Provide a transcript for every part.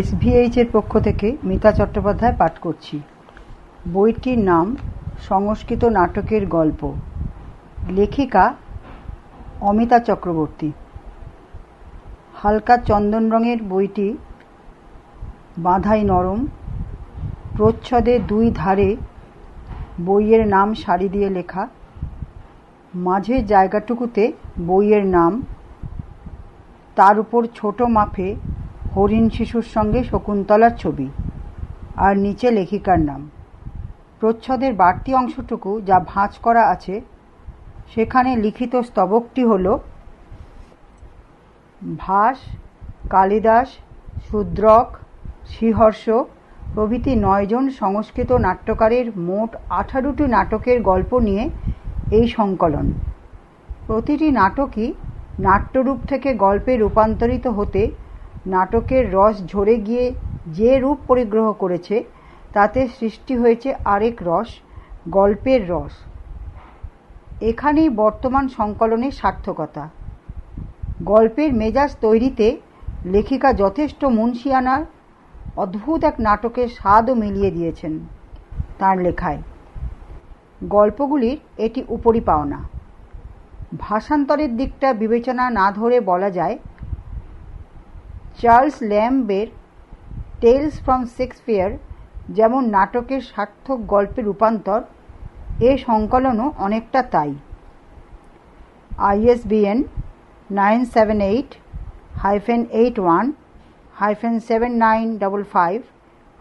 এসভিএইচের পক্ষ থেকে মিতা চট্টোপাধ্যায় পাঠ করছি বইটির নাম সংস্কৃত নাটকের গল্প লেখিকা অমিতা চক্রবর্তী হালকা চন্দন রঙের বইটি বাঁধাই নরম প্রচ্ছদে দুই ধারে বইয়ের নাম সারি দিয়ে লেখা মাঝে জায়গাটুকুতে বইয়ের নাম তার উপর ছোট মাপে হরিণ শিশুর সঙ্গে শকুন্তলার ছবি আর নিচে লেখিকার নাম প্রচ্ছদের বাড়তি অংশটুকু যা ভাঁজ করা আছে সেখানে লিখিত স্তবকটি হল ভাস কালিদাস শুদ্রক শ্রীহর্ষ প্রভৃতি নয়জন সংস্কৃত নাট্যকারের মোট আঠারোটি নাটকের গল্প নিয়ে এই সংকলন প্রতিটি নাটকই নাট্যরূপ থেকে গল্পে রূপান্তরিত হতে নাটকের রস ঝরে গিয়ে যে রূপ পরিগ্রহ করেছে তাতে সৃষ্টি হয়েছে আরেক রস গল্পের রস এখানেই বর্তমান সংকলনের সার্থকতা গল্পের মেজাজ তৈরিতে লেখিকা যথেষ্ট মুন্সিয়ানার অদ্ভুত এক নাটকের স্বাদও মিলিয়ে দিয়েছেন তার লেখায় গল্পগুলির এটি উপরি পাওনা ভাষান্তরের দিকটা বিবেচনা না ধরে বলা যায় চার্লস ল্যাম্বের টেলস ফ্রম শেক্সপিয়ার যেমন নাটকের সার্থক গল্পে রূপান্তর এ সংকলনও অনেকটা তাই ISBN nine seven eight hyphen eight one hyphen seven nine double five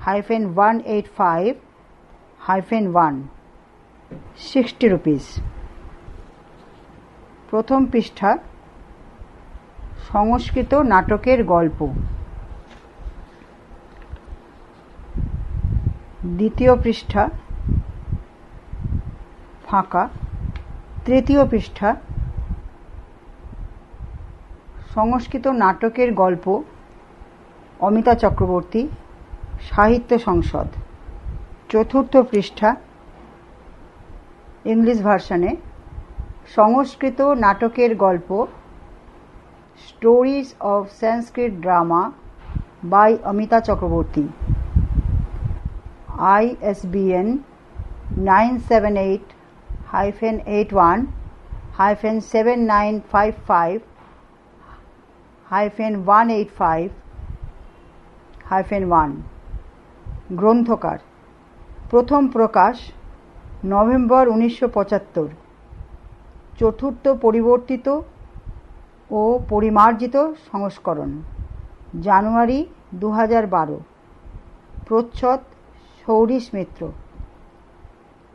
hyphen one eight five hyphen one sixty rupees প্রথম পৃষ্ঠা সংস্কৃত নাটকের গল্প দ্বিতীয় পৃষ্ঠা ফাঁকা তৃতীয় পৃষ্ঠা সংস্কৃত নাটকের গল্প অমিতা চক্রবর্তী সাহিত্য সংসদ চতুর্থ পৃষ্ঠা ইংলিশ ভার্সনে সংস্কৃত নাটকের গল্প stories of Sanskrit drama by Amita Chakraborty ISBN nine seven eight hyphen eight one hyphen seven nine five five hyphen one eight five hyphen one গ্রন্থকার প্রথম প্রকাশ নভেম্বর উনিশশো পঁচাত্তর চতুর্থ পরিবর্তিত ও পরিমার্জিত সংস্করণ জানুয়ারি দু হাজার বারো প্রচ্ছদ সৌরিশ মিত্র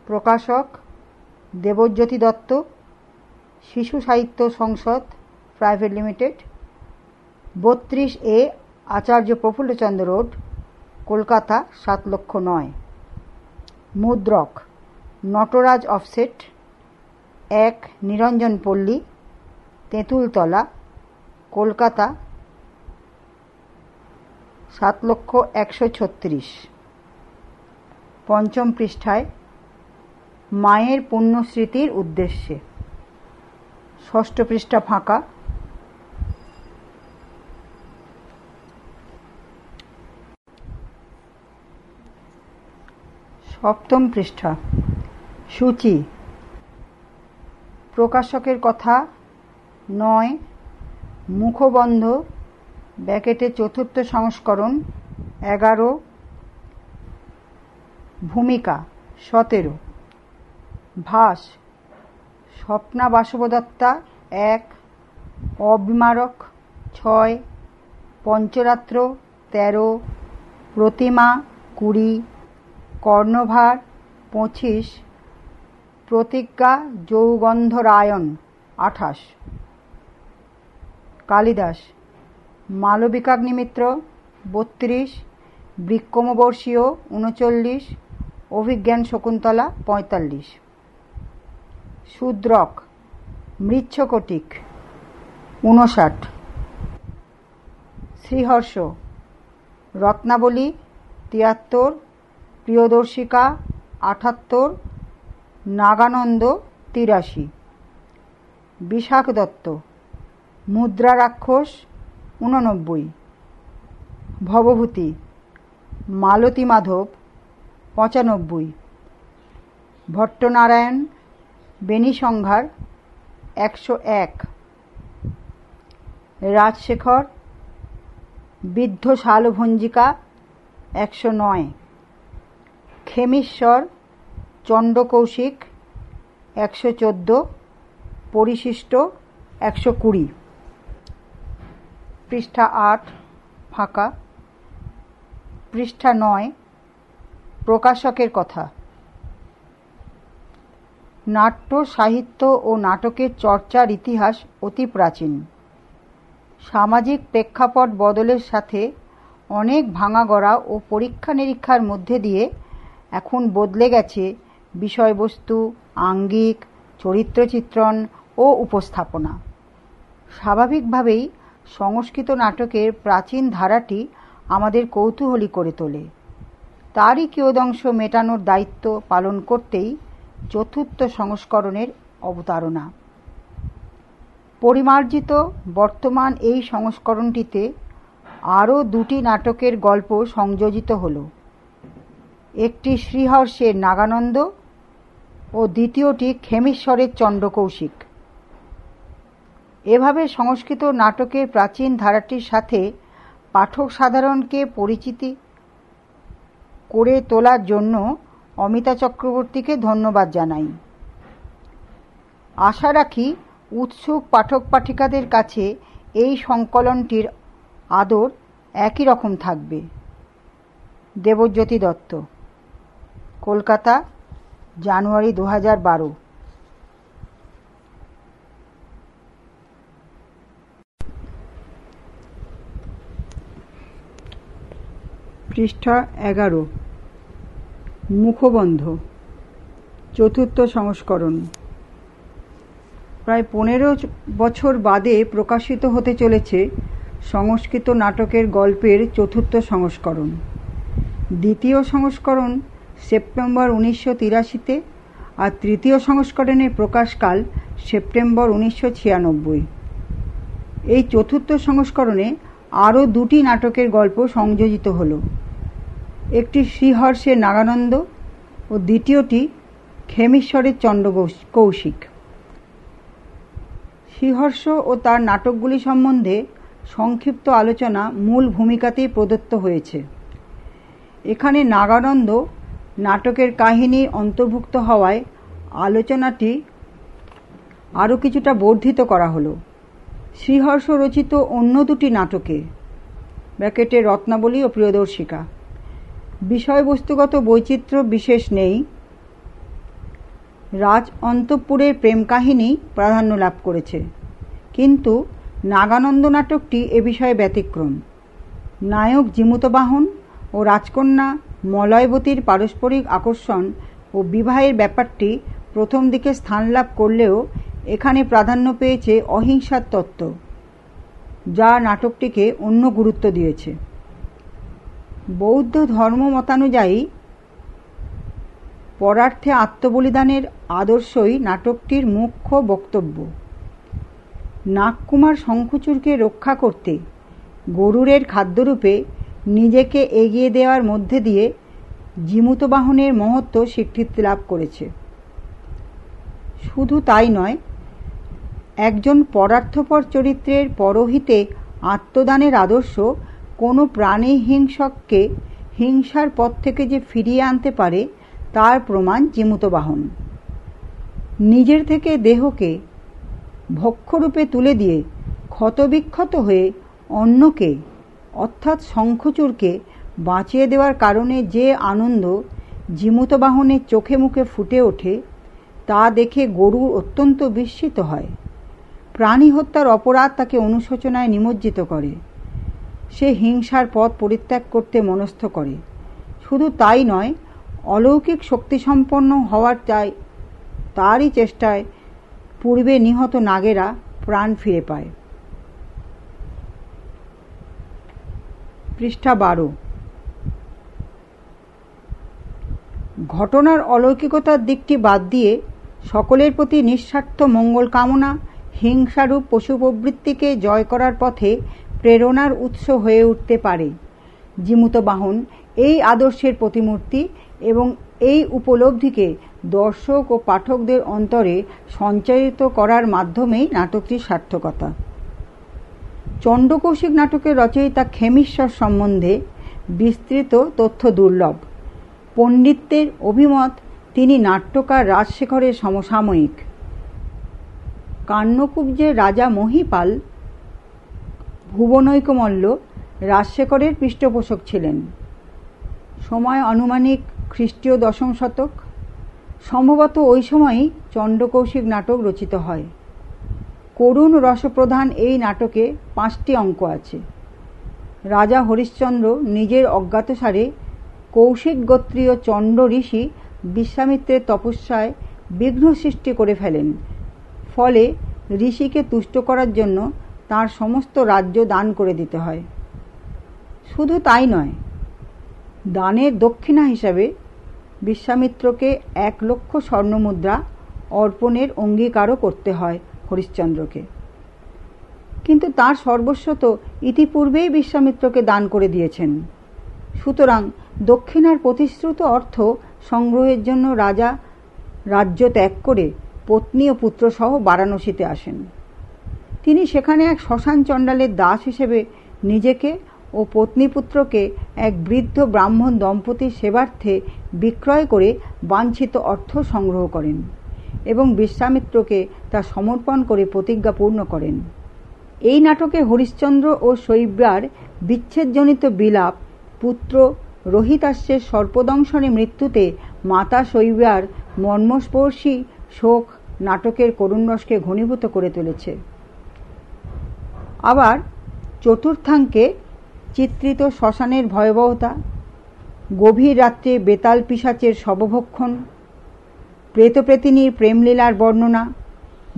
প্রকাশক দেবজ্যোতি দত্ত শিশু সাহিত্য সংসদ প্রাইভেট লিমিটেড বত্রিশ এ আচার্য প্রফুল্লচন্দ্র রোড কলকাতা সাত লক্ষ নয় মুদ্রক নটরাজ অফসেট এক নিরঞ্জন পল্লী তেঁতুলতলা কলকাতা সাত লক্ষ একশো ছত্রিশ পঞ্চম পৃষ্ঠায় মায়ের পুণ্যস্মৃতির উদ্দেশ্যে ষষ্ঠ পৃষ্ঠা ফাঁকা সপ্তম পৃষ্ঠা সূচি প্রকাশকের কথা নয় মুখবন্ধ ব্যাকেটে চতুর্থ সংস্করণ এগারো ভূমিকা সতেরো ভাস স্বপ্না বাসবদত্তা এক অবিমারক ছয় পঞ্চরাত্র তেরো প্রতিমা কুড়ি কর্ণভার পঁচিশ প্রতিজ্ঞা যৌগন্ধরায়ণ আঠাশ কালিদাস মালবিকাগ্নিমিত্র বত্রিশ বৃক্ষমবর্ষীয় উনচল্লিশ অভিজ্ঞান শকুন্তলা পঁয়তাল্লিশ শূদ্রক মৃচ্ছকটিক উনষাট শ্রীহর্ষ রত্নাবলী তিয়াত্তর প্রিয়দর্শিকা আঠাত্তর নাগানন্দ তিরাশি বিশাখ দত্ত মুদ্রা রাক্ষস উননব্বই ভবভূতি মালতী মাধব পঁচানব্বই ভট্টনারায়ণ সংঘার একশো এক রাজশেখর বৃদ্ধ শালভঞ্জিকা একশো নয় খেমিশ্বর চণ্ডকৌশিক একশো চোদ্দো পরিশিষ্ট একশো কুড়ি পৃষ্ঠা আট ফাঁকা পৃষ্ঠা নয় প্রকাশকের কথা নাট্য সাহিত্য ও নাটকের চর্চার ইতিহাস অতি প্রাচীন সামাজিক প্রেক্ষাপট বদলের সাথে অনেক ভাঙাগড়া ও পরীক্ষা নিরীক্ষার মধ্যে দিয়ে এখন বদলে গেছে বিষয়বস্তু আঙ্গিক চরিত্রচিত্রণ ও উপস্থাপনা স্বাভাবিকভাবেই সংস্কৃত নাটকের প্রাচীন ধারাটি আমাদের কৌতূহলী করে তোলে তারই কিয়দংশ মেটানোর দায়িত্ব পালন করতেই চতুর্থ সংস্করণের অবতারণা পরিমার্জিত বর্তমান এই সংস্করণটিতে আরও দুটি নাটকের গল্প সংযোজিত হল একটি শ্রীহর্ষের নাগানন্দ ও দ্বিতীয়টি খেমেশ্বরের চণ্ডকৌশিক এভাবে সংস্কৃত নাটকের প্রাচীন ধারাটির সাথে পাঠক সাধারণকে পরিচিতি করে তোলার জন্য অমিতা চক্রবর্তীকে ধন্যবাদ জানাই আশা রাখি উৎসুক পাঠক পাঠিকাদের কাছে এই সংকলনটির আদর একই রকম থাকবে দেবজ্যোতি দত্ত কলকাতা জানুয়ারি দু হাজার বারো পৃষ্ঠা এগারো মুখবন্ধ চতুর্থ সংস্করণ প্রায় পনেরো বছর বাদে প্রকাশিত হতে চলেছে সংস্কৃত নাটকের গল্পের চতুর্থ সংস্করণ দ্বিতীয় সংস্করণ সেপ্টেম্বর উনিশশো তিরাশিতে আর তৃতীয় সংস্করণের প্রকাশকাল সেপ্টেম্বর উনিশশো ছিয়ানব্বই এই চতুর্থ সংস্করণে আরও দুটি নাটকের গল্প সংযোজিত হলো একটি শ্রীহর্ষের নাগানন্দ ও দ্বিতীয়টি খেমেশ্বরের চন্দ্র কৌশিক শ্রীহর্ষ ও তার নাটকগুলি সম্বন্ধে সংক্ষিপ্ত আলোচনা মূল ভূমিকাতেই প্রদত্ত হয়েছে এখানে নাগানন্দ নাটকের কাহিনী অন্তর্ভুক্ত হওয়ায় আলোচনাটি আরও কিছুটা বর্ধিত করা হলো শ্রীহর্ষ রচিত অন্য দুটি নাটকে ব্র্যাকেটে রত্নাবলী ও প্রিয়দর্শিকা বিষয়বস্তুগত বৈচিত্র্য বিশেষ নেই রাজ অন্তঃপুরের প্রেম কাহিনী প্রাধান্য লাভ করেছে কিন্তু নাগানন্দ নাটকটি এ বিষয়ে ব্যতিক্রম নায়ক জিমুতবাহন ও রাজকন্যা মলয়বতীর পারস্পরিক আকর্ষণ ও বিবাহের ব্যাপারটি প্রথম দিকে স্থান লাভ করলেও এখানে প্রাধান্য পেয়েছে অহিংসার তত্ত্ব যা নাটকটিকে অন্য গুরুত্ব দিয়েছে বৌদ্ধ ধর্ম মতানুযায়ী পরার্থে আত্মবলিদানের আদর্শই নাটকটির মুখ্য বক্তব্য নাগকুমার শঙ্খচুরকে রক্ষা করতে গরুরের খাদ্যরূপে নিজেকে এগিয়ে দেওয়ার মধ্যে দিয়ে জিমুতবাহনের মহত্ব স্বীকৃতি লাভ করেছে শুধু তাই নয় একজন পরার্থপর চরিত্রের পরহিতে আত্মদানের আদর্শ কোনো প্রাণী হিংসককে হিংসার পথ থেকে যে ফিরিয়ে আনতে পারে তার প্রমাণ বাহন নিজের থেকে দেহকে ভক্ষরূপে তুলে দিয়ে ক্ষতবিক্ষত হয়ে অন্যকে অর্থাৎ শঙ্খচূড়কে বাঁচিয়ে দেওয়ার কারণে যে আনন্দ বাহনের চোখে মুখে ফুটে ওঠে তা দেখে গরু অত্যন্ত বিস্মিত হয় প্রাণী হত্যার অপরাধ তাকে অনুশোচনায় নিমজ্জিত করে সে হিংসার পথ পরিত্যাগ করতে মনস্থ করে শুধু তাই নয় অলৌকিক শক্তিসম্পন্ন হওয়ার চাই তারই চেষ্টায় পূর্বে নিহত নাগেরা প্রাণ ফিরে পায় পৃষ্ঠা বারো ঘটনার অলৌকিকতার দিকটি বাদ দিয়ে সকলের প্রতি নিঃস্বার্থ মঙ্গল কামনা হিংসারূপ পশু প্রবৃত্তিকে জয় করার পথে প্রেরণার উৎস হয়ে উঠতে পারে জিমুত বাহন এই আদর্শের প্রতিমূর্তি এবং এই উপলব্ধিকে দর্শক ও পাঠকদের অন্তরে সঞ্চারিত করার মাধ্যমেই নাটকটির সার্থকতা চণ্ডকৌশিক নাটকের রচয়িতা খেমিশ্বর সম্বন্ধে বিস্তৃত তথ্য দুর্লভ পণ্ডিত্যের অভিমত তিনি নাট্যকার রাজশেখরের সমসাময়িক কান্যকুব্জের রাজা মহিপাল ভুবনৈকমল্ল রাজশেখরের পৃষ্ঠপোষক ছিলেন সময় আনুমানিক খ্রিস্টীয় দশম শতক সম্ভবত ওই সময়ই চণ্ডকৌশিক নাটক রচিত হয় করুণ রসপ্রধান এই নাটকে পাঁচটি অঙ্ক আছে রাজা হরিশ্চন্দ্র নিজের অজ্ঞাতসারে কৌশিক গোত্রীয় চণ্ড ঋষি বিশ্বামিত্রের তপস্যায় বিঘ্ন সৃষ্টি করে ফেলেন ফলে ঋষিকে তুষ্ট করার জন্য তার সমস্ত রাজ্য দান করে দিতে হয় শুধু তাই নয় দানের দক্ষিণা হিসাবে বিশ্বামিত্রকে এক লক্ষ স্বর্ণমুদ্রা অর্পণের অঙ্গীকারও করতে হয় হরিশ্চন্দ্রকে কিন্তু তার সর্বস্ব তো ইতিপূর্বেই বিশ্বামিত্রকে দান করে দিয়েছেন সুতরাং দক্ষিণার প্রতিশ্রুত অর্থ সংগ্রহের জন্য রাজা রাজ্য ত্যাগ করে পত্নী ও পুত্রসহ বারাণসীতে আসেন তিনি সেখানে এক শ্মশান চণ্ডালের দাস হিসেবে নিজেকে ও পত্নীপুত্রকে এক বৃদ্ধ ব্রাহ্মণ দম্পতির সেবার্থে বিক্রয় করে বাঞ্ছিত অর্থ সংগ্রহ করেন এবং বিশ্বামিত্রকে তা সমর্পণ করে প্রতিজ্ঞাপূর্ণ করেন এই নাটকে হরিশ্চন্দ্র ও শৈব্রার বিচ্ছেদজনিত বিলাপ পুত্র রোহিতাস্যের সর্পদংশনে মৃত্যুতে মাতা শৈব্রার মর্মস্পর্শী শোক নাটকের করুণ রসকে ঘনীভূত করে তুলেছে আবার চতুর্থাঙ্কে চিত্রিত শ্মশানের ভয়াবহতা গভীর রাত্রে বেতাল পিসাচের শবভক্ষণ প্রেতপ্রেতিনীর প্রেমলীলার বর্ণনা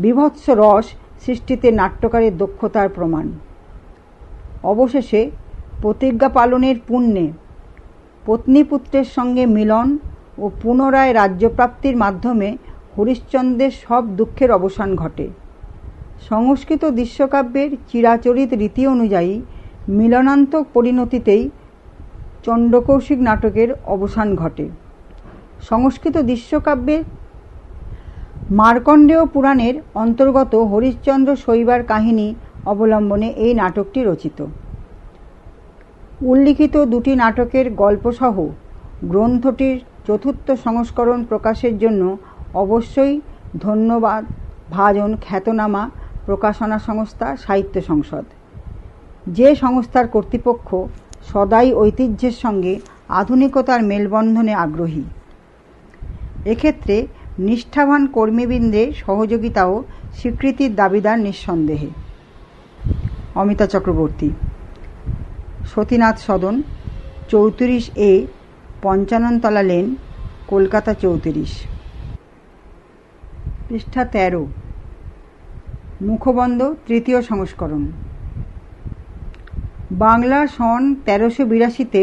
বিভৎস রস সৃষ্টিতে নাট্যকারের দক্ষতার প্রমাণ অবশেষে প্রতিজ্ঞা পালনের পুণ্যে পত্নীপুত্রের সঙ্গে মিলন ও পুনরায় রাজ্যপ্রাপ্তির মাধ্যমে হরিশ্চন্দ্রের সব দুঃখের অবসান ঘটে সংস্কৃত দৃশ্যকাব্যের চিরাচরিত রীতি অনুযায়ী মিলনান্তক পরিণতিতেই চণ্ডকৌশিক নাটকের অবসান ঘটে সংস্কৃত দৃশ্যকাব্যে মার্কণ্ডেয় পুরাণের অন্তর্গত হরিশ্চন্দ্র শৈবার কাহিনী অবলম্বনে এই নাটকটি রচিত উল্লিখিত দুটি নাটকের গল্পসহ গ্রন্থটির চতুর্থ সংস্করণ প্রকাশের জন্য অবশ্যই ধন্যবাদ ভাজন খ্যাতনামা প্রকাশনা সংস্থা সাহিত্য সংসদ যে সংস্থার কর্তৃপক্ষ সদাই ঐতিহ্যের সঙ্গে আধুনিকতার মেলবন্ধনে আগ্রহী এক্ষেত্রে নিষ্ঠাবান কর্মীবৃন্দের সহযোগিতাও স্বীকৃতির দাবিদার নিঃসন্দেহে অমিতা চক্রবর্তী সতীনাথ সদন চৌত্রিশ এ পঞ্চাননতলা লেন কলকাতা চৌত্রিশ পৃষ্ঠা তেরো মুখবন্ধ তৃতীয় সংস্করণ বাংলা সন তেরোশো বিরাশিতে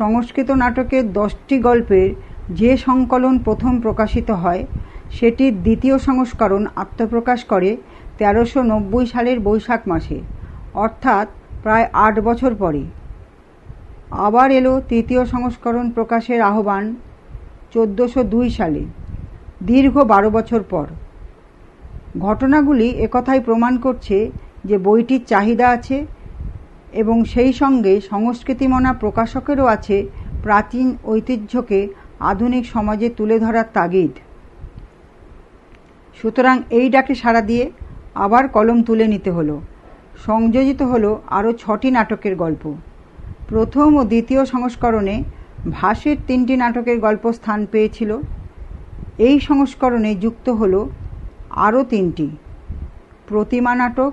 সংস্কৃত নাটকের দশটি গল্পের যে সংকলন প্রথম প্রকাশিত হয় সেটির দ্বিতীয় সংস্করণ আত্মপ্রকাশ করে তেরোশো নব্বই সালের বৈশাখ মাসে অর্থাৎ প্রায় আট বছর পরে আবার এলো তৃতীয় সংস্করণ প্রকাশের আহ্বান চোদ্দোশো দুই সালে দীর্ঘ বারো বছর পর ঘটনাগুলি একথাই প্রমাণ করছে যে বইটির চাহিদা আছে এবং সেই সঙ্গে সংস্কৃতিমনা প্রকাশকেরও আছে প্রাচীন ঐতিহ্যকে আধুনিক সমাজে তুলে ধরার তাগিদ সুতরাং এই ডাকে সাড়া দিয়ে আবার কলম তুলে নিতে হলো সংযোজিত হলো আরও ছটি নাটকের গল্প প্রথম ও দ্বিতীয় সংস্করণে ভাষের তিনটি নাটকের গল্প স্থান পেয়েছিল এই সংস্করণে যুক্ত হল আরও তিনটি প্রতিমা নাটক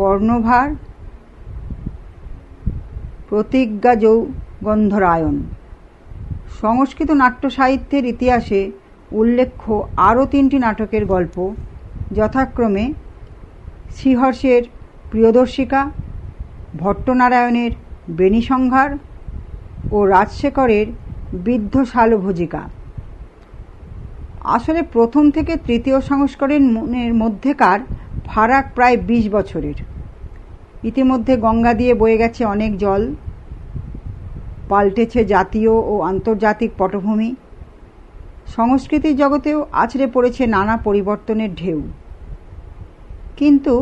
কর্ণভার যৌ গন্ধরায়ণ সংস্কৃত নাট্য সাহিত্যের ইতিহাসে উল্লেখ্য আরও তিনটি নাটকের গল্প যথাক্রমে শ্রীহর্ষের প্রিয়দর্শিকা ভট্টনারায়ণের বেণীসংহার ও রাজশেখরের বৃদ্ধশালভোজিকা আসলে প্রথম থেকে তৃতীয় সংস্করণ মধ্যেকার ফারাক প্রায় ২০ বছরের ইতিমধ্যে গঙ্গা দিয়ে বয়ে গেছে অনেক জল পাল্টেছে জাতীয় ও আন্তর্জাতিক পটভূমি সংস্কৃতির জগতেও আছড়ে পড়েছে নানা পরিবর্তনের ঢেউ কিন্তু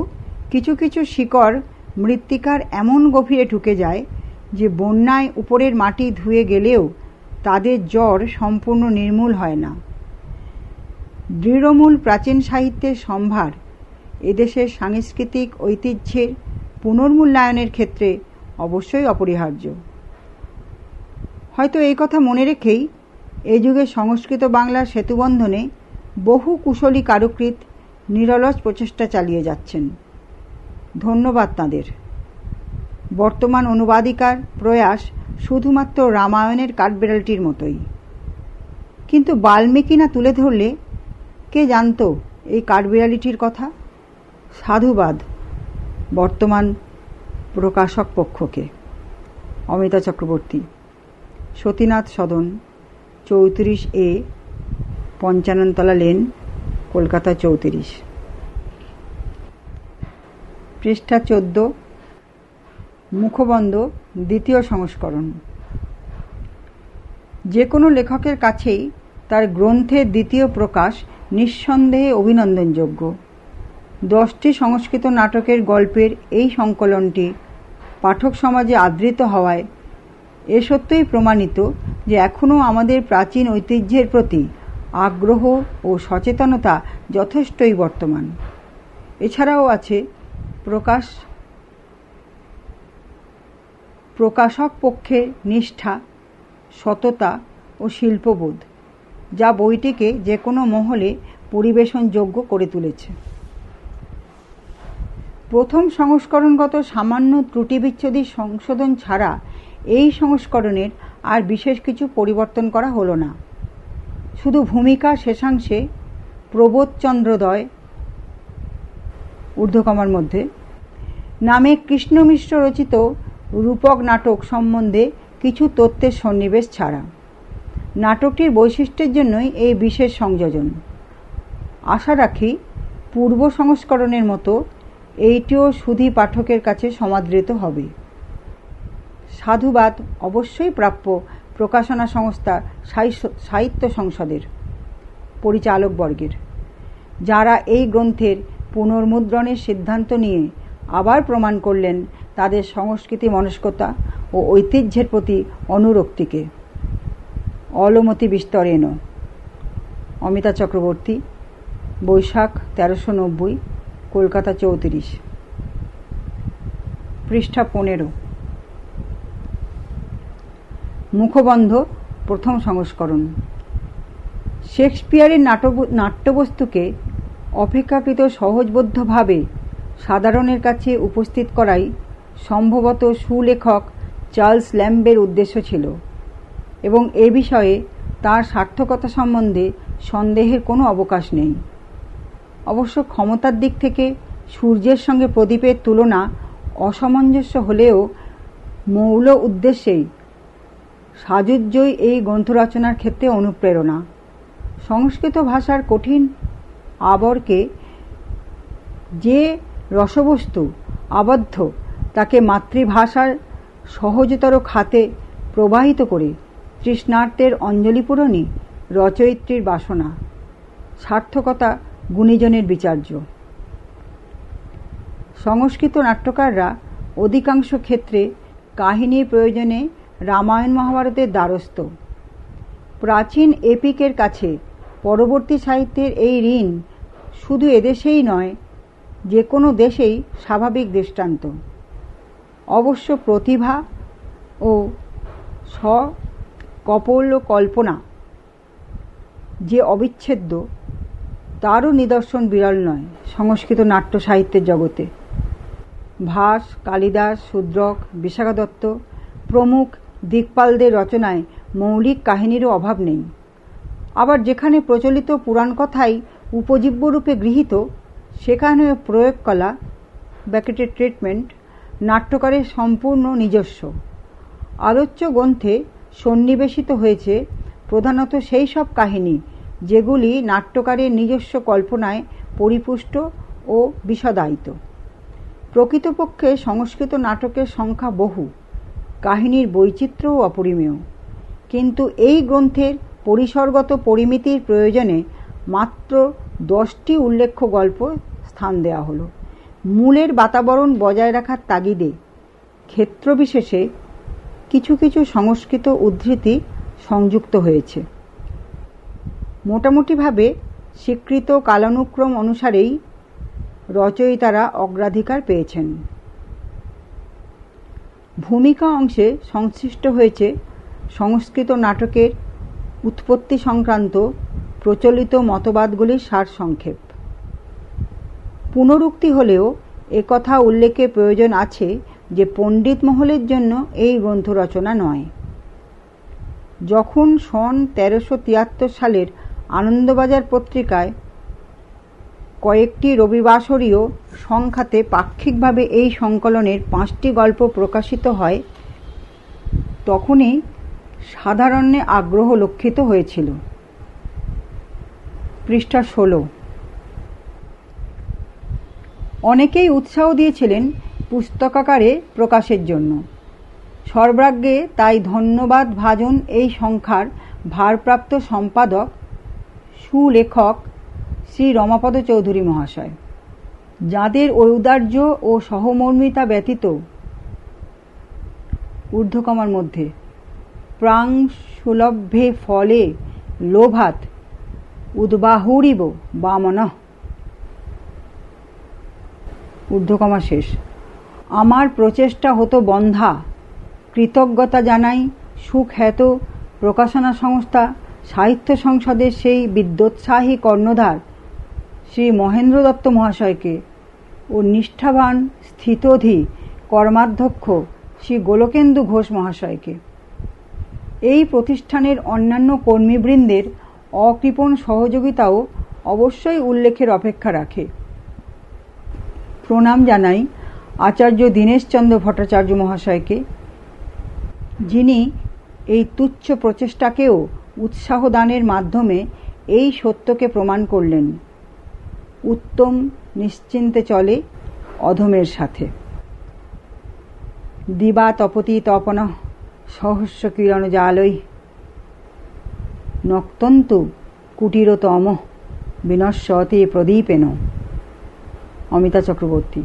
কিছু কিছু শিকড় মৃত্তিকার এমন গভীরে ঢুকে যায় যে বন্যায় উপরের মাটি ধুয়ে গেলেও তাদের জ্বর সম্পূর্ণ নির্মূল হয় না দৃঢ়মূল প্রাচীন সাহিত্যের সম্ভার এদেশের সাংস্কৃতিক ঐতিহ্যের পুনর্মূল্যায়নের ক্ষেত্রে অবশ্যই অপরিহার্য হয়তো এই কথা মনে রেখেই এই যুগে সংস্কৃত বাংলার সেতুবন্ধনে বহু কুশলী কারুকৃত নিরলস প্রচেষ্টা চালিয়ে যাচ্ছেন ধন্যবাদ তাঁদের বর্তমান অনুবাদিকার প্রয়াস শুধুমাত্র রামায়ণের কাঠবেড়ালটির মতোই কিন্তু বাল্মীকি না তুলে ধরলে কে জানত এই কাঠবিড়ালিটির কথা সাধুবাদ বর্তমান প্রকাশক পক্ষকে অমিতা চক্রবর্তী সতীনাথ সদন চৌত্রিশ এ পঞ্চাননতলা লেন কলকাতা চৌত্রিশ পৃষ্ঠা চোদ্দ মুখবন্ধ দ্বিতীয় সংস্করণ যে কোনো লেখকের কাছেই তার গ্রন্থের দ্বিতীয় প্রকাশ নিঃসন্দেহে অভিনন্দনযোগ্য দশটি সংস্কৃত নাটকের গল্পের এই সংকলনটি পাঠক সমাজে আদৃত হওয়ায় এ সত্যই প্রমাণিত যে এখনও আমাদের প্রাচীন ঐতিহ্যের প্রতি আগ্রহ ও সচেতনতা যথেষ্টই বর্তমান এছাড়াও আছে প্রকাশ প্রকাশক পক্ষে নিষ্ঠা সততা ও শিল্পবোধ যা বইটিকে যে কোনো মহলে পরিবেশনযোগ্য করে তুলেছে প্রথম সংস্করণগত সামান্য ত্রুটি বিচ্ছেদী সংশোধন ছাড়া এই সংস্করণের আর বিশেষ কিছু পরিবর্তন করা হলো না শুধু ভূমিকা শেষাংশে প্রবোধচন্দ্রদয় ঊর্ধ্বকমার মধ্যে নামে কৃষ্ণ মিশ্র রচিত রূপক নাটক সম্বন্ধে কিছু তথ্যের সন্নিবেশ ছাড়া নাটকটির বৈশিষ্ট্যের জন্যই এই বিশেষ সংযোজন আশা রাখি পূর্ব সংস্করণের মতো এইটিও সুধী পাঠকের কাছে সমাদৃত হবে সাধুবাদ অবশ্যই প্রাপ্য প্রকাশনা সংস্থা সাহিত্য সংসদের পরিচালকবর্গের যারা এই গ্রন্থের পুনর্মুদ্রণের সিদ্ধান্ত নিয়ে আবার প্রমাণ করলেন তাদের সংস্কৃতি মনস্কতা ও ঐতিহ্যের প্রতি অনুরক্তিকে অলমতি বিস্তরেণ অমিতা চক্রবর্তী বৈশাখ তেরোশো নব্বই কলকাতা চৌত্রিশ পৃষ্ঠা পনেরো মুখবন্ধ প্রথম সংস্করণ শেক্সপিয়ারের নাটব নাট্যবস্তুকে অপেক্ষাকৃত সহজবদ্ধভাবে সাধারণের কাছে উপস্থিত করাই সম্ভবত সুলেখক চার্লস ল্যাম্বের উদ্দেশ্য ছিল এবং এ বিষয়ে তার সার্থকতা সম্বন্ধে সন্দেহের কোনো অবকাশ নেই অবশ্য ক্ষমতার দিক থেকে সূর্যের সঙ্গে প্রদীপের তুলনা অসামঞ্জস্য হলেও মৌল উদ্দেশ্যেই সাজুজ্জই এই গ্রন্থ রচনার ক্ষেত্রে অনুপ্রেরণা সংস্কৃত ভাষার কঠিন আবরকে যে রসবস্তু আবদ্ধ তাকে মাতৃভাষার সহজতর খাতে প্রবাহিত করে তৃষ্ণার্থের অঞ্জলি পূরণই রচয়িত্রীর বাসনা সার্থকতা গুণীজনের বিচার্য সংস্কৃত নাট্যকাররা অধিকাংশ ক্ষেত্রে কাহিনীর প্রয়োজনে রামায়ণ মহাভারতের দ্বারস্থ প্রাচীন এপিকের কাছে পরবর্তী সাহিত্যের এই ঋণ শুধু এদেশেই নয় যে কোনো দেশেই স্বাভাবিক দৃষ্টান্ত অবশ্য প্রতিভা ও স্ব কপল ও কল্পনা যে অবিচ্ছেদ্য তারও নিদর্শন বিরল নয় সংস্কৃত নাট্য সাহিত্যের জগতে ভাস কালিদাস শূদ্রক বিশাখা দত্ত প্রমুখ দিকপালদের রচনায় মৌলিক কাহিনীরও অভাব নেই আবার যেখানে প্রচলিত পুরাণ কথাই উপজীব্যরূপে গৃহীত সেখানে প্রয়োগকলা ব্যাকেটের ট্রিটমেন্ট নাট্যকারের সম্পূর্ণ নিজস্ব আলোচ্য গ্রন্থে সন্নিবেশিত হয়েছে প্রধানত সেই সব কাহিনী যেগুলি নাট্যকারের নিজস্ব কল্পনায় পরিপুষ্ট ও বিশদায়িত প্রকৃতপক্ষে সংস্কৃত নাটকের সংখ্যা বহু কাহিনীর বৈচিত্র্যও অপরিমেয় কিন্তু এই গ্রন্থের পরিসরগত পরিমিতির প্রয়োজনে মাত্র দশটি উল্লেখ্য গল্প স্থান দেওয়া হলো মূলের বাতাবরণ বজায় রাখার তাগিদে ক্ষেত্রবিশেষে কিছু কিছু সংস্কৃত উদ্ধৃতি সংযুক্ত হয়েছে মোটামুটিভাবে স্বীকৃত কালানুক্রম অনুসারেই রচয়িতারা অগ্রাধিকার পেয়েছেন ভূমিকা অংশে সংশ্লিষ্ট হয়েছে সংস্কৃত নাটকের উৎপত্তি সংক্রান্ত প্রচলিত মতবাদগুলির সারসংক্ষেপ পুনরুক্তি হলেও একথা উল্লেখে প্রয়োজন আছে যে পণ্ডিত মহলের জন্য এই গ্রন্থ রচনা নয় যখন সন তেরোশো তিয়াত্তর সালের আনন্দবাজার পত্রিকায় কয়েকটি রবিবাসরীয় সংখ্যাতে পাক্ষিকভাবে এই সংকলনের পাঁচটি গল্প প্রকাশিত হয় তখনই সাধারণে আগ্রহ লক্ষিত হয়েছিল পৃষ্ঠা ষোলো অনেকেই উৎসাহ দিয়েছিলেন পুস্তকাকারে প্রকাশের জন্য সর্বাগ্রে তাই ধন্যবাদ ভাজন এই সংখ্যার ভারপ্রাপ্ত সম্পাদক সুলেখক শ্রী রমাপদ চৌধুরী মহাশয় যাদের ঔদার্য ও সহমর্মিতা ব্যতীত ঊর্ধ্বকমার মধ্যে প্রাং সুলভ্যে ফলে লোভাত উদ্বাহুরিব বামন ঊর্ধ্বকমা শেষ আমার প্রচেষ্টা হতো বন্ধা কৃতজ্ঞতা জানাই সুখ্যাত প্রকাশনা সংস্থা সাহিত্য সংসদের সেই বিদ্যোৎসাহী কর্ণধার শ্রী মহেন্দ্র দত্ত মহাশয়কে ও নিষ্ঠাবান স্থিতধি কর্মাধ্যক্ষ শ্রী গোলকেন্দু ঘোষ মহাশয়কে এই প্রতিষ্ঠানের অন্যান্য কর্মীবৃন্দের অকৃপণ সহযোগিতাও অবশ্যই উল্লেখের অপেক্ষা রাখে প্রণাম জানাই আচার্য দীনেশচন্দ্র ভট্টাচার্য মহাশয়কে যিনি এই তুচ্ছ প্রচেষ্টাকেও উৎসাহ দানের মাধ্যমে এই সত্যকে প্রমাণ করলেন উত্তম নিশ্চিন্তে চলে অধমের সাথে দিবা তপতি তপন সহস্র কিরণ জালই নক্তন্তু কুটিরতম বিনশ্বতে প্রদীপেন অমিতা চক্রবর্তী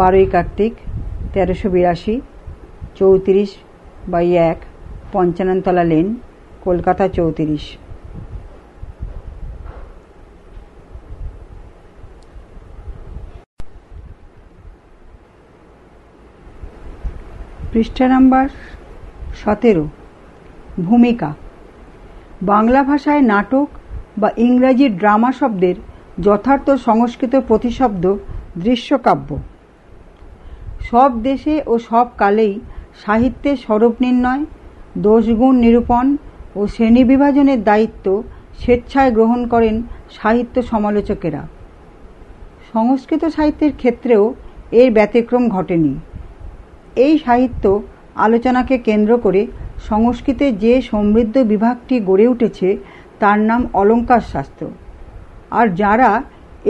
বারোই কার্তিক তেরোশো বিরাশি চৌত্রিশ বাই এক পঞ্চাননতলা লেন কলকাতা চৌত্রিশ পৃষ্ঠা নাম্বার সতেরো ভূমিকা বাংলা ভাষায় নাটক বা ইংরাজি ড্রামা শব্দের যথার্থ সংস্কৃত প্রতিশব্দ দৃশ্যকাব্য সব দেশে ও সব কালেই সাহিত্যের স্বরূপ নির্ণয় দোষগুণ নিরূপণ ও শ্রেণী বিভাজনের দায়িত্ব স্বেচ্ছায় গ্রহণ করেন সাহিত্য সমালোচকেরা সংস্কৃত সাহিত্যের ক্ষেত্রেও এর ব্যতিক্রম ঘটেনি এই সাহিত্য আলোচনাকে কেন্দ্র করে সংস্কৃতে যে সমৃদ্ধ বিভাগটি গড়ে উঠেছে তার নাম অলঙ্কার শাস্ত্র আর যারা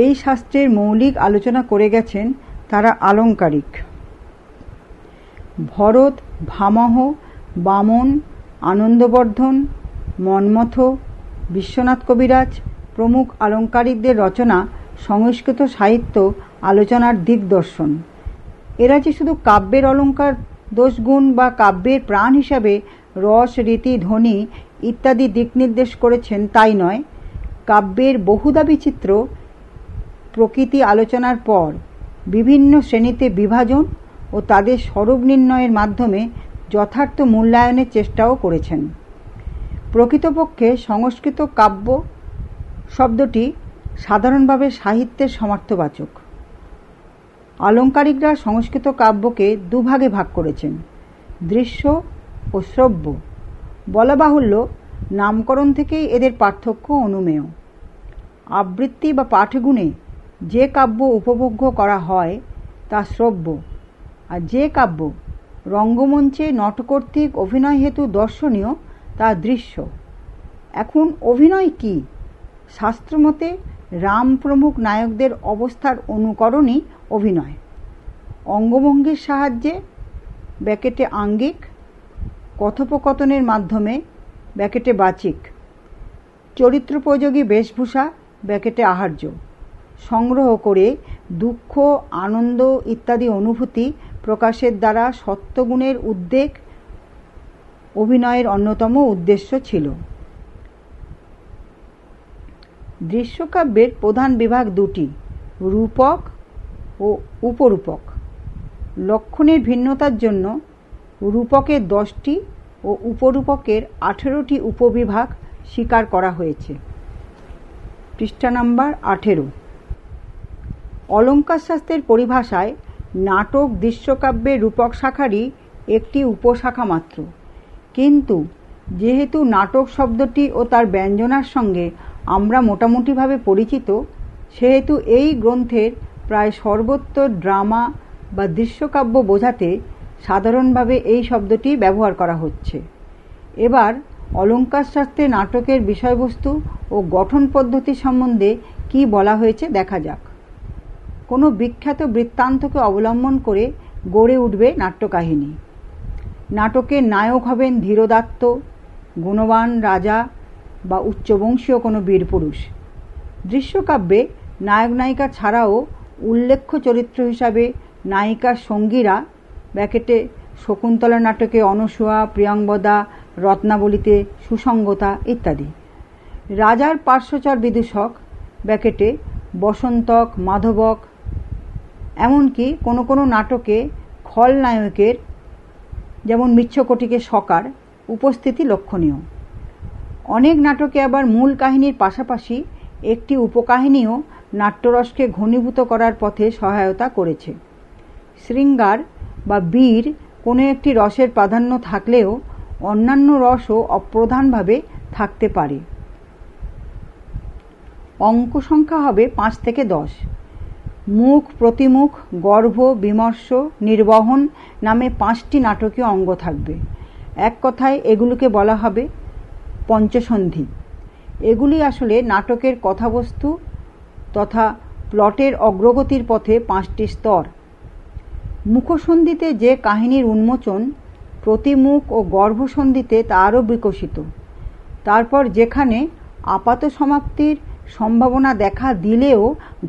এই শাস্ত্রের মৌলিক আলোচনা করে গেছেন তারা আলঙ্কারিক ভরত ভামহ বামন আনন্দবর্ধন মন্মথ বিশ্বনাথ কবিরাজ প্রমুখ আলঙ্কারিকদের রচনা সংস্কৃত সাহিত্য আলোচনার দিগদর্শন এরা যে শুধু কাব্যের অলঙ্কার দোষগুণ বা কাব্যের প্রাণ হিসাবে রস রীতি ধ্বনি ইত্যাদি দিক নির্দেশ করেছেন তাই নয় কাব্যের বহুদা বিচিত্র প্রকৃতি আলোচনার পর বিভিন্ন শ্রেণীতে বিভাজন ও তাদের স্বরূপ নির্ণয়ের মাধ্যমে যথার্থ মূল্যায়নের চেষ্টাও করেছেন প্রকৃতপক্ষে সংস্কৃত কাব্য শব্দটি সাধারণভাবে সাহিত্যের সমার্থবাচক আলঙ্কারিকরা সংস্কৃত কাব্যকে দুভাগে ভাগ করেছেন দৃশ্য ও শ্রব্য বলা বাহুল্য নামকরণ থেকেই এদের পার্থক্য অনুমেয় আবৃত্তি বা পাঠগুণে যে কাব্য উপভোগ্য করা হয় তা শ্রব্য আর যে কাব্য রঙ্গমঞ্চে নটকর্তৃক অভিনয় হেতু দর্শনীয় তা দৃশ্য এখন অভিনয় কি শাস্ত্রমতে রাম প্রমুখ নায়কদের অবস্থার অনুকরণই অভিনয় অঙ্গভঙ্গির সাহায্যে ব্যাকেটে আঙ্গিক কথোপকথনের মাধ্যমে ব্যাকেটে বাচিক চরিত্রোপযোগী বেশভূষা ব্যাকেটে আহার্য সংগ্রহ করে দুঃখ আনন্দ ইত্যাদি অনুভূতি প্রকাশের দ্বারা সত্যগুণের উদ্বেগ অভিনয়ের অন্যতম উদ্দেশ্য ছিল দৃশ্যকাব্যের প্রধান বিভাগ দুটি রূপক ও উপরূপক লক্ষণের ভিন্নতার জন্য রূপকের দশটি ও উপরূপকের আঠেরোটি উপবিভাগ স্বীকার করা হয়েছে পৃষ্ঠা নাম্বার আঠেরো অলঙ্কার শাস্ত্রের পরিভাষায় নাটক দৃশ্যকাব্যের রূপক শাখারই একটি উপশাখা মাত্র কিন্তু যেহেতু নাটক শব্দটি ও তার ব্যঞ্জনার সঙ্গে আমরা মোটামুটিভাবে পরিচিত সেহেতু এই গ্রন্থের প্রায় সর্বত্র ড্রামা বা দৃশ্যকাব্য বোঝাতে সাধারণভাবে এই শব্দটি ব্যবহার করা হচ্ছে এবার অলঙ্কার শাস্ত্রে নাটকের বিষয়বস্তু ও গঠন পদ্ধতি সম্বন্ধে কি বলা হয়েছে দেখা যাক কোনো বিখ্যাত বৃত্তান্তকে অবলম্বন করে গড়ে উঠবে নাট্যকাহিনী নাটকের নায়ক হবেন ধীরদাত্ত গুণবান রাজা বা উচ্চবংশীয় কোনো বীরপুরুষ দৃশ্যকাব্যে নায়ক নায়িকা ছাড়াও উল্লেখ্য চরিত্র হিসাবে নায়িকার সঙ্গীরা ব্যাকেটে শকুন্তলা নাটকে অনসুয়া প্রিয়ঙ্গদা রত্নাবলিতে সুসঙ্গতা ইত্যাদি রাজার পার্শ্বচর বিদূষক ব্যাকেটে বসন্তক মাধবক এমনকি কোনো কোনো নাটকে খলনায়কের যেমন মিচ্ছকটিকে সকার উপস্থিতি লক্ষণীয় অনেক নাটকে আবার মূল কাহিনীর পাশাপাশি একটি উপকাহিনীও নাট্যরসকে ঘনীভূত করার পথে সহায়তা করেছে শৃঙ্গার বা বীর কোনো একটি রসের প্রাধান্য থাকলেও অন্যান্য রসও অপ্রধানভাবে থাকতে পারে অঙ্ক সংখ্যা হবে পাঁচ থেকে দশ মুখ প্রতিমুখ গর্ভ বিমর্ষ নির্বহন নামে পাঁচটি নাটকীয় অঙ্গ থাকবে এক কথায় এগুলোকে বলা হবে পঞ্চসন্ধি এগুলি আসলে নাটকের কথাবস্তু তথা প্লটের অগ্রগতির পথে পাঁচটি স্তর মুখসন্ধিতে যে কাহিনীর উন্মোচন প্রতিমুখ ও গর্ভসন্ধিতে তা আরও বিকশিত তারপর যেখানে আপাত সমাপ্তির সম্ভাবনা দেখা দিলেও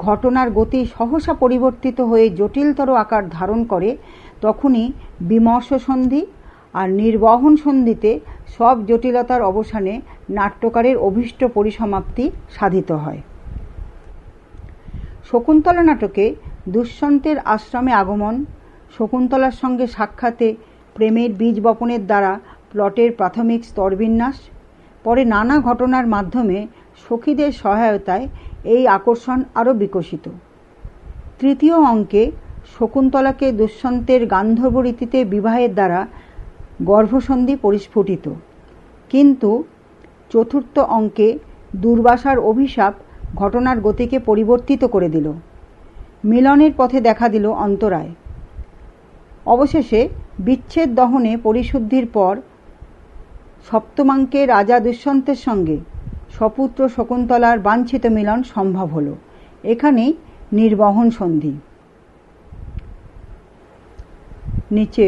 ঘটনার গতি সহসা পরিবর্তিত হয়ে জটিলতর আকার ধারণ করে তখনই বিমর্ষ সন্ধি আর নির্বহন সন্ধিতে সব জটিলতার অবসানে নাট্যকারের অভীষ্ট পরিসমাপ্তি সাধিত হয় শকুন্তলা নাটকে দুষ্যন্তের আশ্রমে আগমন শকুন্তলার সঙ্গে সাক্ষাতে প্রেমের বীজ বপনের দ্বারা প্লটের প্রাথমিক স্তরবিন্যাস পরে নানা ঘটনার মাধ্যমে সখীদের সহায়তায় এই আকর্ষণ আরও বিকশিত তৃতীয় অঙ্কে শকুন্তলাকে দুঃসন্তের গান্ধর্ব রীতিতে বিবাহের দ্বারা গর্ভসন্ধি পরিস্ফুটিত কিন্তু চতুর্থ অঙ্কে দুর্বাসার অভিশাপ ঘটনার গতিকে পরিবর্তিত করে দিল মিলনের পথে দেখা দিল অন্তরায় অবশেষে বিচ্ছেদ দহনে পরিশুদ্ধির পর সপ্তমাঙ্কে রাজা দুঃসন্তের সঙ্গে সপুত্র শকুন্তলার বাঞ্ছিত মিলন সম্ভব হল এখানেই নির্বহন সন্ধি নিচে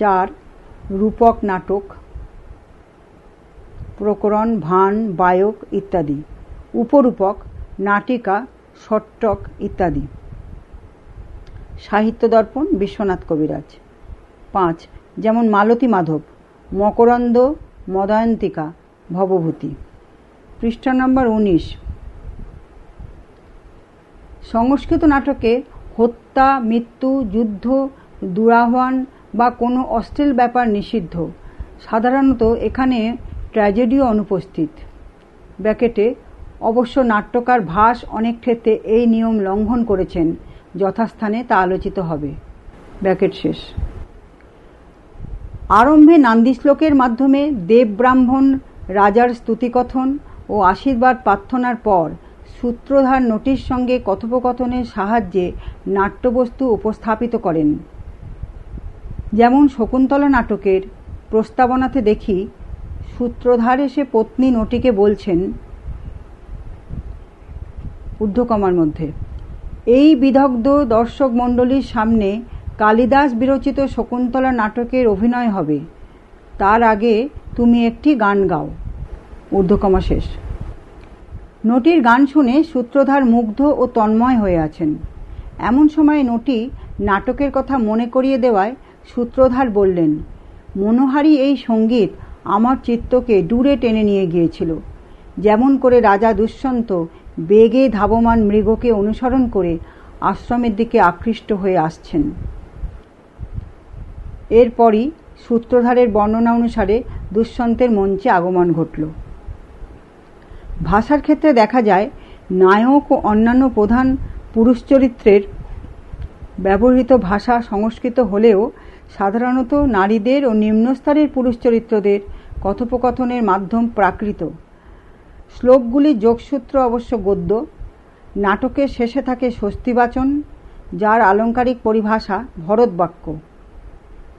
চার রূপক নাটক প্রকরণ ভান বায়ক ইত্যাদি উপরূপক নাটিকা সট্টক ইত্যাদি সাহিত্য দর্পণ বিশ্বনাথ কবিরাজ পাঁচ যেমন মালতী মাধব মকরন্দ মদয়ন্তিকা ভবভূতি পৃষ্ঠা নম্বর উনিশ সংস্কৃত নাটকে হত্যা মৃত্যু যুদ্ধ দুরাহ্বান বা কোনো অশ্লীল ব্যাপার নিষিদ্ধ সাধারণত এখানে ট্র্যাজেডিও অনুপস্থিত ব্র্যাকেটে অবশ্য নাট্যকার ভাস অনেক ক্ষেত্রে এই নিয়ম লঙ্ঘন করেছেন যথাস্থানে তা আলোচিত হবে ব্র্যাকেট শেষ আরম্ভে নান্দিশ্লোকের মাধ্যমে দেব ব্রাহ্মণ রাজার স্তুতিকথন ও আশীর্বাদ প্রার্থনার পর সূত্রধার নোটিশ সঙ্গে কথোপকথনের সাহায্যে নাট্যবস্তু উপস্থাপিত করেন যেমন শকুন্তলা নাটকের প্রস্তাবনাতে দেখি সূত্রধার এসে পত্নী নটিকে বলছেন ঊর্ধ্বকমার মধ্যে এই বিদগ্ধ দর্শক মণ্ডলীর সামনে কালিদাস বিরচিত শকুন্তলা নাটকের অভিনয় হবে তার আগে তুমি একটি গান গাও ঊর্ধ্বকমা শেষ নটির গান শুনে সূত্রধার মুগ্ধ ও তন্ময় হয়ে আছেন এমন সময় নটি নাটকের কথা মনে করিয়ে দেওয়ায় সূত্রধার বললেন মনোহারি এই সঙ্গীত আমার চিত্তকে দূরে টেনে নিয়ে গিয়েছিল যেমন করে রাজা দুষ্যন্ত বেগে ধাবমান মৃগকে অনুসরণ করে আশ্রমের দিকে আকৃষ্ট হয়ে আসছেন এরপরই সূত্রধারের বর্ণনা অনুসারে দুষ্যন্তের মঞ্চে আগমন ঘটল ভাষার ক্ষেত্রে দেখা যায় নায়ক ও অন্যান্য প্রধান পুরুষ চরিত্রের ব্যবহৃত ভাষা সংস্কৃত হলেও সাধারণত নারীদের ও নিম্নস্তরের পুরুষ চরিত্রদের কথোপকথনের মাধ্যম প্রাকৃত শ্লোকগুলি যোগসূত্র অবশ্য গদ্য নাটকের শেষে থাকে স্বস্তিবাচন যার আলঙ্কারিক পরিভাষা ভরতবাক্য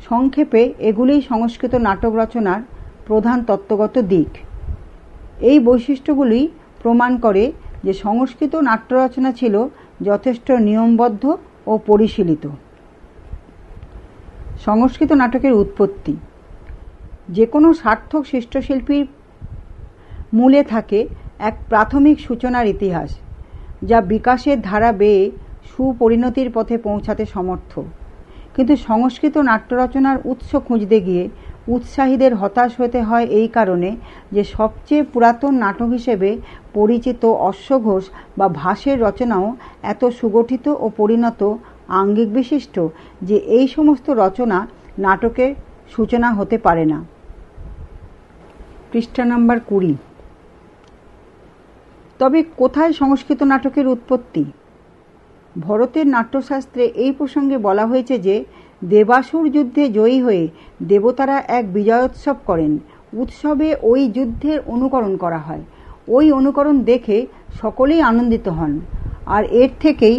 সংক্ষেপে এগুলিই সংস্কৃত নাটক রচনার প্রধান তত্ত্বগত দিক এই বৈশিষ্ট্যগুলি প্রমাণ করে যে সংস্কৃত নাট্যরচনা ছিল যথেষ্ট নিয়মবদ্ধ ও পরিশীলিত সংস্কৃত নাটকের উৎপত্তি যে কোনো সার্থক শিষ্টশিল্পীর মূলে থাকে এক প্রাথমিক সূচনার ইতিহাস যা বিকাশের ধারা বেয়ে সুপরিণতির পথে পৌঁছাতে সমর্থ কিন্তু সংস্কৃত নাট্যরচনার উৎস খুঁজতে গিয়ে উৎসাহীদের হতাশ হতে হয় এই কারণে যে সবচেয়ে পুরাতন নাটক হিসেবে পরিচিত অশ্বঘোষ বা ভাষের রচনাও এত সুগঠিত ও পরিণত আঙ্গিক বিশিষ্ট যে এই সমস্ত রচনা নাটকের সূচনা হতে পারে না পৃষ্ঠা নাম্বার কুড়ি তবে কোথায় সংস্কৃত নাটকের উৎপত্তি ভরতের নাট্যশাস্ত্রে এই প্রসঙ্গে বলা হয়েছে যে দেবাসুর যুদ্ধে জয়ী হয়ে দেবতারা এক বিজয়োৎসব করেন উৎসবে ওই যুদ্ধের অনুকরণ করা হয় ওই অনুকরণ দেখে সকলেই আনন্দিত হন আর এর থেকেই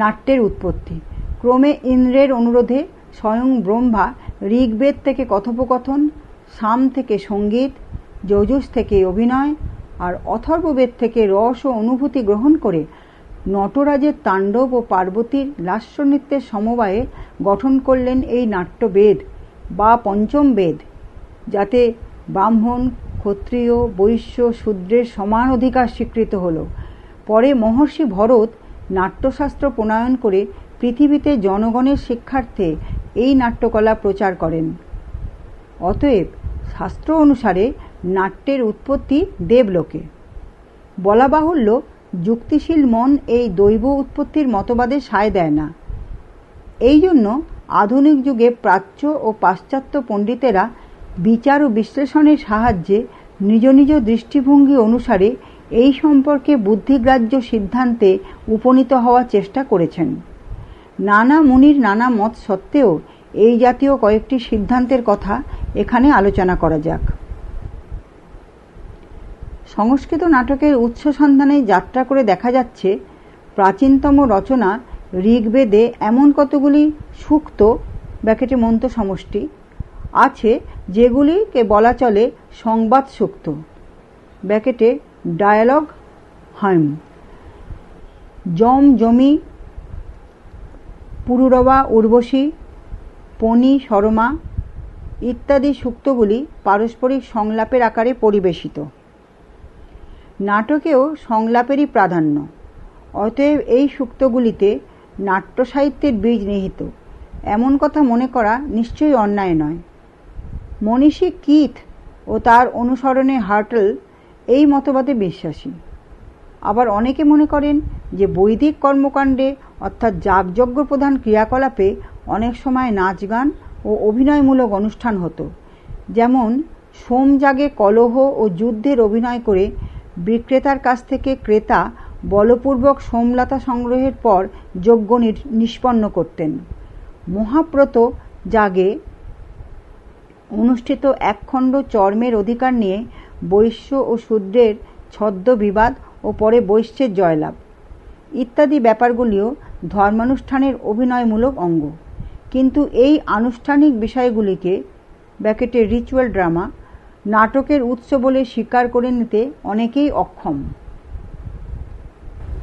নাট্যের উৎপত্তি ক্রমে ইন্দ্রের অনুরোধে স্বয়ং ব্রহ্মা ঋগ্বেদ থেকে কথোপকথন সাম থেকে সঙ্গীত যজুস থেকে অভিনয় আর অথর্ববেদ থেকে রস ও অনুভূতি গ্রহণ করে নটরাজের তাণ্ডব ও পার্বতীর লাস্য নৃত্যের সমবায়ে গঠন করলেন এই নাট্যবেদ বা পঞ্চম বেদ যাতে ব্রাহ্মণ ক্ষত্রিয় বৈশ্য শূদ্রের সমান অধিকার স্বীকৃত হল পরে মহর্ষি ভরত নাট্যশাস্ত্র প্রণয়ন করে পৃথিবীতে জনগণের শিক্ষার্থে এই নাট্যকলা প্রচার করেন অতএব শাস্ত্র অনুসারে নাট্যের উৎপত্তি দেবলোকে বলা বাহুল্য যুক্তিশীল মন এই দৈব উৎপত্তির মতবাদে সায় দেয় না এই জন্য আধুনিক যুগে প্রাচ্য ও পাশ্চাত্য পণ্ডিতেরা বিচার ও বিশ্লেষণের সাহায্যে নিজ নিজ দৃষ্টিভঙ্গি অনুসারে এই সম্পর্কে বুদ্ধিগ্রাহ্য সিদ্ধান্তে উপনীত হওয়ার চেষ্টা করেছেন নানা মুনির নানা মত সত্ত্বেও এই জাতীয় কয়েকটি সিদ্ধান্তের কথা এখানে আলোচনা করা যাক সংস্কৃত নাটকের উৎস সন্ধানে যাত্রা করে দেখা যাচ্ছে প্রাচীনতম রচনা ঋগ্বেদে এমন কতগুলি সুক্ত ব্যাকেটে মন্ত সমষ্টি আছে যেগুলিকে বলা চলে সংবাদ সুক্ত ব্যাকেটে ডায়ালগ হাইম জম জমি পুরুরবা উর্বশী পনি শর্মা ইত্যাদি সুক্তগুলি পারস্পরিক সংলাপের আকারে পরিবেশিত নাটকেও সংলাপেরই প্রাধান্য অতএব এই সূক্তগুলিতে সাহিত্যের বীজ নিহিত এমন কথা মনে করা নিশ্চয়ই অন্যায় নয় মনীষী কিথ ও তার অনুসরণে হার্টল এই মতবাদে বিশ্বাসী আবার অনেকে মনে করেন যে বৈদিক কর্মকাণ্ডে অর্থাৎ যাগযজ্ঞ প্রধান ক্রিয়াকলাপে অনেক সময় নাচ গান ও অভিনয়মূলক অনুষ্ঠান হতো যেমন সোমযাগে কলহ ও যুদ্ধের অভিনয় করে বিক্রেতার কাছ থেকে ক্রেতা বলপূর্বক সোমলতা সংগ্রহের পর যজ্ঞ নিষ্পন্ন করতেন মহাব্রত জাগে অনুষ্ঠিত একখণ্ড চর্মের অধিকার নিয়ে বৈশ্য ও শূদ্রের ছদ্ম বিবাদ ও পরে বৈশ্যের জয়লাভ ইত্যাদি ব্যাপারগুলিও ধর্মানুষ্ঠানের অভিনয়মূলক অঙ্গ কিন্তু এই আনুষ্ঠানিক বিষয়গুলিকে ব্যাকেটে রিচুয়াল ড্রামা নাটকের উৎস বলে স্বীকার করে নিতে অনেকেই অক্ষম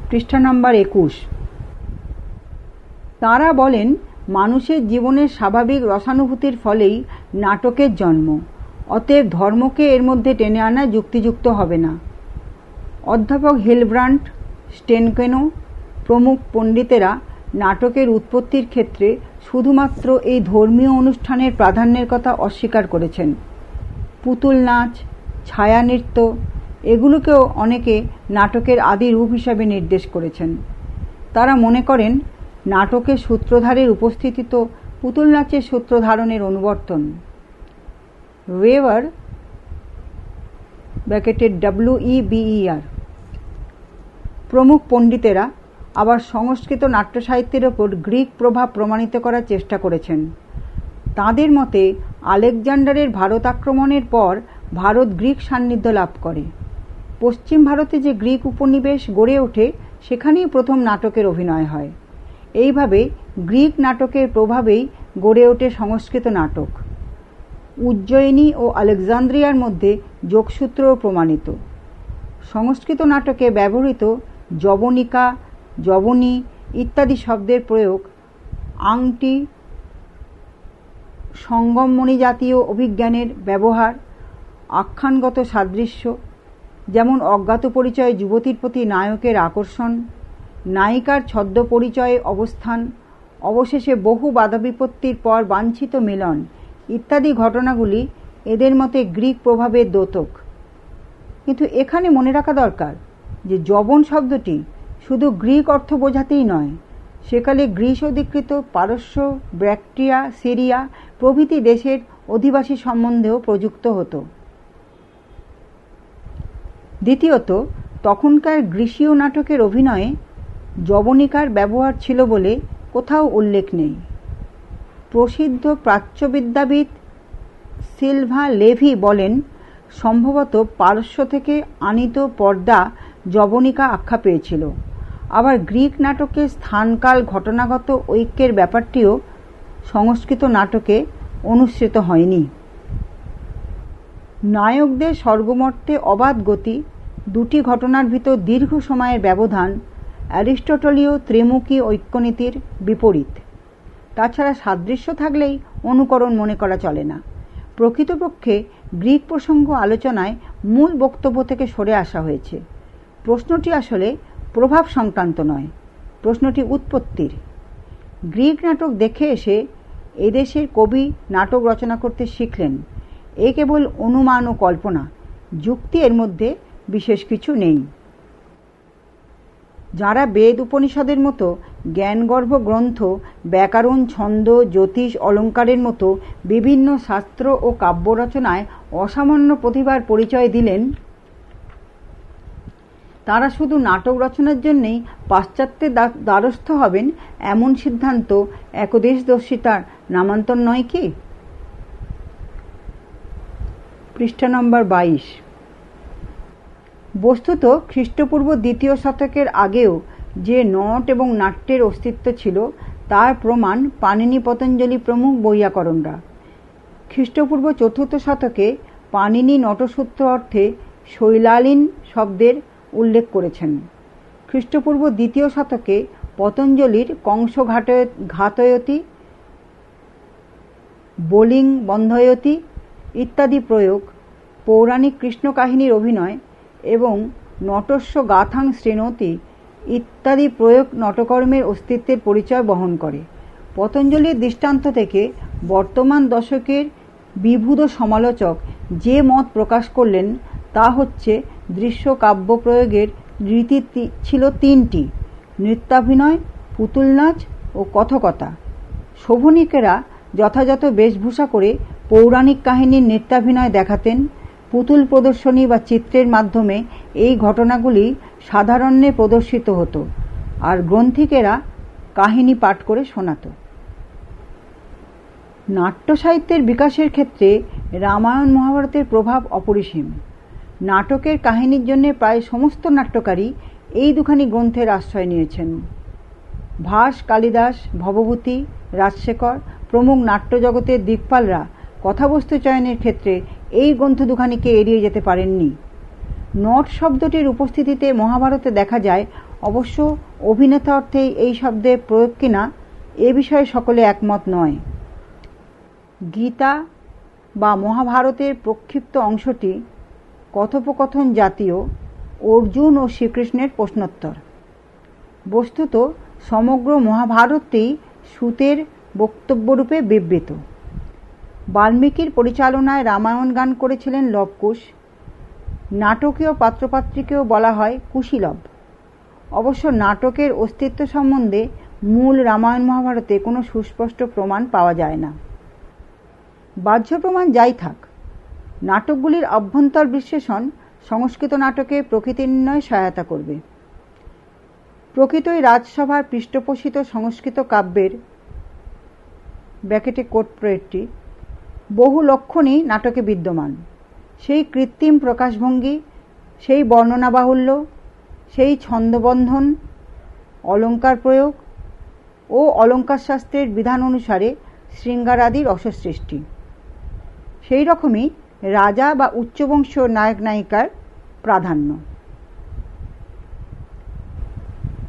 পৃষ্ঠা নম্বর একুশ তাঁরা বলেন মানুষের জীবনের স্বাভাবিক রসানুভূতির ফলেই নাটকের জন্ম অতএব ধর্মকে এর মধ্যে টেনে আনা যুক্তিযুক্ত হবে না অধ্যাপক হেলব্রান্ট স্টেনকেনো প্রমুখ পণ্ডিতেরা নাটকের উৎপত্তির ক্ষেত্রে শুধুমাত্র এই ধর্মীয় অনুষ্ঠানের প্রাধান্যের কথা অস্বীকার করেছেন পুতুল নাচ ছায়া নৃত্য এগুলোকেও অনেকে নাটকের আদি রূপ হিসাবে নির্দেশ করেছেন তারা মনে করেন নাটকের সূত্রধারের উপস্থিতি তো পুতুল নাচের সূত্রধারণের অনুবর্তন Weber bracketed W E B E R প্রমুখ পণ্ডিতেরা আবার সংস্কৃত নাট্য সাহিত্যের ওপর গ্রিক প্রভাব প্রমাণিত করার চেষ্টা করেছেন তাদের মতে আলেকজান্ডারের ভারত আক্রমণের পর ভারত গ্রিক সান্নিধ্য লাভ করে পশ্চিম ভারতে যে গ্রিক উপনিবেশ গড়ে ওঠে সেখানেই প্রথম নাটকের অভিনয় হয় এইভাবে গ্রিক নাটকের প্রভাবেই গড়ে ওঠে সংস্কৃত নাটক উজ্জয়িনী ও আলেকজান্দ্রিয়ার মধ্যে যোগসূত্রও প্রমাণিত সংস্কৃত নাটকে ব্যবহৃত যবনিকা যবনী ইত্যাদি শব্দের প্রয়োগ আংটি সঙ্গমমণি জাতীয় অভিজ্ঞানের ব্যবহার আখ্যানগত সাদৃশ্য যেমন অজ্ঞাত পরিচয় যুবতীর প্রতি নায়কের আকর্ষণ নায়িকার ছদ্ম পরিচয়ে অবস্থান অবশেষে বহু বাধা বিপত্তির পর বাঞ্ছিত মিলন ইত্যাদি ঘটনাগুলি এদের মতে গ্রিক প্রভাবের দোতক কিন্তু এখানে মনে রাখা দরকার যে যবন শব্দটি শুধু গ্রিক অর্থ বোঝাতেই নয় সেকালে গ্রীস অধিকৃত পারস্য ব্যাকট্রিয়া সিরিয়া প্রভৃতি দেশের অধিবাসী সম্বন্ধেও প্রযুক্ত হতো দ্বিতীয়ত তখনকার গ্রীষীয় নাটকের অভিনয়ে যবনিকার ব্যবহার ছিল বলে কোথাও উল্লেখ নেই প্রসিদ্ধ প্রাচ্যবিদ্যাবিদ সিলভা লেভি বলেন সম্ভবত পারস্য থেকে আনিত পর্দা যবনিকা আখ্যা পেয়েছিল আবার গ্রিক নাটকে স্থানকাল ঘটনাগত ঐক্যের ব্যাপারটিও সংস্কৃত নাটকে অনুসৃত হয়নি নায়কদের সর্বমর্তে অবাধ গতি দুটি ঘটনার ভিতর দীর্ঘ সময়ের ব্যবধান অ্যারিস্টটলীয় ত্রিমুখী ঐক্যনীতির বিপরীত তাছাড়া সাদৃশ্য থাকলেই অনুকরণ মনে করা চলে না প্রকৃতপক্ষে গ্রিক প্রসঙ্গ আলোচনায় মূল বক্তব্য থেকে সরে আসা হয়েছে প্রশ্নটি আসলে প্রভাব সংক্রান্ত নয় প্রশ্নটি উৎপত্তির গ্রিক নাটক দেখে এসে এদেশের কবি নাটক রচনা করতে শিখলেন এ কেবল অনুমান ও কল্পনা যুক্তি এর মধ্যে বিশেষ কিছু নেই যারা বেদ উপনিষদের মতো জ্ঞানগর্ভ গ্রন্থ ব্যাকরণ ছন্দ জ্যোতিষ অলঙ্কারের মতো বিভিন্ন শাস্ত্র ও কাব্য রচনায় অসামান্য প্রতিভার পরিচয় দিলেন তারা শুধু নাটক রচনার জন্যেই পাশ্চাত্যে দ্বারস্থ হবেন এমন সিদ্ধান্ত একদেশদর্শিতার নামান্তর নয় কি পৃষ্ঠা নম্বর বাইশ বস্তুত খ্রিস্টপূর্ব দ্বিতীয় শতকের আগেও যে নট এবং নাট্যের অস্তিত্ব ছিল তার প্রমাণ পানিনি পতঞ্জলি প্রমুখ বৈয়াকরণরা খ্রিস্টপূর্ব চতুর্থ শতকে পানিনি নটসূত্র অর্থে শৈলালীন শব্দের উল্লেখ করেছেন খ্রিস্টপূর্ব দ্বিতীয় শতকে পতঞ্জলির কংস ঘাতয়তি বোলিং বন্ধয়তি ইত্যাদি প্রয়োগ পৌরাণিক কৃষ্ণ কাহিনীর অভিনয় এবং নটস্য গাথাং শ্রেণতি ইত্যাদি প্রয়োগ নটকর্মের অস্তিত্বের পরিচয় বহন করে পতঞ্জলির দৃষ্টান্ত থেকে বর্তমান দশকের বিভূত সমালোচক যে মত প্রকাশ করলেন তা হচ্ছে দৃশ্য কাব্য প্রয়োগের রীতি ছিল তিনটি নৃত্যাভিনয় পুতুল নাচ ও কথকতা শোভনিকেরা যথাযথ বেশভূষা করে পৌরাণিক কাহিনীর নৃত্যাভিনয় দেখাতেন পুতুল প্রদর্শনী বা চিত্রের মাধ্যমে এই ঘটনাগুলি সাধারণে প্রদর্শিত হতো আর গ্রন্থিকেরা কাহিনী পাঠ করে শোনাত নাট্য সাহিত্যের বিকাশের ক্ষেত্রে রামায়ণ মহাভারতের প্রভাব অপরিসীম নাটকের কাহিনীর জন্য প্রায় সমস্ত নাট্যকারী এই দুখানি গ্রন্থের আশ্রয় নিয়েছেন ভাস কালিদাস ভবভূতি রাজশেখর প্রমুখ নাট্যজগতের দিকপালরা কথাবস্তু চয়নের ক্ষেত্রে এই গ্রন্থ দুখানিকে এড়িয়ে যেতে পারেননি নট শব্দটির উপস্থিতিতে মহাভারতে দেখা যায় অবশ্য অভিনেতা অর্থে এই শব্দের প্রয়োগ কিনা এ বিষয়ে সকলে একমত নয় গীতা বা মহাভারতের প্রক্ষিপ্ত অংশটি কথোপকথন জাতীয় অর্জুন ও শ্রীকৃষ্ণের প্রশ্নোত্তর বস্তুত সমগ্র মহাভারতটি সুতের বক্তব্যরূপে বিবৃত বাল্মীকির পরিচালনায় রামায়ণ গান করেছিলেন লবকুশ নাটকীয় পাত্রপাত্রীকেও বলা হয় কুশীলব অবশ্য নাটকের অস্তিত্ব সম্বন্ধে মূল রামায়ণ মহাভারতে কোনো সুস্পষ্ট প্রমাণ পাওয়া যায় না বাহ্য প্রমাণ যাই থাক নাটকগুলির অভ্যন্তর বিশ্লেষণ সংস্কৃত নাটকে প্রকৃতিন্বয় সহায়তা করবে প্রকৃতই রাজসভার পৃষ্ঠপোষিত সংস্কৃত কাব্যের ব্যাকেটে কোট প্রয়োগটি বহু লক্ষণই নাটকে বিদ্যমান সেই কৃত্রিম প্রকাশভঙ্গি সেই বর্ণনা বাহুল্য সেই ছন্দবন্ধন অলঙ্কার প্রয়োগ ও অলঙ্কার শাস্ত্রের বিধান অনুসারে শৃঙ্গারাদির অসসৃষ্টি সেই রকমই রাজা বা উচ্চবংশ নায়ক নায়িকার প্রাধান্য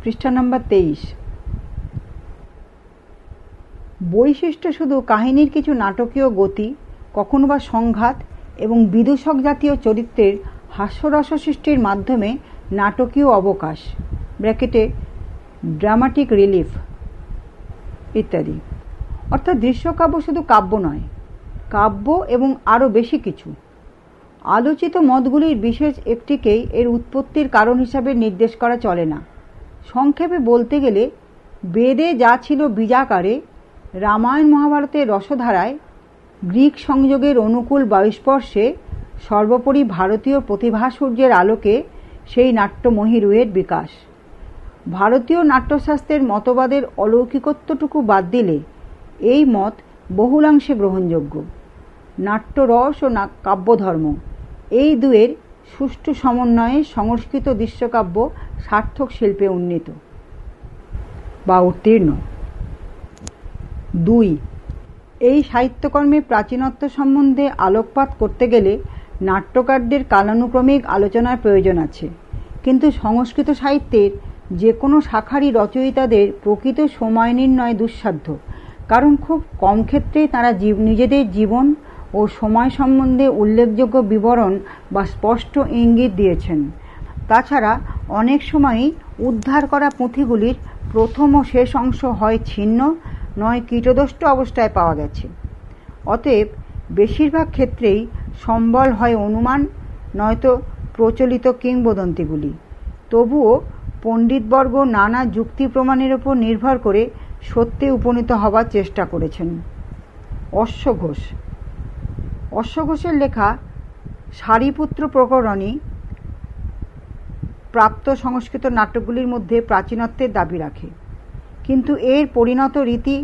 পৃষ্ঠা নম্বর তেইশ বৈশিষ্ট্য শুধু কাহিনীর কিছু নাটকীয় গতি কখনো বা সংঘাত এবং বিদূষক জাতীয় চরিত্রের হাস্যরস সৃষ্টির মাধ্যমে নাটকীয় অবকাশ ব্র্যাকেটে ড্রামাটিক রিলিফ ইত্যাদি অর্থাৎ দৃশ্যকাব্য শুধু কাব্য নয় কাব্য এবং আরও বেশি কিছু আলোচিত মতগুলির বিশেষ একটিকেই এর উৎপত্তির কারণ হিসাবে নির্দেশ করা চলে না সংক্ষেপে বলতে গেলে বেদে যা ছিল বিজাকারে রামায়ণ মহাভারতের রসধারায় গ্রিক সংযোগের অনুকূল বায়ুস্পর্শে সর্বোপরি ভারতীয় প্রতিভাসূর্যের আলোকে সেই নাট্যমহীরুয়ের বিকাশ ভারতীয় নাট্যশাস্ত্রের মতবাদের অলৌকিকত্বটুকু বাদ দিলে এই মত বহুলাংশে গ্রহণযোগ্য নাট্যরস ও কাব্যধর্ম এই দুয়ের সুষ্ঠু সমন্বয়ে সংস্কৃত দৃশ্যকাব্য সার্থক শিল্পে উন্নীত বা উত্তীর্ণ দুই এই সাহিত্যকর্মে প্রাচীনত্ব সম্বন্ধে আলোকপাত করতে গেলে নাট্যকারদের কালানুক্রমিক আলোচনার প্রয়োজন আছে কিন্তু সংস্কৃত সাহিত্যের যে কোনো শাখারই রচয়িতাদের প্রকৃত সময় নির্ণয় দুঃসাধ্য কারণ খুব কম ক্ষেত্রে তারা নিজেদের জীবন ও সময় সম্বন্ধে উল্লেখযোগ্য বিবরণ বা স্পষ্ট ইঙ্গিত দিয়েছেন তাছাড়া অনেক সময়ই উদ্ধার করা পুঁথিগুলির প্রথম ও শেষ অংশ হয় ছিন্ন নয় কীটদষ্ট অবস্থায় পাওয়া গেছে অতএব বেশিরভাগ ক্ষেত্রেই সম্বল হয় অনুমান নয়তো প্রচলিত কিংবদন্তিগুলি তবুও পণ্ডিতবর্গ নানা যুক্তি প্রমাণের ওপর নির্ভর করে সত্যে উপনীত হবার চেষ্টা করেছেন অশ্ব ঘোষ অশ্বঘোষের লেখা সারিপুত্র প্রকরণী প্রাপ্ত সংস্কৃত নাটকগুলির মধ্যে প্রাচীনত্বের দাবি রাখে কিন্তু এর পরিণত রীতি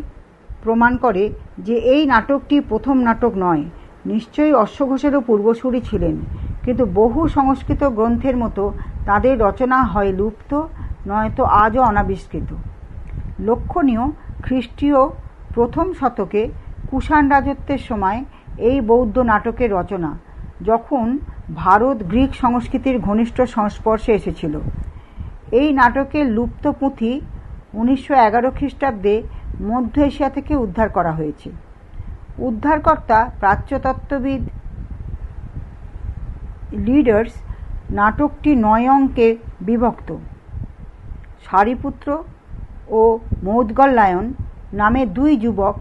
প্রমাণ করে যে এই নাটকটি প্রথম নাটক নয় নিশ্চয়ই অশ্বঘোষেরও পূর্বসূরি ছিলেন কিন্তু বহু সংস্কৃত গ্রন্থের মতো তাদের রচনা হয় লুপ্ত নয়তো আজও অনাবিষ্কৃত লক্ষণীয় খ্রিস্টীয় প্রথম শতকে কুষাণ রাজত্বের সময় এই বৌদ্ধ নাটকের রচনা যখন ভারত গ্রিক সংস্কৃতির ঘনিষ্ঠ সংস্পর্শে এসেছিল এই নাটকের লুপ্ত পুঁথি উনিশশো এগারো খ্রিস্টাব্দে মধ্য এশিয়া থেকে উদ্ধার করা হয়েছে উদ্ধারকর্তা প্রাচ্যতত্ত্ববিদ লিডার্স নাটকটি নয় অঙ্কে বিভক্ত সারিপুত্র ও মৌদ্গল্লায়ন নামে দুই যুবক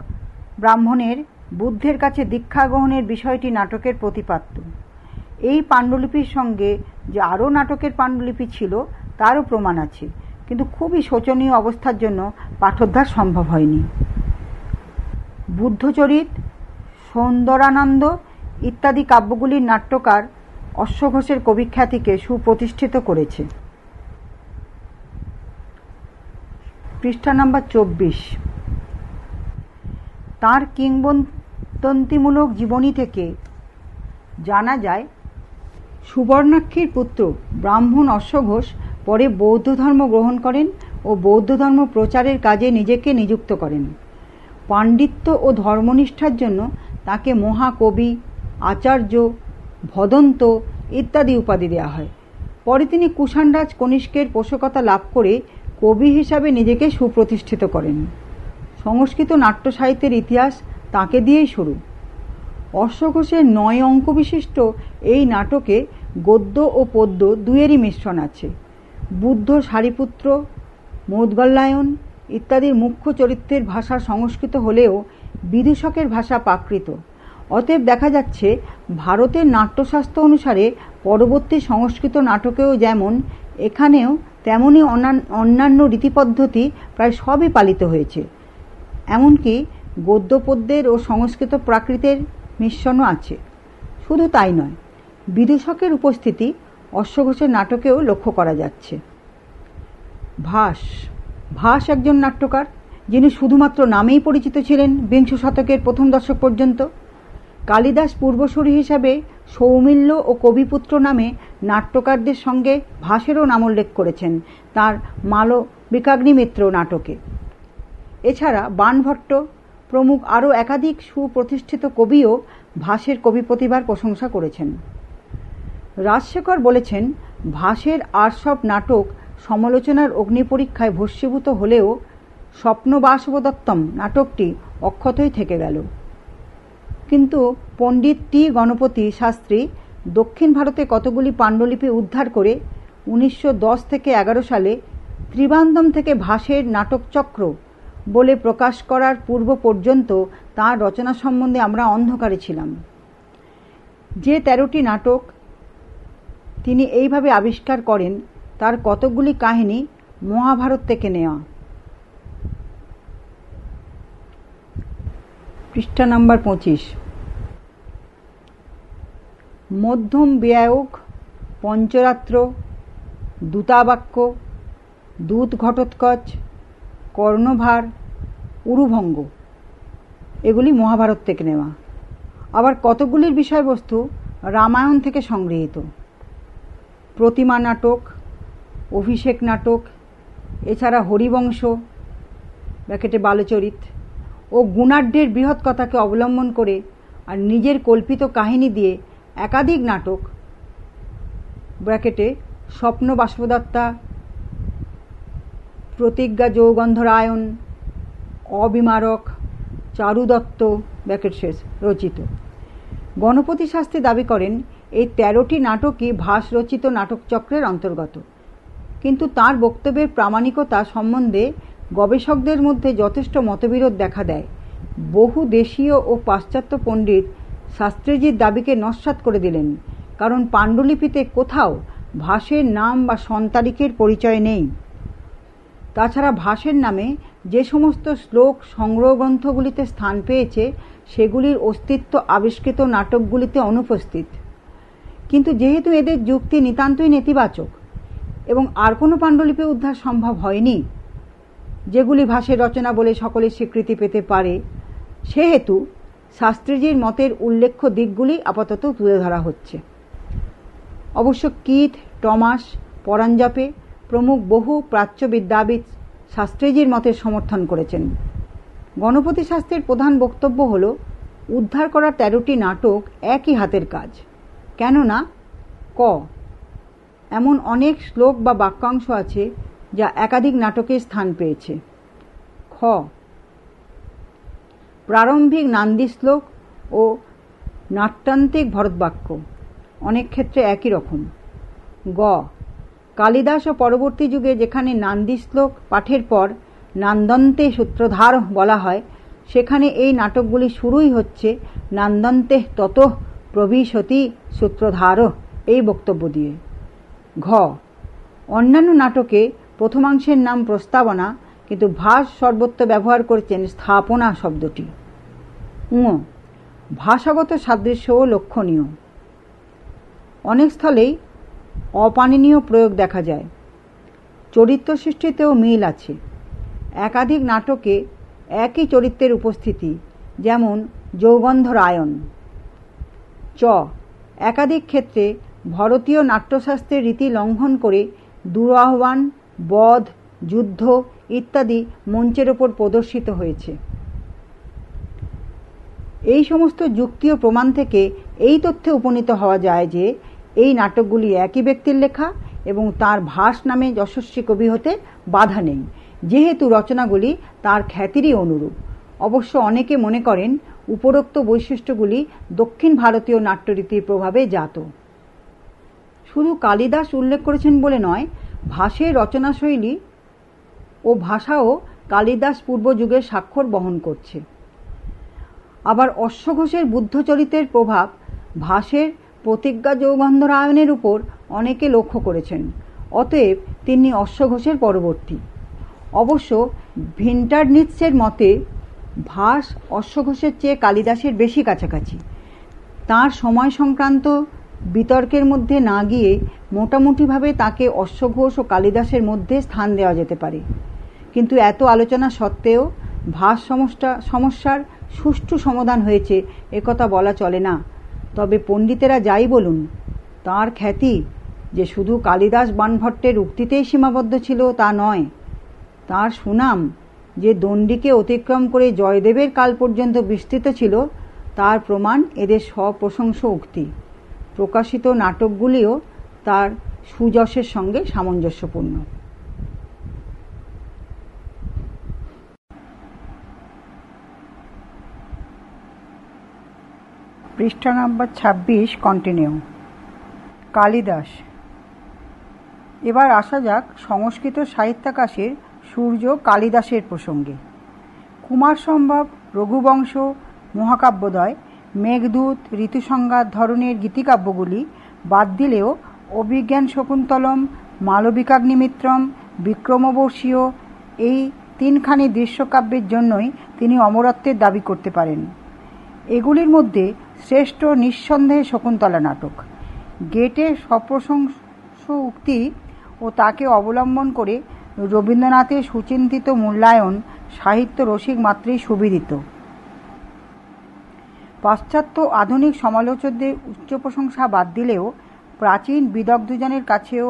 ব্রাহ্মণের বুদ্ধের কাছে দীক্ষা গ্রহণের বিষয়টি নাটকের প্রতিপাদ্য এই পাণ্ডুলিপির সঙ্গে যে আরও নাটকের পাণ্ডুলিপি ছিল তারও প্রমাণ আছে কিন্তু খুবই শোচনীয় অবস্থার জন্য পাঠোদ্ধার সম্ভব হয়নি বুদ্ধচরিত সৌন্দরানন্দ ইত্যাদি কাব্যগুলির নাট্যকার অশ্বঘোষের কবিখ্যাতিকে সুপ্রতিষ্ঠিত করেছে পৃষ্ঠা নাম্বার চব্বিশ তাঁর কিংবন বৃত্তান্তিমূলক জীবনী থেকে জানা যায় সুবর্ণাক্ষীর পুত্র ব্রাহ্মণ অশ্বঘোষ পরে বৌদ্ধ ধর্ম গ্রহণ করেন ও বৌদ্ধ ধর্ম প্রচারের কাজে নিজেকে নিযুক্ত করেন পাণ্ডিত্য ও ধর্মনিষ্ঠার জন্য তাকে মহাকবি আচার্য ভদন্ত ইত্যাদি উপাধি দেওয়া হয় পরে তিনি কুষাণরাজ কনিষ্কের পোষকতা লাভ করে কবি হিসাবে নিজেকে সুপ্রতিষ্ঠিত করেন সংস্কৃত নাট্য সাহিত্যের ইতিহাস তাকে দিয়েই শুরু অশ্বঘোষের নয় অঙ্ক বিশিষ্ট এই নাটকে গদ্য ও পদ্য দুয়েরই মিশ্রণ আছে বুদ্ধ সারিপুত্র মৌদ্গল্যায়ন ইত্যাদির মুখ্য চরিত্রের ভাষা সংস্কৃত হলেও বিদূষকের ভাষা প্রাকৃত অতএব দেখা যাচ্ছে ভারতের নাট্যশাস্ত্র অনুসারে পরবর্তী সংস্কৃত নাটকেও যেমন এখানেও তেমনই অন্যান্য রীতিপদ্ধতি প্রায় সবই পালিত হয়েছে এমনকি গদ্যপদ্যের ও সংস্কৃত প্রাকৃতের মিশ্রণও আছে শুধু তাই নয় বিদূষকের উপস্থিতি অশ্বঘোষের নাটকেও লক্ষ্য করা যাচ্ছে ভাস ভাস একজন নাট্যকার যিনি শুধুমাত্র নামেই পরিচিত ছিলেন বিংশ শতকের প্রথম দশক পর্যন্ত কালিদাস পূর্বসরী হিসাবে সৌমিল্য ও কবিপুত্র নামে নাট্যকারদের সঙ্গে ভাসেরও নাম উল্লেখ করেছেন তার মালবিকাগ্নিমিত্র নাটকে এছাড়া বানভট্ট প্রমুখ আরও একাধিক সুপ্রতিষ্ঠিত কবিও ভাসের কবি প্রতিভার প্রশংসা করেছেন রাজশেখর বলেছেন ভাসের আর সব নাটক সমালোচনার অগ্নিপরীক্ষায় ভস্মীভূত হলেও স্বপ্নবাসবদত্তম নাটকটি অক্ষতই থেকে গেল কিন্তু পণ্ডিত টি গণপতি শাস্ত্রী দক্ষিণ ভারতে কতগুলি পাণ্ডুলিপি উদ্ধার করে উনিশশো থেকে এগারো সালে ত্রিবান্দম থেকে ভাসের চক্র বলে প্রকাশ করার পূর্ব পর্যন্ত তাঁর রচনা সম্বন্ধে আমরা অন্ধকারে ছিলাম যে তেরোটি নাটক তিনি এইভাবে আবিষ্কার করেন তার কতকগুলি কাহিনী মহাভারত থেকে নেওয়া পৃষ্ঠা নাম্বার পঁচিশ মধ্যম ব্যয়ক পঞ্চরাত্র দূতাবাক্য দূত ঘটোৎকচ কর্ণভার উরুভঙ্গ এগুলি মহাভারত থেকে নেওয়া আবার কতগুলির বিষয়বস্তু রামায়ণ থেকে সংগৃহীত প্রতিমা নাটক অভিষেক নাটক এছাড়া হরিবংশ ব্যাকেটে বালচরিত ও গুণাঢ্যের বৃহৎ কথাকে অবলম্বন করে আর নিজের কল্পিত কাহিনী দিয়ে একাধিক নাটক ব্র্যাকেটে স্বপ্ন বাষ্পদত্তা প্রতিজ্ঞা যৌগন্ধরায়ণ অবিমারক চারুদত্ত ব্যাকেট শেষ রচিত গণপতি শাস্তি দাবি করেন এই তেরোটি নাটকই ভাস রচিত নাটকচক্রের অন্তর্গত কিন্তু তার বক্তব্যের প্রামাণিকতা সম্বন্ধে গবেষকদের মধ্যে যথেষ্ট মতবিরোধ দেখা দেয় বহু দেশীয় ও পাশ্চাত্য পণ্ডিত শাস্ত্রীজির দাবিকে নস্বাত করে দিলেন কারণ পাণ্ডুলিপিতে কোথাও ভাষের নাম বা সন্তারিকের পরিচয় নেই তাছাড়া ভাষের নামে যে সমস্ত শ্লোক সংগ্রহ গ্রন্থগুলিতে স্থান পেয়েছে সেগুলির অস্তিত্ব আবিষ্কৃত নাটকগুলিতে অনুপস্থিত কিন্তু যেহেতু এদের যুক্তি নিতান্তই নেতিবাচক এবং আর কোনো পাণ্ডুলিপি উদ্ধার সম্ভব হয়নি যেগুলি ভাষের রচনা বলে সকলে স্বীকৃতি পেতে পারে সেহেতু শাস্ত্রীজির মতের উল্লেখ্য দিকগুলি আপাতত তুলে ধরা হচ্ছে অবশ্য কিথ টমাস পরাঞ্জাপে প্রমুখ বহু প্রাচ্যবিদ্যাবিদ শাস্ত্রীজির মতে সমর্থন করেছেন গণপতি শাস্ত্রের প্রধান বক্তব্য হল উদ্ধার করা তেরোটি নাটক একই হাতের কাজ কেননা ক এমন অনেক শ্লোক বা বাক্যাংশ আছে যা একাধিক নাটকে স্থান পেয়েছে খ প্রারম্ভিক নান্দি শ্লোক ও নাট্যান্তিক ভরতবাক্য অনেক ক্ষেত্রে একই রকম গ কালিদাস ও পরবর্তী যুগে যেখানে নান্দি শ্লোক পাঠের পর নান্দন্তে সূত্রধার বলা হয় সেখানে এই নাটকগুলি শুরুই হচ্ছে নান্দন্তে তত প্রভিশতি সূত্রধার এই বক্তব্য দিয়ে ঘ অন্যান্য নাটকে প্রথমাংশের নাম প্রস্তাবনা কিন্তু ভাস সর্বত্র ব্যবহার করেছেন স্থাপনা শব্দটি উঁ ভাষাগত সাদৃশ্যও লক্ষণীয় অনেক স্থলেই অপানীনীয় প্রয়োগ দেখা যায় চরিত্র সৃষ্টিতেও মিল আছে একাধিক নাটকে একই চরিত্রের উপস্থিতি যেমন যৌগন্ধরায়ণ চ একাধিক ক্ষেত্রে ভারতীয় নাট্যশাস্ত্রের রীতি লঙ্ঘন করে দুরাহ্বান বধ যুদ্ধ ইত্যাদি মঞ্চের ওপর প্রদর্শিত হয়েছে এই সমস্ত যুক্তি ও প্রমাণ থেকে এই তথ্যে উপনীত হওয়া যায় যে এই নাটকগুলি একই ব্যক্তির লেখা এবং তার ভাস নামে যশস্বী কবি হতে বাধা নেই যেহেতু রচনাগুলি তার খ্যাতিরই অনুরূপ অবশ্য অনেকে মনে করেন উপরোক্ত বৈশিষ্ট্যগুলি দক্ষিণ ভারতীয় নাট্যরীতির প্রভাবে জাত শুধু কালিদাস উল্লেখ করেছেন বলে নয় ভাষের রচনাশৈলী ও ভাষাও কালিদাস পূর্বযুগের স্বাক্ষর বহন করছে আবার অশ্বঘোষের বুদ্ধচরিতের প্রভাব ভাষের প্রতিজ্ঞা যৌগন্ধরায়ণের উপর অনেকে লক্ষ্য করেছেন অতএব তিনি অশ্বঘোষের পরবর্তী অবশ্য ভিন্টারনিৎসের মতে ভাস অশ্বঘোষের চেয়ে কালিদাসের বেশি কাছাকাছি তার সময় সংক্রান্ত বিতর্কের মধ্যে না গিয়ে মোটামুটিভাবে তাকে অশ্বঘোষ ও কালিদাসের মধ্যে স্থান দেওয়া যেতে পারে কিন্তু এত আলোচনা সত্ত্বেও ভাস সমস্যা সমস্যার সুষ্ঠু সমাধান হয়েছে একথা বলা চলে না তবে পণ্ডিতেরা যাই বলুন তার খ্যাতি যে শুধু কালিদাস বানভট্টের উক্তিতেই সীমাবদ্ধ ছিল তা নয় তার সুনাম যে দণ্ডিকে অতিক্রম করে জয়দেবের কাল পর্যন্ত বিস্তৃত ছিল তার প্রমাণ এদের স্বপ্রশংস উক্তি প্রকাশিত নাটকগুলিও তার সুযশের সঙ্গে সামঞ্জস্যপূর্ণ পৃষ্ঠা নম্বর ছাব্বিশ কন্টিনিউ কালিদাস এবার আসা যাক সংস্কৃত সাহিত্যাকাশের সূর্য কালিদাসের প্রসঙ্গে কুমার সম্ভব রঘুবংশ মহাকাব্যদয় মেঘদূত ঋতুসংঘাত ধরনের গীতিকাব্যগুলি বাদ দিলেও অভিজ্ঞান শকুন্তলম মালবিকাগ্নিমিত্রম বিক্রমবর্ষীয় এই তিনখানি দৃশ্যকাব্যের জন্যই তিনি অমরত্বের দাবি করতে পারেন এগুলির মধ্যে শ্রেষ্ঠ নিঃসন্দেহে শকুন্তলা নাটক গেটে সপ্রশংস উক্তি ও তাকে অবলম্বন করে রবীন্দ্রনাথের সুচিন্তিত মূল্যায়ন সাহিত্য রসিক মাত্রেই সুবিদিত পাশ্চাত্য আধুনিক সমালোচকদের উচ্চ প্রশংসা বাদ দিলেও প্রাচীন বিদগ্ধজনের কাছেও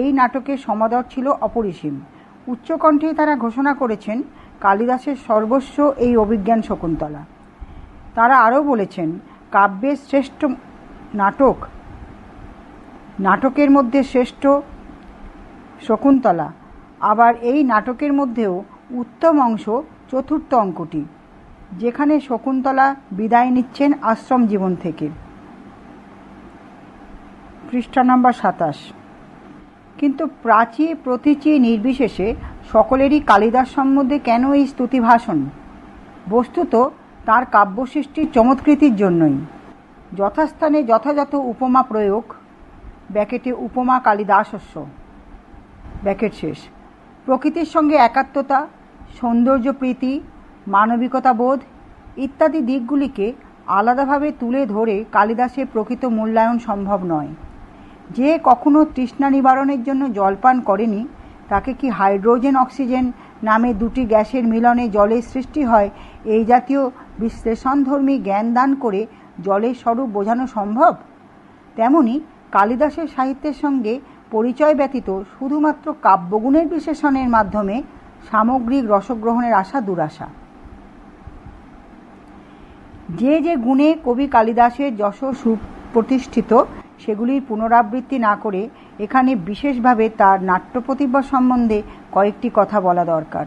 এই নাটকের সমাদর ছিল অপরিসীম উচ্চকণ্ঠে তারা ঘোষণা করেছেন কালিদাসের সর্বস্ব এই অভিজ্ঞান শকুন্তলা তারা আরও বলেছেন কাব্যের শ্রেষ্ঠ নাটক নাটকের মধ্যে শ্রেষ্ঠ শকুন্তলা আবার এই নাটকের মধ্যেও উত্তম অংশ চতুর্থ অঙ্কটি যেখানে শকুন্তলা বিদায় নিচ্ছেন আশ্রম জীবন থেকে পৃষ্ঠা নম্বর সাতাশ কিন্তু প্রাচী প্রতিচি নির্বিশেষে সকলেরই কালিদাস সম্বন্ধে কেন এই স্তুতি ভাষণ বস্তুত কাব্য কাব্যসৃষ্টির চমৎকৃতির জন্যই যথাস্থানে যথাযথ উপমা প্রয়োগ ব্যাকেটে উপমা কালিদাসস্য ব্যাকেট শেষ প্রকৃতির সঙ্গে একাত্মতা সৌন্দর্য প্রীতি মানবিকতা বোধ ইত্যাদি দিকগুলিকে আলাদাভাবে তুলে ধরে কালিদাসের প্রকৃত মূল্যায়ন সম্ভব নয় যে কখনো তৃষ্ণা নিবারণের জন্য জলপান করেনি তাকে কি হাইড্রোজেন অক্সিজেন নামে দুটি গ্যাসের মিলনে জলের সৃষ্টি হয় এই জাতীয় বিশ্লেষণধর্মী জ্ঞান দান করে জলের স্বরূপ বোঝানো সম্ভব তেমনি কালিদাসের সাহিত্যের সঙ্গে পরিচয় ব্যতীত শুধুমাত্র কাব্যগুণের বিশেষণের মাধ্যমে সামগ্রিক রসগ্রহণের আশা দুরাশা যে যে গুণে কবি কালিদাসের যশ সুপ্রতিষ্ঠিত সেগুলির পুনরাবৃত্তি না করে এখানে বিশেষভাবে তার নাট্য প্রতিভা সম্বন্ধে কয়েকটি কথা বলা দরকার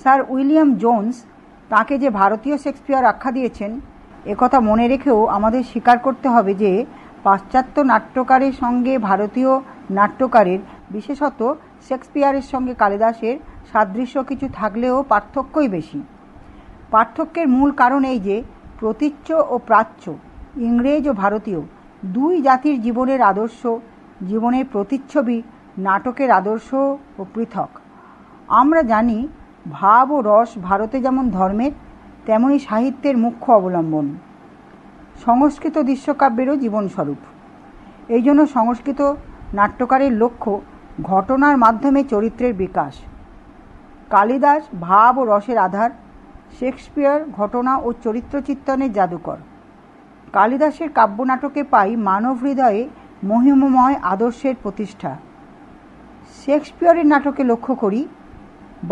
স্যার উইলিয়াম জোন্স তাকে যে ভারতীয় শেক্সপিয়ার আখ্যা দিয়েছেন একথা মনে রেখেও আমাদের স্বীকার করতে হবে যে পাশ্চাত্য নাট্যকারের সঙ্গে ভারতীয় নাট্যকারের বিশেষত শেক্সপিয়ারের সঙ্গে কালিদাসের সাদৃশ্য কিছু থাকলেও পার্থক্যই বেশি পার্থক্যের মূল কারণ এই যে প্রতীচ্য ও প্রাচ্য ইংরেজ ও ভারতীয় দুই জাতির জীবনের আদর্শ জীবনের প্রতিচ্ছবি নাটকের আদর্শ ও পৃথক আমরা জানি ভাব ও রস ভারতে যেমন ধর্মের তেমনই সাহিত্যের মুখ্য অবলম্বন সংস্কৃত দৃশ্যকাব্যেরও জীবনস্বরূপ এই জন্য সংস্কৃত নাট্যকারের লক্ষ্য ঘটনার মাধ্যমে চরিত্রের বিকাশ কালিদাস ভাব ও রসের আধার শেক্সপিয়ার ঘটনা ও চরিত্র চিত্তনের জাদুকর কালিদাসের কাব্যনাটকে পাই মানব হৃদয়ে মহিমময় আদর্শের প্রতিষ্ঠা শেক্সপিয়রের নাটকে লক্ষ্য করি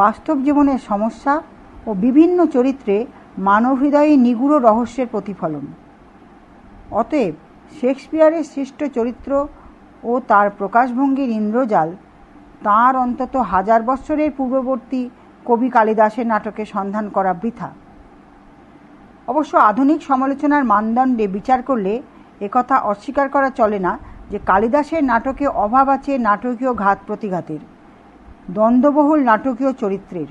বাস্তব জীবনের সমস্যা ও বিভিন্ন চরিত্রে মানব হৃদয়ে নিগুড় রহস্যের প্রতিফলন অতএব শেক্সপিয়ারের সৃষ্ট চরিত্র ও তার প্রকাশভঙ্গির ইন্দ্রজাল তার অন্তত হাজার বৎসরের পূর্ববর্তী কবি কালিদাসের নাটকে সন্ধান করা বৃথা অবশ্য আধুনিক সমালোচনার মানদণ্ডে বিচার করলে একথা অস্বীকার করা চলে না যে কালিদাসের নাটকে অভাব আছে নাটকীয় ঘাত প্রতিঘাতের দ্বন্দ্ববহুল নাটকীয় চরিত্রের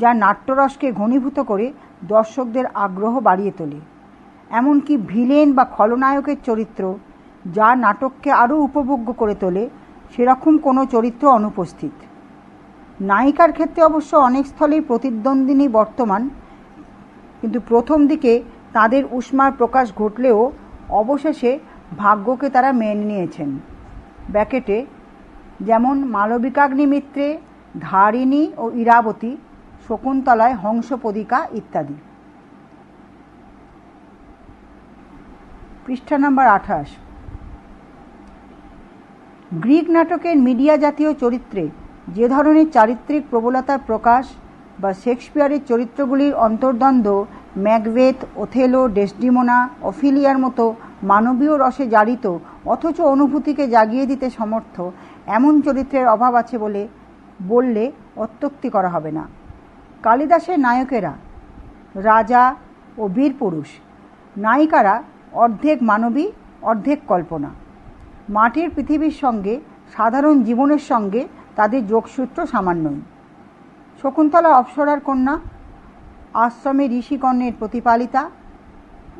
যা নাট্যরসকে ঘনীভূত করে দর্শকদের আগ্রহ বাড়িয়ে তোলে এমনকি ভিলেন বা খলনায়কের চরিত্র যা নাটককে আরও উপভোগ্য করে তোলে সেরকম কোনো চরিত্র অনুপস্থিত নায়িকার ক্ষেত্রে অবশ্য অনেক স্থলেই প্রতিদ্বন্দ্বিনী বর্তমান কিন্তু প্রথম দিকে তাদের উষ্মার প্রকাশ ঘটলেও অবশেষে ভাগ্যকে তারা মেনে নিয়েছেন ব্যাকেটে যেমন মালবিকাগ্নিমিত্রে ধারিণী ও ইরাবতী শকুন্তলায় হংসপদিকা ইত্যাদি পৃষ্ঠা নাম্বার আঠাশ গ্রিক নাটকের মিডিয়া জাতীয় চরিত্রে যে ধরনের চারিত্রিক প্রবলতার প্রকাশ বা শেক্সপিয়ারের চরিত্রগুলির অন্তর্দ্বন্দ্ব ম্যাকবেথ ওথেলো ডেসডিমোনা অফিলিয়ার মতো মানবীয় রসে জারিত অথচ অনুভূতিকে জাগিয়ে দিতে সমর্থ এমন চরিত্রের অভাব আছে বলে বললে অত্যক্তি করা হবে না কালিদাসের নায়কেরা রাজা ও বীর পুরুষ নায়িকারা অর্ধেক মানবী অর্ধেক কল্পনা মাটির পৃথিবীর সঙ্গে সাধারণ জীবনের সঙ্গে তাদের যোগসূত্র সামান্যই শকুন্তলা অপ্সরার কন্যা আশ্রমে ঋষিকর্ণের প্রতিপালিতা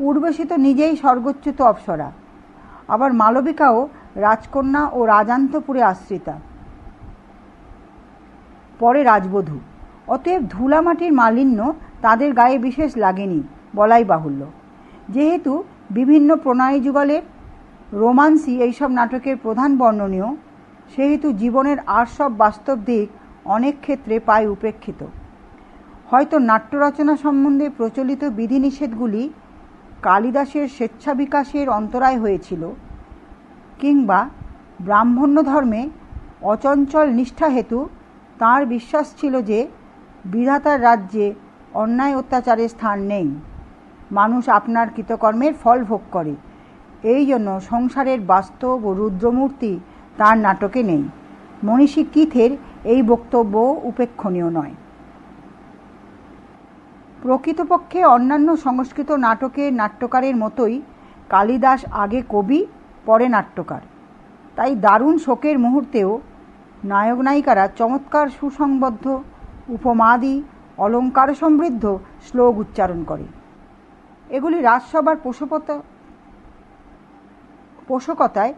উর্বশিত নিজেই স্বর্গচ্যুত অপ্সরা আবার মালবিকাও রাজকন্যা ও রাজান্তপুরে আশ্রিতা পরে রাজবধূ অতএব ধুলা মাটির মালিন্য তাদের গায়ে বিশেষ লাগেনি বলাই বাহুল্য যেহেতু বিভিন্ন প্রণয় যুগলের রোমান্সই এইসব নাটকের প্রধান বর্ণনীয় সেহেতু জীবনের আর সব বাস্তব দিক অনেক ক্ষেত্রে পায় উপেক্ষিত হয়তো নাট্য রচনা সম্বন্ধে প্রচলিত বিধিনিষেধগুলি কালিদাসের স্বেচ্ছাবিকাশের অন্তরায় হয়েছিল কিংবা ব্রাহ্মণ্য ধর্মে অচঞ্চল নিষ্ঠা হেতু তাঁর বিশ্বাস ছিল যে বিধাতার রাজ্যে অন্যায় অত্যাচারের স্থান নেই মানুষ আপনার কৃতকর্মের ফল ভোগ করে এই জন্য সংসারের বাস্তব ও রুদ্রমূর্তি তার নাটকে নেই মনীষী কিথের এই বক্তব্য উপেক্ষণীয় নয় প্রকৃতপক্ষে অন্যান্য সংস্কৃত নাটকের নাট্যকারের মতোই কালিদাস আগে কবি পরে নাট্যকার তাই দারুণ শোকের মুহূর্তেও নায়ক নায়িকারা চমৎকার সুসংবদ্ধ উপমাদি অলঙ্কার সমৃদ্ধ শ্লোক উচ্চারণ করে এগুলি রাজসভার পোষকতা পোষকতায়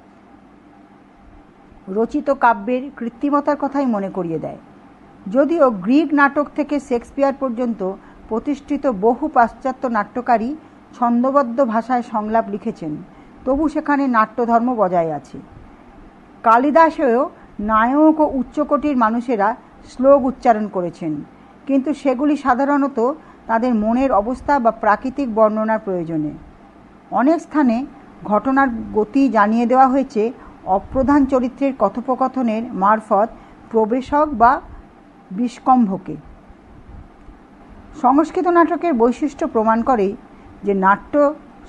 রচিত কাব্যের কৃত্রিমতার কথাই মনে করিয়ে দেয় যদিও গ্রিক নাটক থেকে শেক্সপিয়ার পর্যন্ত প্রতিষ্ঠিত বহু পাশ্চাত্য নাট্যকারী ছন্দবদ্ধ ভাষায় সংলাপ লিখেছেন তবু সেখানে নাট্যধর্ম বজায় আছে কালিদাসেও নায়ক ও উচ্চকোটির মানুষেরা শ্লোক উচ্চারণ করেছেন কিন্তু সেগুলি সাধারণত তাদের মনের অবস্থা বা প্রাকৃতিক বর্ণনার প্রয়োজনে অনেক স্থানে ঘটনার গতি জানিয়ে দেওয়া হয়েছে অপ্রধান চরিত্রের কথোপকথনের মারফত প্রবেশক বা বিষ্কম্ভকে সংস্কৃত নাটকের বৈশিষ্ট্য প্রমাণ করে যে নাট্য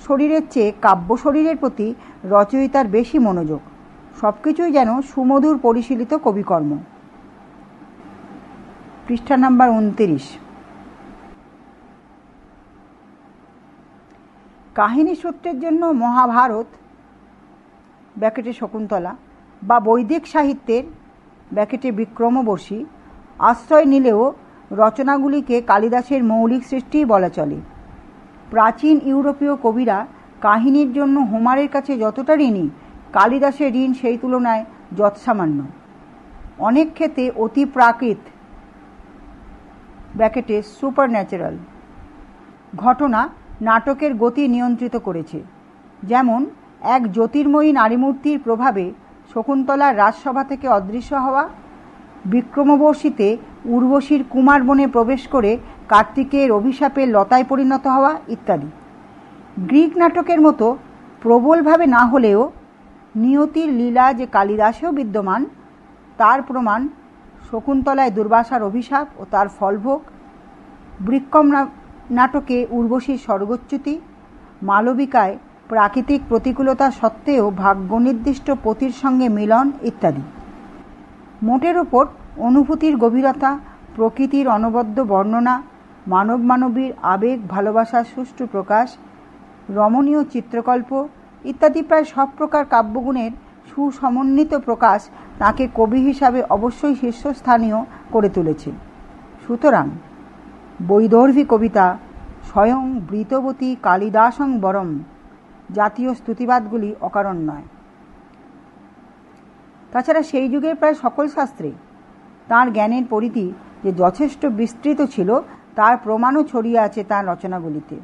শরীরের চেয়ে কাব্য শরীরের প্রতি রচয়িতার বেশি মনোযোগ সব কিছুই যেন সুমধুর পরিশীলিত কবিকর্ম পৃষ্ঠা নাম্বার উনতিরিশ কাহিনী সূত্রের জন্য মহাভারত ব্যাকেটে শকুন্তলা বা বৈদিক সাহিত্যের ব্যাকেটে বিক্রমবর্ষী আশ্রয় নিলেও রচনাগুলিকে কালিদাসের মৌলিক সৃষ্টিই বলা চলে প্রাচীন ইউরোপীয় কবিরা কাহিনীর জন্য হোমারের কাছে যতটা ঋণী কালিদাসের ঋণ সেই তুলনায় যৎসামান্য অনেক ক্ষেত্রে অতি প্রাকৃত ব্র্যাকেটে সুপার ন্যাচারাল ঘটনা নাটকের গতি নিয়ন্ত্রিত করেছে যেমন এক জ্যোতির্ময়ী নারীমূর্তির প্রভাবে শকুন্তলার রাজসভা থেকে অদৃশ্য হওয়া বিক্রমবর্ষীতে উর্বশীর কুমার বনে প্রবেশ করে কার্তিকের অভিশাপে লতায় পরিণত হওয়া ইত্যাদি গ্রিক নাটকের মতো প্রবলভাবে না হলেও নিয়তির লীলা যে কালিদাসেও বিদ্যমান তার প্রমাণ শকুন্তলায় দুর্বাসার অভিশাপ ও তার ফলভোগ বৃক্ষম নাটকে উর্বশীর স্বর্গচ্যুতি মালবিকায় প্রাকৃতিক প্রতিকূলতা সত্ত্বেও ভাগ্যনির্দিষ্ট পতির সঙ্গে মিলন ইত্যাদি মোটের ওপর অনুভূতির গভীরতা প্রকৃতির অনবদ্য বর্ণনা মানব মানবীর আবেগ ভালোবাসার সুষ্ঠু প্রকাশ রমণীয় চিত্রকল্প ইত্যাদি প্রায় সব প্রকার কাব্যগুণের সুসমন্বিত প্রকাশ তাকে কবি হিসাবে অবশ্যই শীর্ষস্থানীয় করে তুলেছে সুতরাং বৈদর্ভী কবিতা স্বয়ং বৃতবতী কালিদাসং বরম জাতীয় স্তুতিবাদগুলি অকারণ নয় তাছাড়া সেই যুগের প্রায় সকল শাস্ত্রে তার জ্ঞানের পরিধি যে যথেষ্ট বিস্তৃত ছিল তার প্রমাণও ছড়িয়ে আছে তার রচনাগুলিতে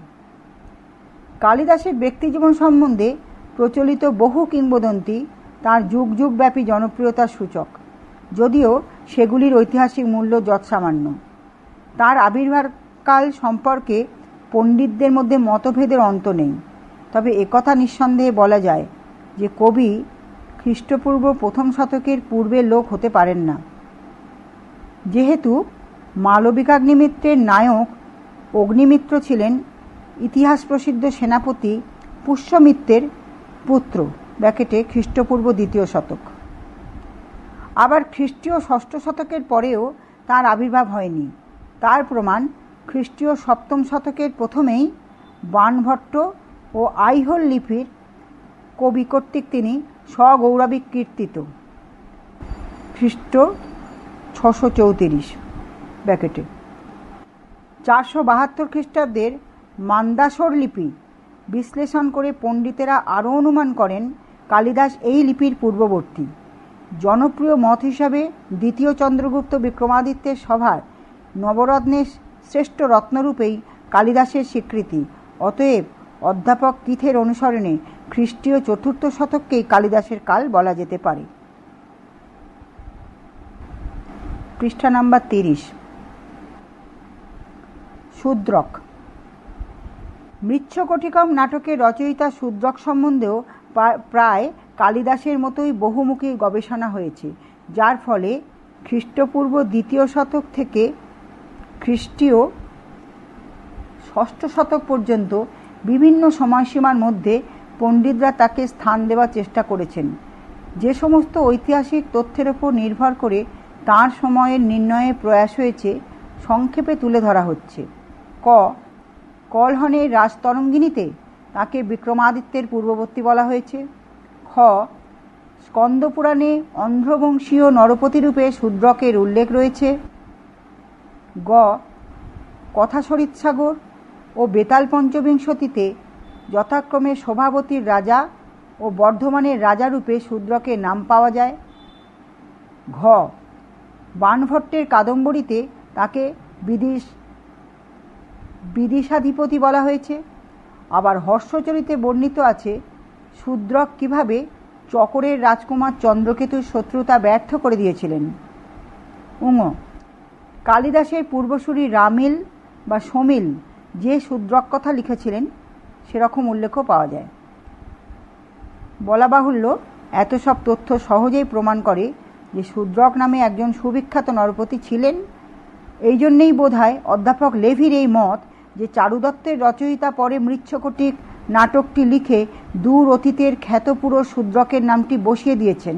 কালিদাসের ব্যক্তিজীবন সম্বন্ধে প্রচলিত বহু কিংবদন্তি তার যুগ যুগব্যাপী জনপ্রিয়তার সূচক যদিও সেগুলির ঐতিহাসিক মূল্য যৎসামান্য তার আবির্ভাবকাল সম্পর্কে পণ্ডিতদের মধ্যে মতভেদের অন্ত নেই তবে একথা নিঃসন্দেহে বলা যায় যে কবি খ্রিস্টপূর্ব প্রথম শতকের পূর্বে লোক হতে পারেন না যেহেতু মালবিকাগ্নিমিত্রের নায়ক অগ্নিমিত্র ছিলেন ইতিহাস প্রসিদ্ধ সেনাপতি পুষ্যমিত্রের পুত্র ব্যাকেটে খ্রিস্টপূর্ব দ্বিতীয় শতক আবার খ্রিস্টীয় ষষ্ঠ শতকের পরেও তার আবির্ভাব হয়নি তার প্রমাণ খ্রিস্টীয় সপ্তম শতকের প্রথমেই বানভট্ট ও আইহোল লিপির কবি কর্তৃক তিনি স্বগৌরবিক কীর্তিত খ্রিস্ট ছশো চৌত্রিশ ব্যাকেটে চারশো বাহাত্তর খ্রিস্টাব্দের মান্দাসর লিপি বিশ্লেষণ করে পণ্ডিতেরা আরও অনুমান করেন কালিদাস এই লিপির পূর্ববর্তী জনপ্রিয় মত হিসাবে দ্বিতীয় চন্দ্রগুপ্ত বিক্রমাদিত্যের সভার নবরত্নের শ্রেষ্ঠ রত্নরূপেই কালিদাসের স্বীকৃতি অতএব অধ্যাপক কিথের অনুসরণে খ্রিস্টীয় চতুর্থ শতককেই কালিদাসের কাল বলা যেতে পারে পৃষ্ঠা নাম্বার তিরিশ শূদ্রক মৃচ্ছকটিকম নাটকের রচয়িতা শূদ্রক সম্বন্ধেও প্রায় কালিদাসের মতোই বহুমুখী গবেষণা হয়েছে যার ফলে খ্রিস্টপূর্ব দ্বিতীয় শতক থেকে খ্রিস্টীয় ষষ্ঠ শতক পর্যন্ত বিভিন্ন সময়সীমার মধ্যে পণ্ডিতরা তাকে স্থান দেওয়ার চেষ্টা করেছেন যে সমস্ত ঐতিহাসিক তথ্যের ওপর নির্ভর করে তার সময়ের নির্ণয়ে প্রয়াস হয়েছে সংক্ষেপে তুলে ধরা হচ্ছে ক কলহনের রাজতরঙ্গিনীতে তাকে বিক্রমাদিত্যের পূর্ববর্তী বলা হয়েছে খ স্কন্দপুরাণে অন্ধ্রবংশীয় নরপতি রূপে শূদ্রকের উল্লেখ রয়েছে গ কথাশরিত সাগর ও বেতাল পঞ্চবিংশতিতে যথাক্রমে শোভাবতীর রাজা ও বর্ধমানের রাজারূপে শূদ্রকে নাম পাওয়া যায় ঘ বানভট্টের কাদম্বরীতে তাকে বিদিশ বিদিশাধিপতি বলা হয়েছে আবার হর্ষচরিতে বর্ণিত আছে শূদ্রক কিভাবে চকরের রাজকুমার চন্দ্রকেতুর শত্রুতা ব্যর্থ করে দিয়েছিলেন উঙ কালিদাসের পূর্বসূরি রামিল বা সমিল যে শূদ্রক কথা লিখেছিলেন সেরকম উল্লেখও পাওয়া যায় বলা বাহুল্য এত সব তথ্য সহজেই প্রমাণ করে যে শূদ্রক নামে একজন সুবিখ্যাত নরপতি ছিলেন এই জন্যেই বোধ হয় অধ্যাপক লেভির এই মত যে চারুদত্তের রচয়িতা পরে মৃচ্ছকটিক নাটকটি লিখে দূর অতীতের খ্যাতপুরো শূদ্রকের নামটি বসিয়ে দিয়েছেন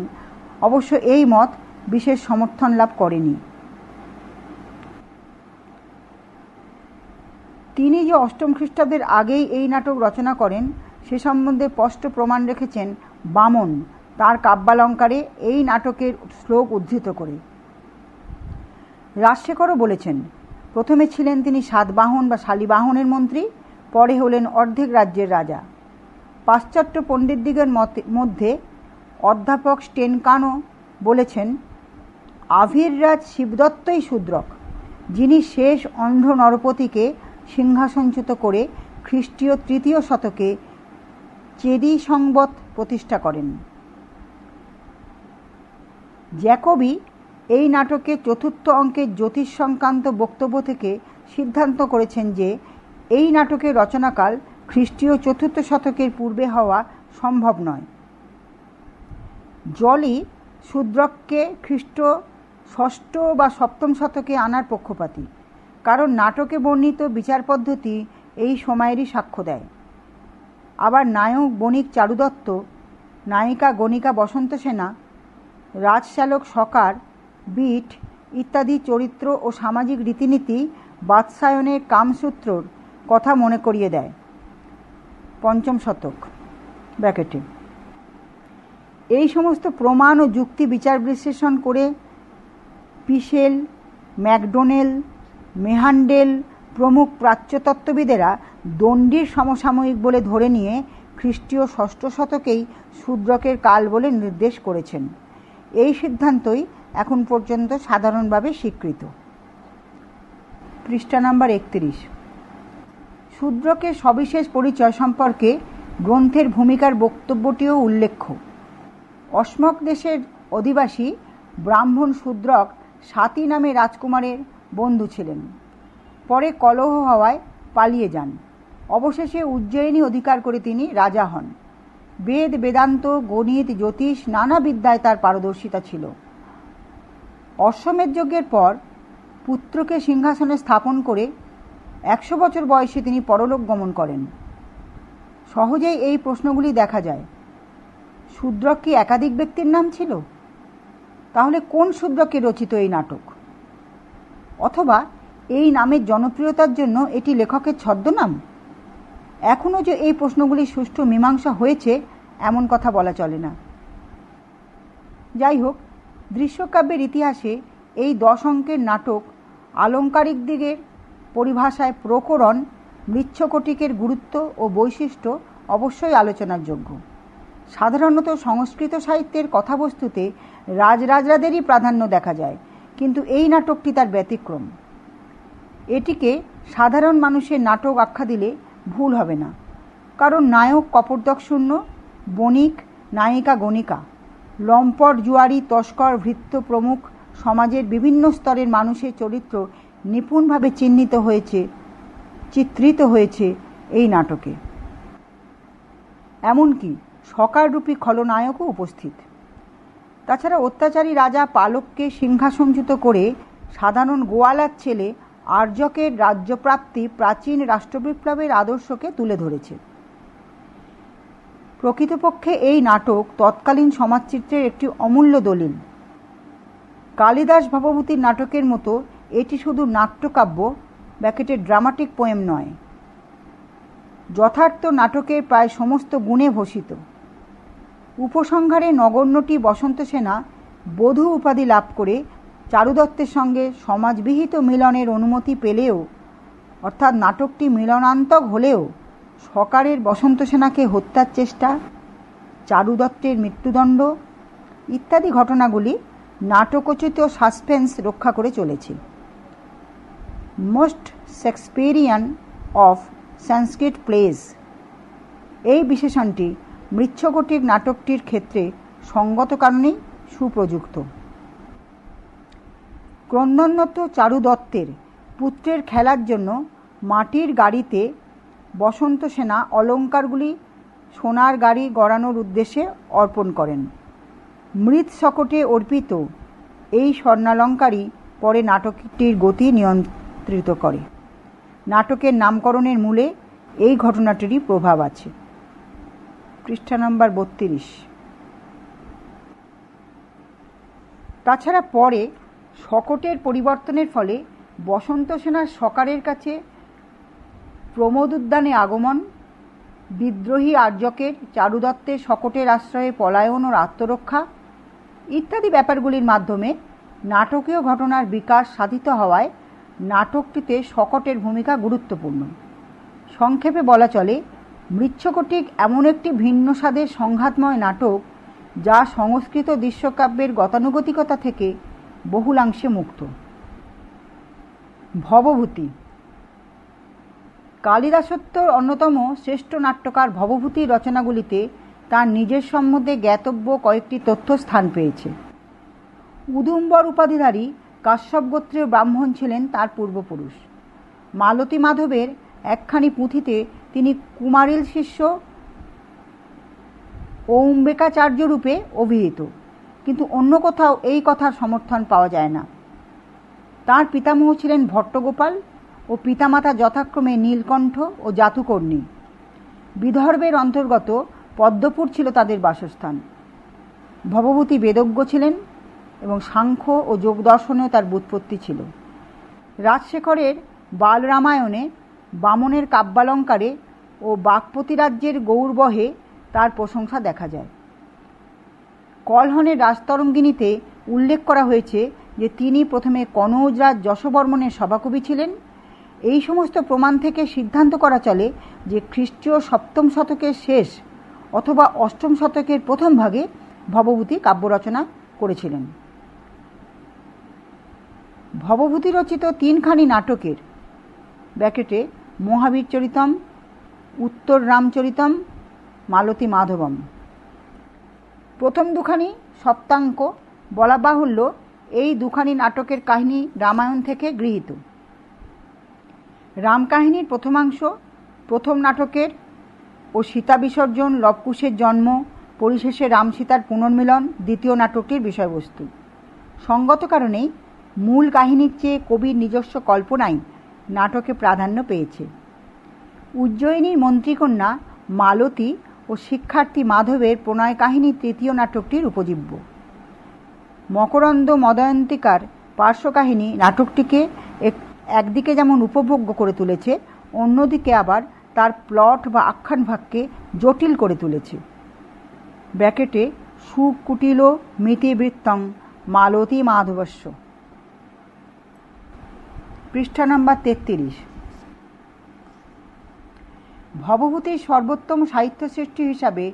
অবশ্য এই মত বিশেষ সমর্থন লাভ করেনি তিনি যে অষ্টম খ্রিস্টাব্দের আগেই এই নাটক রচনা করেন সে সম্বন্ধে স্পষ্ট প্রমাণ রেখেছেন বামন তার কাব্যালঙ্কারে এই নাটকের শ্লোক উদ্ধৃত করে রাজশেখরও বলেছেন প্রথমে ছিলেন তিনি সাতবাহন বা শালিবাহনের মন্ত্রী পরে হলেন অর্ধেক রাজ্যের রাজা পাশ্চাত্য পণ্ডিতদিগের মধ্যে অধ্যাপক স্টেনকানো বলেছেন আভিররাজ শিবদত্তই শূদ্রক যিনি শেষ অন্ধ নরপতিকে সিংহাসনচ্যুত করে খ্রিস্টীয় তৃতীয় শতকে চেরি সংবত প্রতিষ্ঠা করেন জ্যাকবি এই নাটকে চতুর্থ অঙ্কের জ্যোতিষ সংক্রান্ত বক্তব্য থেকে সিদ্ধান্ত করেছেন যে এই নাটকের রচনাকাল খ্রিস্টীয় চতুর্থ শতকের পূর্বে হওয়া সম্ভব নয় জলই শূদ্রককে খ্রিস্ট ষষ্ঠ বা সপ্তম শতকে আনার পক্ষপাতী কারণ নাটকে বর্ণিত বিচার পদ্ধতি এই সময়েরই সাক্ষ্য দেয় আবার নায়ক বণিক চারুদত্ত নায়িকা গণিকা বসন্ত সেনা রাজশালক সকার বিট ইত্যাদি চরিত্র ও সামাজিক রীতিনীতি বাদশায়নের কামসূত্রর কথা মনে করিয়ে দেয় পঞ্চম শতক ব্র্যাকেটে এই সমস্ত প্রমাণ ও যুক্তি বিচার বিশ্লেষণ করে পিশেল ম্যাকডোনেল মেহান্ডেল প্রমুখ প্রাচ্যতত্ত্ববিদেরা দণ্ডীর সমসাময়িক বলে ধরে নিয়ে খ্রিস্টীয় ষষ্ঠ শতকেই শূদ্রকের কাল বলে নির্দেশ করেছেন এই সিদ্ধান্তই এখন পর্যন্ত সাধারণভাবে স্বীকৃত পৃষ্ঠা নাম্বার একত্রিশ শূদ্রকে সবিশেষ পরিচয় সম্পর্কে গ্রন্থের ভূমিকার বক্তব্যটিও উল্লেখ্য অসমক দেশের অধিবাসী ব্রাহ্মণ শূদ্রক সাতী নামে রাজকুমারের বন্ধু ছিলেন পরে কলহ হওয়ায় পালিয়ে যান অবশেষে উজ্জয়িনী অধিকার করে তিনি রাজা হন বেদ বেদান্ত গণিত জ্যোতিষ নানা বিদ্যায় তার পারদর্শিতা ছিল অশ্বমেধ যজ্ঞের পর পুত্রকে সিংহাসনে স্থাপন করে একশো বছর বয়সে তিনি পরলোক গমন করেন সহজেই এই প্রশ্নগুলি দেখা যায় শূদ্রক কি একাধিক ব্যক্তির নাম ছিল তাহলে কোন শূদ্রকে রচিত এই নাটক অথবা এই নামের জনপ্রিয়তার জন্য এটি লেখকের ছদ্মনাম এখনও যে এই প্রশ্নগুলি সুষ্ঠু মীমাংসা হয়েছে এমন কথা বলা চলে না যাই হোক দৃশ্যকাব্যের ইতিহাসে এই দশ অঙ্কের নাটক আলঙ্কারিক দিকের পরিভাষায় প্রকরণ মৃচ্ছকটিকের গুরুত্ব ও বৈশিষ্ট্য অবশ্যই আলোচনার যোগ্য সাধারণত সংস্কৃত সাহিত্যের কথাবস্তুতে রাজরাজরাদেরই প্রাধান্য দেখা যায় কিন্তু এই নাটকটি তার ব্যতিক্রম এটিকে সাধারণ মানুষের নাটক আখ্যা দিলে ভুল হবে না কারণ নায়ক কপটদক শূন্য বণিক নায়িকা গণিকা লম্পট জুয়ারি তস্কর ভৃত্য প্রমুখ সমাজের বিভিন্ন স্তরের মানুষের চরিত্র নিপুণভাবে চিহ্নিত হয়েছে চিত্রিত হয়েছে এই নাটকে এমনকি সকাররূপী খলনায়কও উপস্থিত তাছাড়া অত্যাচারী রাজা পালককে সিংহাসনচ্যুত করে সাধারণ গোয়ালার ছেলে আর্যকের রাজ্যপ্রাপ্তি প্রাচীন রাষ্ট্রবিপ্লবের আদর্শকে তুলে ধরেছে প্রকৃতপক্ষে এই নাটক তৎকালীন সমাজচিত্রের একটি অমূল্য দলিল কালিদাস ভাবভূতির নাটকের মতো এটি শুধু নাট্যকাব্য ব্যাকেটের ড্রামাটিক পোয়েম নয় যথার্থ নাটকের প্রায় সমস্ত গুণে ভূষিত উপসংহারে নগণ্যটি বসন্ত সেনা বধূ উপাধি লাভ করে চারুদত্তের সঙ্গে সমাজবিহিত মিলনের অনুমতি পেলেও অর্থাৎ নাটকটি মিলনান্তক হলেও সকারের বসন্ত সেনাকে হত্যার চেষ্টা চারু দত্তের মৃত্যুদণ্ড ইত্যাদি ঘটনাগুলি নাটকোচিত সাসপেন্স রক্ষা করে চলেছে most Shakespearean of Sanskrit plays এই বিশেষণটি মৃচ্ছকটির নাটকটির ক্ষেত্রে সঙ্গত কারণেই সুপ্রযুক্ত ক্রন্দন্নত চারু দত্তের পুত্রের খেলার জন্য মাটির গাড়িতে বসন্ত সেনা অলঙ্কারগুলি সোনার গাড়ি গড়ানোর উদ্দেশ্যে অর্পণ করেন মৃত শকটে অর্পিত এই স্বর্ণালঙ্কারই পরে নাটকটির গতি নিয়ন্ত্রিত করে নাটকের নামকরণের মূলে এই ঘটনাটিরই প্রভাব আছে পৃষ্ঠা নম্বর বত্রিশ তাছাড়া পরে শকটের পরিবর্তনের ফলে বসন্ত সেনার সকারের কাছে প্রমোদ উদ্যানে আগমন বিদ্রোহী আর্যকের চারুদত্তের শকটের আশ্রয়ে পলায়ন ও আত্মরক্ষা ইত্যাদি ব্যাপারগুলির মাধ্যমে নাটকীয় ঘটনার বিকাশ সাধিত হওয়ায় নাটকটিতে শকটের ভূমিকা গুরুত্বপূর্ণ সংক্ষেপে বলা চলে মৃচ্ছকটিক এমন একটি ভিন্ন স্বাদের সংঘাতময় নাটক যা সংস্কৃত দৃশ্যকাব্যের গতানুগতিকতা থেকে বহুলাংশে মুক্ত ভবভূতি কালিদাসত্বর অন্যতম শ্রেষ্ঠ নাট্যকার ভবভূতি রচনাগুলিতে তার নিজের সম্বন্ধে জ্ঞাতব্য কয়েকটি তথ্য স্থান পেয়েছে উদুম্বর উপাধিধারী কাশ্যপ গোত্রের ব্রাহ্মণ ছিলেন তার পূর্বপুরুষ মালতী মাধবের একখানি পুঁথিতে তিনি কুমারিল শিষ্য ঔম্বেকাচার্য রূপে অভিহিত কিন্তু অন্য কোথাও এই কথার সমর্থন পাওয়া যায় না তার পিতামহ ছিলেন ভট্টগোপাল ও পিতামাতা যথাক্রমে নীলকণ্ঠ ও জাতুকর্ণী বিদর্ভের অন্তর্গত পদ্মপুর ছিল তাদের বাসস্থান ভবভূতী বেদজ্ঞ ছিলেন এবং সাংখ্য ও যোগদর্শনেও তার বুৎপত্তি ছিল রাজশেখরের বালরামায়ণে বামনের কাব্যালঙ্কারে ও রাজ্যের গৌরবহে তার প্রশংসা দেখা যায় কলহনের রাজতরঙ্গিনীতে উল্লেখ করা হয়েছে যে তিনি প্রথমে কনৌজরাজ যশবর্মনের সভাকবি ছিলেন এই সমস্ত প্রমাণ থেকে সিদ্ধান্ত করা চলে যে খ্রিস্টীয় সপ্তম শতকের শেষ অথবা অষ্টম শতকের প্রথম ভাগে ভবভূতি কাব্য রচনা করেছিলেন ভবভূতি রচিত তিনখানি নাটকের ব্যাকেটে মহাবীর চরিতম উত্তর রামচরিতম মালতী মাধবম প্রথম দুখানি সপ্তাঙ্ক বলা বাহুল্য এই দুখানি নাটকের কাহিনী রামায়ণ থেকে গৃহীত রামকাহিনীর প্রথমাংশ প্রথম নাটকের ও সীতা বিসর্জন লবকুশের জন্ম পরিশেষে রাম সীতার পুনর্মিলন দ্বিতীয় নাটকটির বিষয়বস্তু সঙ্গত কারণেই মূল কাহিনীর চেয়ে কবির নিজস্ব কল্পনাই নাটকে প্রাধান্য পেয়েছে উজ্জয়িনীর মন্ত্রীকন্যা মালতী ও শিক্ষার্থী মাধবের প্রণয় কাহিনী তৃতীয় নাটকটির উপজীব্য মকরন্দ মদয়ন্তিকার পার্শ্বকাহিনী নাটকটিকে একটি একদিকে যেমন উপভোগ্য করে তুলেছে অন্যদিকে আবার তার প্লট বা আখ্যান ভাগকে জটিল করে তুলেছে ব্র্যাকেটে সুকুটিল মিতিবৃত্তং মালতী মাধবস্য পৃষ্ঠা নম্বর তেত্রিশ ভবভূতির সর্বোত্তম সাহিত্য সৃষ্টি হিসাবে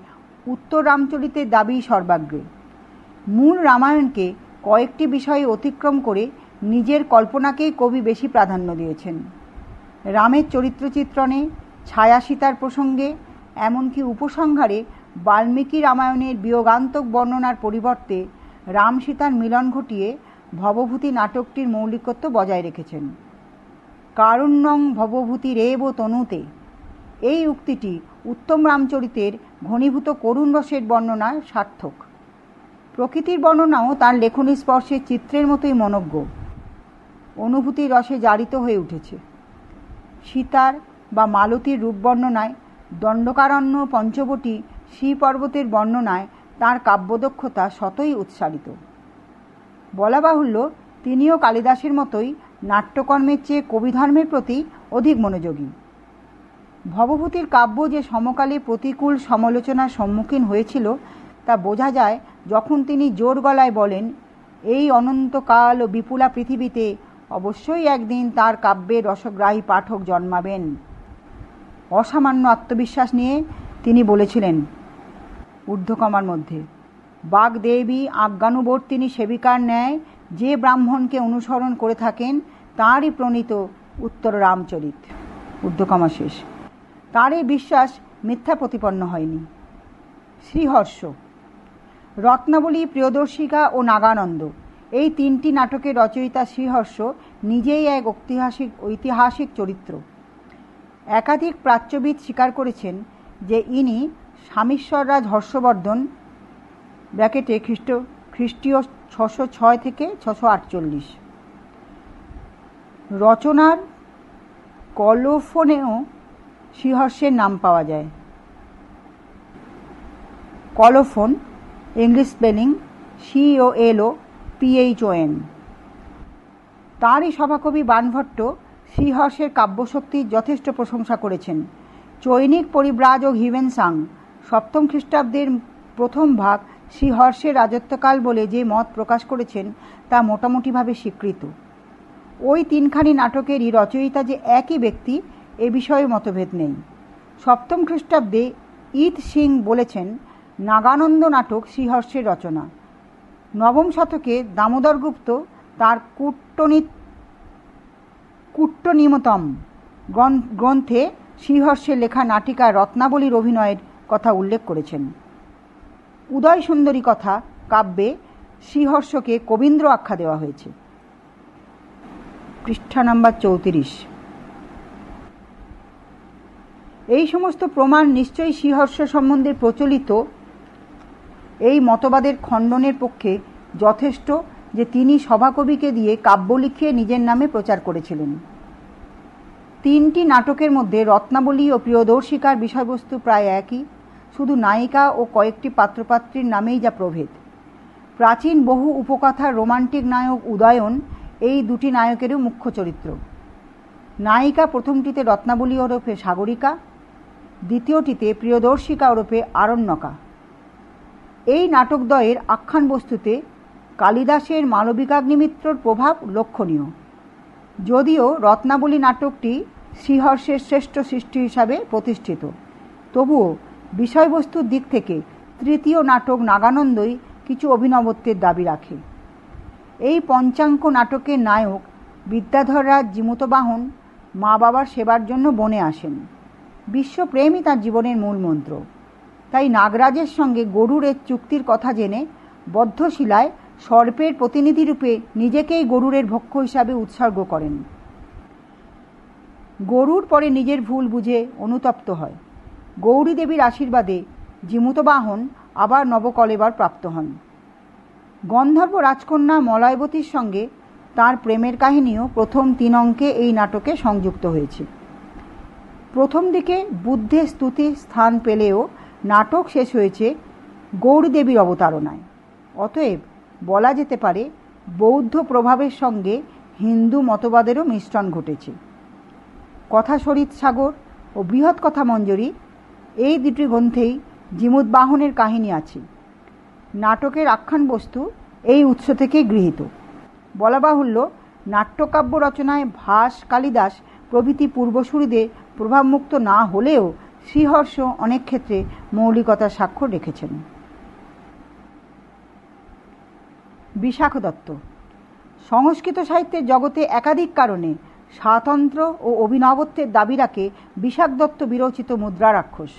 উত্তর রামচরিতের দাবি সর্বাগ্রে মূল রামায়ণকে কয়েকটি বিষয়ে অতিক্রম করে নিজের কল্পনাকেই কবি বেশি প্রাধান্য দিয়েছেন রামের চরিত্রচিত্রণে ছায়া সীতার প্রসঙ্গে এমনকি উপসংহারে বাল্মীকি রামায়ণের বিয়োগান্তক বর্ণনার পরিবর্তে রাম সীতার মিলন ঘটিয়ে ভবভূতি নাটকটির মৌলিকত্ব বজায় রেখেছেন কারুণ্যং ভবভূতি রেব তনুতে এই উক্তিটি উত্তম রামচরিতের ঘনীভূত করুণ রসের বর্ণনায় সার্থক প্রকৃতির বর্ণনাও তার লেখনী স্পর্শে চিত্রের মতোই মনজ্ঞ অনুভূতি রসে জারিত হয়ে উঠেছে সীতার বা মালতীর রূপ বর্ণনায় দণ্ডকারণ্য পঞ্চবটী শ্রীপর্বতের বর্ণনায় তার কাব্যদক্ষতা শতই উৎসারিত বলা বাহুল্য তিনিও কালিদাসের মতোই নাট্যকর্মের চেয়ে কবিধর্মের প্রতি অধিক মনোযোগী ভবভূতির কাব্য যে সমকালে প্রতিকূল সমালোচনার সম্মুখীন হয়েছিল তা বোঝা যায় যখন তিনি জোর গলায় বলেন এই অনন্তকাল ও বিপুলা পৃথিবীতে অবশ্যই একদিন তার কাব্যে রসগ্রাহী পাঠক জন্মাবেন অসামান্য আত্মবিশ্বাস নিয়ে তিনি বলেছিলেন ঊর্ধ্বকমার মধ্যে বাগদেবী আজ্ঞানুবর্তিনী সেবিকার ন্যায় যে ব্রাহ্মণকে অনুসরণ করে থাকেন তাঁরই প্রণীত উত্তর রামচরিত ঊর্ধ্বকমা শেষ তারই বিশ্বাস মিথ্যা প্রতিপন্ন হয়নি শ্রীহর্ষ রত্নাবলী প্রিয়দর্শিকা ও নাগানন্দ এই তিনটি নাটকের রচয়িতা শ্রীহর্ষ নিজেই এক ঐতিহাসিক ঐতিহাসিক চরিত্র একাধিক প্রাচ্যবিদ স্বীকার করেছেন যে ইনি স্বামীশ্বররাজ হর্ষবর্ধন ব্র্যাকেটে খ্রিস্ট খ্রিস্টীয় ছশো ছয় থেকে ছশো আটচল্লিশ রচনার কলোফোনেও শ্রীহর্ষের নাম পাওয়া যায় colophon English spelling C O P H O N তাঁরই সভাকবি বাণভট্ট শ্রীহর্ষের কাব্যশক্তির যথেষ্ট প্রশংসা করেছেন চৈনিক পরিব্রাজ ও সাং সপ্তম খ্রিস্টাব্দের প্রথম ভাগ শ্রীহর্ষের রাজত্বকাল বলে যে মত প্রকাশ করেছেন তা মোটামুটিভাবে স্বীকৃত ওই তিনখানি নাটকেরই রচয়িতা যে একই ব্যক্তি এ বিষয়ে মতভেদ নেই সপ্তম খ্রিস্টাব্দে ইত সিং বলেছেন নাগানন্দ নাটক শ্রীহর্ষের রচনা নবম শতকে দামোদরগুপ্ত তার কুট্টনি কুট্টনিমতম গ্রন্থে শ্রীহর্ষের লেখা নাটিকা রত্নাবলীর অভিনয়ের কথা উল্লেখ করেছেন উদয় সুন্দরী কথা কাব্যে শ্রীহর্ষকে কবীন্দ্র আখ্যা দেওয়া হয়েছে পৃষ্ঠা নাম্বার চৌত্রিশ এই সমস্ত প্রমাণ নিশ্চয়ই শ্রীহর্ষ সম্বন্ধে প্রচলিত এই মতবাদের খণ্ডনের পক্ষে যথেষ্ট যে তিনি সভাকবিকে দিয়ে কাব্য লিখিয়ে নিজের নামে প্রচার করেছিলেন তিনটি নাটকের মধ্যে রত্নাবলী ও প্রিয়দর্শিকার বিষয়বস্তু প্রায় একই শুধু নায়িকা ও কয়েকটি পাত্রপাত্রীর নামেই যা প্রভেদ প্রাচীন বহু উপকথার রোমান্টিক নায়ক উদয়ন এই দুটি নায়কেরও মুখ্য চরিত্র নায়িকা প্রথমটিতে রত্নাবলী ওরফে সাগরিকা দ্বিতীয়টিতে প্রিয়দর্শিকা ওরফে আরণ্যকা এই নাটকদ্বয়ের আখ্যান বস্তুতে কালিদাসের মালবিকাগ্নিমিত্রর প্রভাব লক্ষণীয় যদিও রত্নাবলী নাটকটি শ্রীহর্ষের শ্রেষ্ঠ সৃষ্টি হিসাবে প্রতিষ্ঠিত তবুও বিষয়বস্তুর দিক থেকে তৃতীয় নাটক নাগানন্দই কিছু অভিনবত্বের দাবি রাখে এই পঞ্চাঙ্ক নাটকের নায়ক বিদ্যাধররাজ জীমতবাহন মা বাবার সেবার জন্য বনে আসেন বিশ্বপ্রেমই তার জীবনের মূল মন্ত্র তাই নাগরাজের সঙ্গে গরুরের চুক্তির কথা জেনে বদ্ধশিলায় সর্পের প্রতিনিধিরূপে নিজেকেই গরুরের ভক্ষ হিসাবে উৎসর্গ করেন গরুর পরে নিজের ভুল বুঝে অনুতপ্ত হয় গৌরী দেবীর আশীর্বাদে জিমুতবাহন আবার নবকলেবার প্রাপ্ত হন গন্ধর্ব রাজকন্যা মলয়বতীর সঙ্গে তার প্রেমের কাহিনীও প্রথম তিন অঙ্কে এই নাটকে সংযুক্ত হয়েছে প্রথম দিকে বুদ্ধের স্তুতি স্থান পেলেও নাটক শেষ হয়েছে গৌরদেবীর অবতারণায় অতএব বলা যেতে পারে বৌদ্ধ প্রভাবের সঙ্গে হিন্দু মতবাদেরও মিশ্রণ ঘটেছে কথা সরিত সাগর ও বৃহৎ কথা মঞ্জরি এই দুটি গ্রন্থেই জিমুদ্বাহনের কাহিনী আছে নাটকের আখ্যান বস্তু এই উৎস থেকে গৃহীত বলা বাহুল্য নাট্যকাব্য রচনায় ভাস কালিদাস প্রভৃতি পূর্বসূরিদের প্রভাবমুক্ত না হলেও শ্রীহর্ষ অনেক ক্ষেত্রে মৌলিকতার স্বাক্ষর রেখেছেন বিশাখ দত্ত সংস্কৃত সাহিত্যের জগতে একাধিক কারণে স্বাতন্ত্র ও অভিনবত্বের দাবি রাখে বিশাখ দত্ত বিরচিত মুদ্রা রাক্ষস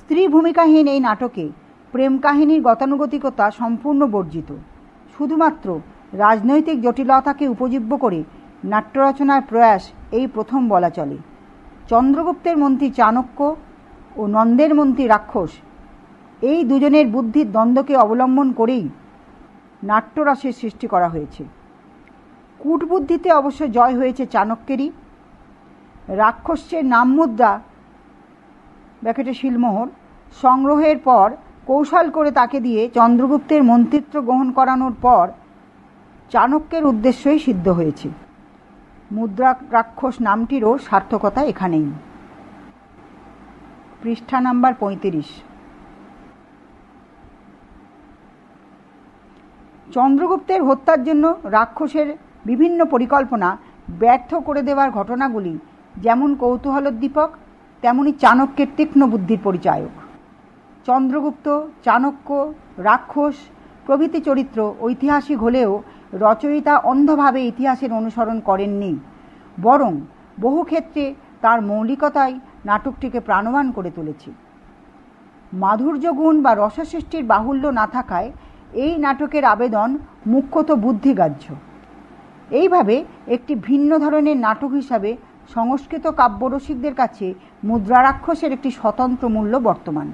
স্ত্রী ভূমিকাহীন এই নাটকে প্রেম কাহিনীর গতানুগতিকতা সম্পূর্ণ বর্জিত শুধুমাত্র রাজনৈতিক জটিলতাকে উপজীব্য করে নাট্যরচনার প্রয়াস এই প্রথম বলা চলে চন্দ্রগুপ্তের মন্ত্রী চাণক্য ও নন্দের মন্ত্রী রাক্ষস এই দুজনের বুদ্ধির দ্বন্দ্বকে অবলম্বন করেই নাট্যরাসের সৃষ্টি করা হয়েছে কূটবুদ্ধিতে অবশ্য জয় হয়েছে চাণক্যেরই রাক্ষসের নাম মুদ্রা ব্যাকেটে শিলমোহর সংগ্রহের পর কৌশল করে তাকে দিয়ে চন্দ্রগুপ্তের মন্ত্রিত্ব গ্রহণ করানোর পর চাণক্যের উদ্দেশ্যই সিদ্ধ হয়েছে মুদ্রা রাক্ষস নামটিরও সার্থকতা এখানেই পৃষ্ঠা নাম্বার পঁয়ত্রিশ চন্দ্রগুপ্তের হত্যার জন্য রাক্ষসের বিভিন্ন পরিকল্পনা ব্যর্থ করে দেওয়ার ঘটনাগুলি যেমন কৌতূহলোদ্দীপক তেমনি চাণক্যের তীক্ষ্ণ বুদ্ধির পরিচায়ক চন্দ্রগুপ্ত চাণক্য রাক্ষস প্রভৃতি চরিত্র ঐতিহাসিক হলেও রচয়িতা অন্ধভাবে ইতিহাসের অনুসরণ করেননি বরং বহু ক্ষেত্রে তার মৌলিকতাই নাটকটিকে প্রাণবান করে তুলেছে মাধুর্যগুণ বা রসসৃষ্টির বাহুল্য না থাকায় এই নাটকের আবেদন মুখ্যত বুদ্ধিগ্রাহ্য এইভাবে একটি ভিন্ন ধরনের নাটক হিসাবে সংস্কৃত কাব্যরসিকদের কাছে মুদ্রারাক্ষসের একটি স্বতন্ত্র মূল্য বর্তমান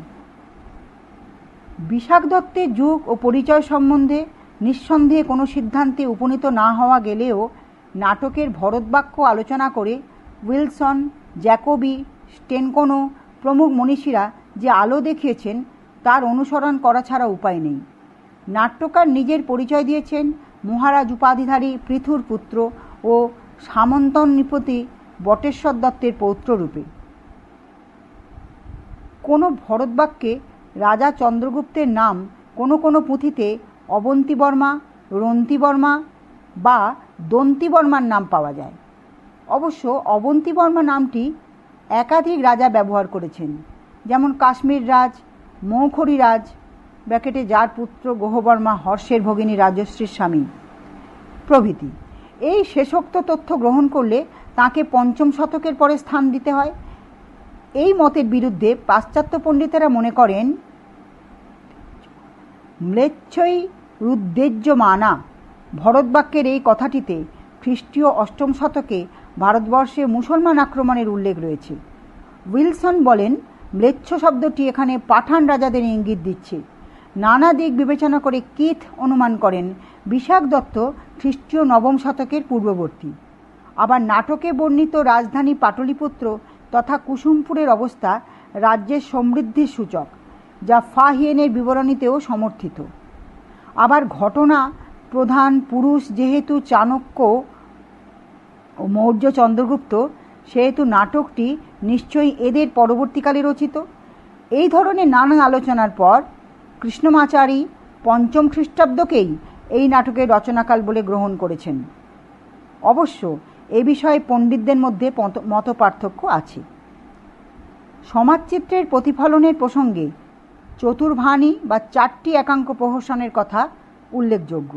বিশাখ দত্তের যুগ ও পরিচয় সম্বন্ধে নিঃসন্দেহে কোনো সিদ্ধান্তে উপনীত না হওয়া গেলেও নাটকের ভরতবাক্য আলোচনা করে উইলসন জ্যাকোবি স্টেনকোনো প্রমুখ মনীষীরা যে আলো দেখিয়েছেন তার অনুসরণ করা ছাড়া উপায় নেই নাট্যকার নিজের পরিচয় দিয়েছেন মহারাজ উপাধিধারী পৃথুর পুত্র ও সামন্তন নৃপতি বটেশ্বর দত্তের পৌত্ররূপে কোনো ভরতবাক্যে রাজা চন্দ্রগুপ্তের নাম কোনো কোনো পুঁথিতে অবন্তী বর্মা রন্তি বর্মা বা দন্তি বর্মার নাম পাওয়া যায় অবশ্য অবন্তী বর্মা নামটি একাধিক রাজা ব্যবহার করেছেন যেমন কাশ্মীর রাজ মৌখরি রাজ ব্র্যাকেটে যার পুত্র গোহবর্মা হর্ষের ভগিনী রাজশ্রীর স্বামী প্রভৃতি এই শেষোক্ত তথ্য গ্রহণ করলে তাকে পঞ্চম শতকের পরে স্থান দিতে হয় এই মতের বিরুদ্ধে পাশ্চাত্য পণ্ডিতেরা মনে করেন ম্লেচ্ছই রুদ্দেজ্যমানা ভরতবাক্যের এই কথাটিতে খ্রিস্টীয় অষ্টম শতকে ভারতবর্ষে মুসলমান আক্রমণের উল্লেখ রয়েছে উইলসন বলেন ম্লেচ্ছ শব্দটি এখানে পাঠান রাজাদের ইঙ্গিত দিচ্ছে নানা দিক বিবেচনা করে কিথ অনুমান করেন বিশাখ দত্ত খ্রিস্টীয় নবম শতকের পূর্ববর্তী আবার নাটকে বর্ণিত রাজধানী পাটলিপুত্র তথা কুসুমপুরের অবস্থা রাজ্যের সমৃদ্ধির সূচক যা ফাহিয়েনের বিবরণীতেও সমর্থিত আবার ঘটনা প্রধান পুরুষ যেহেতু চাণক্য ও মৌর্য চন্দ্রগুপ্ত সেহেতু নাটকটি নিশ্চয়ই এদের পরবর্তীকালে রচিত এই ধরনের নানা আলোচনার পর কৃষ্ণমাচারী পঞ্চম খ্রিস্টাব্দকেই এই নাটকের রচনাকাল বলে গ্রহণ করেছেন অবশ্য এ বিষয়ে পণ্ডিতদের মধ্যে মত পার্থক্য আছে সমাজচিত্রের প্রতিফলনের প্রসঙ্গে চতুর্ভাণী বা চারটি একাঙ্ক প্রহসনের কথা উল্লেখযোগ্য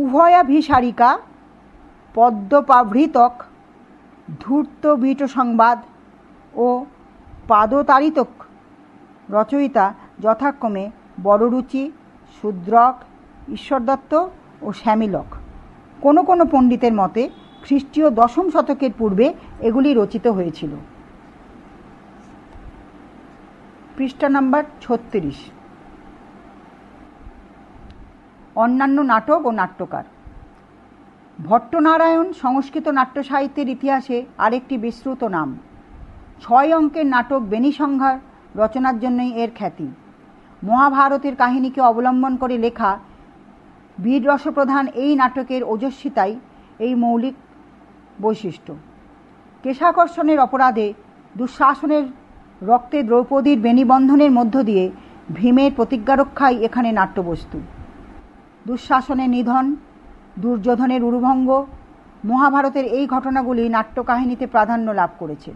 উভয়াভিসারিকা পদ্মপাভৃতক ধূর্ত বিট সংবাদ ও পাদতারিতক রচয়িতা যথাক্রমে বড়রুচি শুদ্রক ঈশ্বরদত্ত ও শ্যামিলক কোনো কোনো পণ্ডিতের মতে খ্রিস্টীয় দশম শতকের পূর্বে এগুলি রচিত হয়েছিল পৃষ্ঠা নাম্বার ছত্রিশ অন্যান্য নাটক ও নাট্যকার ভট্টনারায়ণ সংস্কৃত নাট্য সাহিত্যের ইতিহাসে আরেকটি বিস্তৃত নাম ছয় অঙ্কের নাটক বেনিসংহার রচনার জন্যই এর খ্যাতি মহাভারতের কাহিনীকে অবলম্বন করে লেখা বীর রসপ্রধান এই নাটকের ওজস্বিতাই এই মৌলিক বৈশিষ্ট্য কেশাকর্ষণের অপরাধে দুঃশাসনের রক্তে দ্রৌপদীর বেণীবন্ধনের মধ্য দিয়ে ভীমের প্রতিজ্ঞারক্ষাই এখানে নাট্যবস্তু দুঃশাসনের নিধন দুর্যোধনের উরুভঙ্গ মহাভারতের এই ঘটনাগুলি নাট্যকাহিনীতে প্রাধান্য লাভ করেছে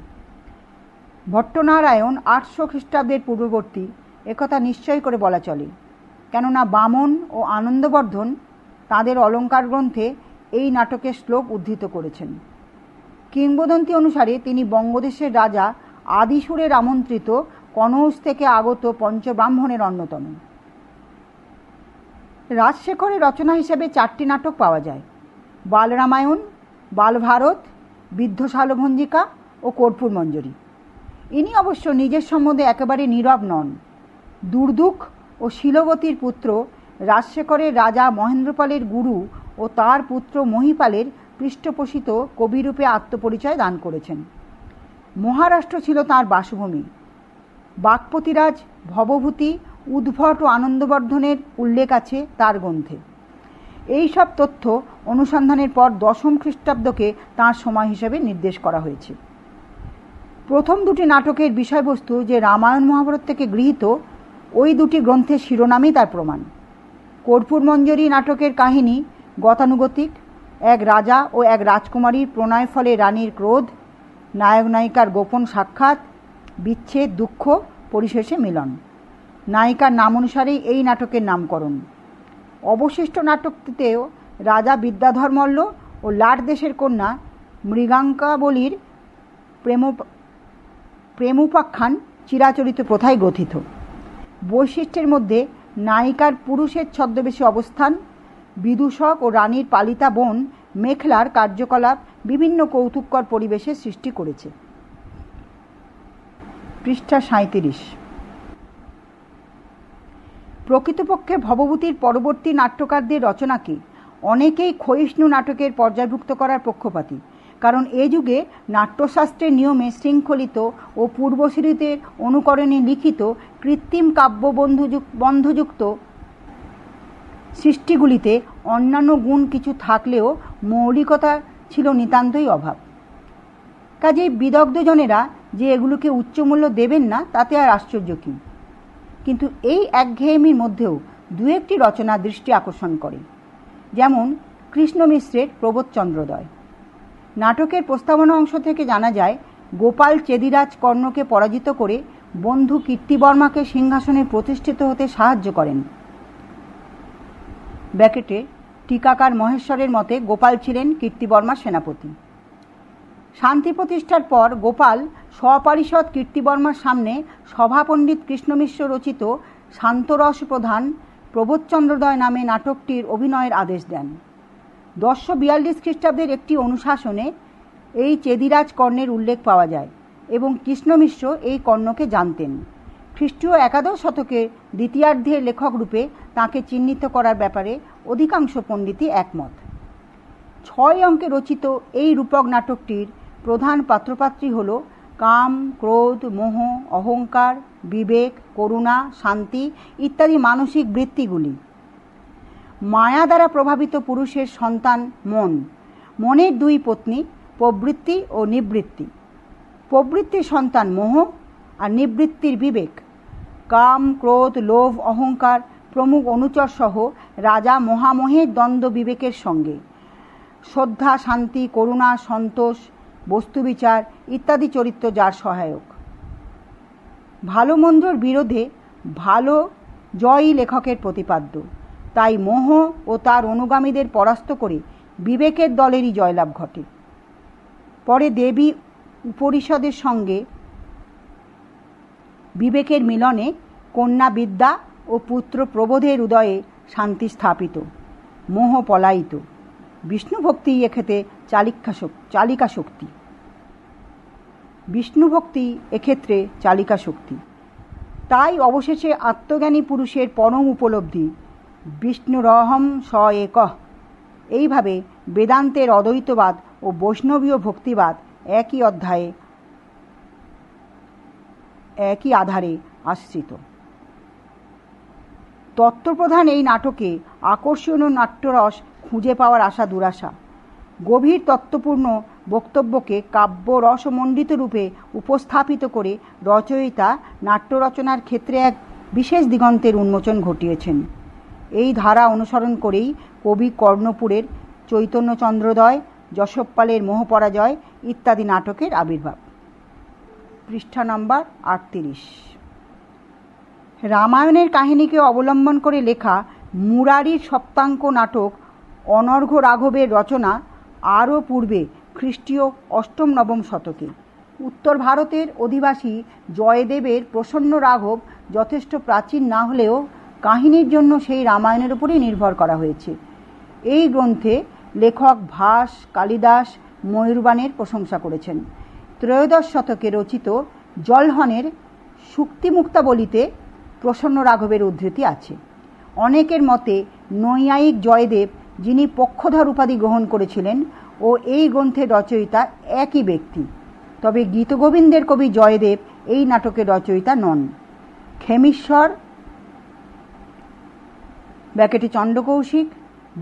ভট্টনারায়ণ আটশো খ্রিস্টাব্দের পূর্ববর্তী একথা নিশ্চয় করে বলা চলে কেননা বামন ও আনন্দবর্ধন তাদের অলঙ্কার গ্রন্থে এই নাটকের শ্লোক উদ্ধৃত করেছেন কিংবদন্তি অনুসারে তিনি বঙ্গদেশের রাজা আদিসুরের আমন্ত্রিত কনৌজ থেকে আগত পঞ্চব্রাহ্মণের অন্যতম রাজশেখরের রচনা হিসেবে চারটি নাটক পাওয়া যায় বালরামায়ণ বালভারত বিদ্ধশালভঞ্জিকা ও কর্পূর মঞ্জরী ইনি অবশ্য নিজের সম্বন্ধে একেবারে নীরব নন দুর্দুখ ও শিলবতীর পুত্র রাজশেখরের রাজা মহেন্দ্রপালের গুরু ও তার পুত্র মহিপালের পৃষ্ঠপোষিত কবিরূপে আত্মপরিচয় দান করেছেন মহারাষ্ট্র ছিল তার বাসভূমি বাকপতিরাজ ভবভূতি উদ্ভট ও আনন্দবর্ধনের উল্লেখ আছে তার গ্রন্থে এই সব তথ্য অনুসন্ধানের পর দশম খ্রিস্টাব্দকে তাঁর সময় হিসেবে নির্দেশ করা হয়েছে প্রথম দুটি নাটকের বিষয়বস্তু যে রামায়ণ মহাভারত থেকে গৃহীত ওই দুটি গ্রন্থের শিরোনামই তার প্রমাণ কর্পূর মঞ্জরি নাটকের কাহিনী গতানুগতিক এক রাজা ও এক রাজকুমারীর প্রণয় ফলে রানীর ক্রোধ নায়ক নায়িকার গোপন সাক্ষাৎ বিচ্ছেদ দুঃখ পরিশেষে মিলন নায়িকার নাম অনুসারেই এই নাটকের নামকরণ অবশিষ্ট নাটকটিতেও রাজা বিদ্যাধর মল্ল ও লাট দেশের কন্যা মৃগাঙ্কাবলীর প্রেম প্রেমোপাখ্যান চিরাচরিত প্রথায় গঠিত বৈশিষ্ট্যের মধ্যে নায়িকার পুরুষের ছদ্মবেশী অবস্থান বিদূষক ও রানীর পালিতা বোন মেখলার কার্যকলাপ বিভিন্ন কৌতুককর পরিবেশের সৃষ্টি করেছে পৃষ্ঠা সাঁত্রিশ প্রকৃতপক্ষে ভবভূতির পরবর্তী নাট্যকারদের রচনাকে অনেকেই ক্ষয়িষ্ণু নাটকের পর্যায়ভুক্ত করার পক্ষপাতী কারণ এ যুগে নাট্যশাস্ত্রের নিয়মে শৃঙ্খলিত ও পূর্বশ্রীতে অনুকরণে লিখিত কৃত্রিম কাব্য বন্ধুযুক্ত সৃষ্টিগুলিতে অন্যান্য গুণ কিছু থাকলেও মৌলিকতা ছিল নিতান্তই অভাব কাজেই বিদগ্ধজনেরা যে এগুলোকে উচ্চমূল্য দেবেন না তাতে আর আশ্চর্য কী কিন্তু এই একঘেয়েমির মধ্যেও দু একটি রচনা দৃষ্টি আকর্ষণ করে যেমন কৃষ্ণ মিশ্রের প্রবোধচন্দ্রোদয় নাটকের প্রস্তাবনা অংশ থেকে জানা যায় গোপাল চেদিরাজ কর্ণকে পরাজিত করে বন্ধু কীর্তিবর্মাকে সিংহাসনে প্রতিষ্ঠিত হতে সাহায্য করেন ব্যাকেটে টিকাকার মহেশ্বরের মতে গোপাল ছিলেন কীর্তিবর্মা সেনাপতি শান্তি প্রতিষ্ঠার পর গোপাল সপারিষদ কীর্তিবর্মার সামনে সভাপণ্ডিত কৃষ্ণ মিশ্র রচিত শান্তরস প্রধান প্রবোধচন্দ্রদয় নামে নাটকটির অভিনয়ের আদেশ দেন দশশো বিয়াল্লিশ খ্রিস্টাব্দের একটি অনুশাসনে এই চেদিরাজ কর্ণের উল্লেখ পাওয়া যায় এবং কৃষ্ণ মিশ্র এই কর্ণকে জানতেন খ্রিস্টীয় একাদশ শতকে দ্বিতীয়ার্ধে লেখক রূপে তাঁকে চিহ্নিত করার ব্যাপারে অধিকাংশ পণ্ডিতই একমত ছয় অঙ্কে রচিত এই রূপক নাটকটির প্রধান পাত্রপাত্রী হল কাম ক্রোধ মোহ অহংকার বিবেক করুণা শান্তি ইত্যাদি মানসিক বৃত্তিগুলি মায়া দ্বারা প্রভাবিত পুরুষের সন্তান মন মনের দুই পত্নী প্রবৃত্তি ও নিবৃত্তি প্রবৃত্তির সন্তান মোহ আর নিবৃত্তির বিবেক কাম ক্রোধ লোভ অহংকার প্রমুখ অনুচর সহ রাজা মহামোহের দ্বন্দ্ব বিবেকের সঙ্গে শ্রদ্ধা শান্তি করুণা সন্তোষ বস্তুবিচার ইত্যাদি চরিত্র যার সহায়ক ভালো মন্দর বিরোধে ভালো জয়ই লেখকের প্রতিপাদ্য তাই মোহ ও তার অনুগামীদের পরাস্ত করে বিবেকের দলেরই জয়লাভ ঘটে পরে দেবী উপনিষদের সঙ্গে বিবেকের মিলনে কন্যা বিদ্যা ও পুত্র প্রবোধের উদয়ে শান্তি স্থাপিত মোহ পলায়িত বিষ্ণু ভক্তি এক্ষেত্রে চালিকা চালিকা শক্তি বিষ্ণু ভক্তি এক্ষেত্রে চালিকা শক্তি তাই অবশেষে আত্মজ্ঞানী পুরুষের পরম উপলব্ধি বিষ্ণুরহম স একহ এইভাবে বেদান্তের অদ্বৈতবাদ ও বৈষ্ণবীয় ভক্তিবাদ একই অধ্যায়ে একই আধারে আশ্রিত তত্ত্বপ্রধান এই নাটকে আকর্ষণীয় নাট্যরস খুঁজে পাওয়ার আশা দুরাশা গভীর তত্ত্বপূর্ণ বক্তব্যকে কাব্য রসমণ্ডিত রূপে উপস্থাপিত করে রচয়িতা নাট্য রচনার ক্ষেত্রে এক বিশেষ দিগন্তের উন্মোচন ঘটিয়েছেন এই ধারা অনুসরণ করেই কবি কর্ণপুরের চৈতন্য চন্দ্রোদয় যশোপালের মোহপরাজয় ইত্যাদি নাটকের আবির্ভাব পৃষ্ঠা নম্বর আটত্রিশ রামায়ণের কাহিনীকে অবলম্বন করে লেখা মুরারির সপ্তাঙ্ক নাটক অনর্ঘ রাঘবের রচনা আরও পূর্বে খ্রিস্টীয় অষ্টম নবম শতকে উত্তর ভারতের অধিবাসী জয়দেবের প্রসন্ন রাঘব যথেষ্ট প্রাচীন না হলেও কাহিনীর জন্য সেই রামায়ণের উপরেই নির্ভর করা হয়েছে এই গ্রন্থে লেখক ভাস কালিদাস ময়ূরবাণের প্রশংসা করেছেন ত্রয়োদশ শতকে রচিত জলহনের শুক্তিমুক্তাবলিতে প্রসন্ন রাঘবের উদ্ধৃতি আছে অনেকের মতে নৈয়ায়িক জয়দেব যিনি পক্ষধর উপাধি গ্রহণ করেছিলেন ও এই গ্রন্থের রচয়িতা একই ব্যক্তি তবে গীতগোবিন্দের কবি জয়দেব এই নাটকের রচয়িতা নন খেমিশ্বর ব্যাকেটে চণ্ডকৌশিক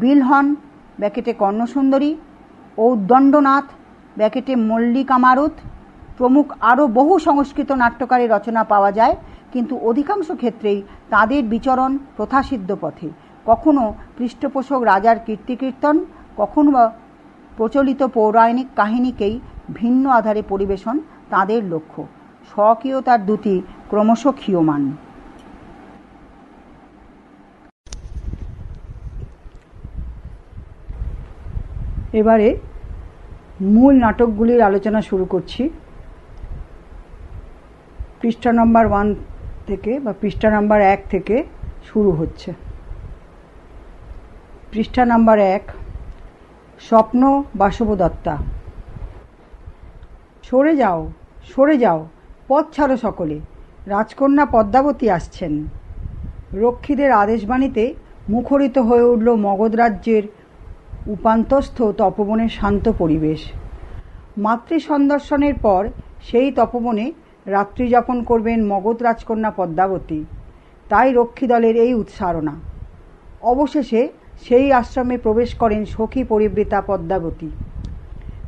বিলহন ব্যাকেটে কর্ণসুন্দরী দণ্ডনাথ ব্যাকেটে মল্লিক আমারুত প্রমুখ আরও বহু সংস্কৃত নাট্যকারের রচনা পাওয়া যায় কিন্তু অধিকাংশ ক্ষেত্রেই তাদের বিচরণ প্রথাসিদ্ধ পথে কখনো পৃষ্ঠপোষক রাজার কীর্তিকীর্তন কখনো বা প্রচলিত পৌরাণিক কাহিনীকেই ভিন্ন আধারে পরিবেশন তাদের লক্ষ্য স্বকীয়তার দুটি ক্রমশ ক্ষীয়মান এবারে মূল নাটকগুলির আলোচনা শুরু করছি পৃষ্ঠা নম্বর ওয়ান থেকে বা পৃষ্ঠা নম্বর এক থেকে শুরু হচ্ছে পৃষ্ঠা নাম্বার এক স্বপ্ন বাসবদত্তা সরে যাও সরে যাও পথ ছাড়ো সকলে রাজকন্যা পদ্মাবতী আসছেন রক্ষীদের আদেশবাণীতে মুখরিত হয়ে উঠল মগধ রাজ্যের উপান্তস্থ তপবনের শান্ত পরিবেশ মাতৃ সন্দর্শনের পর সেই তপবনে রাত্রি যাপন করবেন মগধ রাজকন্যা পদ্মাবতী তাই রক্ষী দলের এই উৎসারণা অবশেষে সেই আশ্রমে প্রবেশ করেন সখী পরিবৃতা পদ্মাবতী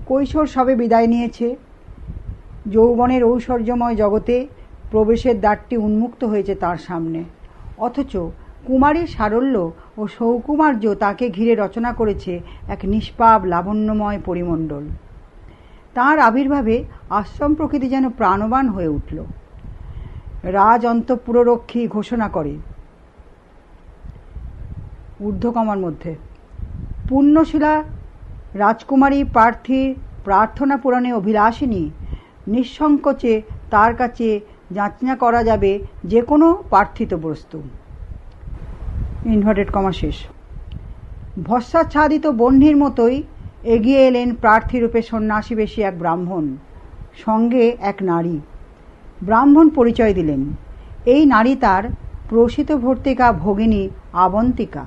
কৈশোর সবে বিদায় নিয়েছে যৌবনের ঐশ্বর্যময় জগতে প্রবেশের দ্বারটি উন্মুক্ত হয়েছে তার সামনে অথচ কুমারী সারল্য ও সৌকুমার্য তাকে ঘিরে রচনা করেছে এক নিষ্পাপ লাবণ্যময় পরিমণ্ডল তার আবির্ভাবে আশ্রম প্রকৃতি যেন প্রাণবান হয়ে উঠল রাজ অন্তঃপুররক্ষী ঘোষণা করে ঊর্ধ্বকমার মধ্যে পূর্ণশিলা রাজকুমারী প্রার্থীর প্রার্থনা পূরণে অভিলাষিনী নিঃসংকোচে তার কাছে যাচনা করা যাবে যে কোনো প্রার্থিত বস্তু ইনভার্টেড কমা শেষ ভস্মাচ্ছাদিত বন্ধির মতোই এগিয়ে এলেন প্রার্থীরূপে সন্ন্যাসীবেশী এক ব্রাহ্মণ সঙ্গে এক নারী ব্রাহ্মণ পরিচয় দিলেন এই নারী তার প্রসিত ভর্তিকা ভগিনী আবন্তিকা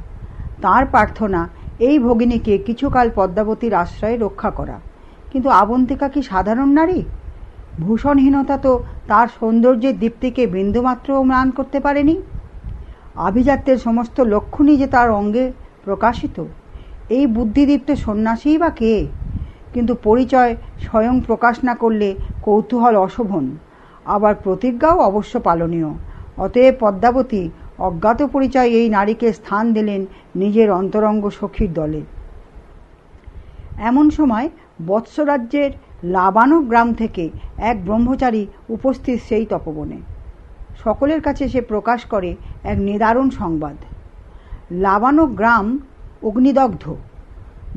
তার প্রার্থনা এই ভগিনীকে কিছুকাল পদ্মাবতীর আশ্রয়ে রক্ষা করা কিন্তু আবন্তিকা কি সাধারণ নারী ভূষণহীনতা তো তার সৌন্দর্যের দীপ্তিকে বিন্দুমাত্র ম্লান করতে পারেনি আভিজাত্যের সমস্ত লক্ষণই যে তার অঙ্গে প্রকাশিত এই বুদ্ধিদীপ্ত সন্ন্যাসীই বা কে কিন্তু পরিচয় স্বয়ং প্রকাশ না করলে কৌতূহল অশোভন আবার প্রতিজ্ঞাও অবশ্য পালনীয় অতএব পদ্মাবতী অজ্ঞাত পরিচয় এই নারীকে স্থান দিলেন নিজের অন্তরঙ্গ সখীর দলে এমন সময় বৎসরাজ্যের লাবানো গ্রাম থেকে এক ব্রহ্মচারী উপস্থিত সেই তপবনে সকলের কাছে সে প্রকাশ করে এক নিদারুণ সংবাদ লাবানো গ্রাম অগ্নিদগ্ধ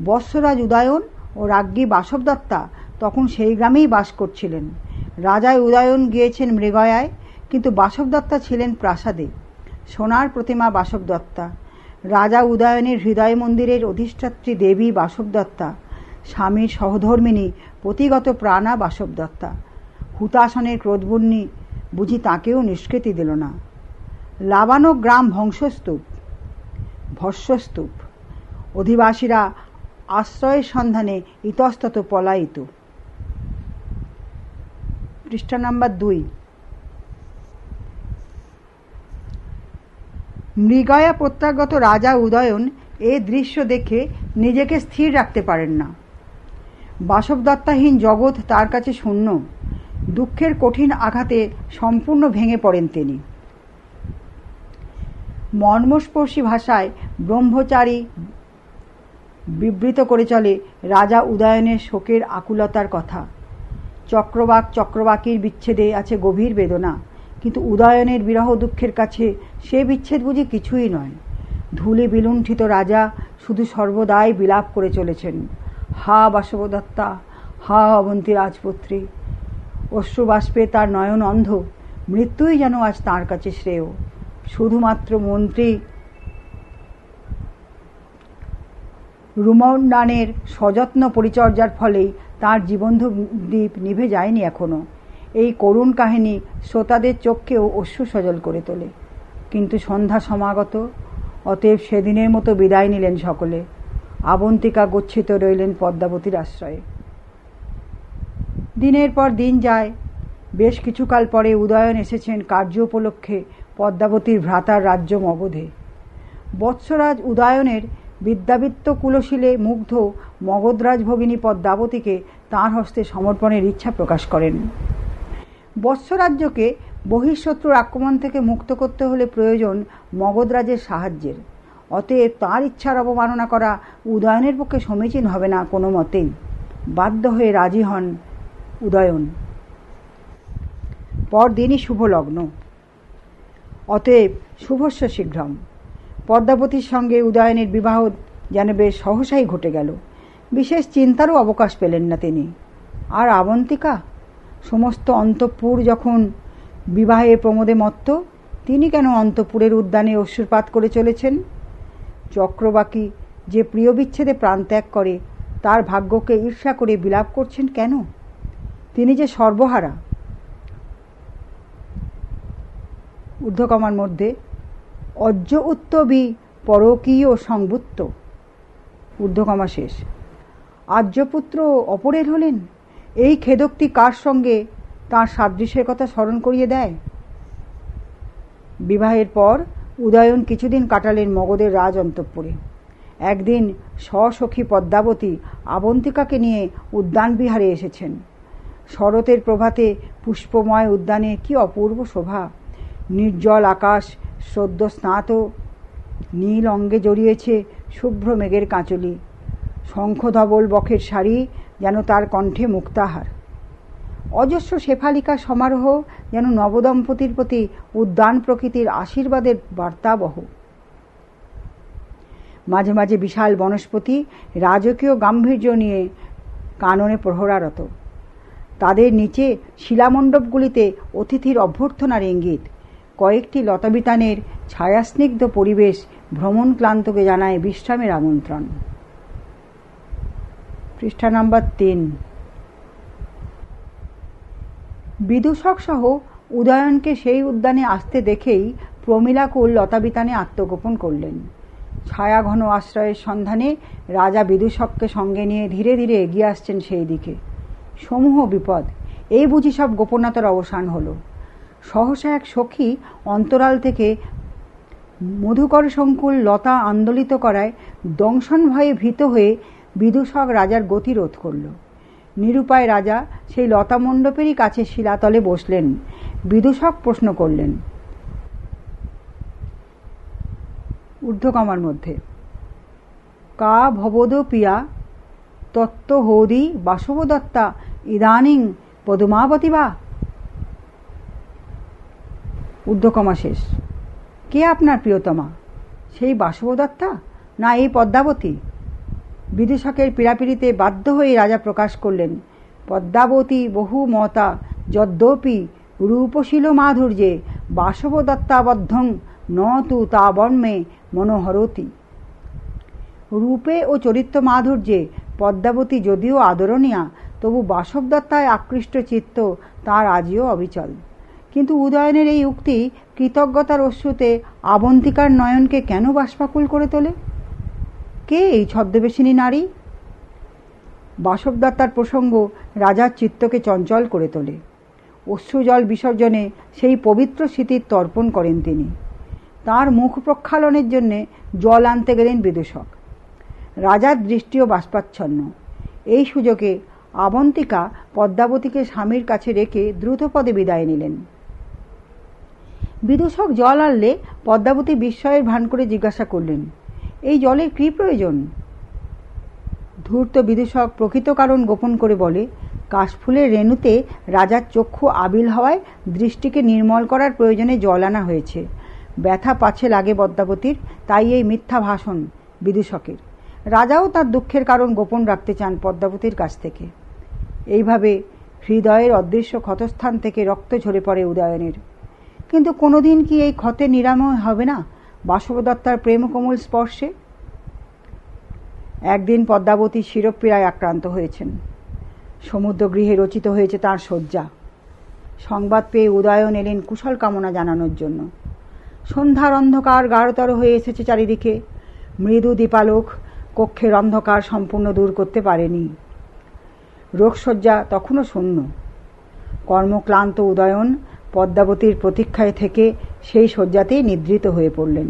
বৎসরাজ উদয়ন ও রাজ্ঞী বাসবদত্তা তখন সেই গ্রামেই বাস করছিলেন রাজায় উদয়ন গিয়েছেন মৃগয়ায় কিন্তু বাসবদত্তা ছিলেন প্রাসাদে সোনার প্রতিমা বাসবদত্তা রাজা উদয়নের হৃদয় মন্দিরের অধিষ্ঠাত্রী দেবী বাসবদত্তা স্বামীর সহধর্মিনী প্রতিগত প্রাণা বাসবদত্তা হুতাসনের ক্রোধবর্ণী বুঝি তাকেও নিষ্কৃতি দিল না লাবানো গ্রাম ভংসস্তূপ ভস্যস্তূপ অধিবাসীরা আশ্রয়ের সন্ধানে ইতস্তত পলায়িত পৃষ্ঠা নাম্বার দুই মৃগয়া প্রত্যাগত রাজা উদয়ন এ দৃশ্য দেখে নিজেকে স্থির রাখতে পারেন না বাসবদত্তাহীন জগৎ তার কাছে শূন্য দুঃখের কঠিন আঘাতে সম্পূর্ণ ভেঙে পড়েন তিনি মর্মস্পর্শী ভাষায় ব্রহ্মচারী বিবৃত করে চলে রাজা উদয়নের শোকের আকুলতার কথা চক্রবাক চক্রবাকীর বিচ্ছেদে আছে গভীর বেদনা কিন্তু উদয়নের বিরহ দুঃখের কাছে সে বিচ্ছেদ বুঝি কিছুই নয় ধুলে বিলুণ্ঠিত রাজা শুধু সর্বদাই বিলাপ করে চলেছেন হা বাসবদত্তা হা অবন্তী রাজপুত্রী অশ্রুবাষ্পে তার নয়ন অন্ধ মৃত্যুই যেন আজ তার কাছে শ্রেয় শুধুমাত্র মন্ত্রী রুমন্ডানের সযত্ন পরিচর্যার ফলেই তার দ্বীপ নিভে যায়নি এখনও এই করুণ কাহিনী শ্রোতাদের চোখকেও অশ্রু সজল করে তোলে কিন্তু সন্ধ্যা সমাগত অতএব সেদিনের মতো বিদায় নিলেন সকলে আবন্তিকা গচ্ছিত রইলেন পদ্মাবতীর আশ্রয়ে দিনের পর দিন যায় বেশ কিছুকাল পরে উদয়ন এসেছেন কার্য উপলক্ষে পদ্মাবতীর ভ্রাতার রাজ্য মগধে বৎসরাজ উদয়নের বিদ্যাবিত্ত কুলশীলে মুগ্ধ মগধরাজ ভগিনী পদ্মাবতীকে তাঁর হস্তে সমর্পণের ইচ্ছা প্রকাশ করেন বৎসরাজ্যকে বহিঃশত্রুর আক্রমণ থেকে মুক্ত করতে হলে প্রয়োজন মগধরাজের সাহায্যের অতএব তাঁর ইচ্ছার অবমাননা করা উদয়নের পক্ষে সমীচীন হবে না কোনো মতেই বাধ্য হয়ে রাজি হন উদয়ন পরদিনই শুভলগ্ন অতএব শুভস্য শীঘ্রম পদ্মাবতীর সঙ্গে উদয়নের বিবাহ যেন বেশ সহসাই ঘটে গেল বিশেষ চিন্তারও অবকাশ পেলেন না তিনি আর আবন্তিকা সমস্ত অন্তঃপুর যখন বিবাহে প্রমোদে মত্ত তিনি কেন অন্তপুরের উদ্যানে অশ্রুপাত করে চলেছেন চক্রবাকী যে প্রিয় বিচ্ছেদে প্রাণ ত্যাগ করে তার ভাগ্যকে ঈর্ষা করে বিলাপ করছেন কেন তিনি যে সর্বহারা ঊর্ধ্বকমার মধ্যে অজ্জ উত্তবি পরকীয় সংবুত্ত ঊর্ধ্বকমা শেষ আর্যপুত্র অপরের হলেন এই খেদকটি কার সঙ্গে তার সাদৃশ্যের কথা স্মরণ করিয়ে দেয় বিবাহের পর উদয়ন কিছুদিন কাটালেন মগধের রাজ অন্তঃপুরে একদিন স্বসখী পদ্মাবতী আবন্তিকাকে নিয়ে উদ্যানবিহারে এসেছেন শরতের প্রভাতে পুষ্পময় উদ্যানে কি অপূর্ব শোভা নির্জল আকাশ সদ্য স্নাত নীল অঙ্গে জড়িয়েছে শুভ্র মেঘের কাঁচলি শঙ্খধবল বখের শাড়ি যেন তার কণ্ঠে মুক্তাহার অজস্র শেফালিকা সমারোহ যেন নবদম্পতির প্রতি উদ্যান প্রকৃতির আশীর্বাদের বার্তাবহ মাঝে মাঝে বিশাল বনস্পতি রাজকীয় গাম্ভীর্য নিয়ে কাননে প্রহরারত তাদের নিচে শিলামণ্ডপগুলিতে অতিথির অভ্যর্থনার ইঙ্গিত কয়েকটি লতাবিতানের ছায়াস্নিগ্ধ পরিবেশ ভ্রমণ ক্লান্তকে জানায় বিশ্রামের আমন্ত্রণ পৃষ্ঠা নাম্বার তিন বিদূষক সহ উদয়নকে সেই উদ্যানে আসতে দেখেই প্রমীলা কুল লতাবিতানে আত্মগোপন করলেন ছায়া ঘন আশ্রয়ের সন্ধানে রাজা বিদূষককে সঙ্গে নিয়ে ধীরে ধীরে এগিয়ে আসছেন সেই দিকে সমূহ বিপদ এই বুঝি সব গোপনতার অবসান হলো সহসা এক সখী অন্তরাল থেকে মধুকর সংকুল লতা আন্দোলিত করায় দংশন ভয়ে ভীত হয়ে বিদূষক রাজার গতি রোধ করল নিরুপায় রাজা সেই লতা মণ্ডপেরই কাছে শিলাতলে বসলেন বিদূষক প্রশ্ন করলেন ঊর্ধ্বকমার মধ্যে কা ভবদ পিয়া তত্ত্ব বাসবদত্তা ইদানিং পদমাবতী বা উদ্যকমা শেষ কে আপনার প্রিয়তমা সেই বাসবদত্তা না এই পদ্মাবতী বিদূষকের পীড়াপিড়িতে বাধ্য হয়ে রাজা প্রকাশ করলেন পদ্মাবতী বহু মতা যদ্যপি রূপশীল মাধুর্যে বাসবদত্তাবদ্ধং ন তু তা বর্মে মনোহরতি রূপে ও চরিত্র মাধুর্যে পদ্মাবতী যদিও আদরণীয়া তবু বাসবদত্তায় আকৃষ্ট চিত্ত তাঁর আজও অবিচল কিন্তু উদয়নের এই উক্তি কৃতজ্ঞতার অশ্রুতে আবন্তিকার নয়নকে কেন বাষ্পাকুল করে তোলে কে এই ছদ্মবেশিনী নারী বাসবদত্তার প্রসঙ্গ রাজার চিত্তকে চঞ্চল করে তোলে অশ্রুজল বিসর্জনে সেই পবিত্র স্মৃতির তর্পণ করেন তিনি তার মুখ প্রক্ষালনের জন্যে জল আনতে গেলেন বিদূষক রাজার দৃষ্টিও বাষ্পাচ্ছন্ন এই সুযোগে আবন্তিকা পদ্মাবতীকে স্বামীর কাছে রেখে দ্রুতপদে বিদায় নিলেন বিদূষক জল আনলে পদ্মাবতী বিস্ময়ের ভান করে জিজ্ঞাসা করলেন এই জলের কী প্রয়োজন ধূর্ত বিদূষক প্রকৃত কারণ গোপন করে বলে কাশফুলের রেণুতে রাজার চক্ষু আবিল হওয়ায় দৃষ্টিকে নির্মল করার প্রয়োজনে জল আনা হয়েছে ব্যথা পাছে লাগে পদ্মাবতীর তাই এই মিথ্যা ভাষণ বিদূষকের রাজাও তার দুঃখের কারণ গোপন রাখতে চান পদ্মাবতীর কাছ থেকে এইভাবে হৃদয়ের অদৃশ্য ক্ষতস্থান থেকে রক্ত ঝরে পড়ে উদয়নের কিন্তু কোনোদিন কি এই ক্ষতের নিরাময় হবে না বাসবদত্তার প্রেমকমল স্পর্শে একদিন পদ্মাবতী শিরোপীড়ায় আক্রান্ত হয়েছেন সমুদ্র গৃহে রচিত হয়েছে তার শয্যা সংবাদ পেয়ে উদয়ন এলেন কুশল কামনা জানানোর জন্য সন্ধ্যার অন্ধকার গাঢ়তর হয়ে এসেছে চারিদিকে মৃদু দীপালোক কক্ষের অন্ধকার সম্পূর্ণ দূর করতে পারেনি রোগশয্যা তখনও শূন্য কর্মক্লান্ত উদয়ন পদ্মাবতীর প্রতীক্ষায় থেকে সেই শয্যাতেই নিদ্রিত হয়ে পড়লেন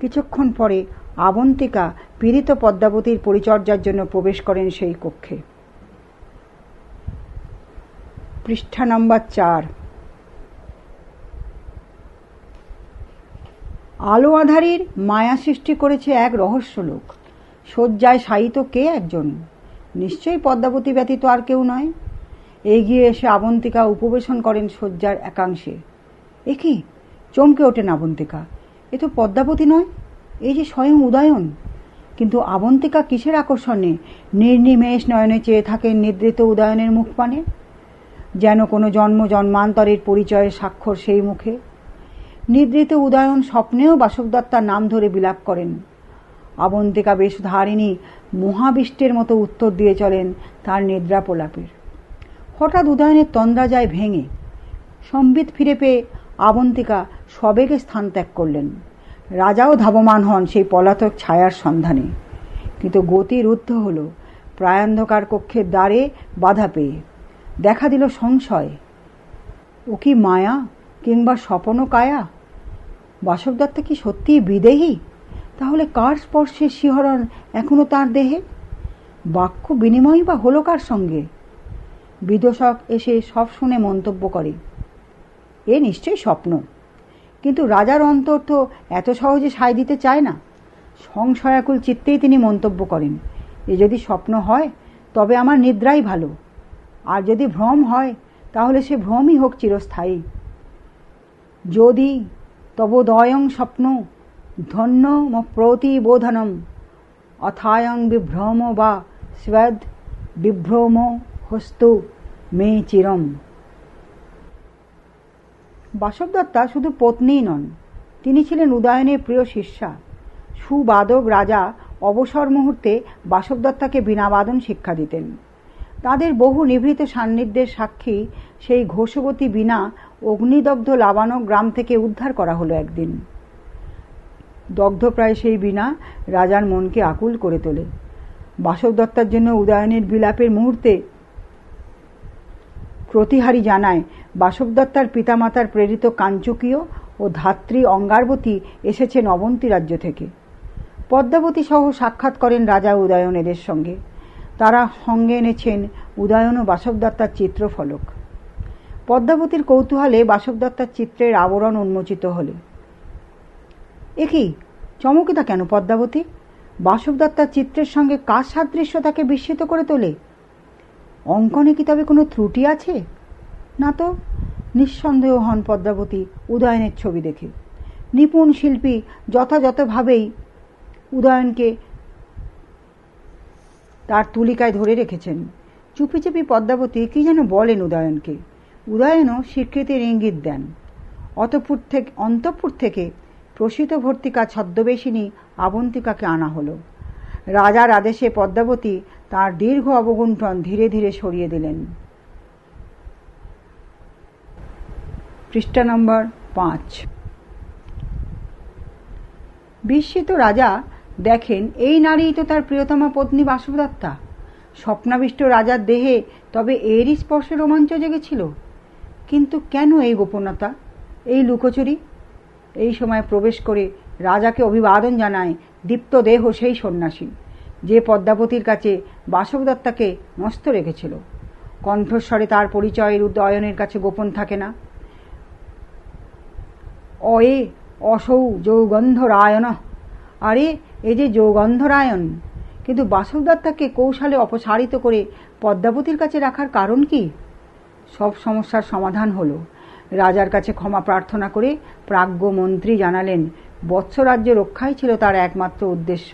কিছুক্ষণ পরে আবন্তিকা পীড়িত পদ্মাবতীর পরিচর্যার জন্য প্রবেশ করেন সেই কক্ষে পৃষ্ঠা নম্বর চার আলো আধারীর মায়া সৃষ্টি করেছে এক রহস্যলোক শয্যায় শায়িত কে একজন নিশ্চয়ই পদ্মাবতী ব্যতীত আর কেউ নয় এগিয়ে এসে আবন্তিকা উপবেশন করেন শয্যার একাংশে এ কি চমকে ওঠেন আবন্তিকা এ তো পদ্মাবতী নয় এই যে স্বয়ং উদয়ন কিন্তু আবন্তিকা কিসের আকর্ষণে নির্নিমেষ নয়নে চেয়ে থাকেন নিদ্রিত উদয়নের মুখপানে যেন কোনো জন্ম জন্মান্তরের পরিচয়ের স্বাক্ষর সেই মুখে নিদ্রিত উদয়ন স্বপ্নেও বাসকদত্তার নাম ধরে বিলাপ করেন অবন্তিকা বেশধারিণী মহাবিষ্টের মতো উত্তর দিয়ে চলেন তার নিদ্রা প্রলাপের হঠাৎ উদয়নের তন্দ্রা যায় ভেঙে সম্বিত ফিরে পেয়ে আবন্তিকা সবেগে স্থান ত্যাগ করলেন রাজাও ধাবমান হন সেই পলাতক ছায়ার সন্ধানে কিন্তু গতি রুদ্ধ হল প্রায়ন্ধকার কক্ষের দ্বারে বাধা পেয়ে দেখা দিল সংশয় ও কি মায়া কিংবা কায়া বাসবদত্ত কি সত্যিই বিদেহী তাহলে কার স্পর্শে শিহরণ এখনো তার দেহে বাক্য বিনিময় বা হলো কার সঙ্গে বিদোষক এসে সব শুনে মন্তব্য করে এ নিশ্চয়ই স্বপ্ন কিন্তু রাজার অন্তর তো এত সহজে সায় দিতে চায় না সংশয়াকুল চিত্তেই তিনি মন্তব্য করেন এ যদি স্বপ্ন হয় তবে আমার নিদ্রাই ভালো আর যদি ভ্রম হয় তাহলে সে ভ্রমই হোক চিরস্থায়ী যদি তব দয়ং স্বপ্ন ধন্য প্রতিবোধনম অথায়ং বিভ্রম বা স্বেদ বিভ্রম হস্তু মে চিরম বাসবদত্তা শুধু পত্নীই নন তিনি ছিলেন উদয়নের প্রিয় শিষ্যা সুবাদক রাজা অবসর মুহূর্তে বাসবদত্তাকে বিনাবাদন শিক্ষা দিতেন তাদের বহু নিভৃত সান্নিধ্যের সাক্ষী সেই ঘোষবতী বিনা অগ্নিদগ্ধ লাবানো গ্রাম থেকে উদ্ধার করা হলো একদিন দগ্ধপ্রায় সেই বিনা রাজার মনকে আকুল করে তোলে বাসব দত্তার জন্য উদয়নের বিলাপের মুহূর্তে প্রতিহারি জানায় বাসব দত্তার পিতামাতার প্রেরিত কাঞ্চুকীয় ও ধাত্রী অঙ্গারবতী এসেছেন অবন্তী রাজ্য থেকে পদ্মাবতী সহ সাক্ষাৎ করেন রাজা উদয়ন এদের সঙ্গে তারা সঙ্গে এনেছেন উদয়ন ও বাসবদত্তার চিত্রফলক পদ্মাবতীর কৌতূহলে বাসবদত্তার চিত্রের আবরণ উন্মোচিত হলে এ চমকিতা কেন পদ্মাবতী বাসবদত্তার চিত্রের সঙ্গে কার সাদৃশ্য তাকে বিস্মিত করে তোলে অঙ্কনে কি তবে কোনো ত্রুটি আছে না তো নিঃসন্দেহ হন পদ্মাবতী উদয়নের ছবি দেখে নিপুণ শিল্পী যথাযথভাবেই উদয়নকে তার তুলিকায় ধরে রেখেছেন চুপি চুপি পদ্মাবতী কী যেন বলেন উদয়নকে উদয়নও স্বীকৃতির ইঙ্গিত দেন অতপুর থেকে অন্তপুর থেকে প্রসিত ভর্তিকা ছদ্মবেশিনী আবন্তিকাকে আনা হলো রাজার আদেশে পদ্মাবতী তার দীর্ঘ অবগুণ্ঠন ধীরে ধীরে সরিয়ে দিলেন পৃষ্ঠা নম্বর পাঁচ বিস্মিত রাজা দেখেন এই নারীই তো তার প্রিয়তমা পত্নী বাসুদত্তা স্বপ্নাবিষ্ট রাজার দেহে তবে এরই স্পর্শে রোমাঞ্চ জেগেছিল কিন্তু কেন এই গোপনতা এই লুকোচুরি এই সময় প্রবেশ করে রাজাকে অভিবাদন জানায় দীপ্ত দেহ সেই সন্ন্যাসী যে পদ্মাবতীর কাছে বাসবদত্তাকে মস্ত রেখেছিল কণ্ঠস্বরে তার পরিচয়ের উদয়নের কাছে গোপন থাকে না অয়ে অসৌ যৌগন্ধরায়ন আরে এ যে যৌগন্ধরায়ণ কিন্তু বাসবদত্তাকে কৌশলে অপসারিত করে পদ্মাবতীর কাছে রাখার কারণ কি সব সমস্যার সমাধান হলো রাজার কাছে ক্ষমা প্রার্থনা করে প্রাজ্ঞ মন্ত্রী জানালেন বৎসরাজ্য রক্ষাই ছিল তার একমাত্র উদ্দেশ্য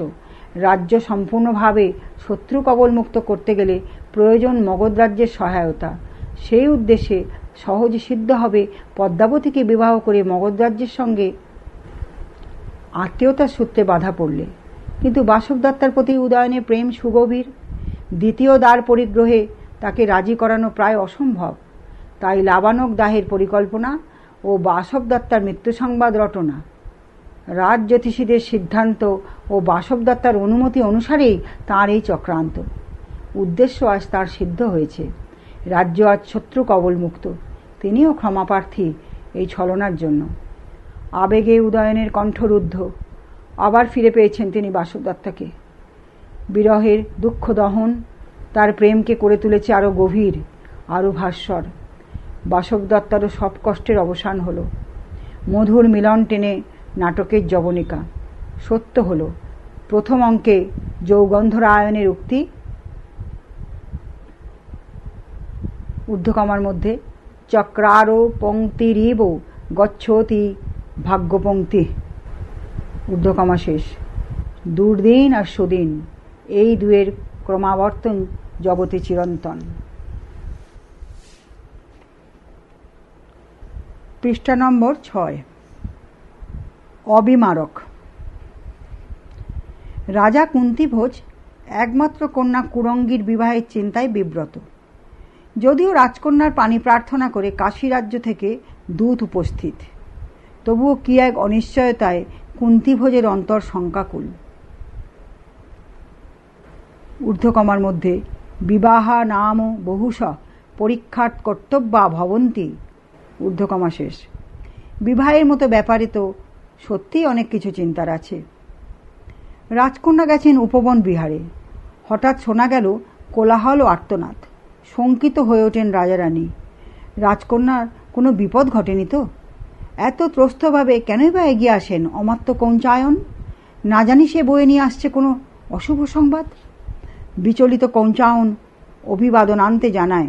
রাজ্য সম্পূর্ণভাবে শত্রু কবলমুক্ত করতে গেলে প্রয়োজন মগধ রাজ্যের সহায়তা সেই উদ্দেশ্যে সহজ সিদ্ধ হবে পদ্মাবতীকে বিবাহ করে মগধ রাজ্যের সঙ্গে আত্মীয়তার সূত্রে বাধা পড়লে কিন্তু বাসবদত্তার প্রতি উদয়নে প্রেম সুগভীর দ্বিতীয় দ্বার পরিগ্রহে তাকে রাজি করানো প্রায় অসম্ভব তাই লাবানক দাহের পরিকল্পনা ও বাসব দত্তার মৃত্যু সংবাদ রটনা রাজ জ্যোতিষীদের সিদ্ধান্ত ও বাসব দত্তার অনুমতি অনুসারেই তাঁর এই চক্রান্ত উদ্দেশ্য আজ তার সিদ্ধ হয়েছে রাজ্য আজ শত্রু কবলমুক্ত তিনিও ক্ষমাপ্রার্থী এই ছলনার জন্য আবেগে উদয়নের কণ্ঠরুদ্ধ আবার ফিরে পেয়েছেন তিনি দত্তাকে বিরহের দুঃখ দহন তার প্রেমকে করে তুলেছে আরও গভীর আরও ভাস্বর দত্তারও সব কষ্টের অবসান হলো মধুর মিলন টেনে নাটকের জবনিকা সত্য হল প্রথম অঙ্কে যৌগন্ধরায়নের উক্তি ঊর্ধ্বকমার মধ্যে চক্রারো পঙ্ক্তিরিব গচ্ছতি ভাগ্যপঙ্ক্তি ঊর্ধ্বকমা শেষ দুর্দিন আর সুদিন এই দুয়ের ক্রমাবর্তন জগতে চিরন্তন পৃষ্ঠা নম্বর ছয় অবিমারক রাজা কুন্তিভোজ একমাত্র কন্যা কুরঙ্গির বিবাহের চিন্তায় বিব্রত যদিও রাজকন্যার পানি প্রার্থনা করে কাশী রাজ্য থেকে দূত উপস্থিত তবুও কি এক অনিশ্চয়তায় কুন্তিভোজের অন্তর শঙ্কাকুল ঊর্ধ্বকমার মধ্যে বিবাহা নাম বহুশ পরীক্ষার কর্তব্য ভবন্তী ঊর্ধ্বকমা শেষ বিবাহের মতো ব্যাপারে তো সত্যিই অনেক কিছু চিন্তার আছে রাজকন্যা গেছেন উপবন বিহারে হঠাৎ শোনা গেল কোলাহল ও আর্তনাদ শঙ্কিত হয়ে ওঠেন রাজারানী রাজকন্যার কোনো বিপদ ঘটেনি তো এত ত্রস্তভাবে কেনই বা এগিয়ে আসেন অমাত্য কৌঞ্চায়ন না জানি সে বয়ে নিয়ে আসছে কোনো অশুভ সংবাদ বিচলিত কৌঞ্চায়ন অভিবাদন আনতে জানায়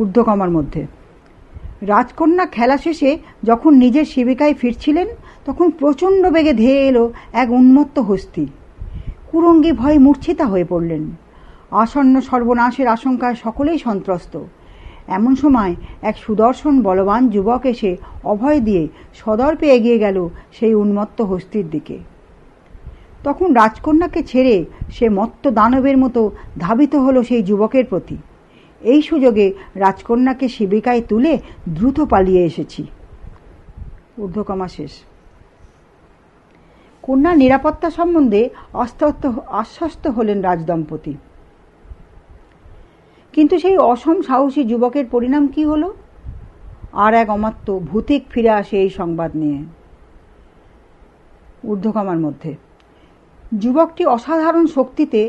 ঊর্ধ্বকমার মধ্যে রাজকন্যা খেলা শেষে যখন নিজের শিবিকায় ফিরছিলেন তখন প্রচণ্ড বেগে ধেয়ে এলো এক উন্মত্ত হস্তি কুরঙ্গি ভয়ে মূর্ছিতা হয়ে পড়লেন আসন্ন সর্বনাশের আশঙ্কায় সকলেই সন্ত্রস্ত এমন সময় এক সুদর্শন বলবান যুবক এসে অভয় দিয়ে সদর্পে এগিয়ে গেল সেই উন্মত্ত হস্তির দিকে তখন রাজকন্যাকে ছেড়ে সে মত্ত দানবের মতো ধাবিত হলো সেই যুবকের প্রতি এই সুযোগে রাজকন্যাকে শিবিকায় তুলে দ্রুত পালিয়ে এসেছি ঊর্ধ্বকমা শেষ কন্যার নিরাপত্তা সম্বন্ধে অস্তস্ত আশ্বস্ত হলেন রাজদম্পতি কিন্তু সেই অসম সাহসী যুবকের পরিণাম কি হলো আর এক অমাত্য ভূতিক ফিরে আসে এই সংবাদ নিয়ে ঊর্ধ্বকমার মধ্যে যুবকটি অসাধারণ শক্তিতে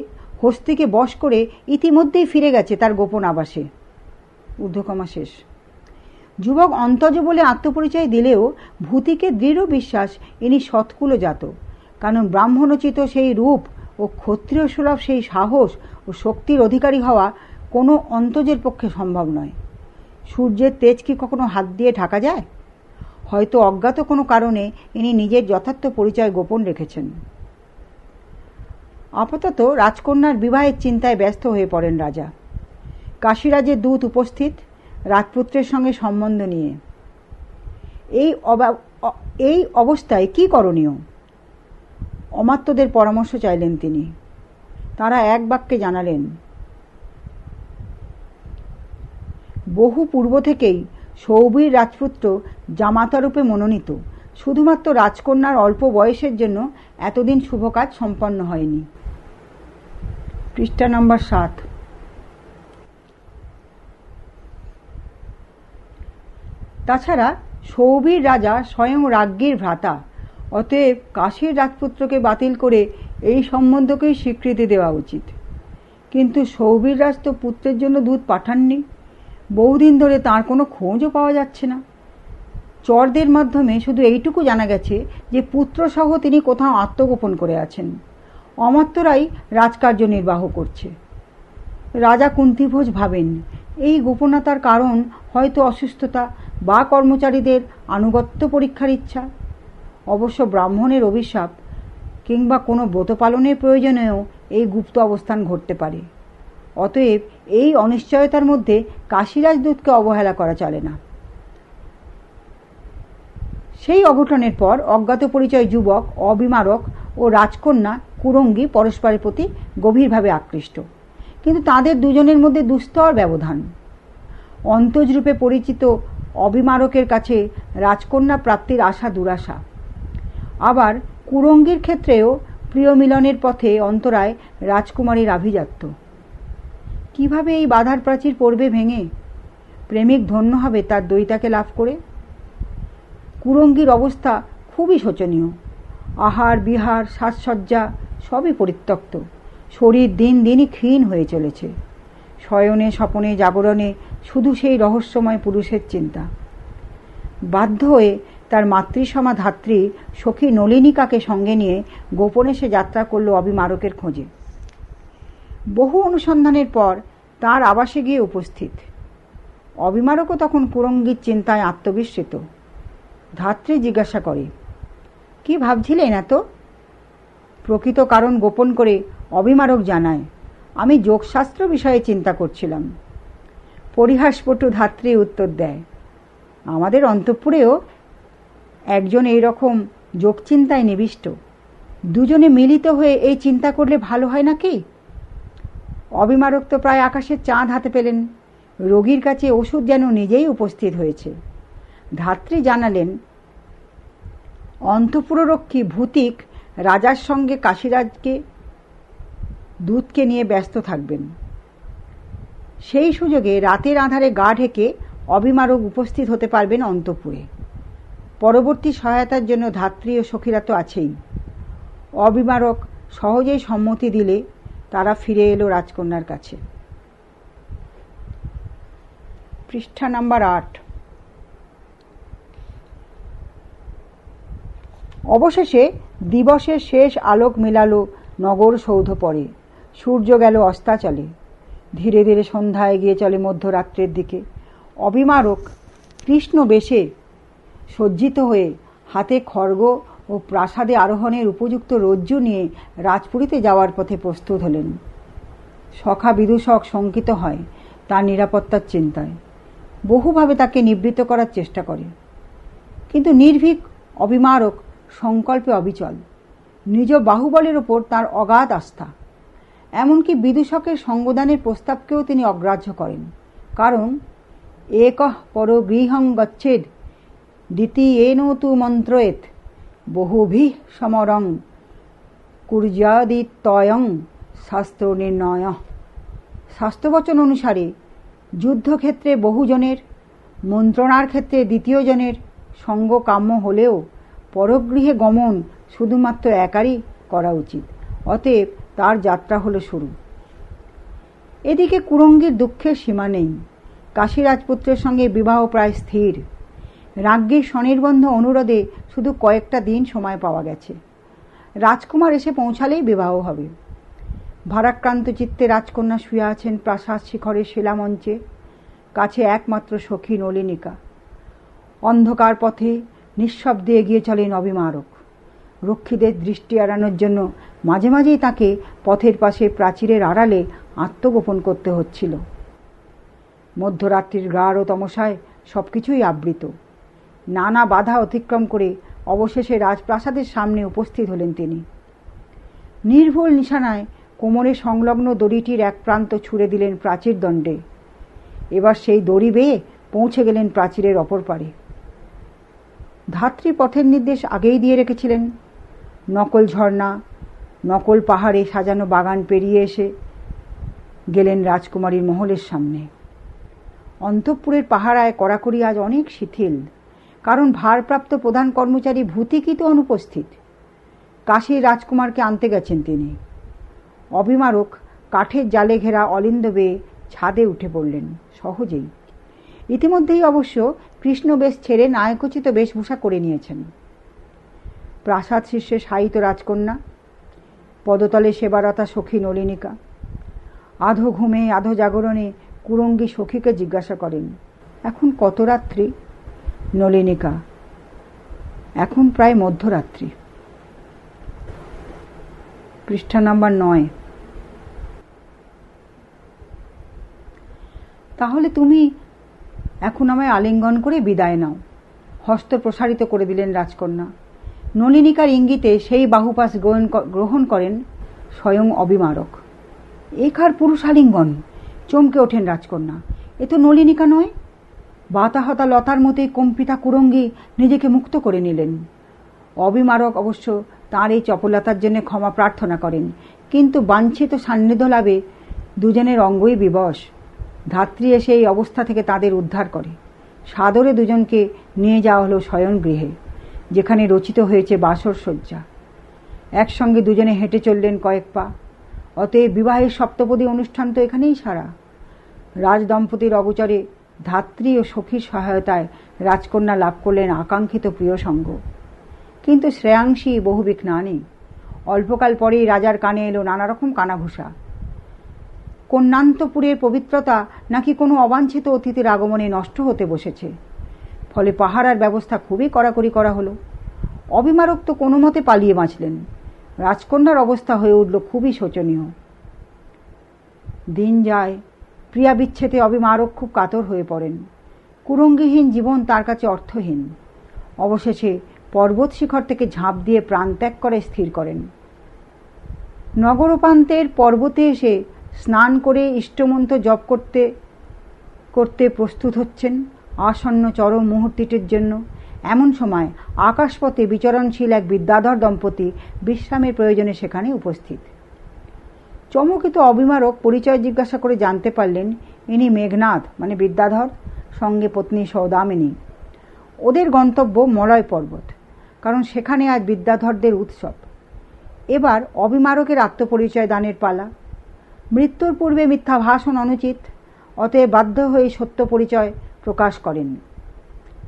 হস্তিকে বশ করে ইতিমধ্যেই ফিরে গেছে তার গোপন আবাসে ঊর্ধ্বকমা শেষ যুবক অন্তজ বলে আত্মপরিচয় দিলেও ভূতিকে দৃঢ় বিশ্বাস ইনি সৎকুলো জাত কারণ ব্রাহ্মণোচিত সেই রূপ ও ক্ষত্রিয় সুলভ সেই সাহস ও শক্তির অধিকারী হওয়া কোনো অন্তজের পক্ষে সম্ভব নয় সূর্যের তেজ কি কখনো হাত দিয়ে ঢাকা যায় হয়তো অজ্ঞাত কোনো কারণে ইনি নিজের যথার্থ পরিচয় গোপন রেখেছেন আপাতত রাজকন্যার বিবাহের চিন্তায় ব্যস্ত হয়ে পড়েন রাজা কাশীরাজের দূত উপস্থিত রাজপুত্রের সঙ্গে সম্বন্ধ নিয়ে এই এই অবস্থায় কি করণীয় অমাত্যদের পরামর্শ চাইলেন তিনি তারা এক বাক্যে জানালেন বহু পূর্ব থেকেই সৌবীর রাজপুত্র জামাতারূপে মনোনীত শুধুমাত্র রাজকন্যার অল্প বয়সের জন্য এতদিন শুভ কাজ সম্পন্ন হয়নি পৃষ্ঠা নম্বর সাত তাছাড়া সৌবীর রাজা স্বয়ং রাজ্ঞীর ভ্রাতা অতএব কাশীর রাজপুত্রকে বাতিল করে এই সম্বন্ধকেই স্বীকৃতি দেওয়া উচিত কিন্তু সৌবীর রাজ তো পুত্রের জন্য দুধ পাঠাননি বহুদিন ধরে তার কোনো খোঁজও পাওয়া যাচ্ছে না চরদের মাধ্যমে শুধু এইটুকু জানা গেছে যে পুত্রসহ তিনি কোথাও আত্মগোপন করে আছেন অমাত্যরাই রাজকার্য নির্বাহ করছে রাজা কুন্তিভোজ ভাবেন এই গোপনতার কারণ হয়তো অসুস্থতা বা কর্মচারীদের আনুগত্য পরীক্ষার ইচ্ছা অবশ্য ব্রাহ্মণের অভিশাপ কিংবা কোনো ব্রত পালনের প্রয়োজনেও এই গুপ্ত অবস্থান ঘটতে পারে অতএব এই অনিশ্চয়তার মধ্যে কাশিরাজ দূতকে অবহেলা করা চলে না সেই অঘটনের পর অজ্ঞাত পরিচয় যুবক অবিমারক ও রাজকন্যা কুরঙ্গি পরস্পরের প্রতি গভীরভাবে আকৃষ্ট কিন্তু তাদের দুজনের মধ্যে দুস্তর ব্যবধান অন্তজরূপে পরিচিত অবিমারকের কাছে রাজকন্যা প্রাপ্তির আশা দুরাশা আবার কুরঙ্গির ক্ষেত্রেও প্রিয় মিলনের পথে অন্তরায় রাজকুমারীর আভিজাত্য কিভাবে এই বাধার প্রাচীর পড়বে ভেঙে প্রেমিক ধন্য হবে তার দৈতাকে লাভ করে কুরঙ্গির অবস্থা খুবই শোচনীয় আহার বিহার সাজসজ্জা সবই পরিত্যক্ত শরীর দিন দিনই ক্ষীণ হয়ে চলেছে শয়নে স্বপনে জাগরণে শুধু সেই রহস্যময় পুরুষের চিন্তা বাধ্য হয়ে তার মাতৃসমা ধাত্রী সখী নলিনিকাকে সঙ্গে নিয়ে গোপনে সে যাত্রা করল অবিমারকের খোঁজে বহু অনুসন্ধানের পর তার আবাসে গিয়ে উপস্থিত অবিমারকও তখন কুরঙ্গির চিন্তায় আত্মবিস্মৃত ধাত্রী জিজ্ঞাসা করে কি ভাবছিলেন তো প্রকৃত কারণ গোপন করে অবিমারক জানায় আমি যোগশাস্ত্র বিষয়ে চিন্তা করছিলাম পরিহাসপটু ধাত্রী উত্তর দেয় আমাদের অন্তঃপুরেও একজন এই রকম যোগচিন্তায় নিবিষ্ট দুজনে মিলিত হয়ে এই চিন্তা করলে ভালো হয় নাকি অবিমারক তো প্রায় আকাশের চাঁদ হাতে পেলেন রোগীর কাছে ওষুধ যেন নিজেই উপস্থিত হয়েছে ধাত্রী জানালেন অন্তপুররক্ষী ভূতিক রাজার সঙ্গে কাশীরাজকে দূতকে নিয়ে ব্যস্ত থাকবেন সেই সুযোগে রাতের আধারে গা ঢেকে অবিমারক উপস্থিত হতে পারবেন অন্তপুরে পরবর্তী সহায়তার জন্য ধাত্রী ও সখীরা তো আছেই অবিমারক সহজেই সম্মতি দিলে তারা ফিরে এলো রাজকন্যার কাছে পৃষ্ঠা নাম্বার আট অবশেষে দিবসের শেষ আলোক মেলালো নগর সৌধ পরে সূর্য গেল অস্তাচলে ধীরে ধীরে সন্ধ্যায় গিয়ে চলে মধ্যরাত্রের দিকে অবিমারক কৃষ্ণ বেশে সজ্জিত হয়ে হাতে খর্গ ও প্রাসাদে আরোহণের উপযুক্ত রজ্জু নিয়ে রাজপুরীতে যাওয়ার পথে প্রস্তুত হলেন সখা বিদূষক শঙ্কিত হয় তার নিরাপত্তার চিন্তায় বহুভাবে তাকে নিবৃত্ত করার চেষ্টা করে কিন্তু নির্ভীক অবিমারক সংকল্পে অবিচল নিজ বাহুবলের ওপর তার অগাধ আস্থা এমনকি বিদূষকের সঙ্গদানের প্রস্তাবকেও তিনি অগ্রাহ্য করেন কারণ এক পর গৃহং গচ্ছেদ দ্বিতীয় তু মন্ত্রয়েত বহুভি সমরং কুর্যাদিত্যয়ং শাস্ত্র নির্ণয় শাস্ত্রবচন অনুসারে যুদ্ধক্ষেত্রে বহুজনের মন্ত্রণার ক্ষেত্রে দ্বিতীয়জনের সঙ্গ কাম্য হলেও পরগৃহে গমন শুধুমাত্র একারই করা উচিত অতএব তার যাত্রা হলো শুরু এদিকে কুরঙ্গির দুঃখের সীমা নেই কাশী রাজপুত্রের সঙ্গে বিবাহ প্রায় স্থির রাজ্ঞীর স্বনির্বন্ধ অনুরোধে শুধু কয়েকটা দিন সময় পাওয়া গেছে রাজকুমার এসে পৌঁছালেই বিবাহ হবে ভারাক্রান্ত চিত্তে রাজকন্যা শুয়ে আছেন প্রাসাদ শিখরের শিলামঞ্চে কাছে একমাত্র সখী নলিনিকা অন্ধকার পথে নিঃশব্দে এগিয়ে চলেন অবিমারক রক্ষীদের দৃষ্টি এড়ানোর জন্য মাঝে মাঝেই তাকে পথের পাশে প্রাচীরের আড়ালে আত্মগোপন করতে হচ্ছিল মধ্যরাত্রির গাঢ় তমসায় সব কিছুই আবৃত নানা বাধা অতিক্রম করে অবশেষে রাজপ্রাসাদের সামনে উপস্থিত হলেন তিনি নির্ভুল নিশানায় কোমরে সংলগ্ন দড়িটির এক প্রান্ত ছুড়ে দিলেন প্রাচীর দণ্ডে এবার সেই দড়ি বেয়ে পৌঁছে গেলেন প্রাচীরের অপর পারে ধাত্রী পথের নির্দেশ আগেই দিয়ে রেখেছিলেন নকল ঝর্ণা নকল পাহাড়ে সাজানো বাগান পেরিয়ে এসে গেলেন রাজকুমারীর মহলের সামনে অন্তঃপুরের পাহারায় কড়াকড়ি আজ অনেক শিথিল কারণ ভারপ্রাপ্ত প্রধান কর্মচারী ভূতিকিত অনুপস্থিত কাশীর রাজকুমারকে আনতে গেছেন তিনি অবিমারক কাঠের জালে ঘেরা অলিন্দ বেয়ে ছাদে উঠে পড়লেন সহজেই ইতিমধ্যেই অবশ্য কৃষ্ণ বেশ ছেড়ে নায়কোচিত বেশভূষা করে নিয়েছেন প্রাসাদ শীর্ষে সাহিত্য রাজকন্যা পদতলে সেবারতা সখী নলিনিকা আধো ঘুমে আধো জাগরণে কুরঙ্গী সখীকে জিজ্ঞাসা করেন এখন কত রাত্রি নলিনিকা এখন প্রায় মধ্যরাত্রি পৃষ্ঠা নাম্বার নয় তাহলে তুমি এখন আমায় আলিঙ্গন করে বিদায় নাও হস্ত প্রসারিত করে দিলেন রাজকন্যা নলিনিকার ইঙ্গিতে সেই বাহুপাশ গ্রহণ গ্রহণ করেন স্বয়ং অবিমারক একার পুরুষালিঙ্গন চমকে ওঠেন রাজকন্যা এ তো নলিনিকা নয় বাতাহতা লতার মতোই কম্পিতা কুরঙ্গি নিজেকে মুক্ত করে নিলেন অবিমারক অবশ্য তাঁর এই চপলতার জন্য ক্ষমা প্রার্থনা করেন কিন্তু বাঞ্ছিত সান্নিধ্য লাভে দুজনের অঙ্গই বিবশ ধাত্রী এসে এই অবস্থা থেকে তাদের উদ্ধার করে সাদরে দুজনকে নিয়ে যাওয়া হলো গৃহে যেখানে রচিত হয়েছে বাসর শয্যা একসঙ্গে দুজনে হেঁটে চললেন কয়েক পা অতএব বিবাহের সপ্তপদী অনুষ্ঠান তো এখানেই সারা রাজ দম্পতির অগোচরে ধাত্রী ও সখীর সহায়তায় রাজকন্যা লাভ করলেন আকাঙ্ক্ষিত প্রিয় সঙ্গ কিন্তু শ্রেয়াংশী বহুবিক না নেই অল্পকাল পরেই রাজার কানে এলো নানারকম কানাঘুষা কন্যান্তপুরের পবিত্রতা নাকি কোনো অবাঞ্ছিত অতিথির আগমনে নষ্ট হতে বসেছে ফলে পাহারার ব্যবস্থা খুবই কড়াকড়ি করা হলো অবিমারক তো কোনো মতে পালিয়ে বাঁচলেন রাজকন্যার অবস্থা হয়ে উঠল খুবই শোচনীয় দিন যায় প্রিয়া বিচ্ছেদে অবিমারক খুব কাতর হয়ে পড়েন কুরঙ্গিহীন জীবন তার কাছে অর্থহীন অবশেষে পর্বত শিখর থেকে ঝাঁপ দিয়ে প্রাণ ত্যাগ করে স্থির করেন নগরোপান্তের পর্বতে এসে স্নান করে ইষ্টমন্ত্র জপ করতে করতে প্রস্তুত হচ্ছেন আসন্ন চরম মুহূর্তটির জন্য এমন সময় আকাশপথে বিচরণশীল এক বিদ্যাধর দম্পতি বিশ্রামের প্রয়োজনে সেখানে উপস্থিত চমকিত অবিমারক পরিচয় জিজ্ঞাসা করে জানতে পারলেন ইনি মেঘনাথ মানে বিদ্যাধর সঙ্গে পত্নী সৌদামিনী ওদের গন্তব্য মলয় পর্বত কারণ সেখানে আজ বিদ্যাধরদের উৎসব এবার অবিমারকের আত্মপরিচয় দানের পালা মৃত্যুর পূর্বে মিথ্যা ভাষণ অনুচিত অতএব বাধ্য হয়ে সত্য পরিচয় প্রকাশ করেন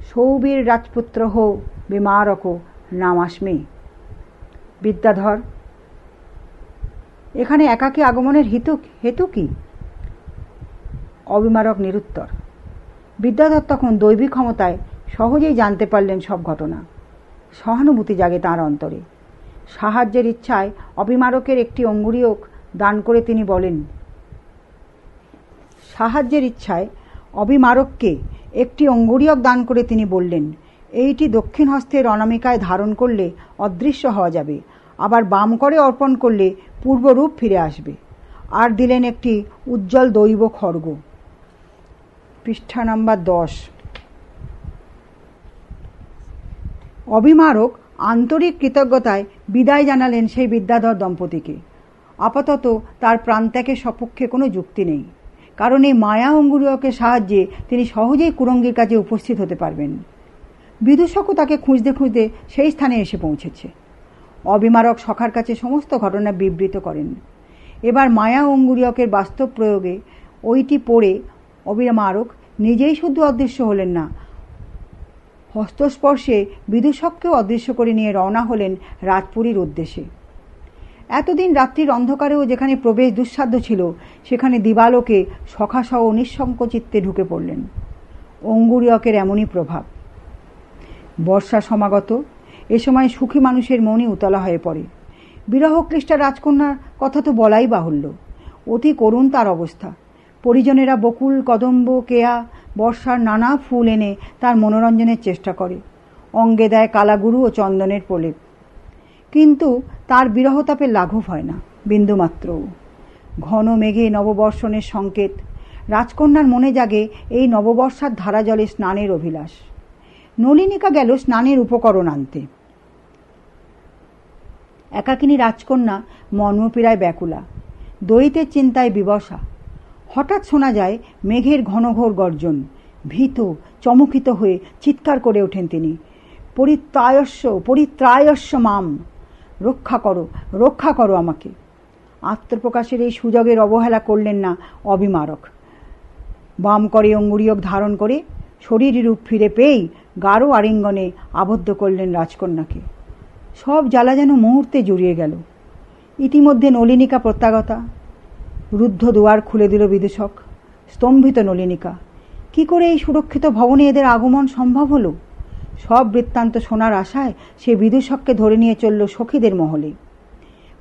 সৌবীর রাজপুত্র হো বিমারক আসমে বিদ্যাধর এখানে একাকী আগমনের হেতু হেতু কি অবিমারক নিরুত্তর বিদ্যাধর তখন দৈবিক ক্ষমতায় সহজেই জানতে পারলেন সব ঘটনা সহানুভূতি জাগে তার অন্তরে সাহায্যের ইচ্ছায় অবিমারকের একটি অঙ্গুরীয় দান করে তিনি বলেন সাহায্যের ইচ্ছায় অবিমারককে একটি অঙ্গুরীয়ক দান করে তিনি বললেন এইটি দক্ষিণ হস্তের অনামিকায় ধারণ করলে অদৃশ্য হওয়া যাবে আবার বাম করে অর্পণ করলে পূর্বরূপ ফিরে আসবে আর দিলেন একটি উজ্জ্বল দৈব খড়গ পৃষ্ঠা নাম্বার দশ অবিমারক আন্তরিক কৃতজ্ঞতায় বিদায় জানালেন সেই বিদ্যাধর দম্পতিকে আপাতত তার প্রাণত্যাগের সপক্ষে কোনো যুক্তি নেই কারণ এই মায়া অঙ্গুরীয়কের সাহায্যে তিনি সহজেই কুরঙ্গির কাছে উপস্থিত হতে পারবেন বিদুষকও তাকে খুঁজতে খুঁজতে সেই স্থানে এসে পৌঁছেছে অবিমারক সখার কাছে সমস্ত ঘটনা বিবৃত করেন এবার মায়া অঙ্গুরীয়কের বাস্তব প্রয়োগে ওইটি পড়ে অবিমারক নিজেই শুধু অদৃশ্য হলেন না হস্তস্পর্শে বিদুষককেও অদৃশ্য করে নিয়ে রওনা হলেন রাজপুরীর উদ্দেশ্যে এতদিন রাত্রির অন্ধকারেও যেখানে প্রবেশ দুঃসাধ্য ছিল সেখানে দিবালোকে সখাসহ নিঃসংকোচিত্তে ঢুকে পড়লেন অঙ্গুরীয়কের এমনই প্রভাব বর্ষা সমাগত এ সময় সুখী মানুষের মনই উতলা হয়ে পড়ে বিরহক্লিষ্টা রাজকন্যার কথা তো বলাই বাহুল্য অতি করুণ তার অবস্থা পরিজনেরা বকুল কদম্ব কেয়া বর্ষার নানা ফুল এনে তার মনোরঞ্জনের চেষ্টা করে অঙ্গে দেয় কালাগুরু ও চন্দনের প্রলেপ কিন্তু তার বিরহতাপে লাঘব হয় না বিন্দুমাত্রও ঘন মেঘে নববর্ষণের সংকেত রাজকন্যার মনে জাগে এই নববর্ষার ধারা জলে স্নানের অভিলাষ নলিনিকা গেল স্নানের উপকরণ আনতে একাকিনী রাজকন্যা মর্মপীড়ায় ব্যাকুলা দৈতের চিন্তায় বিবসা হঠাৎ শোনা যায় মেঘের ঘনঘোর গর্জন ভীত চমকিত হয়ে চিৎকার করে ওঠেন তিনি পরিত্রায়স্য পরিত্রায়স্য মাম রক্ষা করো রক্ষা করো আমাকে আত্মপ্রকাশের এই সুযোগের অবহেলা করলেন না অবিমারক বাম করে অঙ্গুরীয়ক ধারণ করে শরীর রূপ ফিরে পেয়েই গাঢ় আরিঙ্গনে আবদ্ধ করলেন রাজকন্যাকে সব জ্বালা যেন মুহূর্তে জড়িয়ে গেল ইতিমধ্যে নলিনিকা প্রত্যাগতা রুদ্ধ দুয়ার খুলে দিল বিদেশক স্তম্ভিত নলিনিকা কি করে এই সুরক্ষিত ভবনে এদের আগমন সম্ভব হলো সব বৃত্তান্ত শোনার আশায় সে বিদুষককে ধরে নিয়ে চলল সখীদের মহলে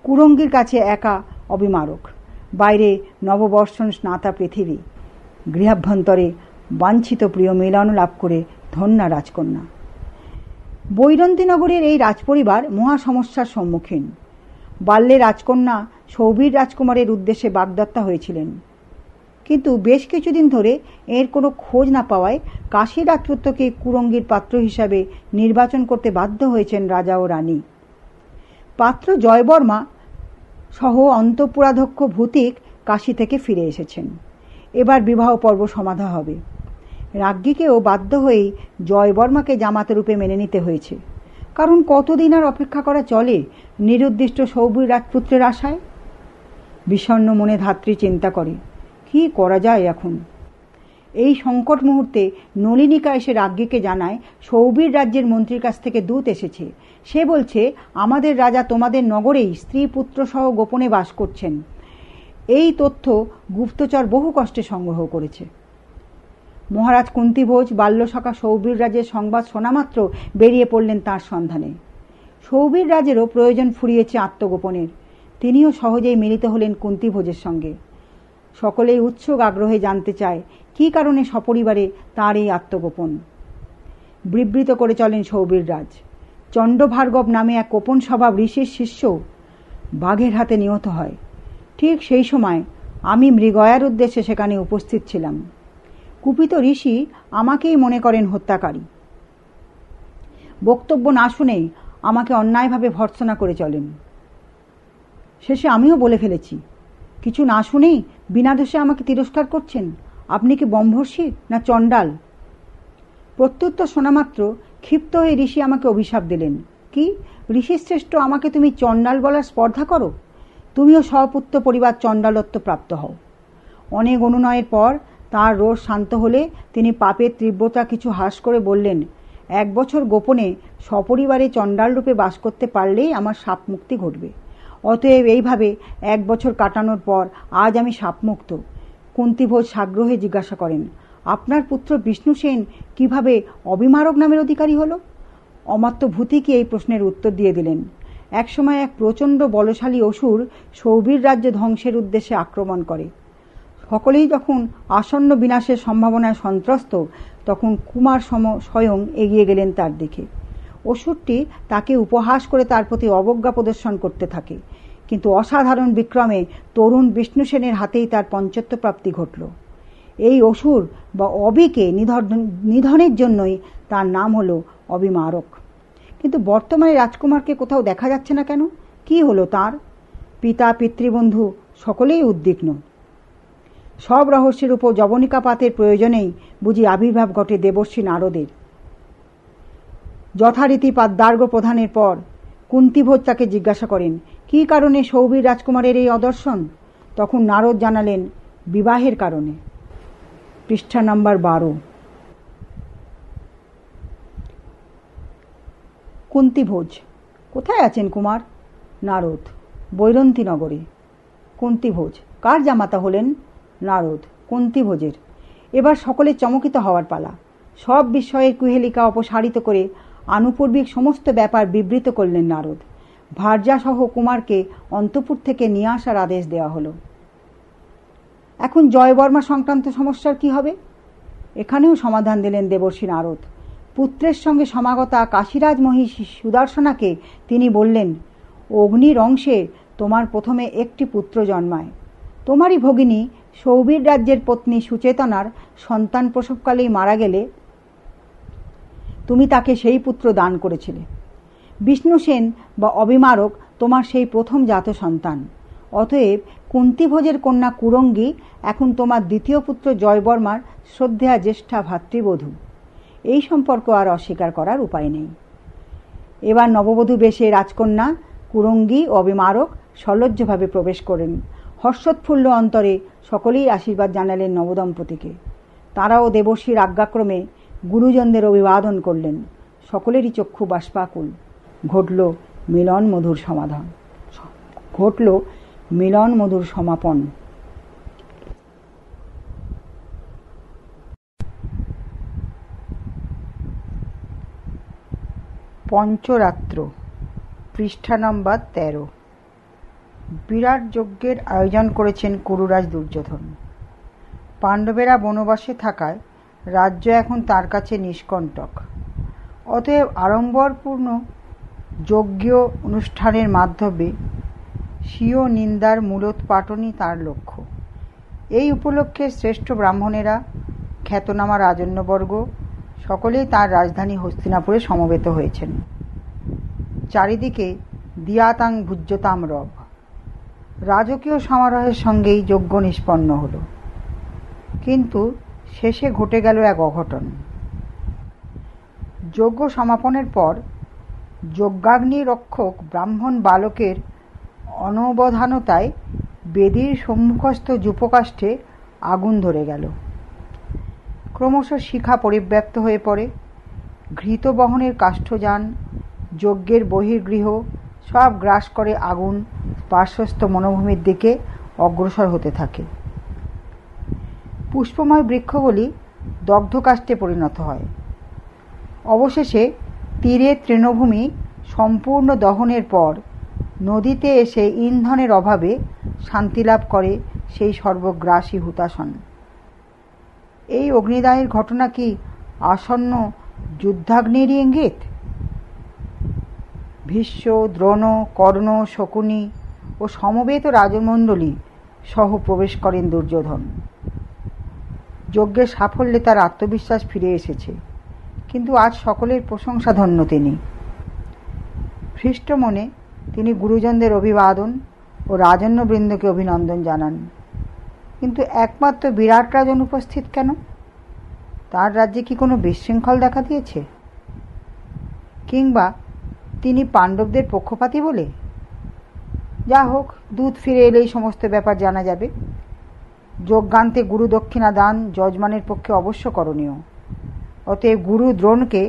কুরঙ্গির কাছে একা অবিমারক বাইরে নববর্ষণ স্নাতা পৃথিবী গৃহাভ্যন্তরে বাঞ্ছিত প্রিয় মিলন লাভ করে ধন্যা রাজকন্যা বৈরন্তীনগরের এই রাজপরিবার মহা সমস্যার সম্মুখীন বাল্যে রাজকন্যা সৌবীর রাজকুমারের উদ্দেশ্যে বাগদত্তা হয়েছিলেন কিন্তু বেশ কিছুদিন ধরে এর কোনো খোঁজ না পাওয়ায় কাশী রাজপুত্রকে কুরঙ্গির পাত্র হিসাবে নির্বাচন করতে বাধ্য হয়েছেন রাজা ও রানী পাত্র জয়বর্মা সহ অন্তপুরাধ্যক্ষ ভূতিক কাশী থেকে ফিরে এসেছেন এবার বিবাহ পর্ব সমাধা হবে রাজ্ঞীকেও বাধ্য হয়েই জয়বর্মাকে রূপে মেনে নিতে হয়েছে কারণ কতদিন আর অপেক্ষা করা চলে নিরুদ্দিষ্ট সৌবীর রাজপুত্রের আশায় বিষণ্ন মনে ধাত্রী চিন্তা করে কি করা যায় এখন এই সংকট মুহূর্তে নলিনিকা এসে রাজ্ঞীকে জানায় সৌবীর রাজ্যের মন্ত্রীর কাছ থেকে দূত এসেছে সে বলছে আমাদের রাজা তোমাদের নগরেই স্ত্রী পুত্র সহ গোপনে বাস করছেন এই তথ্য গুপ্তচর বহু কষ্টে সংগ্রহ করেছে মহারাজ কুন্তিভোজ বাল্যশাখা সৌবীর রাজের সংবাদ শোনামাত্র বেরিয়ে পড়লেন তার সন্ধানে সৌবীর রাজেরও প্রয়োজন ফুরিয়েছে আত্মগোপনের তিনিও সহজেই মিলিত হলেন কুন্তিভোজের সঙ্গে সকলেই উৎসুক আগ্রহে জানতে চায় কি কারণে সপরিবারে তাঁর এই আত্মগোপন বিবৃত করে চলেন সৌবীর রাজ চণ্ডভার্গব নামে এক গোপন স্বভাব ঋষির শিষ্য বাঘের হাতে নিহত হয় ঠিক সেই সময় আমি মৃগয়ার উদ্দেশ্যে সেখানে উপস্থিত ছিলাম কুপিত ঋষি আমাকেই মনে করেন হত্যাকারী বক্তব্য না শুনে আমাকে অন্যায়ভাবে ভর্সনা করে চলেন শেষে আমিও বলে ফেলেছি কিছু না শুনেই বিনা দোষে আমাকে তিরস্কার করছেন আপনি কি বম্ভর্ষী না চণ্ডাল প্রত্যুত্তর শোনামাত্র ক্ষিপ্ত হয়ে ঋষি আমাকে অভিশাপ দিলেন কি ঋষি শ্রেষ্ঠ আমাকে তুমি চণ্ডাল বলার স্পর্ধা করো তুমিও সপুত্র পরিবার চণ্ডালত্ব প্রাপ্ত হও অনেক অনুনয়ের পর তার রোষ শান্ত হলে তিনি পাপের তীব্রতা কিছু হ্রাস করে বললেন এক বছর গোপনে সপরিবারে চণ্ডাল রূপে বাস করতে পারলেই আমার সাপ মুক্তি ঘটবে অতএব এইভাবে এক বছর কাটানোর পর আজ আমি সাপমুক্ত কুন্তিভোজ সাগ্রহে জিজ্ঞাসা করেন আপনার পুত্র বিষ্ণু সেন কিভাবে অবিমারক নামের অধিকারী হল অমাত্য ভূতিকে এই প্রশ্নের উত্তর দিয়ে দিলেন একসময় এক প্রচণ্ড বলশালী অসুর সৌবীর রাজ্য ধ্বংসের উদ্দেশ্যে আক্রমণ করে সকলেই যখন আসন্ন বিনাশের সম্ভাবনায় সন্ত্রস্ত তখন কুমার সম স্বয়ং এগিয়ে গেলেন তার দিকে অসুরটি তাকে উপহাস করে তার প্রতি অবজ্ঞা প্রদর্শন করতে থাকে কিন্তু অসাধারণ বিক্রমে তরুণ বিষ্ণু সেনের হাতেই তার পঞ্চত্ব প্রাপ্তি ঘটল এই অসুর বা অবিকে নিধনের জন্যই তার নাম হল অবিমারক কিন্তু বর্তমানে রাজকুমারকে কোথাও দেখা যাচ্ছে না কেন কি হলো তার পিতা পিতৃবন্ধু সকলেই উদ্বিগ্ন সব রহস্যের উপর জবনিকাপাতের প্রয়োজনেই বুঝি আবির্ভাব ঘটে দেবর্ষী নারদের যথারীতি পাদ্দার্ঘ প্রধানের পর কুন্তিভোজ তাকে জিজ্ঞাসা করেন কি কারণে সৌবীর রাজকুমারের এই অদর্শন তখন নারদ জানালেন বিবাহের কারণে পৃষ্ঠা নাম্বার বারো কুন্তিভোজ কোথায় আছেন কুমার নারদ নগরে কুন্তিভোজ কার জামাতা হলেন নারদ কুন্তিভোজের এবার সকলে চমকিত হওয়ার পালা সব বিষয়ে কুহেলিকা অপসারিত করে আনুপূর্বিক সমস্ত ব্যাপার বিবৃত করলেন নারদ ভার্যাসহ কুমারকে অন্তপুর থেকে নিয়ে আসার আদেশ দেওয়া হলো এখন জয়বর্মা সংক্রান্ত সমস্যার কি হবে এখানেও সমাধান দিলেন দেবর্ষী নারদ পুত্রের সঙ্গে সমাগতা কাশীরাজ মহিষী সুদর্শনাকে তিনি বললেন অগ্নির অংশে তোমার প্রথমে একটি পুত্র জন্মায় তোমারই ভগিনী সৌবীর রাজ্যের পত্নী সুচেতনার সন্তান প্রসবকালেই মারা গেলে তুমি তাকে সেই পুত্র দান করেছিলে বিষ্ণু সেন বা অবিমারক তোমার সেই প্রথম জাত সন্তান অতএব কুন্তিভোজের কন্যা কুরঙ্গী এখন তোমার দ্বিতীয় পুত্র জয়বর্মার শ্রদ্ধেয়া জ্যেষ্ঠা ভাতৃবধূ এই সম্পর্ক আর অস্বীকার করার উপায় নেই এবার নববধূ বেশে রাজকন্যা কুরঙ্গী অবিমারক সলজ্জভাবে প্রবেশ করেন হর্ষোৎফুল্ল অন্তরে সকলেই আশীর্বাদ জানালেন নবদম্পতিকে তারাও দেবশ্রীর আজ্ঞাক্রমে গুরুজনদের অভিবাদন করলেন সকলেরই চক্ষু বাষ্পাকুল ঘটল মিলন মধুর সমাধান ঘটল মিলন মধুর সমাপন পঞ্চরাত্র পৃষ্ঠা নম্বর তেরো বিরাট যজ্ঞের আয়োজন করেছেন কুরুরাজ দুর্যোধন পাণ্ডবেরা বনবাসে থাকায় রাজ্য এখন তার কাছে নিষ্কণ্টক অতএব আড়ম্বরপূর্ণ যজ্ঞ অনুষ্ঠানের মাধ্যমে স্বীয় নিন্দার মূলোৎপাটনই তার লক্ষ্য এই উপলক্ষে শ্রেষ্ঠ ব্রাহ্মণেরা খ্যাতনামা রাজন্যবর্গ সকলেই তার রাজধানী হস্তিনাপুরে সমবেত হয়েছেন চারিদিকে দিয়াতাং ভুজ্যতাম রব রাজকীয় সমারোহের সঙ্গেই যজ্ঞ নিষ্পন্ন হল কিন্তু শেষে ঘটে গেল এক অঘটন যজ্ঞ সমাপনের পর যজ্ঞাগ্নি রক্ষক ব্রাহ্মণ বালকের অনবধানতায় বেদীর সম্মুখস্থ যুপকাষ্ঠে আগুন ধরে গেল ক্রমশ শিখা পরিব্যক্ত হয়ে পড়ে ঘৃত বহনের কাষ্ঠযান যজ্ঞের বহির্গৃহ সব গ্রাস করে আগুন পার্শ্বস্থ মনোভূমির দিকে অগ্রসর হতে থাকে পুষ্পময় বৃক্ষগুলি দগ্ধকাষ্ঠে পরিণত হয় অবশেষে তীরে তৃণভূমি সম্পূর্ণ দহনের পর নদীতে এসে ইন্ধনের অভাবে শান্তি লাভ করে সেই সর্বগ্রাসী হুতাসন এই অগ্নিদাহের ঘটনা কি আসন্ন যুদ্ধাগ্নেরই ইঙ্গিত ভীষ্ম দ্রোণ কর্ণ শকুনি ও সমবেত রাজমণ্ডলী সহ প্রবেশ করেন দুর্যোধন যজ্ঞের সাফল্যে তার আত্মবিশ্বাস ফিরে এসেছে কিন্তু আজ সকলের প্রশংসাধন্য তিনি খ্রিস্ট মনে তিনি গুরুজনদের অভিবাদন ও রাজন্যবৃন্দকে অভিনন্দন জানান কিন্তু একমাত্র বিরাট রাজন উপস্থিত কেন তার রাজ্যে কি কোনো বিশৃঙ্খল দেখা দিয়েছে কিংবা তিনি পাণ্ডবদের পক্ষপাতী বলে যা হোক দুধ ফিরে এলেই সমস্ত ব্যাপার জানা যাবে যজ্ঞান্তে গুরু দক্ষিণা দান যজমানের পক্ষে অবশ্য করণীয় অতএব গুরু দ্রোণকে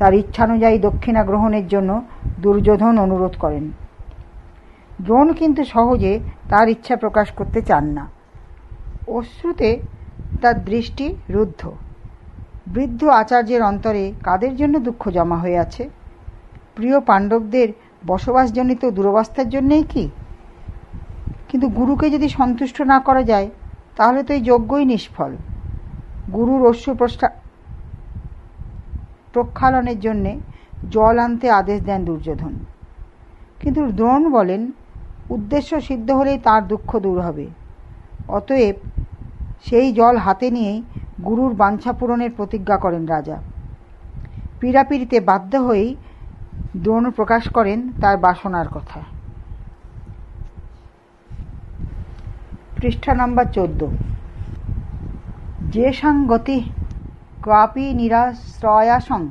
তার ইচ্ছানুযায়ী দক্ষিণা গ্রহণের জন্য দুর্যোধন অনুরোধ করেন দ্রোণ কিন্তু সহজে তার ইচ্ছা প্রকাশ করতে চান না অশ্রুতে তার দৃষ্টি রুদ্ধ বৃদ্ধ আচার্যের অন্তরে কাদের জন্য দুঃখ জমা হয়ে আছে প্রিয় পাণ্ডবদের বসবাসজনিত দুরবস্থার জন্যেই কি কিন্তু গুরুকে যদি সন্তুষ্ট না করা যায় তাহলে তো এই যজ্ঞই নিষ্ফল গুরুর অশ্বপ্রষ্ঠা প্রক্ষালনের জন্যে জল আনতে আদেশ দেন দুর্যোধন কিন্তু দ্রোণ বলেন উদ্দেশ্য সিদ্ধ হলেই তার দুঃখ দূর হবে অতএব সেই জল হাতে নিয়েই গুরুর বাঞ্ছা পূরণের প্রতিজ্ঞা করেন রাজা পীড়াপিড়িতে বাধ্য হয়েই দ্রোণ প্রকাশ করেন তার বাসনার কথা পৃষ্ঠা নাম্বার চোদ্দ যে সাংগতি ক্বাপি নিরাশ্রয়াসং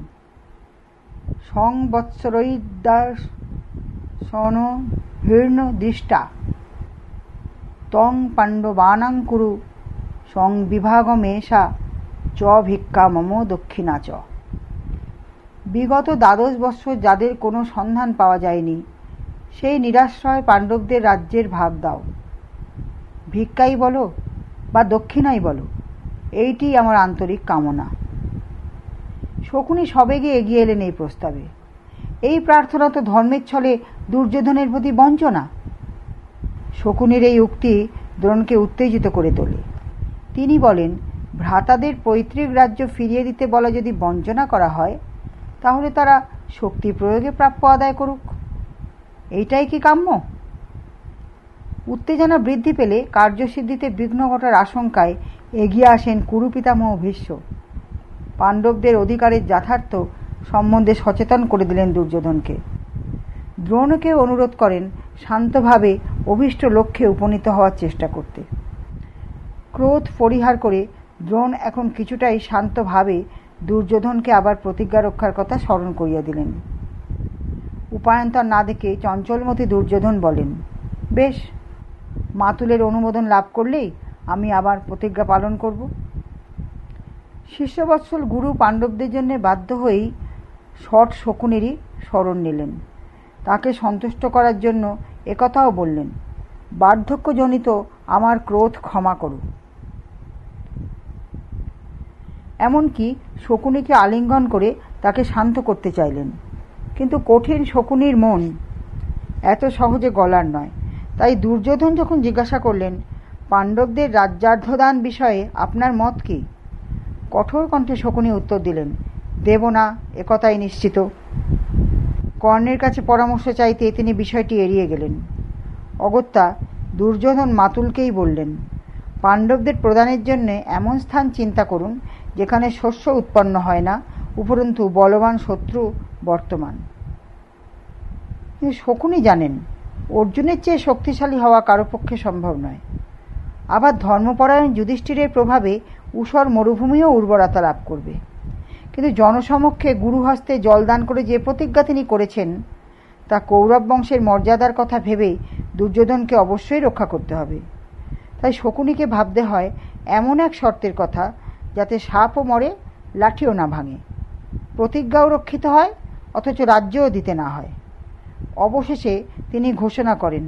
সংবৎসরৈদাসন হীর্ণ দৃষ্টা তং পাণ্ডবানাং কুরু সংবিভাগমেষা চ ভিক্ষা মম দক্ষিণা চ বিগত দ্বাদশ বৎসর যাদের কোনো সন্ধান পাওয়া যায়নি সেই নিরাশ্রয় পাণ্ডবদের রাজ্যের ভাব দাও ভিক্ষাই বলো বা দক্ষিণাই বলো এইটি আমার আন্তরিক কামনা শকুনি সবেগে এগিয়ে এলেন এই প্রস্তাবে এই প্রার্থনা তো ধর্মের ছলে দুর্যোধনের প্রতি বঞ্চনা শকুনির এই উক্তি দ্রোণকে উত্তেজিত করে তোলে তিনি বলেন ভ্রাতাদের পৈতৃক রাজ্য ফিরিয়ে দিতে বলা যদি বঞ্চনা করা হয় তাহলে তারা শক্তি প্রয়োগে প্রাপ্য আদায় করুক এইটাই কি কাম্য উত্তেজনা বৃদ্ধি পেলে কার্যসিদ্ধিতে বিঘ্ন ঘটার আশঙ্কায় এগিয়ে আসেন কুরুপিতামহ ভীষ্ম পাণ্ডবদের অধিকারের যথার্থ সম্বন্ধে সচেতন করে দিলেন দুর্যোধনকে দ্রোণকে অনুরোধ করেন শান্তভাবে অভীষ্ট লক্ষ্যে উপনীত হওয়ার চেষ্টা করতে ক্রোধ পরিহার করে দ্রোণ এখন কিছুটাই শান্তভাবে দুর্যোধনকে আবার প্রতিজ্ঞা রক্ষার কথা স্মরণ করিয়া দিলেন উপায়ন্তর না দেখে চঞ্চলমতি দুর্যোধন বলেন বেশ মাতুলের অনুমোদন লাভ করলেই আমি আবার প্রতিজ্ঞা পালন করব শিষ্যবৎসল গুরু পাণ্ডবদের জন্য বাধ্য হয়েই ষট শকুনেরই স্মরণ নিলেন তাকে সন্তুষ্ট করার জন্য একথাও বললেন বার্ধক্যজনিত আমার ক্রোধ ক্ষমা করো এমনকি শকুনিকে আলিঙ্গন করে তাকে শান্ত করতে চাইলেন কিন্তু কঠিন শকুনির মন এত সহজে গলার নয় তাই দুর্যোধন যখন জিজ্ঞাসা করলেন পাণ্ডবদের রাজ্যার্ধদান বিষয়ে আপনার মত কি কঠোর কণ্ঠে শকুনি উত্তর দিলেন দেব না একথাই নিশ্চিত কর্ণের কাছে পরামর্শ চাইতে তিনি বিষয়টি এড়িয়ে গেলেন অগত্যা দুর্যোধন মাতুলকেই বললেন পাণ্ডবদের প্রদানের জন্যে এমন স্থান চিন্তা করুন যেখানে শস্য উৎপন্ন হয় না উপরন্তু বলবান শত্রু বর্তমান শকুনি জানেন অর্জুনের চেয়ে শক্তিশালী হওয়া কারো পক্ষে সম্ভব নয় আবার ধর্মপরায়ণ যুধিষ্ঠিরের প্রভাবে উষর মরুভূমিও উর্বরতা লাভ করবে কিন্তু জনসমক্ষে গুরুহস্তে জলদান করে যে প্রতিজ্ঞা তিনি করেছেন তা কৌরব বংশের মর্যাদার কথা ভেবে দুর্যোধনকে অবশ্যই রক্ষা করতে হবে তাই শকুনিকে ভাবতে হয় এমন এক শর্তের কথা যাতে সাপও মরে লাঠিও না ভাঙে প্রতিজ্ঞাও রক্ষিত হয় অথচ রাজ্যও দিতে না হয় অবশেষে তিনি ঘোষণা করেন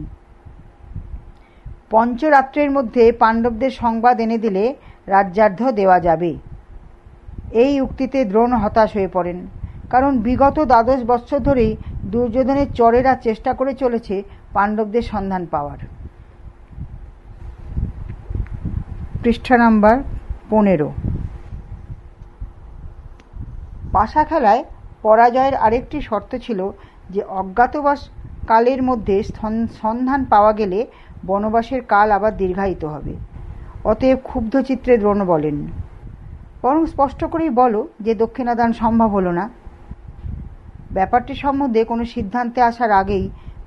পঞ্চরাত্রের মধ্যে পাণ্ডবদের সংবাদ এনে দিলে রাজ্যার্ধ দেওয়া যাবে এই উক্তিতে দ্রোণ হতাশ হয়ে পড়েন কারণ বিগত দ্বাদশ বছর ধরেই দুর্যোধনের চরেরা চেষ্টা করে চলেছে পাণ্ডবদের সন্ধান পাওয়ার পৃষ্ঠা নাম্বার পনেরো পাশা খেলায় পরাজয়ের আরেকটি শর্ত ছিল যে অজ্ঞাতবাস কালের মধ্যে সন্ধান পাওয়া গেলে বনবাসের কাল আবার দীর্ঘায়িত হবে অতএব ক্ষুব্ধ চিত্রে দ্রোণ বলেন বরং স্পষ্ট করেই বলো যে দক্ষিণাদান সম্ভব হলো না ব্যাপারটি সম্বন্ধে কোনো সিদ্ধান্তে আসার আগেই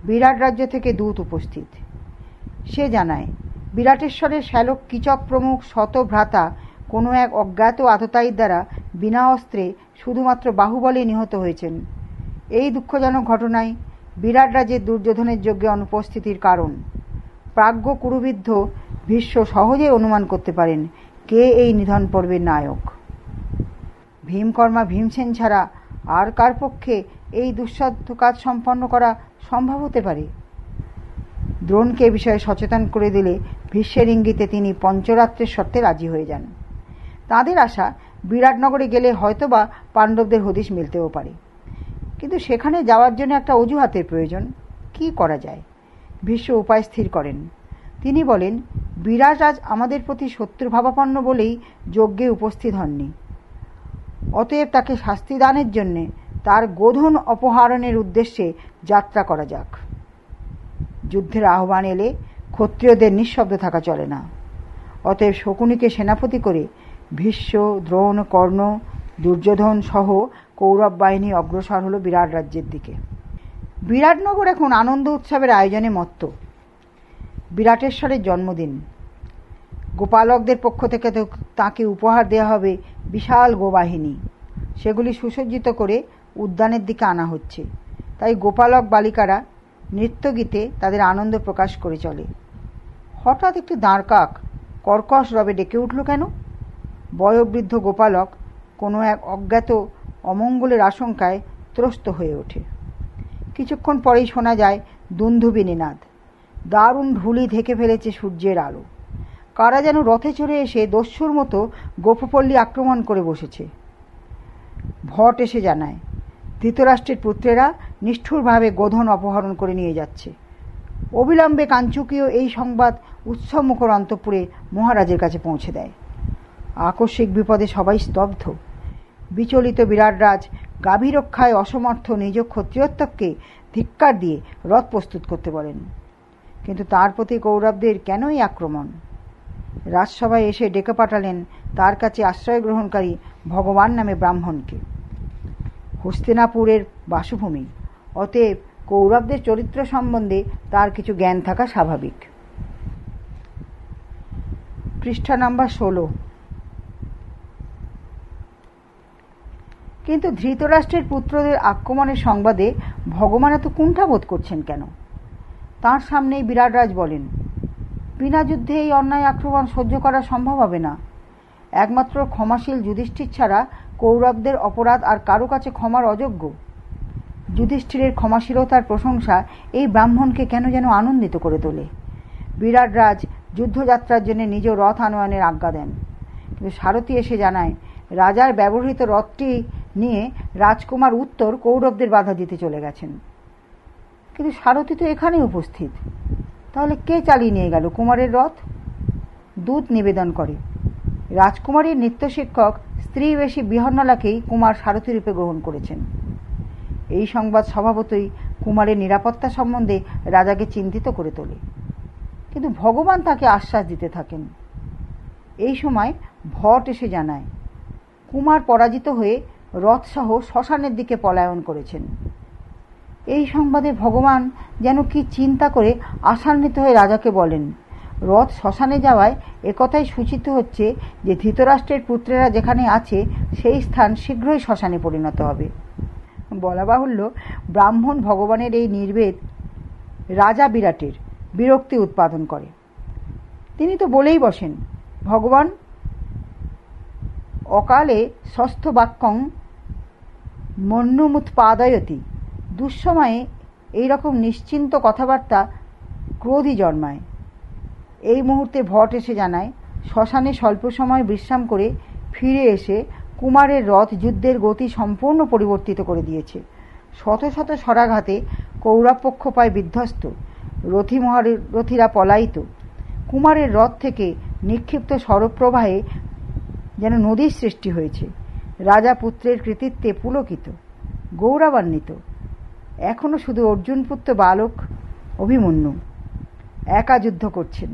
বিরাট রাজ্য থেকে দূত উপস্থিত সে জানায় বিরাটেশ্বরের শ্যালক কিচক প্রমুখ শত ভ্রাতা কোনো এক অজ্ঞাত আততায়ীর দ্বারা বিনা অস্ত্রে শুধুমাত্র বাহুবলে নিহত হয়েছেন এই দুঃখজনক ঘটনায় বিরাট রাজের দুর্যোধনের যজ্ঞে অনুপস্থিতির কারণ প্রাজ্ঞ কুরুবিদ্ধ ভীষ্ম সহজে অনুমান করতে পারেন কে এই নিধন পর্বের নায়ক ভীমকর্মা ভীমসেন ছাড়া আর কার পক্ষে এই দুঃসাধ্য কাজ সম্পন্ন করা সম্ভব হতে পারে দ্রোণকে বিষয়ে সচেতন করে দিলে ভীষ্মের ইঙ্গিতে তিনি পঞ্চরাত্রের শর্তে রাজি হয়ে যান তাদের আশা বিরাটনগরে গেলে হয়তোবা পাণ্ডবদের হদিশ মিলতেও পারে কিন্তু সেখানে যাওয়ার জন্য একটা অজুহাতের প্রয়োজন কি করা যায় ভীষ্ম উপায় স্থির করেন তিনি বলেন বিরাট আজ আমাদের প্রতি শত্রুভাবাপন্ন বলেই যজ্ঞে উপস্থিত হননি অতএব তাকে শাস্তি দানের জন্যে তার গোধন অপহরণের উদ্দেশ্যে যাত্রা করা যাক যুদ্ধের আহ্বান এলে ক্ষত্রিয়দের নিঃশব্দ থাকা চলে না অতএব শকুনিকে সেনাপতি করে ভীষ্ম দ্রোণ কর্ণ দুর্যোধন সহ কৌরব বাহিনী অগ্রসর হলো বিরাট রাজ্যের দিকে বিরাটনগর এখন আনন্দ উৎসবের আয়োজনে মত্ত বিরাটেশ্বরের জন্মদিন গোপালকদের পক্ষ থেকে তো তাঁকে উপহার দেওয়া হবে বিশাল গোবাহিনী সেগুলি সুসজ্জিত করে উদ্যানের দিকে আনা হচ্ছে তাই গোপালক বালিকারা নৃত্যগীতে তাদের আনন্দ প্রকাশ করে চলে হঠাৎ একটি দাঁড়কাক কর্কশ রবে ডেকে উঠল কেন বয়োবৃদ্ধ গোপালক কোনো এক অজ্ঞাত অমঙ্গলের আশঙ্কায় ত্রস্ত হয়ে ওঠে কিছুক্ষণ পরেই শোনা যায় দুন্ধুবি নিনাদ দারুণ ঢুলি ঢেকে ফেলেছে সূর্যের আলো কারা যেন রথে চড়ে এসে দস্যুর মতো গোপপল্লী আক্রমণ করে বসেছে ভট এসে জানায় ধৃতরাষ্ট্রের পুত্রেরা নিষ্ঠুরভাবে গোধন অপহরণ করে নিয়ে যাচ্ছে অবিলম্বে কাঞ্চুকীয় এই সংবাদ উৎসবমুখর অন্তপুরে মহারাজের কাছে পৌঁছে দেয় আকস্মিক বিপদে সবাই স্তব্ধ বিচলিত বিরাটরাজ গাভী রক্ষায় অসমর্থ নিজ ক্ষত্রিয়ত্বককে ধিক্কার দিয়ে রথ প্রস্তুত করতে বলেন কিন্তু তার প্রতি কৌরবদের কেনই আক্রমণ রাজসভায় এসে ডেকে পাঠালেন তার কাছে আশ্রয় গ্রহণকারী ভগবান নামে ব্রাহ্মণকে হস্তিনাপুরের বাসভূমি অতএব কৌরবদের চরিত্র সম্বন্ধে তার কিছু জ্ঞান থাকা স্বাভাবিক পৃষ্ঠা নম্বর ষোলো কিন্তু ধৃতরাষ্ট্রের পুত্রদের আক্রমণের সংবাদে ভগবান এত কুণ্ঠাবোধ করছেন কেন তার সামনেই বিরাটরাজ বলেন বিনা যুদ্ধে এই অন্যায় আক্রমণ সহ্য করা সম্ভব হবে না একমাত্র ক্ষমাশীল যুধিষ্ঠির ছাড়া কৌরবদের অপরাধ আর কারো কাছে ক্ষমার অযোগ্য যুধিষ্ঠিরের ক্ষমাশীলতার প্রশংসা এই ব্রাহ্মণকে কেন যেন আনন্দিত করে তোলে বিরাটরাজ যুদ্ধযাত্রার জন্য নিজ রথ আনয়নের আজ্ঞা দেন কিন্তু সারথী এসে জানায় রাজার ব্যবহৃত রথটি নিয়ে রাজকুমার উত্তর কৌরবদের বাধা দিতে চলে গেছেন কিন্তু সারথী তো এখানে উপস্থিত তাহলে কে চালিয়ে নিয়ে গেল কুমারের রথ দূত নিবেদন করে রাজকুমারীর নৃত্য শিক্ষক স্ত্রী বেশি বিহন্নলাকেই কুমার সারথী রূপে গ্রহণ করেছেন এই সংবাদ স্বভাবতই কুমারের নিরাপত্তা সম্বন্ধে রাজাকে চিন্তিত করে তোলে কিন্তু ভগবান তাকে আশ্বাস দিতে থাকেন এই সময় ভট এসে জানায় কুমার পরাজিত হয়ে রথসহ শ্মশানের দিকে পলায়ন করেছেন এই সংবাদে ভগবান যেন কি চিন্তা করে আশান্বিত হয়ে রাজাকে বলেন রথ শ্মশানে যাওয়ায় একথাই সূচিত হচ্ছে যে ধৃতরাষ্ট্রের পুত্রেরা যেখানে আছে সেই স্থান শীঘ্রই শ্মশানে পরিণত হবে বলা বাহুল্য ব্রাহ্মণ ভগবানের এই নির্বেদ রাজা বিরাটের বিরক্তি উৎপাদন করে তিনি তো বলেই বসেন ভগবান অকালে বাক্যং মন্যমুৎপাদয়তি দুঃসময়ে এইরকম নিশ্চিন্ত কথাবার্তা ক্রোধই জন্মায় এই মুহূর্তে ভট এসে জানায় শ্মশানে স্বল্প সময় বিশ্রাম করে ফিরে এসে কুমারের রথ যুদ্ধের গতি সম্পূর্ণ পরিবর্তিত করে দিয়েছে শত শত সরাঘাতে কৌরাপক্ষ পায় বিধ্বস্ত রথি মহারথীরা পলায়িত কুমারের রথ থেকে নিক্ষিপ্ত সরপ্রবাহে যেন নদীর সৃষ্টি হয়েছে রাজা পুত্রের কৃতিত্বে পুলকিত গৌরবান্বিত এখনও শুধু অর্জুন পুত্র বালক অভিমন্যু একা যুদ্ধ করছেন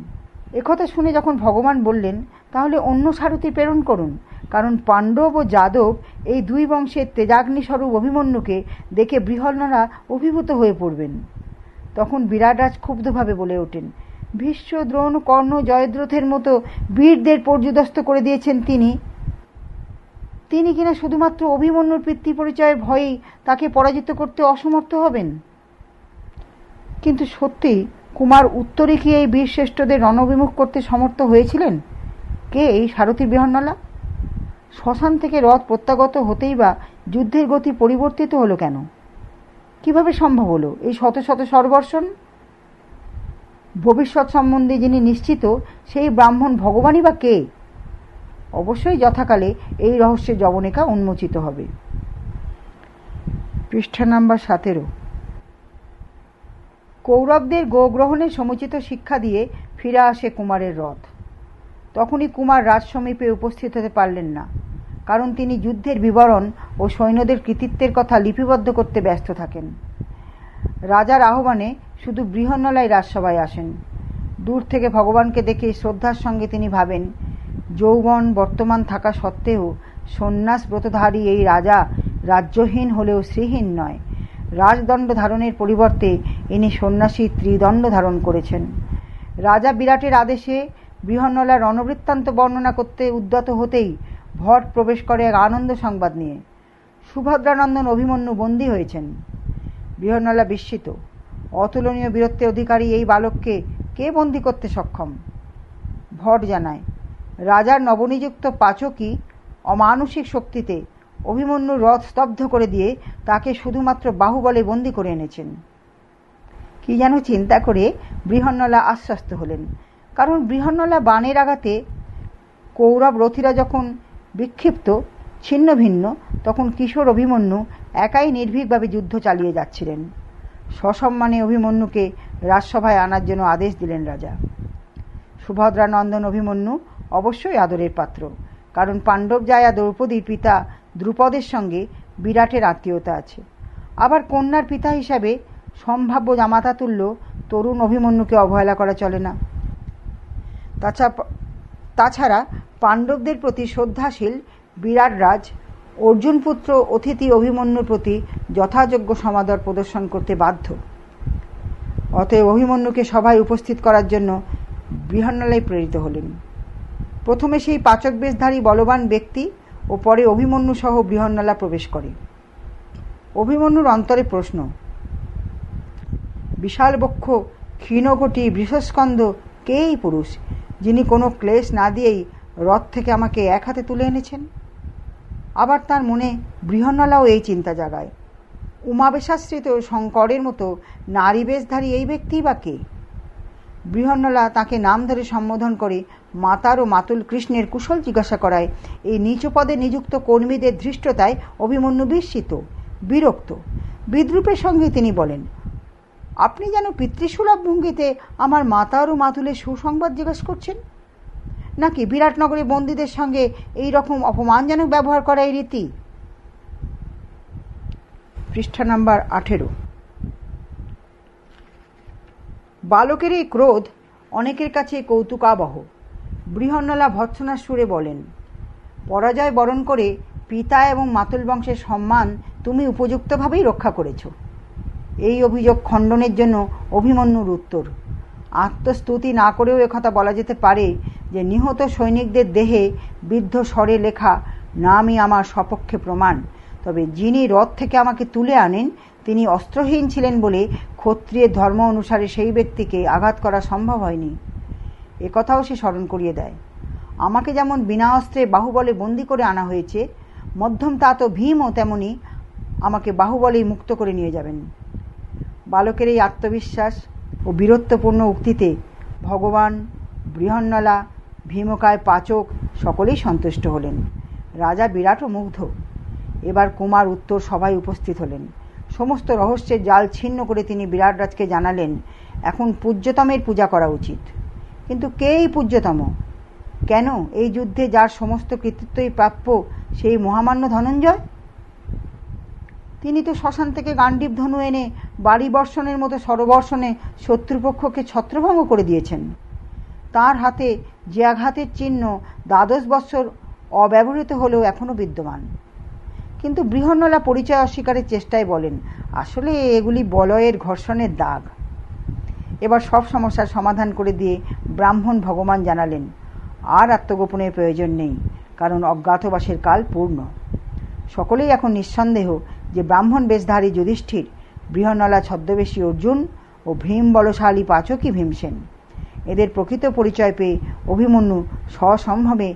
একথা শুনে যখন ভগবান বললেন তাহলে অন্য সারথি প্রেরণ করুন কারণ পাণ্ডব ও যাদব এই দুই বংশের তেজাগ্নিস্বরূপ অভিমন্যুকে দেখে বৃহন্নরা অভিভূত হয়ে পড়বেন তখন বিরাটরাজ ক্ষুব্ধভাবে বলে ওঠেন ভীষ্ম দ্রোণ কর্ণ জয়দ্রথের মতো বীরদের পর্যদস্ত করে দিয়েছেন তিনি তিনি কিনা শুধুমাত্র অভিমন্যুর পিতৃ পরিচয়ের ভয়েই তাকে পরাজিত করতে অসমর্থ হবেন কিন্তু সত্যি কুমার উত্তরে কি এই বীরশ্রেষ্ঠদের রণবিমুখ করতে সমর্থ হয়েছিলেন কে এই সারথী বিহন্নলা শ্মশান থেকে রথ প্রত্যাগত হতেই বা যুদ্ধের গতি পরিবর্তিত হলো কেন কিভাবে সম্ভব হলো এই শত শত সরবর্ষণ ভবিষ্যৎ সম্বন্ধে যিনি নিশ্চিত সেই ব্রাহ্মণ ভগবানই বা কে অবশ্যই যথাকালে এই রহস্যের যবনিকা উন্মোচিত হবে পৃষ্ঠা নাম্বার সতেরো কৌরবদের গোগ্রহণের সমুচিত শিক্ষা দিয়ে ফিরে আসে কুমারের রথ তখনই কুমার রাজসমীপে উপস্থিত হতে পারলেন না কারণ তিনি যুদ্ধের বিবরণ ও সৈন্যদের কৃতিত্বের কথা লিপিবদ্ধ করতে ব্যস্ত থাকেন রাজার আহ্বানে শুধু বৃহন্নলায় রাজসভায় আসেন দূর থেকে ভগবানকে দেখে শ্রদ্ধার সঙ্গে তিনি ভাবেন যৌবন বর্তমান থাকা সত্ত্বেও সন্ন্যাস ব্রতধারী এই রাজা রাজ্যহীন হলেও শ্রীহীন নয় রাজদণ্ড ধারণের পরিবর্তে ইনি সন্ন্যাসী ত্রিদণ্ড ধারণ করেছেন রাজা বিরাটের আদেশে বৃহন্নলা রণবৃত্তান্ত বর্ণনা করতে উদ্যত হতেই ভট প্রবেশ করে এক আনন্দ সংবাদ নিয়ে সুভদ্রানন্দন অভিমন্যু বন্দী হয়েছেন বৃহন্নলা বিস্মিত অতুলনীয় বীরত্বের অধিকারী এই বালককে কে বন্দি করতে সক্ষম ভট জানায় রাজার নবনিযুক্ত পাচকই অমানসিক শক্তিতে অভিমন্যু রথ স্তব্ধ করে দিয়ে তাকে শুধুমাত্র বাহুবলে বন্দি করে এনেছেন কি যেন চিন্তা করে বৃহন্নলা আশ্বস্ত হলেন কারণ বৃহন্নলা বানের আঘাতে কৌরব রথীরা যখন বিক্ষিপ্ত ছিন্ন ভিন্ন তখন কিশোর অভিমন্যু একাই নির্ভীকভাবে যুদ্ধ চালিয়ে যাচ্ছিলেন সসম্মানে অভিমন্যুকে রাজসভায় আনার জন্য আদেশ দিলেন রাজা সুভদ্রা নন্দন অভিমন্যু অবশ্যই আদরের পাত্র কারণ পাণ্ডব জায়া দ্রৌপদীর পিতা দ্রুপদের সঙ্গে বিরাটের আত্মীয়তা আছে আবার কন্যার পিতা হিসাবে সম্ভাব্য জামাতা তুল্য তরুণ অভিমন্যুকে অবহেলা করা চলে না তাছাড়া তাছাড়া পাণ্ডবদের প্রতি শ্রদ্ধাশীল বিরাট রাজ অর্জুনপুত্র অতিথি অভিমন্যুর প্রতি যথাযোগ্য সমাদর প্রদর্শন করতে বাধ্য অতএব অভিমন্যুকে সভায় উপস্থিত করার জন্য বৃহন্নালয় প্রেরিত হলেন প্রথমে সেই পাচক বেশধারী বলবান ব্যক্তি ও পরে অভিমন্যু সহ বৃহন্নালা প্রবেশ করে অভিমন্যুর অন্তরে প্রশ্ন বিশাল বক্ষ ক্ষীণঘটি বৃষস্কন্ধ কে এই পুরুষ যিনি কোনো ক্লেশ না দিয়েই রথ থেকে আমাকে এক হাতে তুলে এনেছেন আবার তার মনে বৃহন্নলাও এই চিন্তা জাগায় উমাবেশাশ্রিত শঙ্করের মতো নারী বেশধারী এই ব্যক্তি বা কে বৃহন্নলা তাকে নাম ধরে সম্বোধন করে মাতার ও মাতুল কৃষ্ণের কুশল জিজ্ঞাসা করায় এই নিচু পদে নিযুক্ত কর্মীদের ধৃষ্টতায় অভিমন্যু বিস্মিত বিরক্ত বিদ্রুপের সঙ্গে তিনি বলেন আপনি যেন পিতৃসুলভ ভঙ্গিতে আমার মাতার ও মাতুলের সুসংবাদ জিজ্ঞাসা করছেন নাকি বিরাটনগরী বন্দীদের সঙ্গে এই রকম অপমানজনক ব্যবহার করা এই রীতি পৃষ্ঠা নাম্বার আঠেরো বালকের এই ক্রোধ অনেকের কাছে কৌতুকাবহ বৃহন্নলা ভৎসনার সুরে বলেন পরাজয় বরণ করে পিতা এবং মাতুল বংশের সম্মান তুমি উপযুক্তভাবেই রক্ষা করেছ এই অভিযোগ খণ্ডনের জন্য অভিমন্যুর উত্তর আত্মস্তুতি না করেও একথা বলা যেতে পারে যে নিহত সৈনিকদের দেহে বৃদ্ধ স্বরে লেখা নামই আমার সপক্ষে প্রমাণ তবে যিনি রথ থেকে আমাকে তুলে আনেন তিনি অস্ত্রহীন ছিলেন বলে ক্ষত্রিয়ের ধর্ম অনুসারে সেই ব্যক্তিকে আঘাত করা সম্ভব হয়নি একথাও সে স্মরণ করিয়ে দেয় আমাকে যেমন বিনা অস্ত্রে বাহুবলে বন্দি করে আনা হয়েছে মধ্যম তা তো ভীমও তেমনি আমাকে বাহুবলেই মুক্ত করে নিয়ে যাবেন বালকের এই আত্মবিশ্বাস ও বীরত্বপূর্ণ উক্তিতে ভগবান বৃহন্নলা ভীমকায় পাচক সকলেই সন্তুষ্ট হলেন রাজা বিরাটও মুগ্ধ এবার কুমার উত্তর সবাই উপস্থিত হলেন সমস্ত রহস্যের জাল ছিন্ন করে তিনি বিরাটরাজকে জানালেন এখন পূজ্যতমের পূজা করা উচিত কিন্তু কেই পূজ্যতম কেন এই যুদ্ধে যার সমস্ত কৃতিত্বই প্রাপ্য সেই মহামান্য ধনঞ্জয় তিনি তো শ্মশান থেকে গান্ডীব ধনু এনে বাড়ি বর্ষণের মতো সরবর্ষণে শত্রুপক্ষকে ছত্রভঙ্গ করে দিয়েছেন তার হাতে যে আঘাতের চিহ্ন দ্বাদশ বৎসর অব্যবহৃত হলেও এখনও বিদ্যমান কিন্তু বৃহন্নলা পরিচয় অস্বীকারের চেষ্টায় বলেন আসলে এগুলি বলয়ের ঘর্ষণের দাগ এবার সব সমস্যার সমাধান করে দিয়ে ব্রাহ্মণ ভগবান জানালেন আর আত্মগোপনের প্রয়োজন নেই কারণ অজ্ঞাতবাসের কাল পূর্ণ সকলেই এখন নিঃসন্দেহ যে ব্রাহ্মণ বেশধারী যুধিষ্ঠির বৃহনলা ছদ্মবেশী অর্জুন ও ভীম বলশালী পাচকী ভীমসেন এদের প্রকৃত পরিচয় পেয়ে অভিমন্যু সসম্ভবে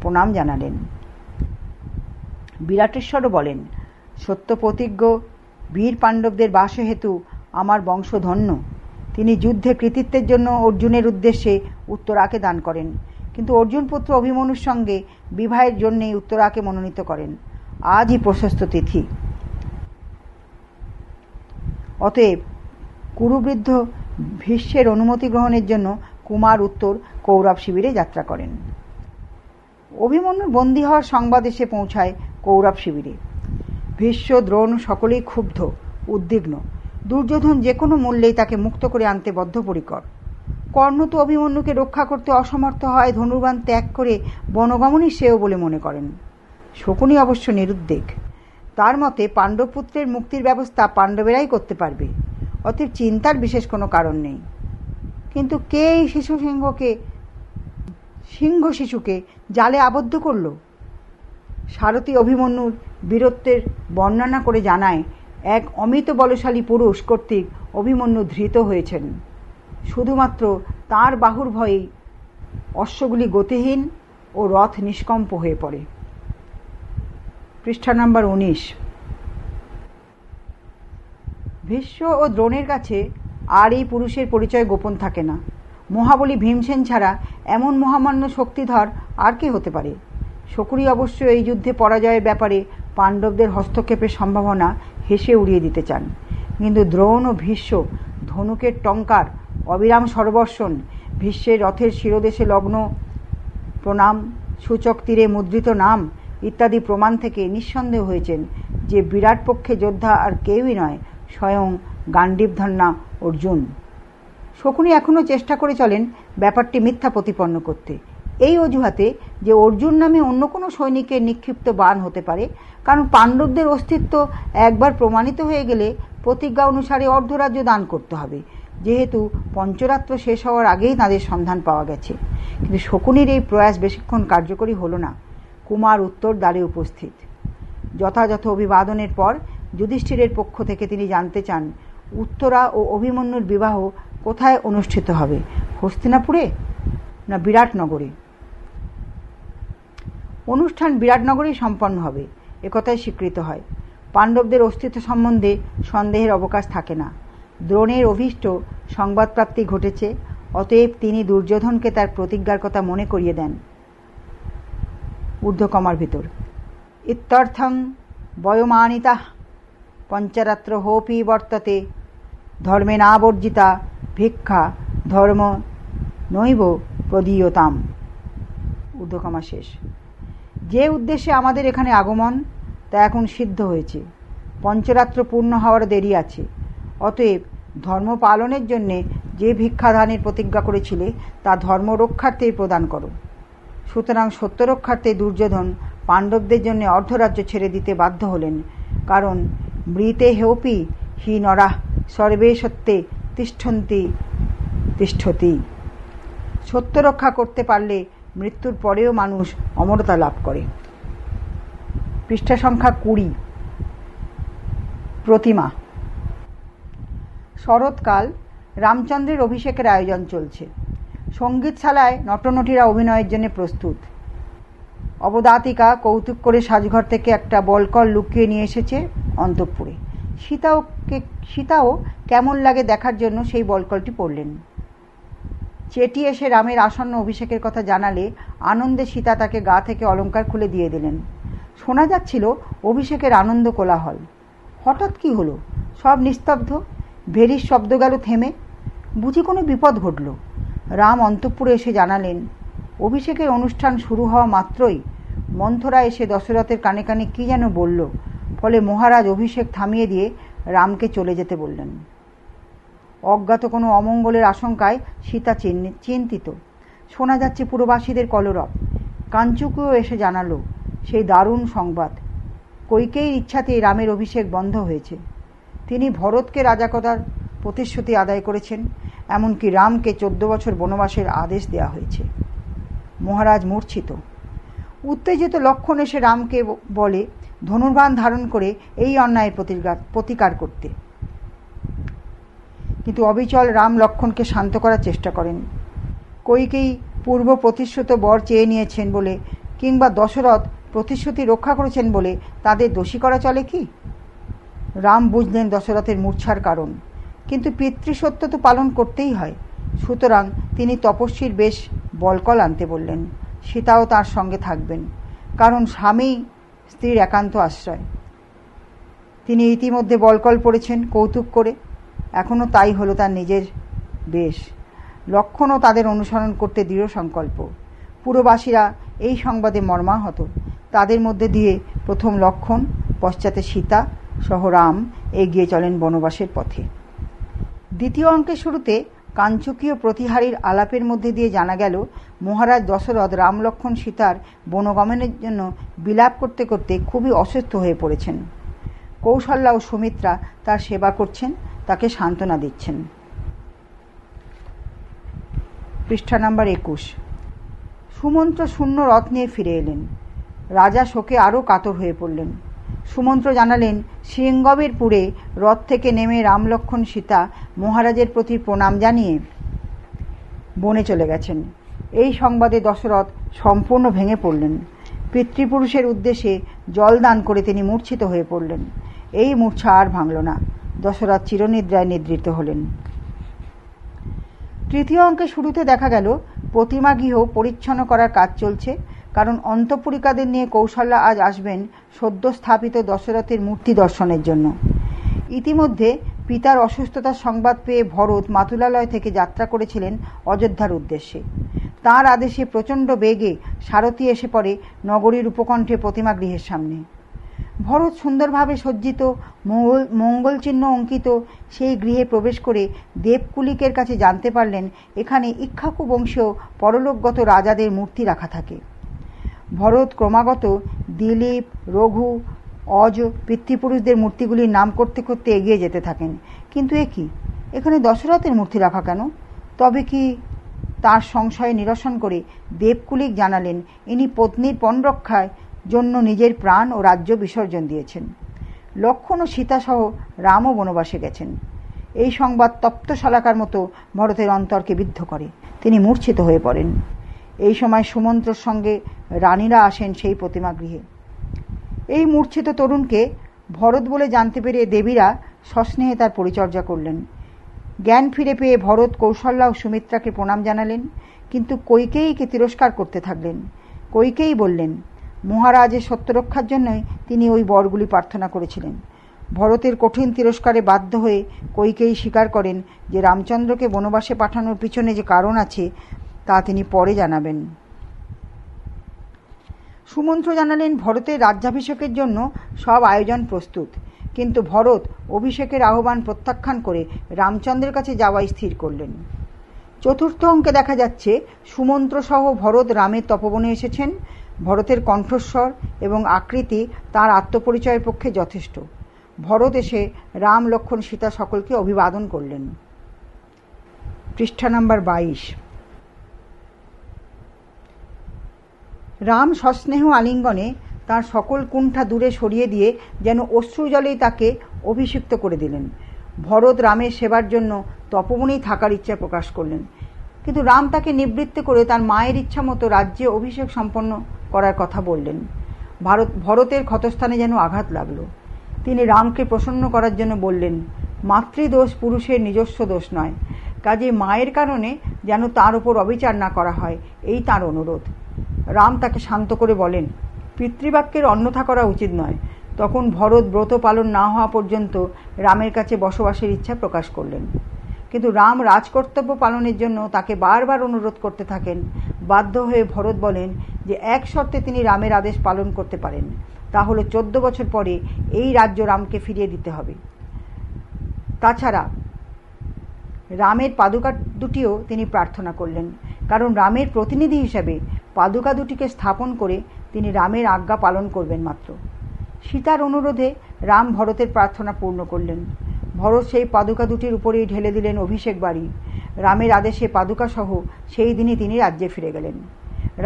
প্রণাম জানালেন বিরাটেশ্বরও বলেন সত্য প্রতিজ্ঞ বীর পাণ্ডবদের বাস হেতু আমার বংশধন্য তিনি যুদ্ধে কৃতিত্বের জন্য অর্জুনের উদ্দেশ্যে উত্তরাকে দান করেন কিন্তু অর্জুন পুত্র অভিমনুর সঙ্গে বিবাহের জন্যেই উত্তরাকে মনোনীত করেন আজই প্রশস্ত তিথি অতএব কুরুবৃদ্ধ ভীষ্মের অনুমতি গ্রহণের জন্য কুমার উত্তর কৌরব শিবিরে যাত্রা করেন অভিমন্যু বন্দী হওয়ার সংবাদ এসে পৌঁছায় কৌরব শিবিরে ভীষ্ম দ্রোণ সকলেই ক্ষুব্ধ উদ্বিগ্ন দুর্যোধন যে কোনো মূল্যেই তাকে মুক্ত করে আনতে বদ্ধপরিকর কর্ণ তো অভিমন্যুকে রক্ষা করতে অসমর্থ হয় ধনুর্বান ত্যাগ করে বনগমনই সেও বলে মনে করেন শকুনি অবশ্য নিরুদ্বেগ তার মতে পাণ্ডবপুত্রের মুক্তির ব্যবস্থা পাণ্ডবেরাই করতে পারবে অতএব চিন্তার বিশেষ কোনো কারণ নেই কিন্তু কে এই শিশু সিংহকে সিংহ শিশুকে জালে আবদ্ধ করল সারথী অভিমন্যুর বীরত্বের বর্ণনা করে জানায় এক অমিত বলশালী পুরুষ কর্তৃক অভিমন্যু ধৃত হয়েছেন শুধুমাত্র তার বাহুর ভয়েই অশ্বগুলি গতিহীন ও রথ নিষ্কম্প হয়ে পড়ে পৃষ্ঠা নাম্বার উনিশ ভীষ্ম ও দ্রোণের কাছে আর এই পুরুষের পরিচয় গোপন থাকে না মহাবলী ভীমসেন ছাড়া এমন মহামান্য শক্তিধর আর কে হতে পারে শকুরি অবশ্য এই যুদ্ধে পরাজয়ের ব্যাপারে পাণ্ডবদের হস্তক্ষেপের সম্ভাবনা হেসে উড়িয়ে দিতে চান কিন্তু দ্রোণ ও ভীষ্ম ধনুকের টঙ্কার অবিরাম সর্বর্ষণ ভীষ্মের রথের শিরদেশে লগ্ন প্রণাম সূচক তীরে মুদ্রিত নাম ইত্যাদি প্রমাণ থেকে নিঃসন্দেহ হয়েছেন যে বিরাট পক্ষে যোদ্ধা আর কেউই নয় স্বয়ং গান্ডীবধন্যা অর্জুন শকুনি এখনও চেষ্টা করে চলেন ব্যাপারটি মিথ্যা প্রতিপন্ন করতে এই অজুহাতে যে অর্জুন নামে অন্য কোনো সৈনিকের নিক্ষিপ্ত বান হতে পারে কারণ পাণ্ডবদের অস্তিত্ব একবার প্রমাণিত হয়ে গেলে প্রতিজ্ঞা অনুসারে অর্ধরাজ্য দান করতে হবে যেহেতু পঞ্চরাত্র শেষ হওয়ার আগেই তাদের সন্ধান পাওয়া গেছে কিন্তু শকুনির এই প্রয়াস বেশিক্ষণ কার্যকরী হলো না কুমার উত্তর দ্বারে উপস্থিত যথাযথ অভিবাদনের পর যুধিষ্ঠিরের পক্ষ থেকে তিনি জানতে চান উত্তরা ও অভিমন্যুর বিবাহ কোথায় অনুষ্ঠিত হবে হস্তিনাপুরে না বিরাটনগরে অনুষ্ঠান বিরাটনগরেই সম্পন্ন হবে একথাই স্বীকৃত হয় পাণ্ডবদের অস্তিত্ব সম্বন্ধে সন্দেহের অবকাশ থাকে না দ্রোণের অভীষ্ট সংবাদপ্রাপ্তি ঘটেছে অতএব তিনি দুর্যোধনকে তার প্রতিজ্ঞার কথা মনে করিয়ে দেন ঊর্ধ্বকমার ভিতর ইত্যর্থং বয়মানিতা পঞ্চরাত্র হোপি বর্ততে ধর্মে নাবর্জিতা ভিক্ষা ধর্ম নৈব প্রদীয়তাম ঊর্ধ্বকমা শেষ যে উদ্দেশ্যে আমাদের এখানে আগমন তা এখন সিদ্ধ হয়েছে পঞ্চরাত্র পূর্ণ হওয়ার দেরি আছে অতএব ধর্ম পালনের জন্যে যে ভিক্ষাদানের প্রতিজ্ঞা করেছিলে তা ধর্ম রক্ষার্থেই প্রদান করো সুতরাং সত্যরক্ষার্থে দুর্যোধন পাণ্ডবদের জন্য অর্ধরাজ্য ছেড়ে দিতে বাধ্য হলেন কারণ মৃতে হেওপি হি নরাহ সর্বে সত্যে তিষ্ঠন্তি তিষ্ঠতি সত্য রক্ষা করতে পারলে মৃত্যুর পরেও মানুষ অমরতা লাভ করে পৃষ্ঠা সংখ্যা কুড়ি প্রতিমা শরৎকাল রামচন্দ্রের অভিষেকের আয়োজন চলছে সঙ্গীতশালায় নটনটীরা অভিনয়ের জন্য প্রস্তুত অবদাতিকা কৌতুক করে সাজঘর থেকে একটা বলকল লুকিয়ে নিয়ে এসেছে অন্তঃপুরে সীতাওকে সীতাও কেমন লাগে দেখার জন্য সেই বলকলটি পড়লেন চেটি এসে রামের আসন্ন অভিষেকের কথা জানালে আনন্দে সীতা তাকে গা থেকে অলঙ্কার খুলে দিয়ে দিলেন শোনা যাচ্ছিল অভিষেকের আনন্দ কোলাহল হঠাৎ কি হলো সব নিস্তব্ধ ভেরির শব্দ গেল থেমে বুঝি কোনো বিপদ ঘটল রাম অন্তঃপুরে এসে জানালেন অভিষেকের অনুষ্ঠান শুরু হওয়া মাত্রই মন্থরা এসে দশরথের কানে কানে কী যেন বলল ফলে মহারাজ অভিষেক থামিয়ে দিয়ে রামকে চলে যেতে বললেন অজ্ঞাত কোনো অমঙ্গলের আশঙ্কায় সীতা চিন্তিত শোনা যাচ্ছে পুরবাসীদের কলরব কাঞ্চুকেও এসে জানালো সেই দারুণ সংবাদ কৈকেই ইচ্ছাতেই রামের অভিষেক বন্ধ হয়েছে তিনি ভরতকে রাজাকতার প্রতিশ্রুতি আদায় করেছেন এমনকি রামকে চোদ্দ বছর বনবাসের আদেশ দেওয়া হয়েছে মহারাজ মূর্ছিত উত্তেজিত লক্ষণ এসে রামকে বলে ধনুর্বান ধারণ করে এই অন্যায়ের প্রতিকার প্রতিকার করতে কিন্তু অবিচল রাম লক্ষণকে শান্ত করার চেষ্টা করেন কইকেই পূর্ব প্রতিশ্রুত বর চেয়ে নিয়েছেন বলে কিংবা দশরথ প্রতিশ্রুতি রক্ষা করেছেন বলে তাদের দোষী করা চলে কি রাম বুঝলেন দশরথের মূর্ছার কারণ কিন্তু পিতৃসত্য তো পালন করতেই হয় সুতরাং তিনি তপস্বীর বেশ বলকল আনতে বললেন সীতাও তার সঙ্গে থাকবেন কারণ স্বামী স্ত্রীর একান্ত আশ্রয় তিনি ইতিমধ্যে বলকল পড়েছেন কৌতুক করে এখনও তাই হলো তার নিজের বেশ লক্ষণও তাদের অনুসরণ করতে দৃঢ় সংকল্প পুরবাসীরা এই সংবাদে মর্মাহত তাদের মধ্যে দিয়ে প্রথম লক্ষণ পশ্চাতে সীতা সহ রাম এগিয়ে চলেন বনবাসের পথে দ্বিতীয় অঙ্কের শুরুতে কাঞ্চকীয় প্রতিহারীর আলাপের মধ্যে দিয়ে জানা গেল মহারাজ দশরথ রামলক্ষণ সীতার বনগমনের জন্য বিলাপ করতে করতে খুবই অসুস্থ হয়ে পড়েছেন কৌশল্যা ও সুমিত্রা তার সেবা করছেন তাকে সান্ত্বনা দিচ্ছেন পৃষ্ঠা নাম্বার একুশ সুমন্ত্র শূন্য রথ নিয়ে ফিরে এলেন রাজা শোকে আরও কাতর হয়ে পড়লেন সুমন্ত্র জানালেন সিংগবের পুরে রথ থেকে নেমে রামলক্ষণ সীতা মহারাজের প্রতি প্রণাম জানিয়ে বনে চলে গেছেন এই সংবাদে দশরথ সম্পূর্ণ ভেঙে পড়লেন পিতৃপুরুষের উদ্দেশ্যে জল দান করে তিনি মূর্ছিত হয়ে পড়লেন এই মূর্ছা আর ভাঙল না দশরথ চিরনিদ্রায় নিদ্রিত হলেন তৃতীয় অঙ্কে শুরুতে দেখা গেল প্রতিমা গৃহ পরিচ্ছন্ন করার কাজ চলছে কারণ অন্তপুরিকাদের নিয়ে কৌশল্যা আজ আসবেন সদ্য স্থাপিত দশরথের মূর্তি দর্শনের জন্য ইতিমধ্যে পিতার অসুস্থতার সংবাদ পেয়ে ভরত মাতুলালয় থেকে যাত্রা করেছিলেন অযোধ্যার উদ্দেশ্যে তার আদেশে প্রচণ্ড বেগে সারথী এসে পড়ে নগরীর উপকণ্ঠে প্রতিমা গৃহের সামনে ভরত সুন্দরভাবে সজ্জিত মঙ্গল মঙ্গল চিহ্ন অঙ্কিত সেই গৃহে প্রবেশ করে দেবকুলিকের কাছে জানতে পারলেন এখানে ইক্ষাকু বংশীয় পরলোকগত রাজাদের মূর্তি রাখা থাকে ভরত ক্রমাগত দিলীপ রঘু অজ পিতৃপুরুষদের মূর্তিগুলির নাম করতে করতে এগিয়ে যেতে থাকেন কিন্তু এ কি এখানে দশরথের মূর্তি রাখা কেন তবে কি তার সংশয় নিরসন করে দেবকুলিক জানালেন ইনি পত্নীর পণরক্ষায় জন্য নিজের প্রাণ ও রাজ্য বিসর্জন দিয়েছেন লক্ষণ ও সীতাসহ রামও বনবাসে গেছেন এই সংবাদ তপ্ত শালাকার মতো ভরতের অন্তরকে বিদ্ধ করে তিনি মূর্ছিত হয়ে পড়েন এই সময় সুমন্ত্রর সঙ্গে রানীরা আসেন সেই প্রতিমা গৃহে এই মূর্ছিত তরুণকে ভরত বলে জানতে পেরে দেবীরা সস্নেহে তার পরিচর্যা করলেন জ্ঞান ফিরে পেয়ে ভরত কৌশল্যা ও সুমিত্রাকে প্রণাম জানালেন কিন্তু কৈকেয়ীকে তিরস্কার করতে থাকলেন কৈকেয়ী বললেন মহারাজের সত্যরক্ষার জন্যই তিনি ওই বরগুলি প্রার্থনা করেছিলেন ভরতের কঠিন তিরস্কারে বাধ্য হয়ে কৈকেয়ী স্বীকার করেন যে রামচন্দ্রকে বনবাসে পাঠানোর পিছনে যে কারণ আছে তা তিনি পরে জানাবেন সুমন্ত্র জানালেন ভরতের রাজ্যাভিষেকের জন্য সব আয়োজন প্রস্তুত কিন্তু ভরত অভিষেকের আহ্বান প্রত্যাখ্যান করে রামচন্দ্রের কাছে যাওয়াই স্থির করলেন চতুর্থ অঙ্কে দেখা যাচ্ছে সুমন্ত্রসহ ভরত রামের তপবনে এসেছেন ভরতের কণ্ঠস্বর এবং আকৃতি তার আত্মপরিচয়ের পক্ষে যথেষ্ট ভরত এসে রাম লক্ষণ সীতা সকলকে অভিবাদন করলেন পৃষ্ঠা নাম্বার বাইশ রাম সস্নেহ আলিঙ্গনে তার সকল কুণ্ঠা দূরে সরিয়ে দিয়ে যেন অশ্রু জলেই তাকে অভিষিক্ত করে দিলেন ভরত রামের সেবার জন্য তপবনেই থাকার ইচ্ছা প্রকাশ করলেন কিন্তু রাম তাকে নিবৃত্ত করে তার মায়ের ইচ্ছা মতো রাজ্যে অভিষেক সম্পন্ন করার কথা বললেন ভারত ভরতের ক্ষতস্থানে যেন আঘাত লাগল তিনি রামকে প্রসন্ন করার জন্য বললেন মাতৃদোষ পুরুষের নিজস্ব দোষ নয় কাজে মায়ের কারণে যেন তার ওপর অবিচার না করা হয় এই তার অনুরোধ রাম তাকে শান্ত করে বলেন পিতৃবাক্যের অন্যথা করা উচিত নয় তখন ভরত ব্রত পালন না হওয়া পর্যন্ত রামের কাছে বসবাসের ইচ্ছা প্রকাশ করলেন কিন্তু রাম রাজকর্তব্য পালনের জন্য তাকে বারবার অনুরোধ করতে থাকেন বাধ্য হয়ে ভরত বলেন যে এক শর্তে তিনি রামের আদেশ পালন করতে পারেন তা হলো চোদ্দ বছর পরে এই রাজ্য রামকে ফিরিয়ে দিতে হবে তাছাড়া রামের পাদুকা দুটিও তিনি প্রার্থনা করলেন কারণ রামের প্রতিনিধি হিসাবে পাদুকা দুটিকে স্থাপন করে তিনি রামের আজ্ঞা পালন করবেন মাত্র সীতার অনুরোধে রাম ভরতের প্রার্থনা পূর্ণ করলেন ভরত সেই পাদুকা দুটির উপরেই ঢেলে দিলেন অভিষেক বাড়ি রামের আদেশে পাদুকাসহ সেই দিনই তিনি রাজ্যে ফিরে গেলেন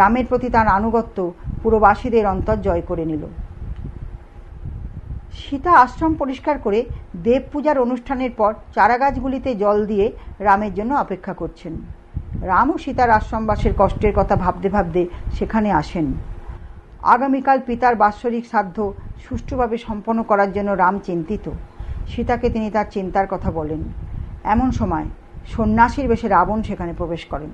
রামের প্রতি তার আনুগত্য পুরবাসীদের অন্তর জয় করে নিল সীতা আশ্রম পরিষ্কার করে দেব পূজার অনুষ্ঠানের পর চারাগাছগুলিতে জল দিয়ে রামের জন্য অপেক্ষা করছেন রাম ও সীতার আশ্রমবাসের কষ্টের কথা ভাবতে ভাবতে সেখানে আসেন আগামীকাল পিতার বাৎসরিক শ্রাদ্ধ সুষ্ঠুভাবে সম্পন্ন করার জন্য রাম চিন্তিত সীতাকে তিনি তার চিন্তার কথা বলেন এমন সময় সন্ন্যাসীর বেশে রাবণ সেখানে প্রবেশ করেন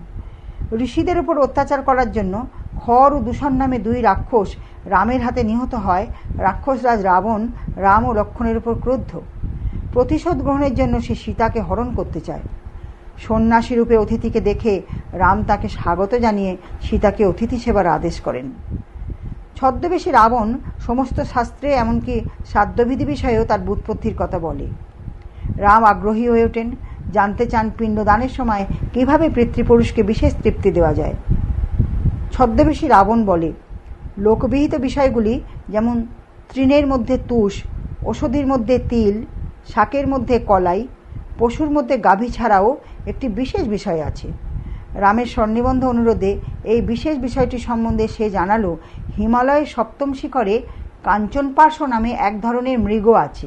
ঋষিদের উপর অত্যাচার করার জন্য খর ও দূষণ নামে দুই রাক্ষস রামের হাতে নিহত হয় রাক্ষসরাজ রাবণ রাম ও লক্ষণের উপর ক্রুদ্ধ প্রতিশোধ গ্রহণের জন্য সে সীতাকে হরণ করতে চায় সন্ন্যাসী রূপে অতিথিকে দেখে রাম তাকে স্বাগত জানিয়ে সীতাকে অতিথি সেবার আদেশ করেন ছদ্মবেশী রাবণ সমস্ত শাস্ত্রে এমনকি শ্রাদ্ধবিধি বিষয়েও তার বুৎপত্তির কথা বলে রাম আগ্রহী হয়ে ওঠেন জানতে চান পিণ্ডদানের সময় কিভাবে পিতৃপুরুষকে বিশেষ তৃপ্তি দেওয়া যায় ছদ্মবেশী রাবণ বলে লোকবিহিত বিষয়গুলি যেমন তৃণের মধ্যে তুষ ওষুধির মধ্যে তিল শাকের মধ্যে কলাই পশুর মধ্যে গাভী ছাড়াও একটি বিশেষ বিষয় আছে রামের স্বর্ণিবন্ধ অনুরোধে এই বিশেষ বিষয়টি সম্বন্ধে সে জানালো হিমালয়ের সপ্তম শিখরে কাঞ্চনপার্শ্ব নামে এক ধরনের মৃগ আছে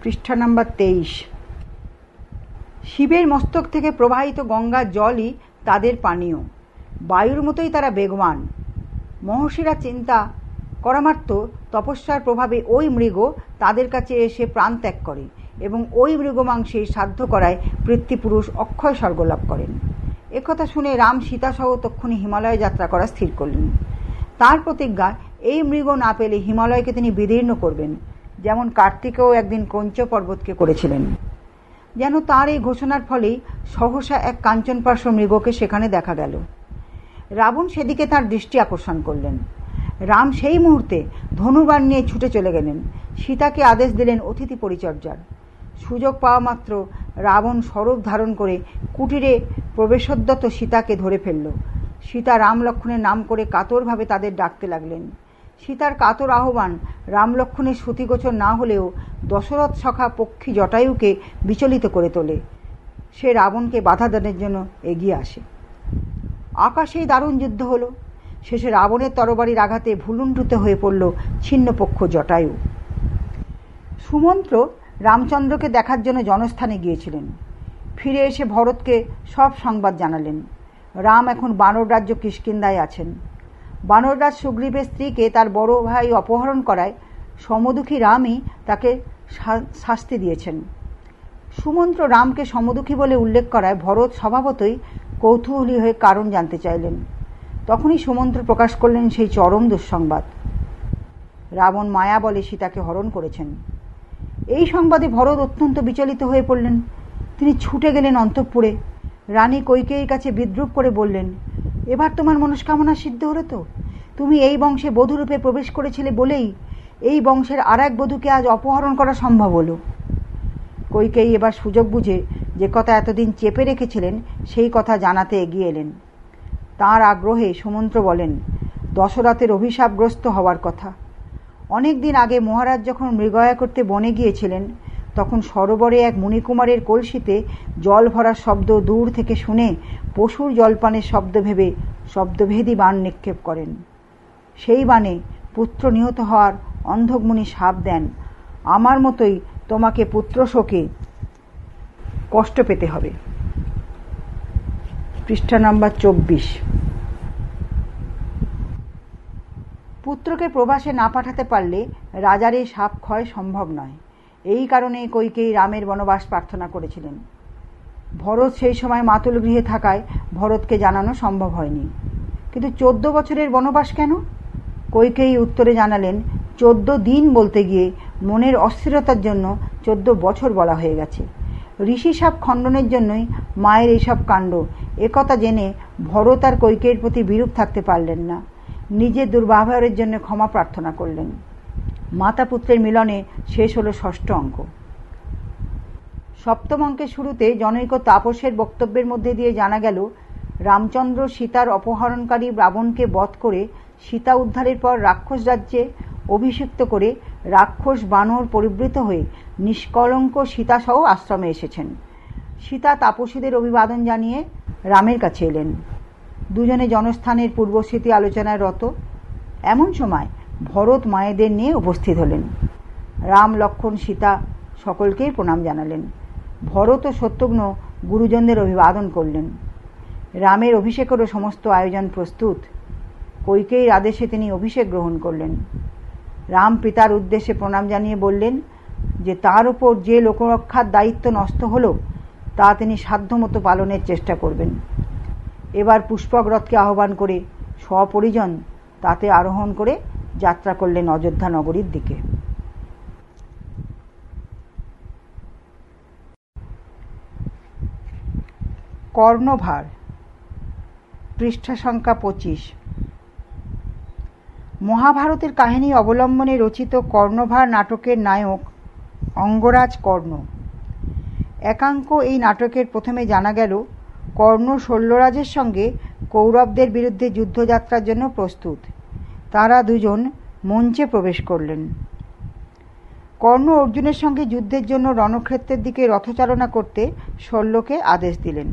পৃষ্ঠা নাম্বার তেইশ শিবের মস্তক থেকে প্রবাহিত গঙ্গা জলই তাদের পানীয় বায়ুর মতোই তারা বেগবান মহর্ষিরা চিন্তা মাত্র তপস্যার প্রভাবে ওই মৃগ তাদের কাছে এসে প্রাণ ত্যাগ করে এবং ওই মৃগমাংসে সাধ্য করায় পৃথ্বীপুরুষ অক্ষয় স্বর্গলাভ করেন একথা শুনে রাম সীতাসহ তক্ষণি হিমালয়ে যাত্রা করা স্থির করলেন তার প্রতিজ্ঞা এই মৃগ না পেলে হিমালয়কে তিনি বিদীর্ণ করবেন যেমন কার্তিকেও একদিন কঞ্চ পর্বতকে করেছিলেন যেন তার এই ঘোষণার ফলেই সহসা এক কাঞ্চনপার্শ্ব মৃগকে সেখানে দেখা গেল রাবণ সেদিকে তার দৃষ্টি আকর্ষণ করলেন রাম সেই মুহূর্তে ধনুবান নিয়ে ছুটে চলে গেলেন সীতাকে আদেশ দিলেন অতিথি পরিচর্যার সুযোগ পাওয়া মাত্র রাবণ স্বরূপ ধারণ করে কুটিরে প্রবেশোদ্যত সীতাকে ধরে ফেলল সীতা রাম লক্ষণের নাম করে কাতরভাবে তাদের ডাকতে লাগলেন সীতার কাতর আহ্বান রামলক্ষণের শ্রুতিগোচর না হলেও দশরথ সখা পক্ষী জটায়ুকে বিচলিত করে তোলে সে রাবণকে বাধা দানের জন্য এগিয়ে আসে আকাশেই দারুণ যুদ্ধ হলো শেষে রাবণের তরবারির আঘাতে ভুলুণ্ডুতে হয়ে পড়ল ছিন্নপক্ষ জটায়ু সুমন্ত্র রামচন্দ্রকে দেখার জন্য জনস্থানে গিয়েছিলেন ফিরে এসে ভরতকে সব সংবাদ জানালেন রাম এখন বানর রাজ্য কিষ্কিন্দায় আছেন রাজ সুগ্রীবের স্ত্রীকে তার বড় ভাই অপহরণ করায় সমদুখী রামই তাকে শাস্তি দিয়েছেন সুমন্ত্র রামকে সমদুখী বলে উল্লেখ করায় ভরত স্বভাবতই কৌতূহলী হয়ে কারণ জানতে চাইলেন তখনই সুমন্ত্র প্রকাশ করলেন সেই চরম দুঃসংবাদ রাবণ মায়া বলে সীতাকে হরণ করেছেন এই সংবাদে ভরত অত্যন্ত বিচলিত হয়ে পড়লেন তিনি ছুটে গেলেন অন্তঃপুরে রানী কৈকেয়ীর কাছে বিদ্রুপ করে বললেন এবার তোমার মনস্কামনা সিদ্ধ হলো তো তুমি এই বংশে বধূরূপে প্রবেশ করেছিলে বলেই এই বংশের আর এক বধূকে আজ অপহরণ করা সম্ভব হলো কৈকেয়ী এবার সুযোগ বুঝে যে কথা এতদিন চেপে রেখেছিলেন সেই কথা জানাতে এগিয়ে এলেন তাঁর আগ্রহে সুমন্ত্র বলেন দশরথের অভিশাপগ্রস্ত হওয়ার কথা অনেক দিন আগে মহারাজ যখন মৃগয়া করতে বনে গিয়েছিলেন তখন সরোবরে এক মণিকুমারের কলসিতে জল ভরার শব্দ দূর থেকে শুনে পশুর জলপানের শব্দ ভেবে শব্দভেদী বাণ নিক্ষেপ করেন সেই বাণে পুত্র নিহত হওয়ার অন্ধকমুনি সাপ দেন আমার মতোই তোমাকে পুত্র শোকে কষ্ট পেতে হবে পৃষ্ঠা নম্বর চব্বিশ পুত্রকে প্রবাসে না পাঠাতে পারলে রাজার এই সাপ ক্ষয় সম্ভব নয় এই কারণে কৈকেই রামের বনবাস প্রার্থনা করেছিলেন ভরত সেই সময় মাতুল গৃহে থাকায় ভরতকে জানানো সম্ভব হয়নি কিন্তু চোদ্দ বছরের বনবাস কেন কৈকেই উত্তরে জানালেন চোদ্দ দিন বলতে গিয়ে মনের অস্থিরতার জন্য চোদ্দ বছর বলা হয়ে গেছে ঋষি সাপ খণ্ডনের জন্যই মায়ের এইসব কাণ্ড একথা জেনে ভরত আর কৈকের প্রতি বিরূপ থাকতে পারলেন না নিজের দুর্ব্যবহারের জন্য ক্ষমা প্রার্থনা করলেন মাতা পুত্রের মিলনে শেষ হলো ষষ্ঠ অঙ্ক সপ্তম অঙ্কের শুরুতে জনৈক তাপসের বক্তব্যের মধ্যে দিয়ে জানা গেল রামচন্দ্র সীতার অপহরণকারী রাবণকে বধ করে সীতা উদ্ধারের পর রাক্ষস রাজ্যে অভিষিক্ত করে রাক্ষস বানর পরিবৃত হয়ে নিষ্কলঙ্ক সীতাসহ আশ্রমে এসেছেন সীতা তাপসীদের অভিবাদন জানিয়ে রামের কাছে এলেন দুজনে জনস্থানের পূর্বস্মৃতি আলোচনায় রত এমন সময় ভরত মায়েদের নিয়ে উপস্থিত হলেন রাম লক্ষণ সীতা সকলকেই প্রণাম জানালেন ভরত ও শত্রুঘ্ন গুরুজনদের অভিবাদন করলেন রামের অভিষেকেরও সমস্ত আয়োজন প্রস্তুত কৈকেয়ীর আদেশে তিনি অভিষেক গ্রহণ করলেন রাম পিতার উদ্দেশ্যে প্রণাম জানিয়ে বললেন যে তার উপর যে লোকরক্ষার দায়িত্ব নষ্ট হলো তা তিনি সাধ্যমতো পালনের চেষ্টা করবেন এবার পুষ্পক রথকে আহ্বান করে স্বপরিজন তাতে আরোহণ করে যাত্রা করলেন অযোধ্যা নগরীর দিকে কর্ণভার পৃষ্ঠা সংখ্যা পঁচিশ মহাভারতের কাহিনী অবলম্বনে রচিত কর্ণভার নাটকের নায়ক অঙ্গরাজ কর্ণ একাঙ্ক এই নাটকের প্রথমে জানা গেল কর্ণ শল্যরাজের সঙ্গে কৌরবদের বিরুদ্ধে যুদ্ধযাত্রার জন্য প্রস্তুত তারা দুজন মঞ্চে প্রবেশ করলেন কর্ণ অর্জুনের সঙ্গে যুদ্ধের জন্য রণক্ষেত্রের দিকে রথচালনা করতে শল্যকে আদেশ দিলেন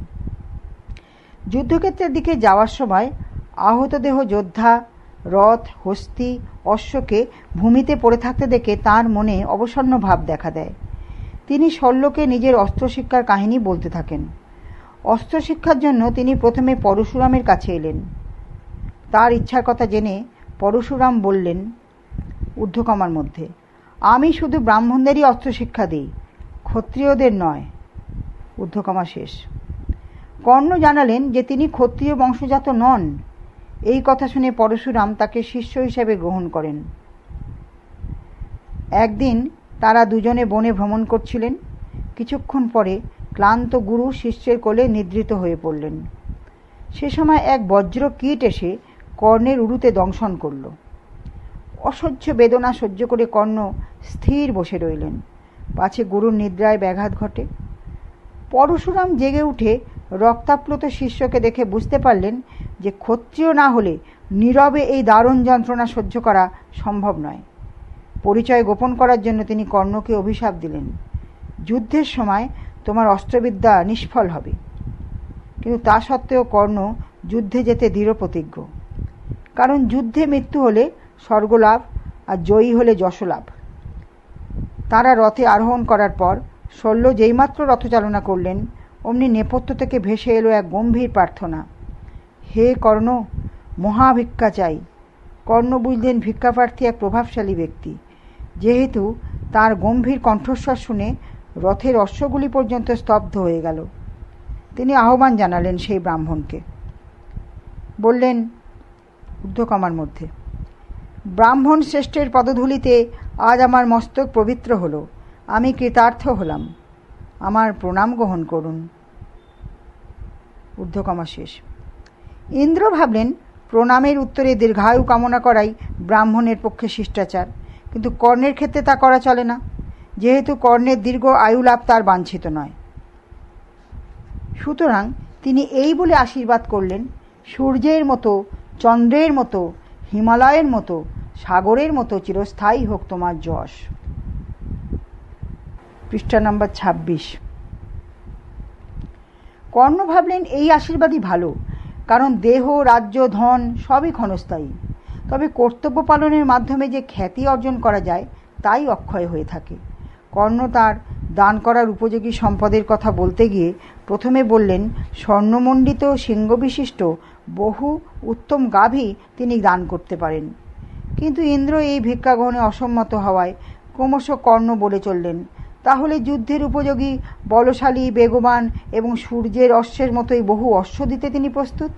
যুদ্ধক্ষেত্রের দিকে যাওয়ার সময় আহতদেহ যোদ্ধা রথ হস্তি অশ্বকে ভূমিতে পড়ে থাকতে দেখে তার মনে অবসন্ন ভাব দেখা দেয় তিনি শল্যকে নিজের অস্ত্রশিক্ষার কাহিনী বলতে থাকেন অস্ত্রশিক্ষার জন্য তিনি প্রথমে পরশুরামের কাছে এলেন তার ইচ্ছার কথা জেনে পরশুরাম বললেন ঊর্ধ্বকমার মধ্যে আমি শুধু ব্রাহ্মণদেরই অস্ত্রশিক্ষা দিই ক্ষত্রিয়দের নয় ঊর্ধ্বকমা শেষ কর্ণ জানালেন যে তিনি ক্ষত্রিয় বংশজাত নন এই কথা শুনে পরশুরাম তাকে শিষ্য হিসেবে গ্রহণ করেন একদিন তারা দুজনে বনে ভ্রমণ করছিলেন কিছুক্ষণ পরে ক্লান্ত গুরু শিষ্যের কোলে নিদ্রিত হয়ে পড়লেন সে সময় এক বজ্র কীট এসে কর্ণের উরুতে দংশন করল অসহ্য বেদনা সহ্য করে কর্ণ স্থির বসে রইলেন পাছে গুরুর নিদ্রায় ব্যাঘাত ঘটে পরশুরাম জেগে উঠে রক্তাপ্লুত শিষ্যকে দেখে বুঝতে পারলেন যে ক্ষত্রিয় না হলে নীরবে এই দারুণ যন্ত্রণা সহ্য করা সম্ভব নয় পরিচয় গোপন করার জন্য তিনি কর্ণকে অভিশাপ দিলেন যুদ্ধের সময় তোমার অস্ত্রবিদ্যা নিষ্ফল হবে কিন্তু তা সত্ত্বেও কর্ণ যুদ্ধে যেতে দৃঢ় প্রতিজ্ঞ কারণ যুদ্ধে মৃত্যু হলে স্বর্গলাভ আর জয়ী হলে যশলাভ তারা রথে আরোহণ করার পর শল্য যেইমাত্র রথচালনা করলেন অমনি নেপথ্য থেকে ভেসে এলো এক গম্ভীর প্রার্থনা হে কর্ণ মহাভিক্ষা চাই কর্ণ বুঝলেন ভিক্ষাপ্রার্থী এক প্রভাবশালী ব্যক্তি যেহেতু তার গম্ভীর কণ্ঠস্বর শুনে রথের অশ্বগুলি পর্যন্ত স্তব্ধ হয়ে গেল তিনি আহ্বান জানালেন সেই ব্রাহ্মণকে বললেন উদ্ধকমার মধ্যে ব্রাহ্মণ শ্রেষ্ঠের পদধূলিতে আজ আমার মস্তক পবিত্র হলো আমি কৃতার্থ হলাম আমার প্রণাম গ্রহণ করুন ঊর্ধ্বকমা শেষ ইন্দ্র ভাবলেন প্রণামের উত্তরে দীর্ঘায়ু কামনা করাই ব্রাহ্মণের পক্ষে শিষ্টাচার কিন্তু কর্ণের ক্ষেত্রে তা করা চলে না যেহেতু কর্ণের দীর্ঘ আয়ু লাভ তার বাঞ্ছিত নয় সুতরাং তিনি এই বলে আশীর্বাদ করলেন সূর্যের মতো চন্দ্রের মতো হিমালয়ের মতো সাগরের মতো চিরস্থায়ী হোক তোমার যশ পৃষ্ঠা নম্বর ছাব্বিশ কর্ণ ভাবলেন এই আশীর্বাদই ভালো কারণ দেহ রাজ্য ধন সবই ক্ষণস্থায়ী তবে কর্তব্য পালনের মাধ্যমে যে খ্যাতি অর্জন করা যায় তাই অক্ষয় হয়ে থাকে কর্ণ তার দান করার উপযোগী সম্পদের কথা বলতে গিয়ে প্রথমে বললেন স্বর্ণমণ্ডিত সিংহবিশিষ্ট বহু উত্তম গাভী তিনি দান করতে পারেন কিন্তু ইন্দ্র এই ভিক্ষাগ্রহণে অসম্মত হওয়ায় ক্রমশ কর্ণ বলে চললেন তাহলে যুদ্ধের উপযোগী বলশালী বেগবান এবং সূর্যের অশ্বের মতোই বহু অশ্ব দিতে তিনি প্রস্তুত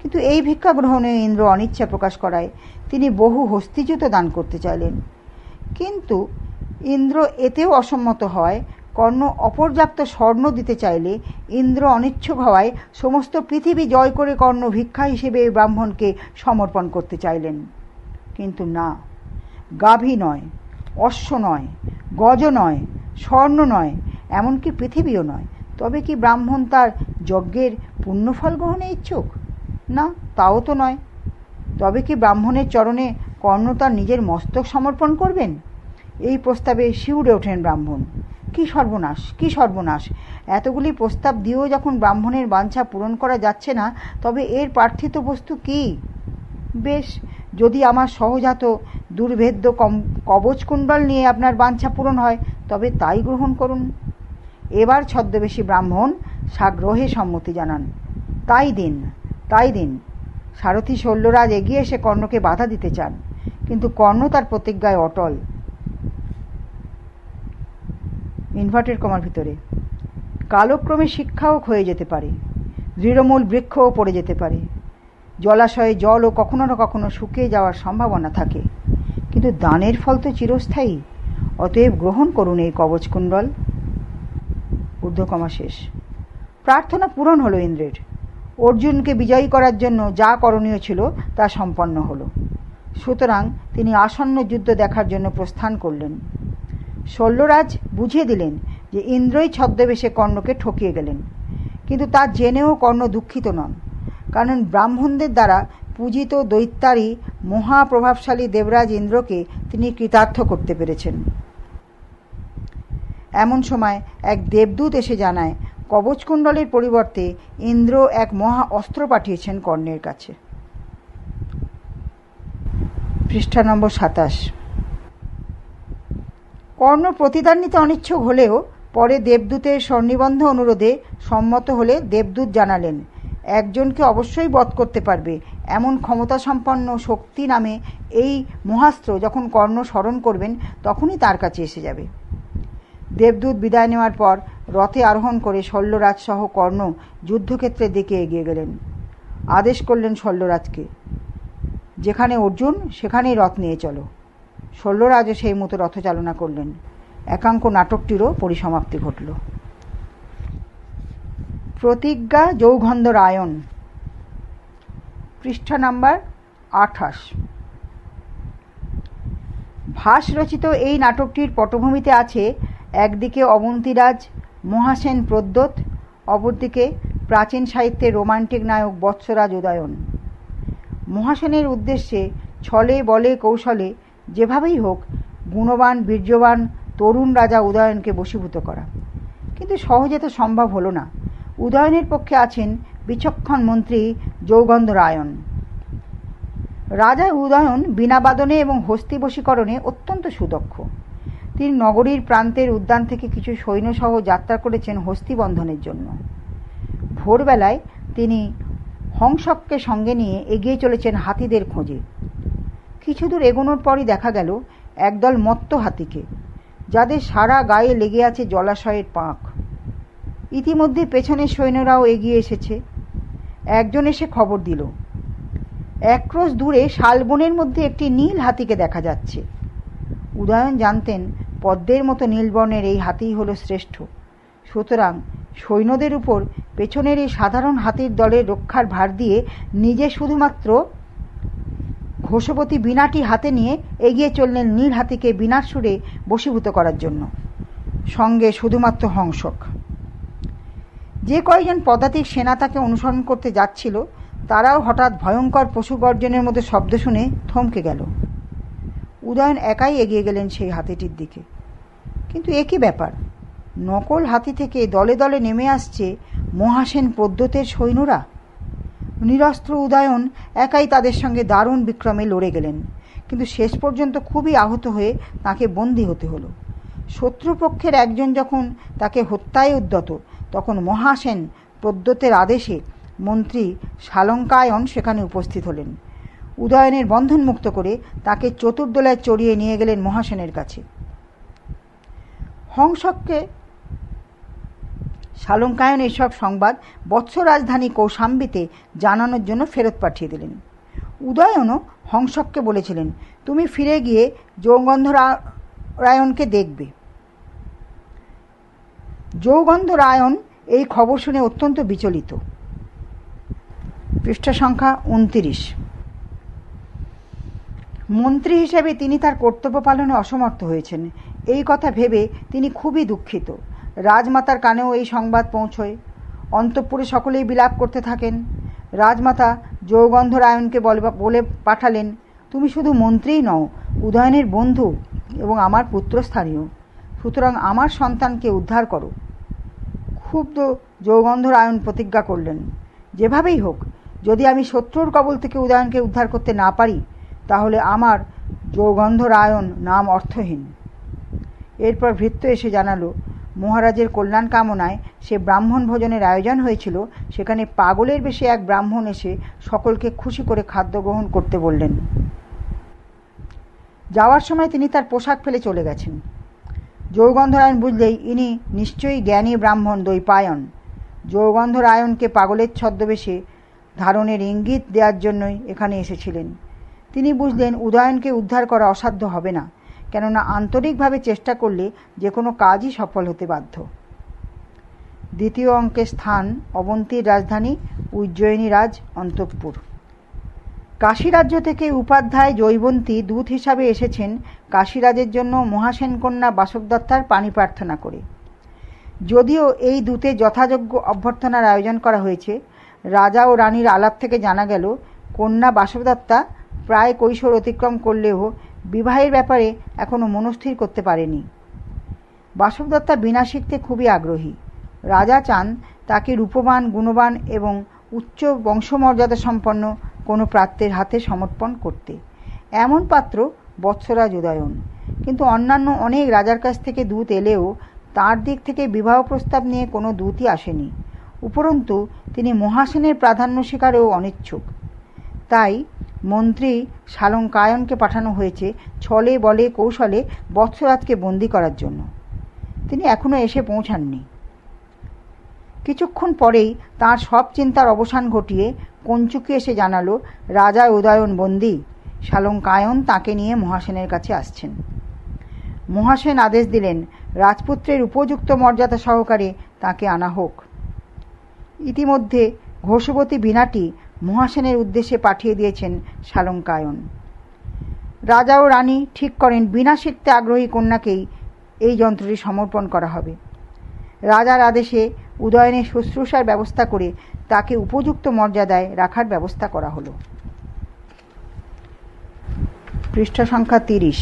কিন্তু এই ভিক্ষা গ্রহণে ইন্দ্র অনিচ্ছা প্রকাশ করায় তিনি বহু হস্তিচ্যুত দান করতে চাইলেন কিন্তু ইন্দ্র এতেও অসম্মত হয় কর্ণ অপর্যাপ্ত স্বর্ণ দিতে চাইলে ইন্দ্র অনিচ্ছুক হওয়ায় সমস্ত পৃথিবী জয় করে কর্ণ ভিক্ষা হিসেবে ব্রাহ্মণকে সমর্পণ করতে চাইলেন কিন্তু না গাভী নয় অশ্ব নয় গজ নয় স্বর্ণ নয় এমনকি পৃথিবীও নয় তবে কি ব্রাহ্মণ তার যজ্ঞের পুণ্যফল গ্রহণে ইচ্ছুক না তাও তো নয় তবে কি ব্রাহ্মণের চরণে কর্ণ তার নিজের মস্তক সমর্পণ করবেন এই প্রস্তাবে শিউরে ওঠেন ব্রাহ্মণ কি সর্বনাশ কি সর্বনাশ এতগুলি প্রস্তাব দিয়েও যখন ব্রাহ্মণের বাঞ্ছা পূরণ করা যাচ্ছে না তবে এর প্রার্থিত বস্তু কি বেশ যদি আমার সহজাত দুর্ভেদ্য কবচ কুণ্ডল নিয়ে আপনার বাঞ্ছা পূরণ হয় তবে তাই গ্রহণ করুন এবার ছদ্মবেশী ব্রাহ্মণ সাগ্রহে সম্মতি জানান তাই দিন তাই দিন সারথী শল্যরাজ এগিয়ে এসে কর্ণকে বাধা দিতে চান কিন্তু কর্ণ তার প্রতিজ্ঞায় অটল ইনভার্টেড কমার ভিতরে কালক্রমে শিক্ষাও ক্ষয়ে যেতে পারে দৃঢ়মূল বৃক্ষও পড়ে যেতে পারে জলাশয়ে জলও কখনো না কখনো শুকিয়ে যাওয়ার সম্ভাবনা থাকে কিন্তু দানের ফল তো চিরস্থায়ী অতএব গ্রহণ করুন এই কবচকুণ্ডল ঊর্ধ্বকমা শেষ প্রার্থনা পূরণ হলো ইন্দ্রের অর্জুনকে বিজয়ী করার জন্য যা করণীয় ছিল তা সম্পন্ন হলো সুতরাং তিনি আসন্ন যুদ্ধ দেখার জন্য প্রস্থান করলেন শল্যরাজ বুঝিয়ে দিলেন যে ইন্দ্রই ছদ্মবেশে কর্ণকে ঠকিয়ে গেলেন কিন্তু তা জেনেও কর্ণ দুঃখিত নন কারণ ব্রাহ্মণদের দ্বারা পূজিত দৈত্যারই মহাপ্রভাবশালী দেবরাজ ইন্দ্রকে তিনি কৃতার্থ করতে পেরেছেন এমন সময় এক দেবদূত এসে জানায় কবচকুণ্ডলের পরিবর্তে ইন্দ্র এক মহা অস্ত্র পাঠিয়েছেন কর্ণের কাছে পৃষ্ঠা নম্বর সাতাশ কর্ণ প্রতিদান নিতে অনিচ্ছুক হলেও পরে দেবদূতের স্বর্ণিবন্ধ অনুরোধে সম্মত হলে দেবদূত জানালেন একজনকে অবশ্যই বধ করতে পারবে এমন ক্ষমতাসম্পন্ন শক্তি নামে এই মহাস্ত্র যখন কর্ণ স্মরণ করবেন তখনই তার কাছে এসে যাবে দেবদূত বিদায় নেওয়ার পর রথে আরোহণ করে শল্যরাজসহ কর্ণ যুদ্ধক্ষেত্রের দিকে এগিয়ে গেলেন আদেশ করলেন শল্যরাজকে যেখানে অর্জুন সেখানেই রথ নিয়ে চলো শল্যরাজও সেই মতো রথচালনা করলেন একাঙ্ক নাটকটিরও পরিসমাপ্তি ঘটল প্রতিজ্ঞা যৌগন্ধরায়ণ পৃষ্ঠা নাম্বার আঠাশ ভাস রচিত এই নাটকটির পটভূমিতে আছে একদিকে অবন্তীরাজ মহাসেন প্রদ্যোত অপরদিকে প্রাচীন সাহিত্যে রোমান্টিক নায়ক বৎসরাজ উদয়ন মহাসেনের উদ্দেশ্যে ছলে বলে কৌশলে যেভাবেই হোক গুণবান বীর্যবান তরুণ রাজা উদয়নকে বশীভূত করা কিন্তু সহজে তো সম্ভব হলো না উদয়নের পক্ষে আছেন বিচক্ষণ মন্ত্রী যৌগন্ধ রায়ন রাজা উদয়ন বিনা বাদনে এবং হস্তি বশীকরণে অত্যন্ত সুদক্ষ তিনি নগরীর প্রান্তের উদ্যান থেকে কিছু সৈন্যসহ যাত্রা করেছেন হস্তি বন্ধনের জন্য ভোরবেলায় তিনি হংসককে সঙ্গে নিয়ে এগিয়ে চলেছেন হাতিদের খোঁজে কিছু দূর এগোনোর পরই দেখা গেল একদল মত্ত হাতিকে যাদের সারা গায়ে লেগে আছে জলাশয়ের পাঁক ইতিমধ্যে পেছনে সৈন্যরাও এগিয়ে এসেছে একজন এসে খবর দিল এক ক্রোশ দূরে শালবনের মধ্যে একটি নীল হাতিকে দেখা যাচ্ছে উদয়ন জানতেন পদ্মের মতো নীলবর্ণের এই হাতিই হলো শ্রেষ্ঠ সুতরাং সৈন্যদের উপর পেছনের এই সাধারণ হাতির দলের রক্ষার ভার দিয়ে নিজে শুধুমাত্র ঘোষপতি বিনাটি হাতে নিয়ে এগিয়ে চললেন নীল হাতিকে বিনার সুরে বশীভূত করার জন্য সঙ্গে শুধুমাত্র হংসক যে কয়েকজন পদাতিক সেনা তাকে অনুসরণ করতে যাচ্ছিল তারাও হঠাৎ ভয়ঙ্কর পশু গর্জনের মধ্যে শব্দ শুনে থমকে গেল উদয়ন একাই এগিয়ে গেলেন সেই হাতিটির দিকে কিন্তু একই ব্যাপার নকল হাতি থেকে দলে দলে নেমে আসছে মহাসেন পদ্মতের সৈন্যরা নিরস্ত্র উদয়ন একাই তাদের সঙ্গে দারুণ বিক্রমে লড়ে গেলেন কিন্তু শেষ পর্যন্ত খুবই আহত হয়ে তাকে বন্দি হতে হলো শত্রুপক্ষের একজন যখন তাকে হত্যায় উদ্যত তখন মহাসেন প্রদ্যোতের আদেশে মন্ত্রী শালঙ্কায়ন সেখানে উপস্থিত হলেন উদয়নের বন্ধনমুক্ত করে তাকে চতুর্দোলায় চড়িয়ে নিয়ে গেলেন মহাসেনের কাছে হংসককে শালঙ্কায়ন এসব সংবাদ বৎস রাজধানী কৌশাম্বিতে জানানোর জন্য ফেরত পাঠিয়ে দিলেন উদয়নও হংসককে বলেছিলেন তুমি ফিরে গিয়ে যৌগন্ধরায়ণকে দেখবে যৌগন্ধ রায়ন এই খবর শুনে অত্যন্ত বিচলিত পৃষ্ঠা সংখ্যা উনত্রিশ মন্ত্রী হিসেবে তিনি তার কর্তব্য পালনে অসমর্থ হয়েছেন এই কথা ভেবে তিনি খুবই দুঃখিত রাজমাতার কানেও এই সংবাদ পৌঁছয় অন্তঃপুরে সকলেই বিলাপ করতে থাকেন রাজমাতা যৌগন্ধ রায়নকে বলে পাঠালেন তুমি শুধু মন্ত্রীই নও উদয়নের বন্ধু এবং আমার পুত্রস্থানীয় সুতরাং আমার সন্তানকে উদ্ধার করো ক্ষুব্ধ যৌগন্ধরায়ণ প্রতিজ্ঞা করলেন যেভাবেই হোক যদি আমি শত্রুর কবল থেকে উদয়নকে উদ্ধার করতে না পারি তাহলে আমার যৌগন্ধরায়ণ নাম অর্থহীন এরপর ভৃত্য এসে জানালো মহারাজের কল্যাণ কামনায় সে ব্রাহ্মণ ভোজনের আয়োজন হয়েছিল সেখানে পাগলের বেশে এক ব্রাহ্মণ এসে সকলকে খুশি করে খাদ্য গ্রহণ করতে বললেন যাওয়ার সময় তিনি তার পোশাক ফেলে চলে গেছেন যৌগন্ধরায়ণ বুঝলেই ইনি নিশ্চয়ই জ্ঞানী ব্রাহ্মণ দৈপায়ন যৌগন্ধরায়ণকে পাগলের ছদ্মবেশে ধারণের ইঙ্গিত দেওয়ার জন্যই এখানে এসেছিলেন তিনি বুঝলেন উদয়নকে উদ্ধার করা অসাধ্য হবে না কেননা আন্তরিকভাবে চেষ্টা করলে যে কোনো কাজই সফল হতে বাধ্য দ্বিতীয় অঙ্কের স্থান অবন্তীর রাজধানী উজ্জয়িনী রাজ অন্তঃপুর কাশী রাজ্য থেকে উপাধ্যায় জৈবন্তী দূত হিসাবে এসেছেন কাশীরাজের জন্য মহাসেনকন্যা বাসবদত্তার পানি প্রার্থনা করে যদিও এই দূতে যথাযোগ্য অভ্যর্থনার আয়োজন করা হয়েছে রাজা ও রানীর আলাপ থেকে জানা গেল কন্যা বাসবদত্তা প্রায় কৈশোর অতিক্রম করলেও বিবাহের ব্যাপারে এখনও মনস্থির করতে পারেনি বাসবদত্তা বিনা শিখতে খুবই আগ্রহী রাজা চান তাকে রূপবান গুণবান এবং উচ্চ বংশমর্যাদা সম্পন্ন কোনো প্রাত্যের হাতে সমর্পণ করতে এমন পাত্র বৎসরাজ উদয়ন কিন্তু অন্যান্য অনেক রাজার কাছ থেকে দূত এলেও তার দিক থেকে বিবাহ প্রস্তাব নিয়ে কোনো দূতই আসেনি উপরন্তু তিনি মহাসেনের প্রাধান্য স্বীকারেও অনিচ্ছুক তাই মন্ত্রী সালঙ্কায়নকে পাঠানো হয়েছে ছলে বলে কৌশলে বৎসরাজকে বন্দি করার জন্য তিনি এখনও এসে পৌঁছাননি কিছুক্ষণ পরেই তার সব চিন্তার অবসান ঘটিয়ে কঞ্চুকে এসে জানালো রাজা উদয়ন বন্দী শালঙ্কায়ন তাকে নিয়ে মহাসেনের কাছে আসছেন মহাসেন আদেশ দিলেন রাজপুত্রের উপযুক্ত মর্যাদা সহকারে তাকে আনা হোক ইতিমধ্যে ঘোষবতী বিনাটি মহাসেনের উদ্দেশ্যে পাঠিয়ে দিয়েছেন শালঙ্কায়ন রাজা ও রানী ঠিক করেন বিনা শিখতে আগ্রহী কন্যাকেই এই যন্ত্রটি সমর্পণ করা হবে রাজার আদেশে উদয়নের শুশ্রূষার ব্যবস্থা করে তাকে উপযুক্ত মর্যাদায় রাখার ব্যবস্থা করা হলো পৃষ্ঠা সংখ্যা তিরিশ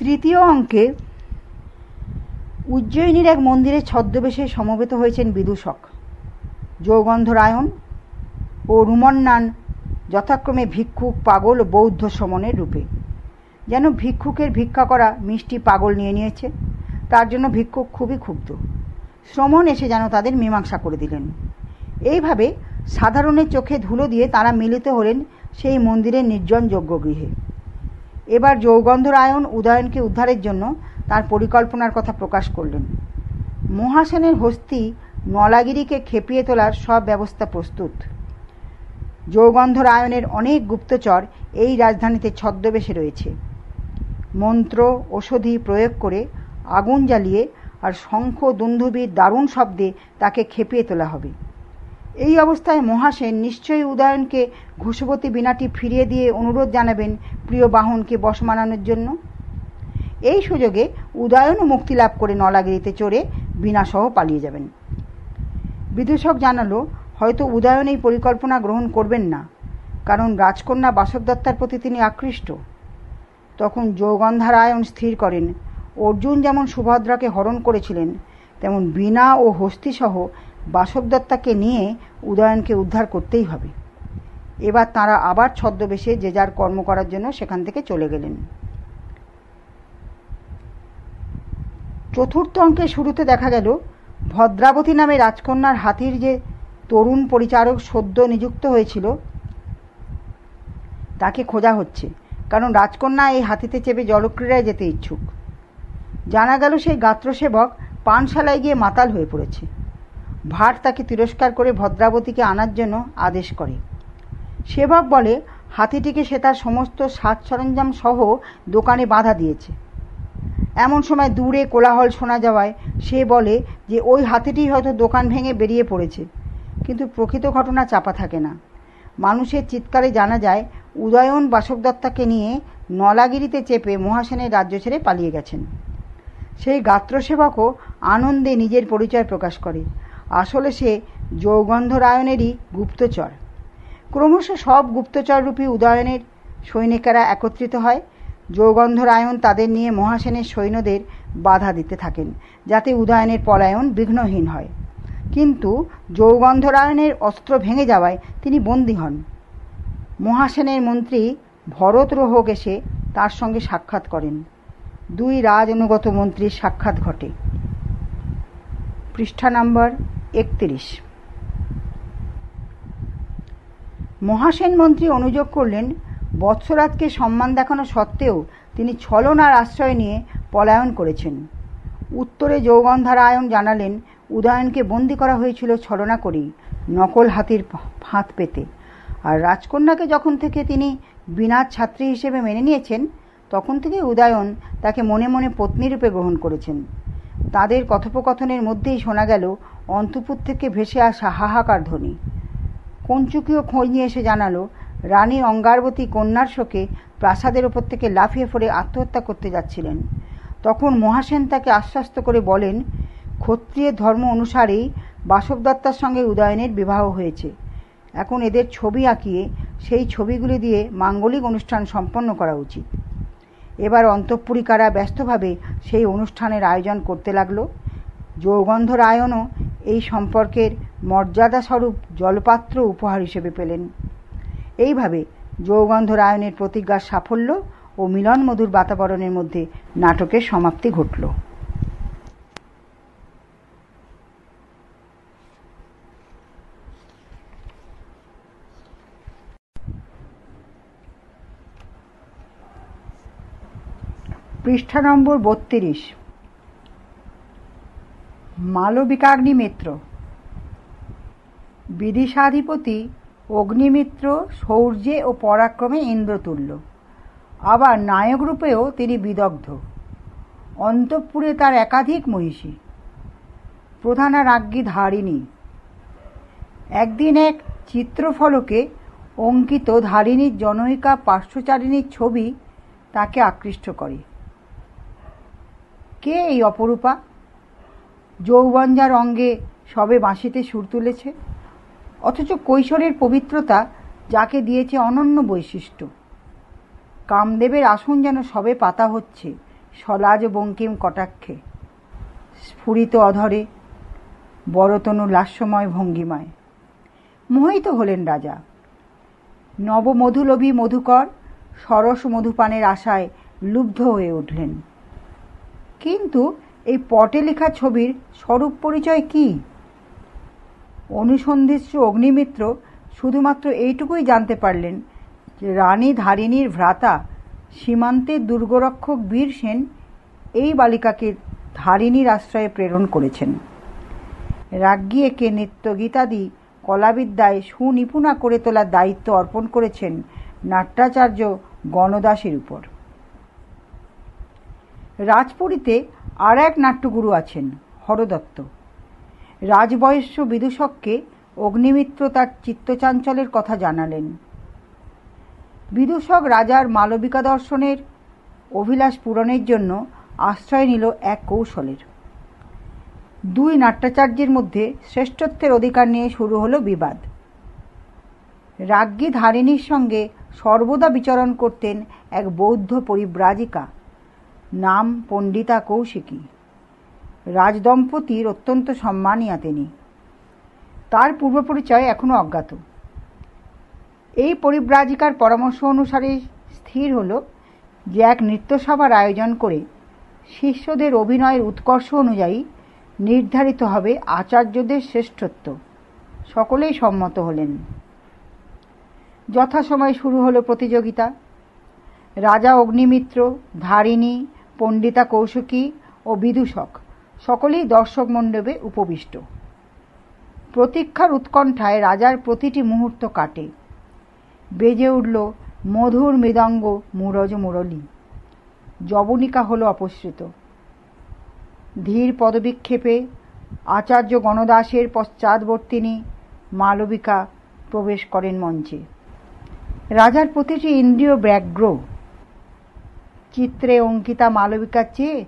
তৃতীয় অঙ্কে উজ্জয়িনীর এক মন্দিরে ছদ্মবেশে সমবেত হয়েছেন বিদূষক যৌগন্ধরায়ণ ও রুমন্নান যথাক্রমে ভিক্ষুক পাগল ও বৌদ্ধ সমনের রূপে যেন ভিক্ষুকের ভিক্ষা করা মিষ্টি পাগল নিয়ে নিয়েছে তার জন্য ভিক্ষুক খুবই ক্ষুব্ধ শ্রমণ এসে যেন তাদের মীমাংসা করে দিলেন এইভাবে সাধারণের চোখে ধুলো দিয়ে তারা মিলিত হলেন সেই মন্দিরের নির্জন গৃহে এবার যৌগন্ধরায়ণ উদয়নকে উদ্ধারের জন্য তার পরিকল্পনার কথা প্রকাশ করলেন মহাসেনের হস্তি নলাগিরিকে খেপিয়ে তোলার সব ব্যবস্থা প্রস্তুত যৌগন্ধরায়নের অনেক গুপ্তচর এই রাজধানীতে ছদ্মবেশে রয়েছে মন্ত্র ওষধি প্রয়োগ করে আগুন জ্বালিয়ে আর শঙ্খ দুন্ধুবির দারুণ শব্দে তাকে খেপিয়ে তোলা হবে এই অবস্থায় মহাসেন নিশ্চয়ই উদয়নকে ঘুষবতী বিনাটি ফিরিয়ে দিয়ে অনুরোধ জানাবেন প্রিয় বাহনকে বশ মানানোর জন্য এই সুযোগে উদয়নও মুক্তি লাভ করে নলাগিরিতে চড়ে বিনাসহ পালিয়ে যাবেন বিদূষক জানালো হয়তো উদয়ন এই পরিকল্পনা গ্রহণ করবেন না কারণ রাজকন্যা বাসবদত্তার প্রতি তিনি আকৃষ্ট তখন যৌগন্ধারায়ণ স্থির করেন অর্জুন যেমন সুভদ্রাকে হরণ করেছিলেন তেমন বীণা ও হস্তিসহ বাসবদত্তাকে নিয়ে উদয়নকে উদ্ধার করতেই হবে এবার তারা আবার ছদ্মবেশে যে যার কর্ম করার জন্য সেখান থেকে চলে গেলেন চতুর্থ অঙ্কে শুরুতে দেখা গেল ভদ্রাবতী নামে রাজকন্যার হাতির যে তরুণ পরিচারক সদ্য নিযুক্ত হয়েছিল তাকে খোঁজা হচ্ছে কারণ রাজকন্যা এই হাতিতে চেপে জলক্রীড়ায় যেতে ইচ্ছুক জানা গেল সেই গাত্রসেবক পানশালায় গিয়ে মাতাল হয়ে পড়েছে ভাট তাকে তিরস্কার করে ভদ্রাবতীকে আনার জন্য আদেশ করে সেবক বলে হাতিটিকে সে তার সমস্ত সাজ সরঞ্জাম সহ দোকানে বাধা দিয়েছে এমন সময় দূরে কোলাহল শোনা যাওয়ায় সে বলে যে ওই হাতিটি হয়তো দোকান ভেঙে বেরিয়ে পড়েছে কিন্তু প্রকৃত ঘটনা চাপা থাকে না মানুষের চিৎকারে জানা যায় উদয়ন বাসবদত্তাকে নিয়ে নলাগিরিতে চেপে মহাসেনের রাজ্য ছেড়ে পালিয়ে গেছেন সেই গাত্রসেবকও আনন্দে নিজের পরিচয় প্রকাশ করে আসলে সে যৌগন্ধরায়ণেরই গুপ্তচর ক্রমশ সব গুপ্তচররূপী উদয়নের সৈনিকেরা একত্রিত হয় যৌগন্ধরায়ণ তাদের নিয়ে মহাসেনের সৈন্যদের বাধা দিতে থাকেন যাতে উদয়নের পলায়ন বিঘ্নহীন হয় কিন্তু যৌগন্ধরায়ণের অস্ত্র ভেঙে যাওয়ায় তিনি বন্দী হন মহাসেনের মন্ত্রী ভরত রোহক এসে তার সঙ্গে সাক্ষাৎ করেন দুই রাজ অনুগত মন্ত্রীর সাক্ষাৎ ঘটে পৃষ্ঠা নাম্বার একত্রিশ মহাসেন মন্ত্রী অনুযোগ করলেন বৎসরাজকে সম্মান দেখানো সত্ত্বেও তিনি ছলনার আশ্রয় নিয়ে পলায়ন করেছেন উত্তরে যৌগন্ধারায়ণ জানালেন উদয়নকে বন্দি করা হয়েছিল ছলনা করেই নকল হাতির ফাঁদ পেতে আর রাজকন্যাকে যখন থেকে তিনি বিনা ছাত্রী হিসেবে মেনে নিয়েছেন তখন থেকে উদয়ন তাকে মনে মনে পত্নীরূপে গ্রহণ করেছেন তাদের কথোপকথনের মধ্যেই শোনা গেল অন্তপুর থেকে ভেসে আসা হাহাকার ধ্বনি কঞ্চুকিও খোঁজ নিয়ে এসে জানালো রানী অঙ্গারবতী কন্যার শোকে প্রাসাদের ওপর থেকে লাফিয়ে পড়ে আত্মহত্যা করতে যাচ্ছিলেন তখন মহাসেন তাকে আশ্বস্ত করে বলেন ক্ষত্রিয় ধর্ম অনুসারেই বাসবদত্তার সঙ্গে উদয়নের বিবাহ হয়েছে এখন এদের ছবি আঁকিয়ে সেই ছবিগুলি দিয়ে মাঙ্গলিক অনুষ্ঠান সম্পন্ন করা উচিত এবার অন্তঃপুরিকারা ব্যস্তভাবে সেই অনুষ্ঠানের আয়োজন করতে লাগল যৌগন্ধ রায়নও এই সম্পর্কের মর্যাদাস্বরূপ জলপাত্র উপহার হিসেবে পেলেন এইভাবে যৌগন্ধ রায়নের প্রতিজ্ঞার সাফল্য ও মিলন মধুর বাতাবরণের মধ্যে নাটকের সমাপ্তি ঘটল পৃষ্ঠা নম্বর বত্রিশ মিত্র বিদিশাধিপতি অগ্নিমিত্র শৌর্যে ও পরাক্রমে ইন্দ্রতুল্য আবার নায়ক রূপেও তিনি বিদগ্ধ অন্তঃপুরে তার একাধিক মহিষী প্রধানা রাজ্ঞী ধারিণী একদিন এক চিত্রফলকে অঙ্কিত ধারিণীর জনৈকা পার্শ্বচারিণীর ছবি তাকে আকৃষ্ট করে কে এই অপরূপা যৌবন যার অঙ্গে সবে বাঁশিতে সুর তুলেছে অথচ কৈশোরের পবিত্রতা যাকে দিয়েছে অনন্য বৈশিষ্ট্য কামদেবের আসন যেন সবে পাতা হচ্ছে সলাজ বঙ্কিম কটাক্ষে স্ফুরিত অধরে বড়তনু লাস্যময় ভঙ্গিমায় মোহিত হলেন রাজা নবমধুলভী মধুকর সরস মধুপানের আশায় লুব্ধ হয়ে উঠলেন কিন্তু এই পটে লেখা ছবির স্বরূপ পরিচয় কি অনুসন্ধিৎসু অগ্নিমিত্র শুধুমাত্র এইটুকুই জানতে পারলেন যে রানী ধারিণীর ভ্রাতা সীমান্তে দুর্গরক্ষক বীর সেন এই বালিকাকে ধারিণীর আশ্রয়ে প্রেরণ করেছেন রাজ্ঞী একে গীতাদি কলাবিদ্যায় সুনিপুণা করে তোলার দায়িত্ব অর্পণ করেছেন নাট্যাচার্য গণদাসের উপর রাজপুরীতে আর এক নাট্যগুরু আছেন হরদত্ত রাজবয়স্য বিদূষককে অগ্নিমিত্র তার চিত্তচাঞ্চলের কথা জানালেন বিদূষক রাজার মালবিকা দর্শনের অভিলাষ পূরণের জন্য আশ্রয় নিল এক কৌশলের দুই নাট্যাচার্যের মধ্যে শ্রেষ্ঠত্বের অধিকার নিয়ে শুরু হল বিবাদ রাজ্ঞী ধারিণীর সঙ্গে সর্বদা বিচরণ করতেন এক বৌদ্ধ পরিব্রাজিকা নাম পণ্ডিতা কৌশিকী রাজদম্পতির অত্যন্ত সম্মানীয়া তিনি তার পূর্বপরিচয় এখনও অজ্ঞাত এই পরিব্রাজিকার পরামর্শ অনুসারে স্থির হল যে এক নৃত্যসভার আয়োজন করে শিষ্যদের অভিনয়ের উৎকর্ষ অনুযায়ী নির্ধারিত হবে আচার্যদের শ্রেষ্ঠত্ব সকলেই সম্মত হলেন যথাসময়ে শুরু হলো প্রতিযোগিতা রাজা অগ্নিমিত্র ধারিণী পণ্ডিতা কৌশিকী ও বিদূষক সকলেই দর্শক মণ্ডপে উপবিষ্ট প্রতীক্ষার উৎকণ্ঠায় রাজার প্রতিটি মুহূর্ত কাটে বেজে উঠল মধুর মৃদঙ্গ মুরজ মুরলী যবনিকা হল অপসৃত ধীর পদবিক্ষেপে আচার্য গণদাসের পশ্চাদবর্তিনী মালবিকা প্রবেশ করেন মঞ্চে রাজার প্রতিটি ইন্দ্রিয় ব্যাগ্র চিত্রে অঙ্কিতা মালবিকার চেয়ে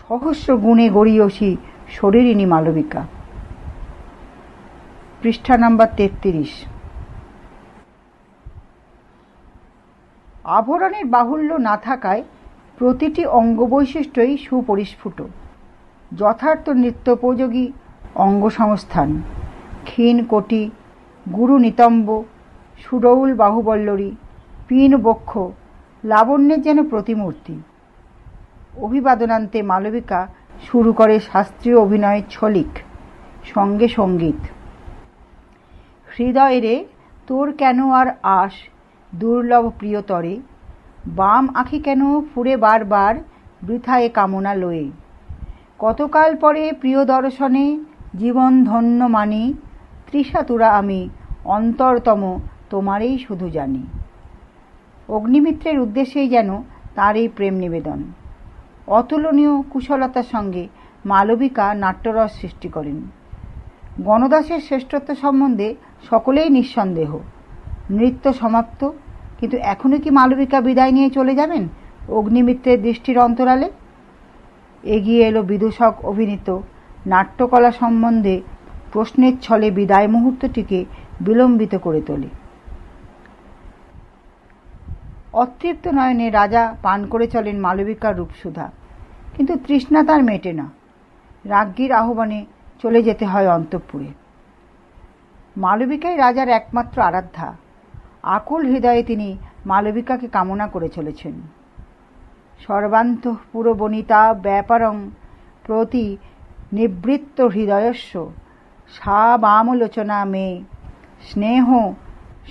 সহস্র গুণে গড়িয়সী শরীরিনী মালবিকা পৃষ্ঠা নাম্বার তেত্রিশ আভরণের বাহুল্য না থাকায় প্রতিটি অঙ্গবৈশিষ্ট্যই সুপরিস্ফুট যথার্থ নৃত্যোপযোগী অঙ্গসংস্থান ক্ষীণ কোটি গুরু নিতম্ব সুডৌল বাহুবল্লরী পিন বক্ষ লাবণ্যের যেন প্রতিমূর্তি অভিবাদনান্তে মালবিকা শুরু করে শাস্ত্রীয় অভিনয় ছলিক সঙ্গে সঙ্গীত হৃদয় রে তোর কেন আর আস দুর্লভ প্রিয়তরে বাম আঁখি কেন ফুরে বারবার বৃথায় কামনা লয়ে কতকাল পরে প্রিয় দর্শনে জীবন ধন্য মানে তৃষাতুরা আমি অন্তরতম তোমারেই শুধু জানি অগ্নিমিত্রের উদ্দেশ্যেই যেন তার এই প্রেম নিবেদন অতুলনীয় কুশলতার সঙ্গে মালবিকা নাট্যরস সৃষ্টি করেন গণদাসের শ্রেষ্ঠত্ব সম্বন্ধে সকলেই নিঃসন্দেহ নৃত্য সমাপ্ত কিন্তু এখনও কি মালবিকা বিদায় নিয়ে চলে যাবেন অগ্নিমিত্রের দৃষ্টির অন্তরালে এগিয়ে এলো বিদূষক অভিনীত নাট্যকলা সম্বন্ধে প্রশ্নের ছলে বিদায় মুহূর্তটিকে বিলম্বিত করে তোলে অতৃপ্ত নয়নে রাজা পান করে চলেন মালবিকার রূপসুধা কিন্তু তৃষ্ণা তার মেটে না রাজ্ঞীর আহ্বানে চলে যেতে হয় অন্তঃপুরে মালবিকাই রাজার একমাত্র আরাধ্যা আকুল হৃদয়ে তিনি মালবিকাকে কামনা করে চলেছেন সর্বান্ত পুরবনিতা ব্যাপারং প্রতি নিবৃত্ত হৃদয়স্য সাবামলোচনা মেয়ে মে স্নেহ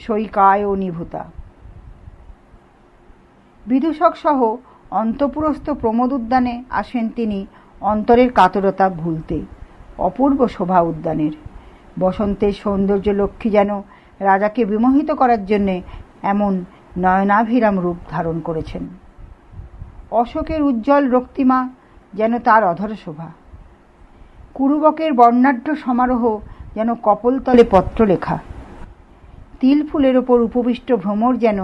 সৈকায় নিভূতা বিদূষকসহ অন্তপুরস্থ প্রমোদ উদ্যানে আসেন তিনি অন্তরের কাতরতা ভুলতে অপূর্ব শোভা উদ্যানের বসন্তের সৌন্দর্য লক্ষ্মী যেন রাজাকে বিমোহিত করার জন্যে এমন নয়নাভিরাম রূপ ধারণ করেছেন অশোকের উজ্জ্বল রক্তিমা যেন তার অধর শোভা কুরুবকের বর্ণাঢ্য সমারোহ যেন কপলতলে পত্র লেখা তিল ফুলের ওপর উপবিষ্ট ভ্রমর যেন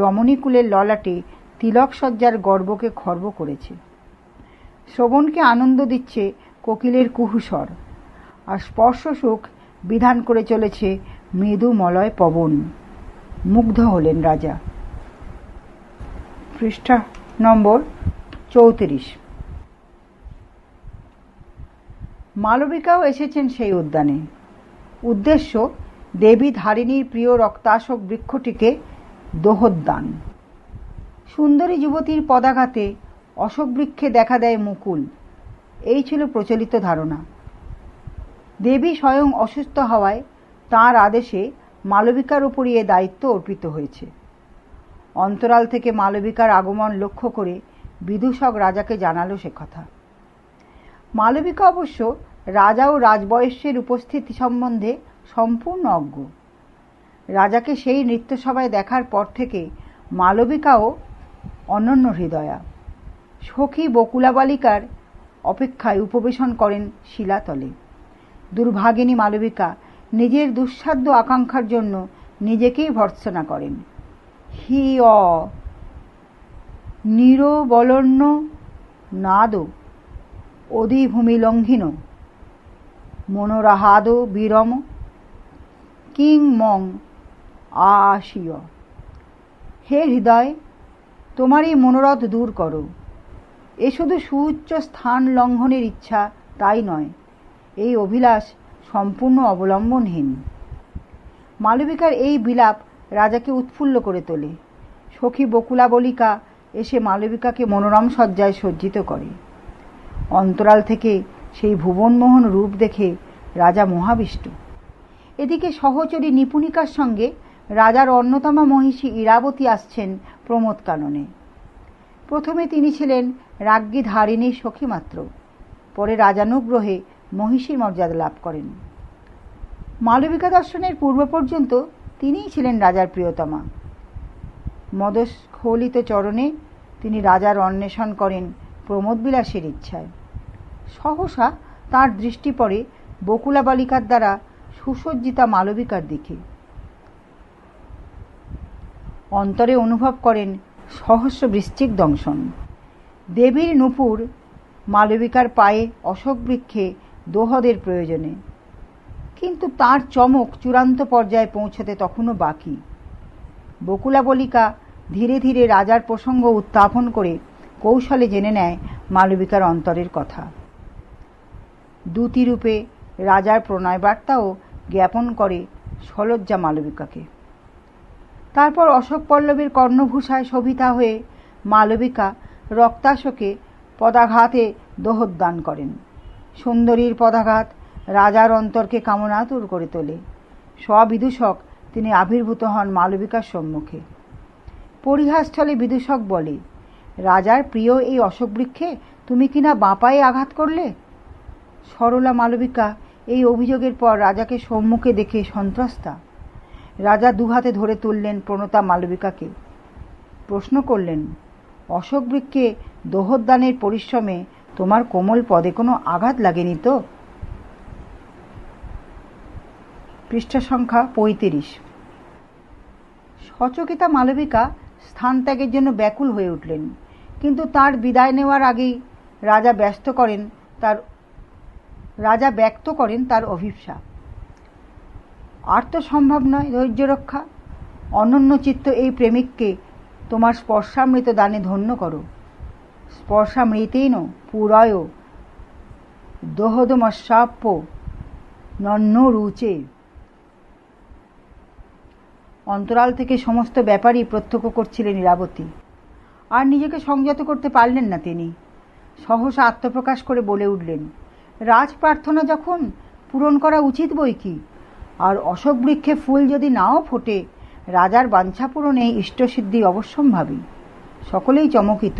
রমণীকুলের ললাটে তিলকসজ্জার গর্বকে খর্ব করেছে শ্রবণকে আনন্দ দিচ্ছে কোকিলের কুহুস্বর আর স্পর্শ সুখ বিধান করে চলেছে মৃদু মলয় পবন মুগ্ধ হলেন রাজা পৃষ্ঠা নম্বর চৌত্রিশ মালবিকাও এসেছেন সেই উদ্যানে উদ্দেশ্য দেবী ধারিণীর প্রিয় রক্তাশক বৃক্ষটিকে দোহদ্দান সুন্দরী যুবতীর পদাঘাতে অশোকবৃক্ষে দেখা দেয় মুকুল এই ছিল প্রচলিত ধারণা দেবী স্বয়ং অসুস্থ হওয়ায় তার আদেশে মালবিকার উপর এ দায়িত্ব অর্পিত হয়েছে অন্তরাল থেকে মালবিকার আগমন লক্ষ্য করে বিদূষক রাজাকে জানালো সে কথা মালবিকা অবশ্য রাজা ও রাজবয়স্যের উপস্থিতি সম্বন্ধে সম্পূর্ণ অজ্ঞ রাজাকে সেই নৃত্যসভায় দেখার পর থেকে মালবিকাও অনন্য হৃদয়া সখী বকুলা বালিকার অপেক্ষায় উপবেশন করেন শিলাতলে দুর্ভাগিনী মালবিকা নিজের দুঃসাধ্য আকাঙ্ক্ষার জন্য নিজেকেই ভর্সনা করেন হি অ নিরবলণ্য নাদ অধিভূমি লঙ্ঘিন মনোরাহাদ বিরম কিং মং আশিয় হে হৃদয় তোমার এই মনোরথ দূর করো এ শুধু সুউচ্চ স্থান লঙ্ঘনের ইচ্ছা তাই নয় এই অভিলাষ সম্পূর্ণ অবলম্বনহীন মালবিকার এই বিলাপ রাজাকে উৎফুল্ল করে তোলে সখী বকুলাবলিকা এসে মালবিকাকে মনোরম সজ্জায় সজ্জিত করে অন্তরাল থেকে সেই ভুবনমোহন রূপ দেখে রাজা মহাবিষ্ট এদিকে সহচরী নিপুণিকার সঙ্গে রাজার অন্যতমা মহিষী ইরাবতী আসছেন প্রমোদ কাননে প্রথমে তিনি ছিলেন রাজ্ঞীধারিণীর সখী মাত্র পরে রাজানুগ্রহে মহিষীর মর্যাদা লাভ করেন মালবিকা দর্শনের পূর্ব পর্যন্ত তিনিই ছিলেন রাজার প্রিয়তমা মদস্খলিত চরণে তিনি রাজার অন্বেষণ করেন প্রমোদ বিলাসের ইচ্ছায় সহসা তার দৃষ্টি পড়ে বকুলা বালিকার দ্বারা সুসজ্জিতা মালবিকার দিকে অন্তরে অনুভব করেন সহস্র বৃষ্টিক দংশন দেবীর নূপুর মালবিকার পায়ে অশোক বৃক্ষে দোহদের প্রয়োজনে কিন্তু তার চমক চূড়ান্ত পর্যায়ে পৌঁছতে তখনও বাকি বকুলাবলিকা ধীরে ধীরে রাজার প্রসঙ্গ উত্থাপন করে কৌশলে জেনে নেয় মালবিকার অন্তরের কথা দূতিরূপে রাজার প্রণয় বার্তাও জ্ঞাপন করে সলজ্জা মালবিকাকে তারপর অশোক পল্লবীর কর্ণভূষায় শোভিতা হয়ে মালবিকা রক্তাশোকে পদাঘাতে দোহদান করেন সুন্দরীর পদাঘাত রাজার অন্তরকে কামনা কামনাতুর করে তোলে স্ববিদূষক তিনি আবির্ভূত হন মালবিকার সম্মুখে পরিহাসস্থলে বিদূষক বলে রাজার প্রিয় এই অশোক বৃক্ষে তুমি কিনা বাঁপায়ে আঘাত করলে সরলা মালবিকা এই অভিযোগের পর রাজাকে সম্মুখে দেখে সন্ত্রাস্তা রাজা দুহাতে ধরে তুললেন প্রণতা মালবিকাকে প্রশ্ন করলেন অশোক বৃক্ষে দোহদানের পরিশ্রমে তোমার কোমল পদে কোনো আঘাত লাগেনি তো পৃষ্ঠা সংখ্যা পঁয়ত্রিশ সচকিতা মালবিকা স্থান ত্যাগের জন্য ব্যাকুল হয়ে উঠলেন কিন্তু তার বিদায় নেওয়ার আগেই রাজা ব্যস্ত করেন তার রাজা ব্যক্ত করেন তার অভিশাপ আর তো সম্ভব নয় ধৈর্য রক্ষা অনন্য চিত্ত এই প্রেমিককে তোমার স্পর্শামৃত দানে ধন্য করো স্পর্শামৃতেন পুরয় দোহদমস্যাপ্য নন্য রুচে অন্তরাল থেকে সমস্ত ব্যাপারই প্রত্যক্ষ করছিলেন ইরাবতী আর নিজেকে সংযত করতে পারলেন না তিনি সহসা আত্মপ্রকাশ করে বলে উঠলেন রাজ প্রার্থনা যখন পূরণ করা উচিত বই কি আর অশোক বৃক্ষে ফুল যদি নাও ফোটে রাজার বাঞ্ছা পূরণে ইষ্টসিদ্ধি অবশ্যম্ভাবী সকলেই চমকিত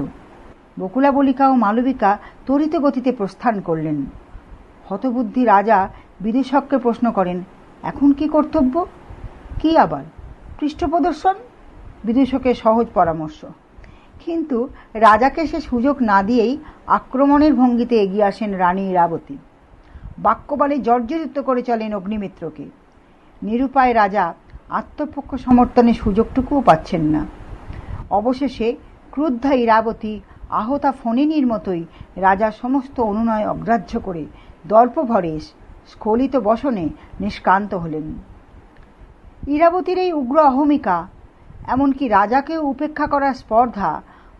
বকুলাবলিকা ও মালবিকা তরিত গতিতে প্রস্থান করলেন হতবুদ্ধি রাজা বিদুষককে প্রশ্ন করেন এখন কি কর্তব্য কি আবার পৃষ্ঠ প্রদর্শন সহজ পরামর্শ কিন্তু রাজাকে সে সুযোগ না দিয়েই আক্রমণের ভঙ্গিতে এগিয়ে আসেন রানী ইরাবতী বাক্যবালে জর্জরিত করে চলেন অগ্নিমিত্রকে নিরুপায় রাজা আত্মপক্ষ সমর্থনের সুযোগটুকুও পাচ্ছেন না অবশেষে ক্রুদ্ধা ইরাবতী আহতা ফণিনীর মতোই রাজা সমস্ত অনুনয় অগ্রাহ্য করে দর্পভরেশ স্খলিত বসনে নিষ্কান্ত হলেন ইরাবতীর এই উগ্র অহমিকা এমনকি রাজাকেও উপেক্ষা করার স্পর্ধা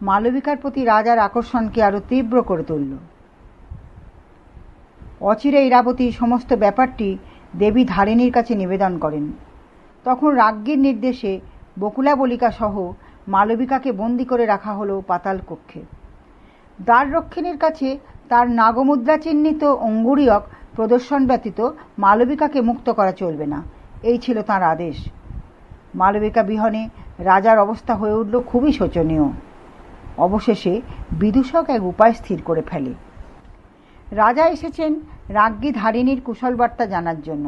মালবিকার প্রতি রাজার আকর্ষণকে আরও তীব্র করে তুলল অচিরে ইরাবতী সমস্ত ব্যাপারটি দেবী ধারিণীর কাছে নিবেদন করেন তখন রাজ্ঞীর নির্দেশে সহ মালবিকাকে বন্দি করে রাখা হলো পাতাল কক্ষে রক্ষিণীর কাছে তার নাগমুদ্রা চিহ্নিত অঙ্গুরীয়ক প্রদর্শন ব্যতীত মালবিকাকে মুক্ত করা চলবে না এই ছিল তার আদেশ মালবিকা বিহনে রাজার অবস্থা হয়ে উঠল খুবই শোচনীয় অবশেষে বিদূষক এক উপায় স্থির করে ফেলে রাজা এসেছেন রাজ্ঞী ধারিণীর কুশলবার্তা জানার জন্য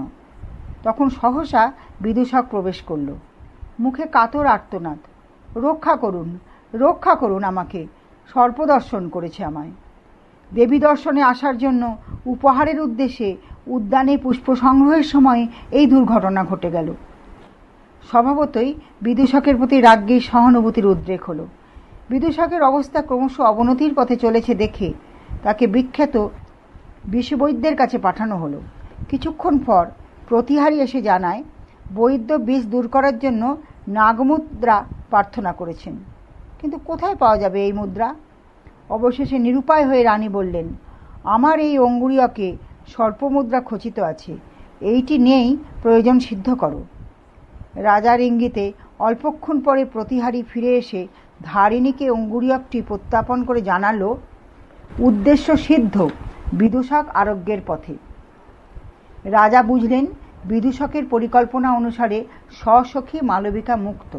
তখন সহসা বিদূষক প্রবেশ করল মুখে কাতর আর্তনাদ রক্ষা করুন রক্ষা করুন আমাকে সর্পদর্শন করেছে আমায় দেবী দর্শনে আসার জন্য উপহারের উদ্দেশ্যে উদ্যানে পুষ্প সংগ্রহের সময় এই দুর্ঘটনা ঘটে গেল স্বভাবতই বিদূষকের প্রতি রাজ্ঞীর সহানুভূতির উদ্রেক হলো বিদূষকের অবস্থা ক্রমশ অবনতির পথে চলেছে দেখে তাকে বিখ্যাত বৈদ্যের কাছে পাঠানো হলো কিছুক্ষণ পর প্রতিহারি এসে জানায় বৈদ্য বিষ দূর করার জন্য নাগমুদ্রা প্রার্থনা করেছেন কিন্তু কোথায় পাওয়া যাবে এই মুদ্রা অবশেষে নিরুপায় হয়ে রানী বললেন আমার এই স্বল্প সর্পমুদ্রা খচিত আছে এইটি নিয়েই প্রয়োজন সিদ্ধ করো রাজার ইঙ্গিতে অল্পক্ষণ পরে প্রতিহারি ফিরে এসে ধারিণীকে অঙ্গুরিয়কটি প্রত্যাপন করে জানালো উদ্দেশ্য সিদ্ধ বিদূষক আরোগ্যের পথে রাজা বুঝলেন বিদূষকের পরিকল্পনা অনুসারে স্বসখী মালবিকা মুক্ত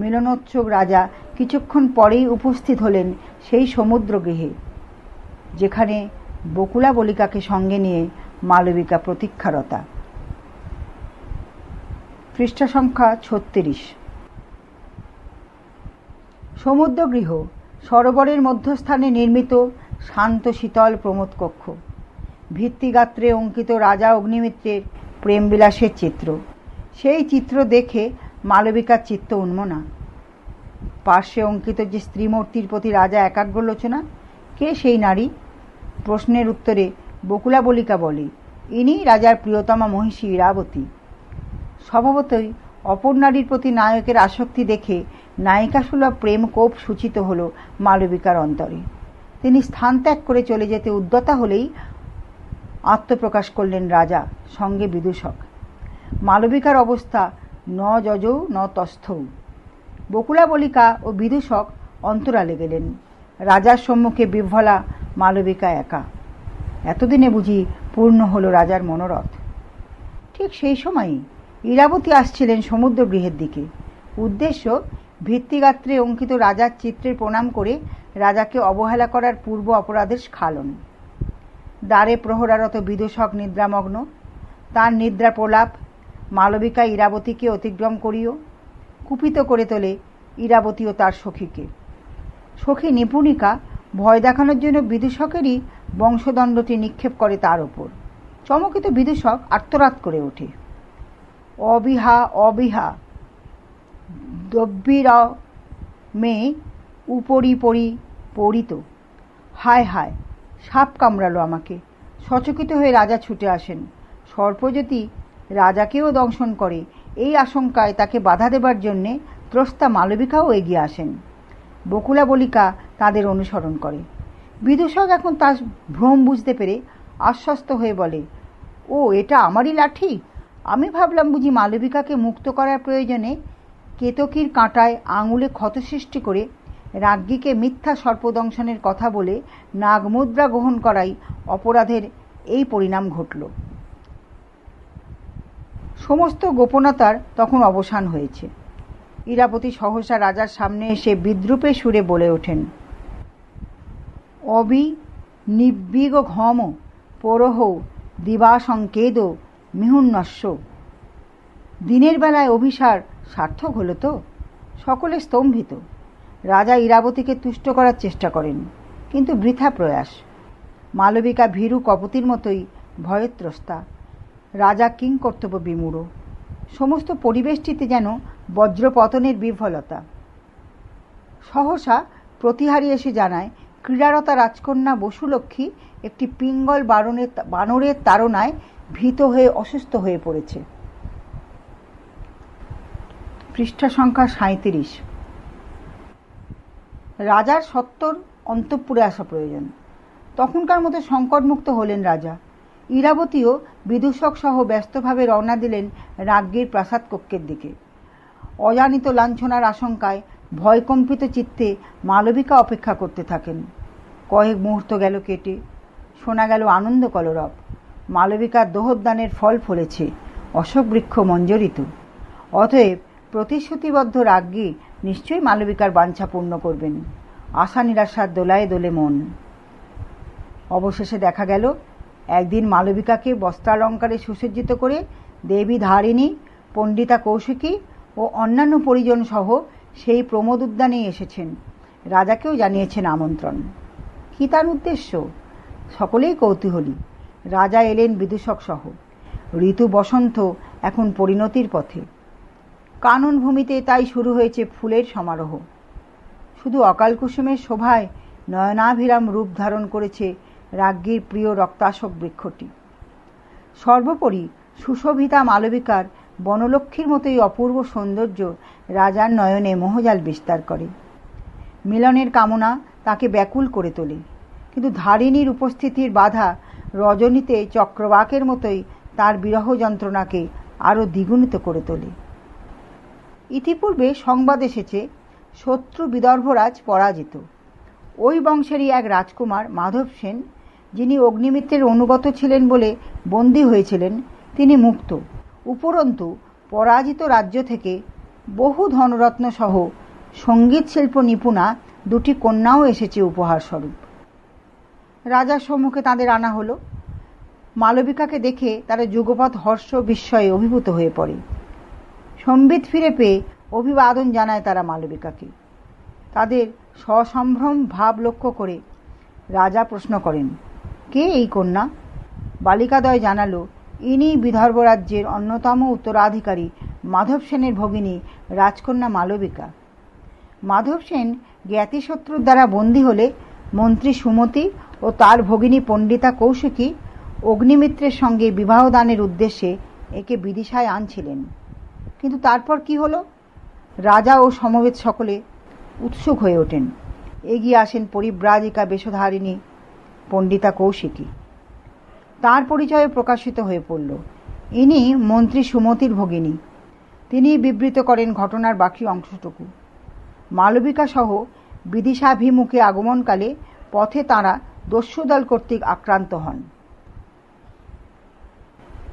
মিলনোৎসুক রাজা কিছুক্ষণ পরেই উপস্থিত হলেন সেই সমুদ্র গৃহে যেখানে বকুলা বলিকাকে সঙ্গে নিয়ে মালবিকা প্রতীক্ষারতা পৃষ্ঠা সংখ্যা ছত্রিশ সমুদ্রগৃহ সরোবরের মধ্যস্থানে নির্মিত শান্ত শীতল প্রমোদ কক্ষ ভিত্তিগাত্রে অঙ্কিত রাজা অগ্নিমিত্রের প্রেমবিলাসের চিত্র সেই চিত্র দেখে মালবিকার চিত্ত উন্মনা পার্শ্বে অঙ্কিত যে স্ত্রীমূর্তির প্রতি রাজা একাগ্রলোচনা কে সেই নারী প্রশ্নের উত্তরে বকুলা বলিকা বলে ইনি রাজার প্রিয়তমা মহিষী ইরাবতী স্বভাবতই অপর নারীর প্রতি নায়কের আসক্তি দেখে নায়িকাসুলভ কোপ সূচিত হল মালবিকার অন্তরে তিনি স্থান ত্যাগ করে চলে যেতে উদ্যতা হলেই আত্মপ্রকাশ করলেন রাজা সঙ্গে বিদূষক মালবিকার অবস্থা ন যজ ন তস্থৌ বকুলাবলিকা ও বিদূষক অন্তরালে গেলেন রাজার সম্মুখে বিভলা মালবিকা একা এতদিনে বুঝি পূর্ণ হলো রাজার মনোরথ ঠিক সেই সময়ই ইরাবতী আসছিলেন সমুদ্র গৃহের দিকে উদ্দেশ্য ভিত্তিগাত্রে অঙ্কিত রাজার চিত্রে প্রণাম করে রাজাকে অবহেলা করার পূর্ব অপরাধের খালন দ্বারে প্রহরারত বিদূষক নিদ্রামগ্ন তার নিদ্রা প্রলাপ মালবিকা ইরাবতীকে অতিক্রম করিও কুপিত করে তোলে ইরাবতী ও তার সখীকে সখী নিপুণিকা ভয় দেখানোর জন্য বিদূষকেরই বংশদণ্ডটি নিক্ষেপ করে তার ওপর চমকিত বিদূষক আত্মরাত করে ওঠে অবিহা অবিহা দব্বির মেয়ে উপরি পরি পরিত হায় হায় সাপ কামড়ালো আমাকে সচকিত হয়ে রাজা ছুটে আসেন সর্পজ্যোতি রাজাকেও দংশন করে এই আশঙ্কায় তাকে বাধা দেবার জন্যে ত্রস্তা মালবিকাও এগিয়ে আসেন বকুলা বলিকা তাদের অনুসরণ করে বিদূষক এখন তার ভ্রম বুঝতে পেরে আশ্বস্ত হয়ে বলে ও এটা আমারই লাঠি আমি ভাবলাম বুঝি মালবিকাকে মুক্ত করার প্রয়োজনে কেতকির কাঁটায় আঙুলে ক্ষত সৃষ্টি করে রাজ্ঞীকে মিথ্যা সর্পদংশনের কথা বলে নাগমুদ্রা গ্রহণ করাই অপরাধের এই পরিণাম ঘটল সমস্ত গোপনতার তখন অবসান হয়েছে ইরাপতি সহসা রাজার সামনে এসে বিদ্রুপে সুরে বলে ওঠেন অবি নিবিগ ঘম পরহ দিবা সংকেদ মিহুন্নস্য দিনের বেলায় অভিসার সার্থক হলো তো সকলে স্তম্ভিত রাজা ইরাবতীকে তুষ্ট করার চেষ্টা করেন কিন্তু বৃথা প্রয়াস মালবিকা ভীরু কপতির মতোই ভয়ত্রস্তা রাজা কিং কর্তব্য বিমূঢ় সমস্ত পরিবেশটিতে যেন বজ্রপতনের বিফলতা সহসা প্রতিহারি এসে জানায় ক্রীড়ারতা রাজকন্যা বসুলক্ষ্মী একটি পিঙ্গল বারণের বানরের তাড়নায় ভীত হয়ে অসুস্থ হয়ে পড়েছে পৃষ্ঠা সংখ্যা সাঁত্রিশ রাজার সত্তর অন্তঃপুরে আসা প্রয়োজন তখনকার মতো সংকটমুক্ত হলেন রাজা ইরাবতীও বিদূষক সহ ব্যস্তভাবে রওনা দিলেন রাজ্ঞীর প্রাসাদ কক্ষের দিকে অজানিত লাঞ্ছনার আশঙ্কায় ভয়কম্পিত চিত্তে মালবিকা অপেক্ষা করতে থাকেন কয়েক মুহূর্ত গেল কেটে শোনা গেল আনন্দ কলরব মালবিকার দোহদানের ফল ফলেছে অশোক বৃক্ষ মঞ্জরিত অতএব প্রতিশ্রুতিবদ্ধ রাজ্ঞী নিশ্চয়ই মালবিকার বাঞ্ছা পূর্ণ করবেন আশা নিরাশার দোলায় দোলে মন অবশেষে দেখা গেল একদিন মালবিকাকে বস্ত্রালঙ্কারে সুসজ্জিত করে দেবী ধারিণী পণ্ডিতা কৌশিকী ও অন্যান্য পরিজন সহ সেই প্রমোদ উদ্যানে এসেছেন রাজাকেও জানিয়েছেন আমন্ত্রণ কী তার উদ্দেশ্য সকলেই কৌতূহলী রাজা এলেন বিদূষক সহ ঋতু বসন্ত এখন পরিণতির পথে ভূমিতে তাই শুরু হয়েছে ফুলের সমারোহ শুধু অকাল কুসুমের শোভায় নয়নাভিরাম রূপ ধারণ করেছে রাজ্ঞীর প্রিয় রক্তাশক বৃক্ষটি সর্বোপরি সুশোভিতা মালবিকার বনলক্ষ্মীর মতোই অপূর্ব সৌন্দর্য রাজার নয়নে মহজাল বিস্তার করে মিলনের কামনা তাকে ব্যাকুল করে তোলে কিন্তু ধারিণীর উপস্থিতির বাধা রজনীতে চক্রবাকের মতোই তার বিরহ যন্ত্রণাকে আরও দ্বিগুণিত করে তোলে ইতিপূর্বে সংবাদ এসেছে শত্রু বিদর্ভরাজ পরাজিত ওই বংশেরই এক রাজকুমার মাধব সেন যিনি অগ্নিমিত্রের অনুগত ছিলেন বলে বন্দী হয়েছিলেন তিনি মুক্ত উপরন্তু পরাজিত রাজ্য থেকে বহু ধনরত্ন সহ সঙ্গীত শিল্প নিপুণা দুটি কন্যাও এসেছে উপহারস্বরূপ রাজার সম্মুখে তাদের আনা হলো মালবিকাকে দেখে তারা যুগপথ হর্ষ বিস্ময়ে অভিভূত হয়ে পড়ে সম্বিত ফিরে পেয়ে অভিবাদন জানায় তারা মালবিকাকে তাদের সসম্ভ্রম ভাব লক্ষ্য করে রাজা প্রশ্ন করেন কে এই কন্যা বালিকাদয় জানালো ইনি বিদর্ভ রাজ্যের অন্যতম উত্তরাধিকারী মাধব সেনের ভগিনী রাজকন্যা মালবিকা মাধব সেন জ্ঞাতিশত্রুর দ্বারা বন্দী হলে মন্ত্রী সুমতি ও তার ভগিনী পণ্ডিতা কৌশিকী অগ্নিমিত্রের সঙ্গে বিবাহ দানের উদ্দেশ্যে একে বিদিশায় আনছিলেন কিন্তু তারপর কি হলো রাজা ও সমবেত সকলে উৎসুক হয়ে ওঠেন এগিয়ে আসেন পরিব্রাজিকা বেশধারিণী পণ্ডিতা কৌশিকী তার পরিচয়ে প্রকাশিত হয়ে পড়ল ইনি মন্ত্রী সুমতির ভগিনী তিনি বিবৃত করেন ঘটনার বাকি অংশটুকু মালবিকাসহ বিদিশাভিমুখে আগমনকালে পথে তাঁরা দস্যুদল কর্তৃক আক্রান্ত হন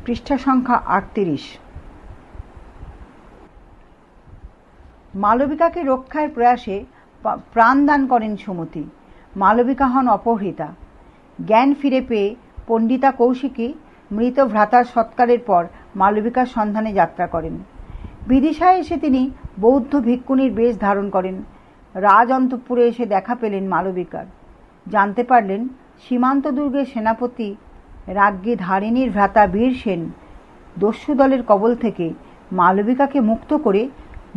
পৃষ্ঠা সংখ্যা আটত্রিশ মালবিকাকে রক্ষার প্রয়াসে প্রাণদান করেন সুমতি মালবিকা হন অপহৃতা জ্ঞান ফিরে পেয়ে পণ্ডিতা কৌশিকী মৃত ভ্রাতার সৎকারের পর মালবিকার সন্ধানে যাত্রা করেন বিদিশায় এসে তিনি বৌদ্ধ ভিক্ষুণীর বেশ ধারণ করেন রাজ অন্তপুরে এসে দেখা পেলেন মালবিকার জানতে পারলেন সীমান্ত দুর্গের সেনাপতি রাজ্ঞী ধারিণীর ভ্রাতা বীর সেন দস্যু দলের কবল থেকে মালবিকাকে মুক্ত করে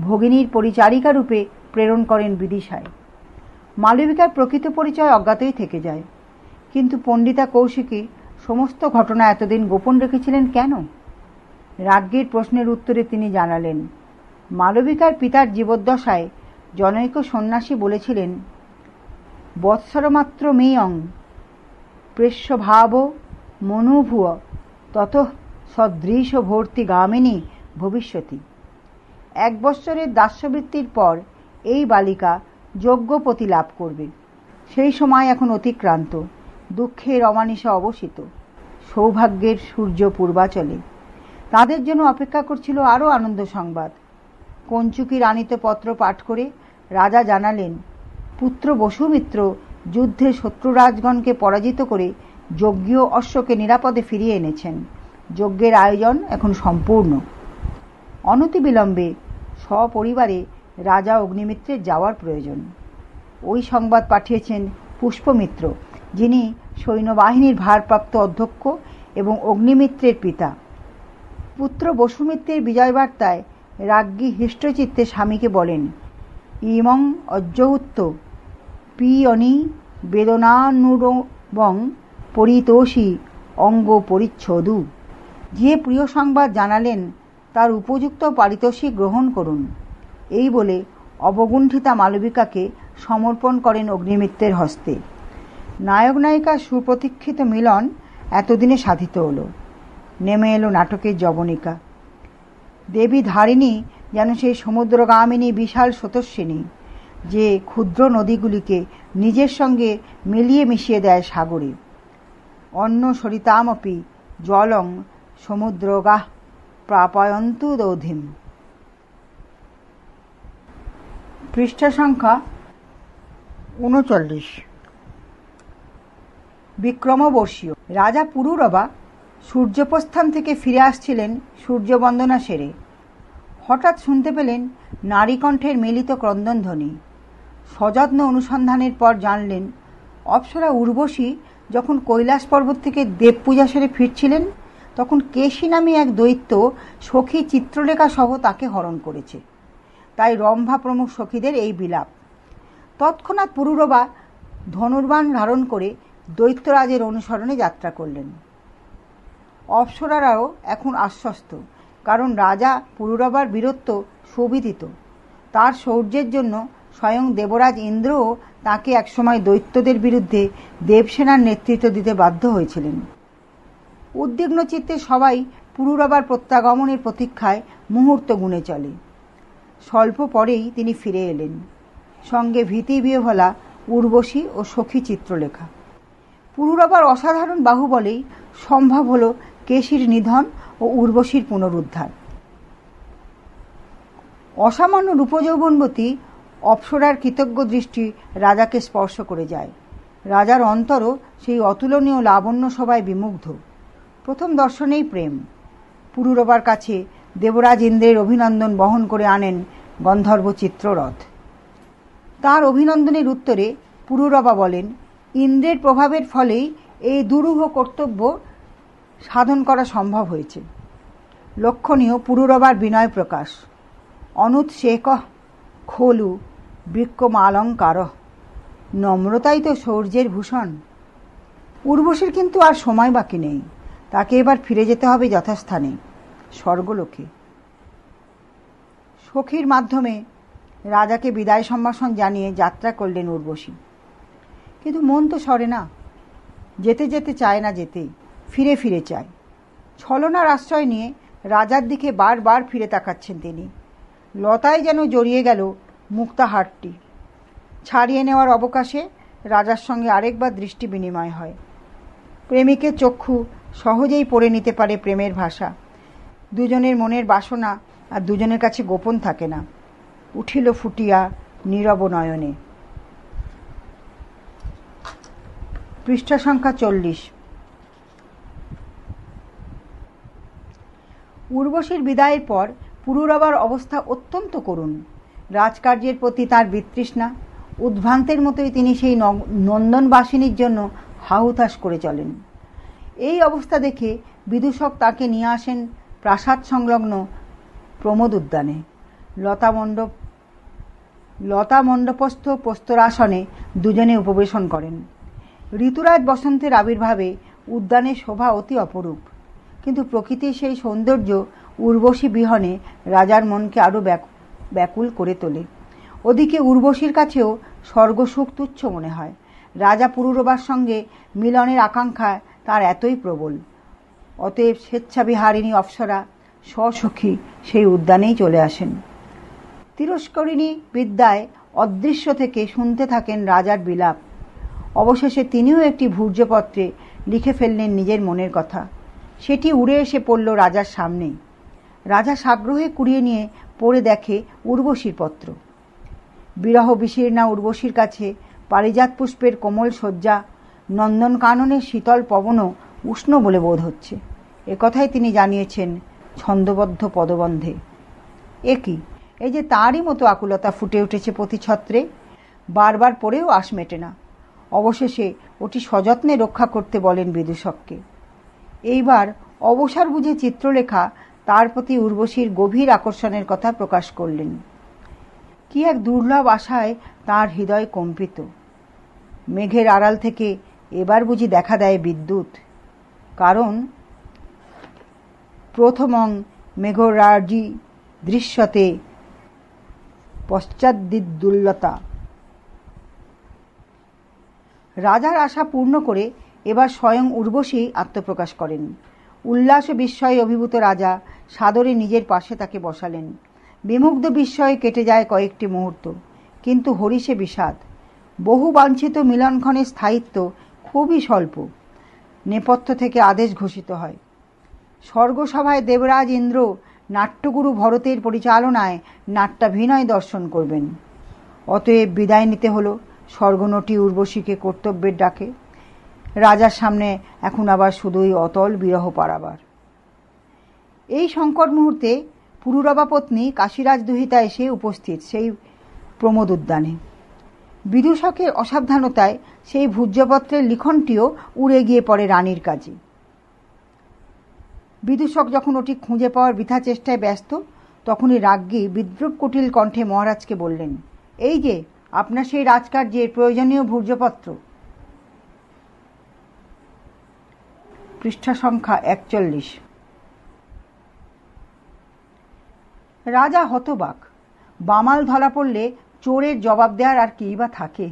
ভগিনীর পরিচারিকা রূপে প্রেরণ করেন বিদিশায় মালবিকার প্রকৃত পরিচয় অজ্ঞাতই থেকে যায় কিন্তু পণ্ডিতা কৌশিকী সমস্ত ঘটনা এতদিন গোপন রেখেছিলেন কেন রাজ্ঞীর প্রশ্নের উত্তরে তিনি জানালেন মালবিকার পিতার জীবদ্দশায় জনৈক সন্ন্যাসী বলেছিলেন বৎসরমাত্র মেয়ং প্রেষ্যভাব মনুভুয় তত সদৃশ ভর্তি গামিনী ভবিষ্যতী এক বৎসরের দাস্যবৃত্তির পর এই বালিকা যোগ্য পতি লাভ করবে সেই সময় এখন অতিক্রান্ত দুঃখের অমানিসা অবসিত সৌভাগ্যের সূর্য পূর্বাচলে তাদের জন্য অপেক্ষা করছিল আরও আনন্দ সংবাদ কঞ্চুকি রানীতে পত্র পাঠ করে রাজা জানালেন পুত্র বসুমিত্র যুদ্ধে শত্রুরাজগণকে পরাজিত করে যজ্ঞীয় অশ্বকে নিরাপদে ফিরিয়ে এনেছেন যজ্ঞের আয়োজন এখন সম্পূর্ণ অনতিবিলম্বে সপরিবারে রাজা অগ্নিমিত্রের যাওয়ার প্রয়োজন ওই সংবাদ পাঠিয়েছেন পুষ্পমিত্র যিনি সৈন্যবাহিনীর ভারপ্রাপ্ত অধ্যক্ষ এবং অগ্নিমিত্রের পিতা পুত্র বসুমিত্রের বিজয়বার্তায় রাজ্ঞী হৃষ্টচিত্তে স্বামীকে বলেন ইমং অজ্জহুত্ত পিয়নি বেদনানুরবং পরিতোষী অঙ্গ পরিচ্ছদু যে প্রিয় সংবাদ জানালেন তার উপযুক্ত পারিতোষিক গ্রহণ করুন এই বলে অবগুণ্ঠিতা মালবিকাকে সমর্পণ করেন অগ্নিমিত্রের হস্তে নায়ক নায়িকার সুপ্রতীক্ষিত মিলন এতদিনে সাধিত হলো নেমে এলো নাটকের জবনিকা দেবী ধারিণী যেন সেই সমুদ্রগামিনী বিশাল স্রোতস্বিনী যে ক্ষুদ্র নদীগুলিকে নিজের সঙ্গে মিলিয়ে মিশিয়ে দেয় সাগরে অন্ন সরিতামপি জলং সমুদ্রগাহ প্রাপায়ন্তু দৌধিম পৃষ্ঠা সংখ্যা উনচল্লিশ বিক্রমবর্ষীয় রাজা পুরুরবা সূর্যপ্রস্থান থেকে ফিরে আসছিলেন সূর্যবন্দনা সেরে হঠাৎ শুনতে পেলেন নারীকণ্ঠের মিলিত ক্রন্দনধ্বনি সযত্ন অনুসন্ধানের পর জানলেন অপ্সরা উর্বশী যখন কৈলাস পর্বত থেকে দেবপূজা সেরে ফিরছিলেন তখন কেশী নামে এক দৈত্য সখী চিত্রলেখা সহ তাকে হরণ করেছে তাই রম্ভা প্রমুখ সখীদের এই বিলাপ তৎক্ষণাৎ পুরুরবা ধনুর্বাণ ধারণ করে দৈত্যরাজের অনুসরণে যাত্রা করলেন অপ্সরারাও এখন আশ্বস্ত কারণ রাজা পুরুরবার বীরত্ব সুবিদিত তার শৌর্যের জন্য স্বয়ং দেবরাজ ইন্দ্রও তাকে একসময় দৈত্যদের বিরুদ্ধে দেবসেনার নেতৃত্ব দিতে বাধ্য হয়েছিলেন উদ্বিগ্ন চিত্তে সবাই পুরুরাবার প্রত্যাগমনের প্রতীক্ষায় মুহূর্ত গুণে চলে স্বল্প পরেই তিনি ফিরে এলেন সঙ্গে ভীতি বিয়ে বিহলা উর্বশী ও সখী চিত্রলেখা পুরুরাবার অসাধারণ বাহুবলেই সম্ভব হল কেশির নিধন ও উর্বশীর পুনরুদ্ধার অসামান্য রূপযৌবনবতী অপসরার কৃতজ্ঞ দৃষ্টি রাজাকে স্পর্শ করে যায় রাজার অন্তরও সেই অতুলনীয় লাবণ্য সবাই বিমুগ্ধ প্রথম দর্শনেই প্রেম পুরুরবার কাছে দেবরাজ ইন্দ্রের অভিনন্দন বহন করে আনেন গন্ধর্ব চিত্ররথ তার অভিনন্দনের উত্তরে পুরুরবা বলেন ইন্দ্রের প্রভাবের ফলেই এই দুরূহ কর্তব্য সাধন করা সম্ভব হয়েছে লক্ষণীয় পুরুরবার বিনয় প্রকাশ অনুত শেখ খোলু বৃক্ষমালঙ্কার নম্রতাই তো শৌর্যের ভূষণ উর্বশীর কিন্তু আর সময় বাকি নেই তাকে এবার ফিরে যেতে হবে যথাস্থানে স্বর্গলোকে সখীর মাধ্যমে রাজাকে বিদায় সম্ভাষণ জানিয়ে যাত্রা করলেন উর্বশী কিন্তু মন তো সরে না যেতে যেতে চায় না যেতে ফিরে ফিরে চায় ছলনার আশ্রয় নিয়ে রাজার দিকে বারবার ফিরে তাকাচ্ছেন তিনি লতায় যেন জড়িয়ে গেল মুক্তাহারটি ছাড়িয়ে নেওয়ার অবকাশে রাজার সঙ্গে আরেকবার দৃষ্টি বিনিময় হয় প্রেমিকের চক্ষু সহজেই পড়ে নিতে পারে প্রেমের ভাষা দুজনের মনের বাসনা আর দুজনের কাছে গোপন থাকে না উঠিল ফুটিয়া নীরব নয়নে পৃষ্ঠা সংখ্যা চল্লিশ উর্বশীর বিদায়ের পর পুরুরবার অবস্থা অত্যন্ত করুণ রাজকার্যের প্রতি তার বিতৃষ্ণা উদ্ভ্রান্তের মতোই তিনি সেই নন্দনবাসিনীর জন্য হাহুতাস করে চলেন এই অবস্থা দেখে বিদূষক তাকে নিয়ে আসেন প্রাসাদ সংলগ্ন প্রমোদ উদ্যানে লতা মণ্ডপ লতা মণ্ডপস্থ প্রস্তরাসনে দুজনে উপবেশন করেন ঋতুরাজ বসন্তের আবির্ভাবে উদ্যানের শোভা অতি অপরূপ কিন্তু প্রকৃতির সেই সৌন্দর্য উর্বশী বিহনে রাজার মনকে আরও ব্যাকুল করে তোলে ওদিকে উর্বশীর কাছেও স্বর্গসুখ তুচ্ছ মনে হয় রাজা পুরুরবার সঙ্গে মিলনের আকাঙ্ক্ষায় তার এতই প্রবল অতএব স্বেচ্ছাবিহারিণী অপ্সরা স্বসখী সেই উদ্যানেই চলে আসেন তিরস্করিণী বিদ্যায় অদৃশ্য থেকে শুনতে থাকেন রাজার বিলাপ অবশেষে তিনিও একটি ভূর্যপত্রে লিখে ফেললেন নিজের মনের কথা সেটি উড়ে এসে পড়ল রাজার সামনে রাজা সাগ্রহে কুড়িয়ে নিয়ে পড়ে দেখে উর্বশীর পত্র বিরহ বিশীর্ণা উর্বশীর কাছে পারিজাত পুষ্পের কোমল শয্যা নন্দনকাননের শীতল পবনও উষ্ণ বলে বোধ হচ্ছে একথাই তিনি জানিয়েছেন ছন্দবদ্ধ পদবন্ধে এ কি এই যে তারই মতো আকুলতা ফুটে উঠেছে প্রতিছত্রে বারবার পরেও আশ মেটে না অবশেষে ওটি সযত্নে রক্ষা করতে বলেন বিদূষককে এইবার অবসর বুঝে চিত্রলেখা তার প্রতি উর্বশীর গভীর আকর্ষণের কথা প্রকাশ করলেন কি এক দুর্লভ আশায় তার হৃদয় কম্পিত মেঘের আড়াল থেকে এবার বুঝি দেখা দেয় বিদ্যুৎ কারণ প্রথমং মেঘরাজি দৃশ্যতে পশ্চাদ্দিদুল্লতা রাজার আশা পূর্ণ করে এবার স্বয়ং উর্বশী আত্মপ্রকাশ করেন উল্লাস ও বিস্ময়ে অভিভূত রাজা সাদরে নিজের পাশে তাকে বসালেন বিমুগ্ধ বিস্ময়ে কেটে যায় কয়েকটি মুহূর্ত কিন্তু হরিষে বিষাদ বহু বাঞ্ছিত মিলনক্ষণের স্থায়িত্ব খুবই স্বল্প নেপথ্য থেকে আদেশ ঘোষিত হয় স্বর্গসভায় দেবরাজ ইন্দ্র নাট্যগুরু ভরতের পরিচালনায় নাট্যাভিনয় দর্শন করবেন অতএব বিদায় নিতে হলো স্বর্গনটি উর্বশীকে কর্তব্যের ডাকে রাজার সামনে এখন আবার শুধুই অতল বিরহ পারাবার এই সংকট মুহূর্তে পুরুরবা পত্নী কাশীরাজ দুহিতা এসে উপস্থিত সেই প্রমোদ উদ্যানে বিদূষকের অসাবধানতায় সেই ভূজ্যপত্রের লিখনটিও উড়ে গিয়ে পড়ে রানীর কাজে বিদুষক যখন ওটি খুঁজে পাওয়ার বৃথা চেষ্টায় ব্যস্ত তখনই রাজ্ঞী বিদ্রুপ কুটিল কণ্ঠে মহারাজকে বললেন এই যে আপনার সেই রাজকার্যের প্রয়োজনীয় ভূর্জপত্র পৃষ্ঠা সংখ্যা একচল্লিশ রাজা হতবাক বামাল ধরা পড়লে চোরের জবাব দেওয়ার আর কেই বা থাকে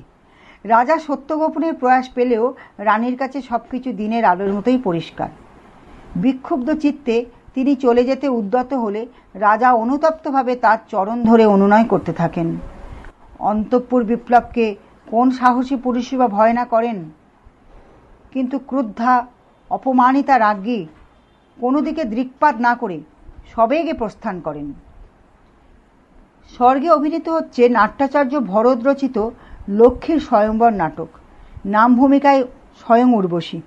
রাজা সত্য গোপনের প্রয়াস পেলেও রানীর কাছে সব কিছু দিনের আলোর মতোই পরিষ্কার বিক্ষুব্ধ চিত্তে তিনি চলে যেতে উদ্যত হলে রাজা অনুতপ্তভাবে তার চরণ ধরে অনুনয় করতে থাকেন অন্তঃপুর বিপ্লবকে কোন সাহসী বা ভয় না করেন কিন্তু ক্রুদ্ধা অপমানিতা রাজ্ঞী কোনো দিকে দৃকপাত না করে সবেগে প্রস্থান করেন স্বর্গে অভিনীত হচ্ছে নাট্যাচার্য ভরত রচিত লক্ষ্মীর স্বয়ংবর নাটক নাম ভূমিকায় স্বয়ং উর্বশী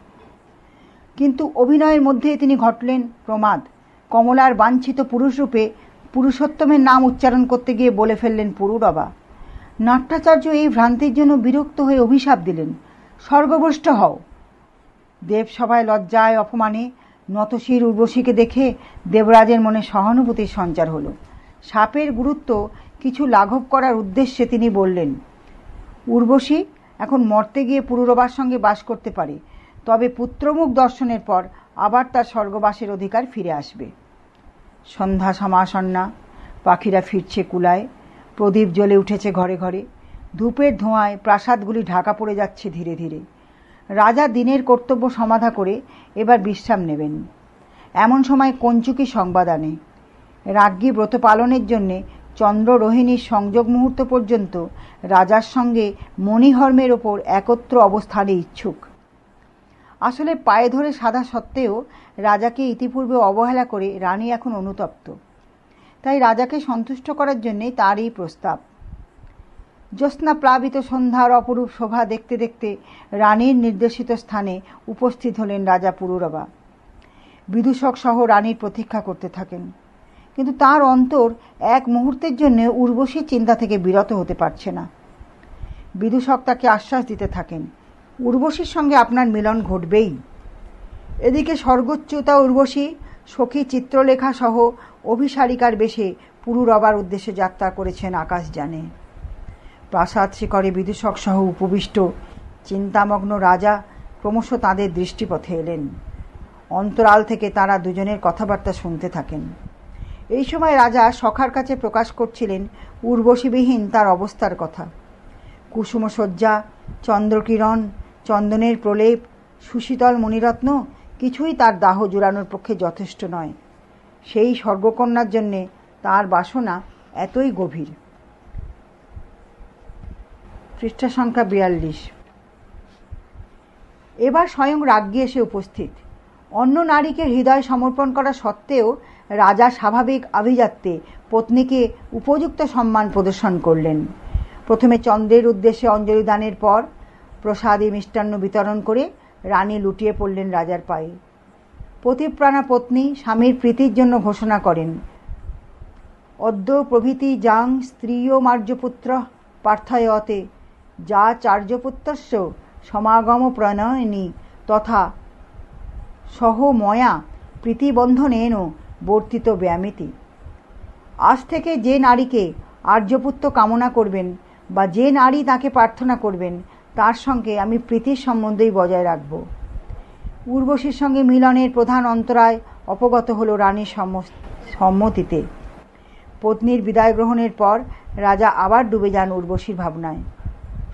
কিন্তু অভিনয়ের মধ্যে তিনি ঘটলেন প্রমাদ কমলার বাঞ্ছিত পুরুষরূপে পুরুষোত্তমের নাম উচ্চারণ করতে গিয়ে বলে ফেললেন পুরুরবা নাট্যাচার্য এই ভ্রান্তির জন্য বিরক্ত হয়ে অভিশাপ দিলেন স্বর্গভ্রষ্ট হও দেবসভায় লজ্জায় অপমানে নতশির উর্বশীকে দেখে দেবরাজের মনে সহানুভূতির সঞ্চার হলো সাপের গুরুত্ব কিছু লাঘব করার উদ্দেশ্যে তিনি বললেন উর্বশী এখন মর্তে গিয়ে পুরুরবার সঙ্গে বাস করতে পারে তবে পুত্রমুখ দর্শনের পর আবার তার স্বর্গবাসের অধিকার ফিরে আসবে সন্ধ্যা সমাসন্না পাখিরা ফিরছে কুলায় প্রদীপ জ্বলে উঠেছে ঘরে ঘরে ধূপের ধোঁয়ায় প্রাসাদগুলি ঢাকা পড়ে যাচ্ছে ধীরে ধীরে রাজা দিনের কর্তব্য সমাধা করে এবার বিশ্রাম নেবেন এমন সময় কঞ্চুকি সংবাদ আনে রাজ্ঞী ব্রত পালনের জন্যে চন্দ্ররোহিণীর সংযোগ মুহূর্ত পর্যন্ত রাজার সঙ্গে মণিহর্মের ওপর একত্র অবস্থানে ইচ্ছুক আসলে পায়ে ধরে সাদা সত্ত্বেও রাজাকে ইতিপূর্বে অবহেলা করে রানী এখন অনুতপ্ত তাই রাজাকে সন্তুষ্ট করার জন্যে তার এই প্রস্তাব জ্যোৎস্না প্লাবিত সন্ধ্যার অপরূপ শোভা দেখতে দেখতে রানীর নির্দেশিত স্থানে উপস্থিত হলেন রাজা পুরুরবা বিদূষক সহ রানীর প্রতীক্ষা করতে থাকেন কিন্তু তার অন্তর এক মুহূর্তের জন্য উর্বশী চিন্তা থেকে বিরত হতে পারছে না বিদূষক তাকে আশ্বাস দিতে থাকেন উর্বশীর সঙ্গে আপনার মিলন ঘটবেই এদিকে স্বর্গোচ্চতা উর্বশী সখী চিত্রলেখা সহ অভিসারিকার বেশে পুরুরবার উদ্দেশ্যে যাত্রা করেছেন আকাশ জানে প্রাসাদ শিখরে বিদূষক সহ উপবিষ্ট চিন্তামগ্ন রাজা ক্রমশ তাঁদের দৃষ্টিপথে এলেন অন্তরাল থেকে তারা দুজনের কথাবার্তা শুনতে থাকেন এই সময় রাজা সখার কাছে প্রকাশ করছিলেন উর্বশীবিহীন তার অবস্থার কথা শয্যা চন্দ্রকিরণ চন্দনের প্রলেপ সুশীতল মণিরত্ন কিছুই তার দাহ জুড়ানোর পক্ষে যথেষ্ট নয় সেই স্বর্গকন্যার জন্যে তার বাসনা এতই গভীর পৃষ্ঠা সংখ্যা বিয়াল্লিশ এবার স্বয়ং রাজ্ঞী এসে উপস্থিত অন্য নারীকে হৃদয় সমর্পণ করা সত্ত্বেও রাজা স্বাভাবিক আভিজাত্যে পত্নীকে উপযুক্ত সম্মান প্রদর্শন করলেন প্রথমে চন্দ্রের উদ্দেশ্যে অঞ্জলি দানের পর প্রসাদে মিষ্টান্ন বিতরণ করে রানী লুটিয়ে পড়লেন রাজার পায়ে পতিপ্রাণা পত্নী স্বামীর প্রীতির জন্য ঘোষণা করেন অদ্য প্রভৃতি যাং স্ত্রীয় মার্যপুত্র পার্থায়তে যা চার্যপুত্রস্য সমাগম প্রণয়নী তথা সহ ময়া প্রীতিবন্ধনেন বর্তিত ব্যামিতি আজ থেকে যে নারীকে আর্যপুত্র কামনা করবেন বা যে নারী তাকে প্রার্থনা করবেন তার সঙ্গে আমি প্রীতির সম্বন্ধেই বজায় রাখব উর্বশীর সঙ্গে মিলনের প্রধান অন্তরায় অপগত হল রানীর সম্মতিতে পত্নীর বিদায় গ্রহণের পর রাজা আবার ডুবে যান উর্বশীর ভাবনায়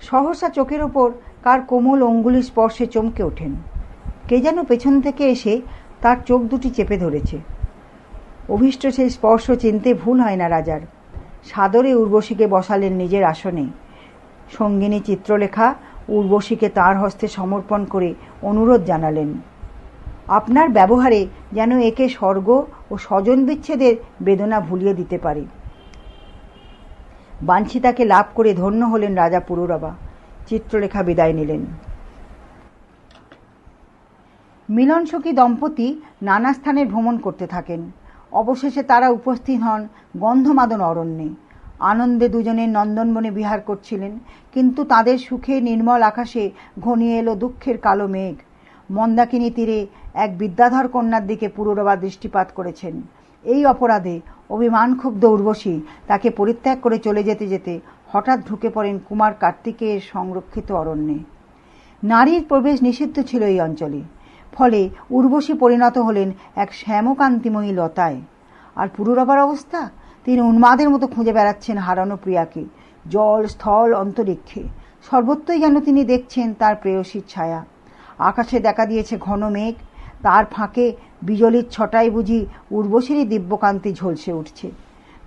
সহসা চোখের ওপর কার কোমল অঙ্গুলি স্পর্শে চমকে ওঠেন কে যেন পেছন থেকে এসে তার চোখ দুটি চেপে ধরেছে অভীষ্ট সেই স্পর্শ চিনতে ভুল হয় না রাজার সাদরে উর্বশীকে বসালেন নিজের আসনে সঙ্গিনী চিত্রলেখা উর্বশীকে তার হস্তে সমর্পণ করে অনুরোধ জানালেন আপনার ব্যবহারে যেন একে স্বর্গ ও স্বজন বিচ্ছেদের বেদনা ভুলিয়ে দিতে পারে বাঞ্ছিতাকে লাভ করে ধন্য হলেন রাজা পুরুরাবা চিত্রলেখা বিদায় নিলেন সখী দম্পতি নানা স্থানে ভ্রমণ করতে থাকেন অবশেষে তারা উপস্থিত হন গন্ধমাদন অরণ্যে আনন্দে দুজনে নন্দনবনে বিহার করছিলেন কিন্তু তাদের সুখে নির্মল আকাশে ঘনিয়ে এলো দুঃখের কালো মেঘ মন্দাকিনী তীরে এক বিদ্যাধর কন্যার দিকে পুরোরবা দৃষ্টিপাত করেছেন এই অপরাধে অভিমান খুব দৌর্বশী তাকে পরিত্যাগ করে চলে যেতে যেতে হঠাৎ ঢুকে পড়েন কুমার কার্তিকের সংরক্ষিত অরণ্যে নারীর প্রবেশ নিষিদ্ধ ছিল এই অঞ্চলে ফলে উর্বশী পরিণত হলেন এক শ্যামকান্তিময়ী লতায় আর পুরুরবার অবস্থা তিনি উন্মাদের মতো খুঁজে বেড়াচ্ছেন হারানো প্রিয়াকে জল স্থল অন্তরিক্ষে সর্বত্রই যেন তিনি দেখছেন তার প্রেয়সীর ছায়া আকাশে দেখা দিয়েছে ঘন মেঘ তার ফাঁকে বিজলির ছটায় বুঝি উর্বশীরই দিব্যকান্তি ঝলসে উঠছে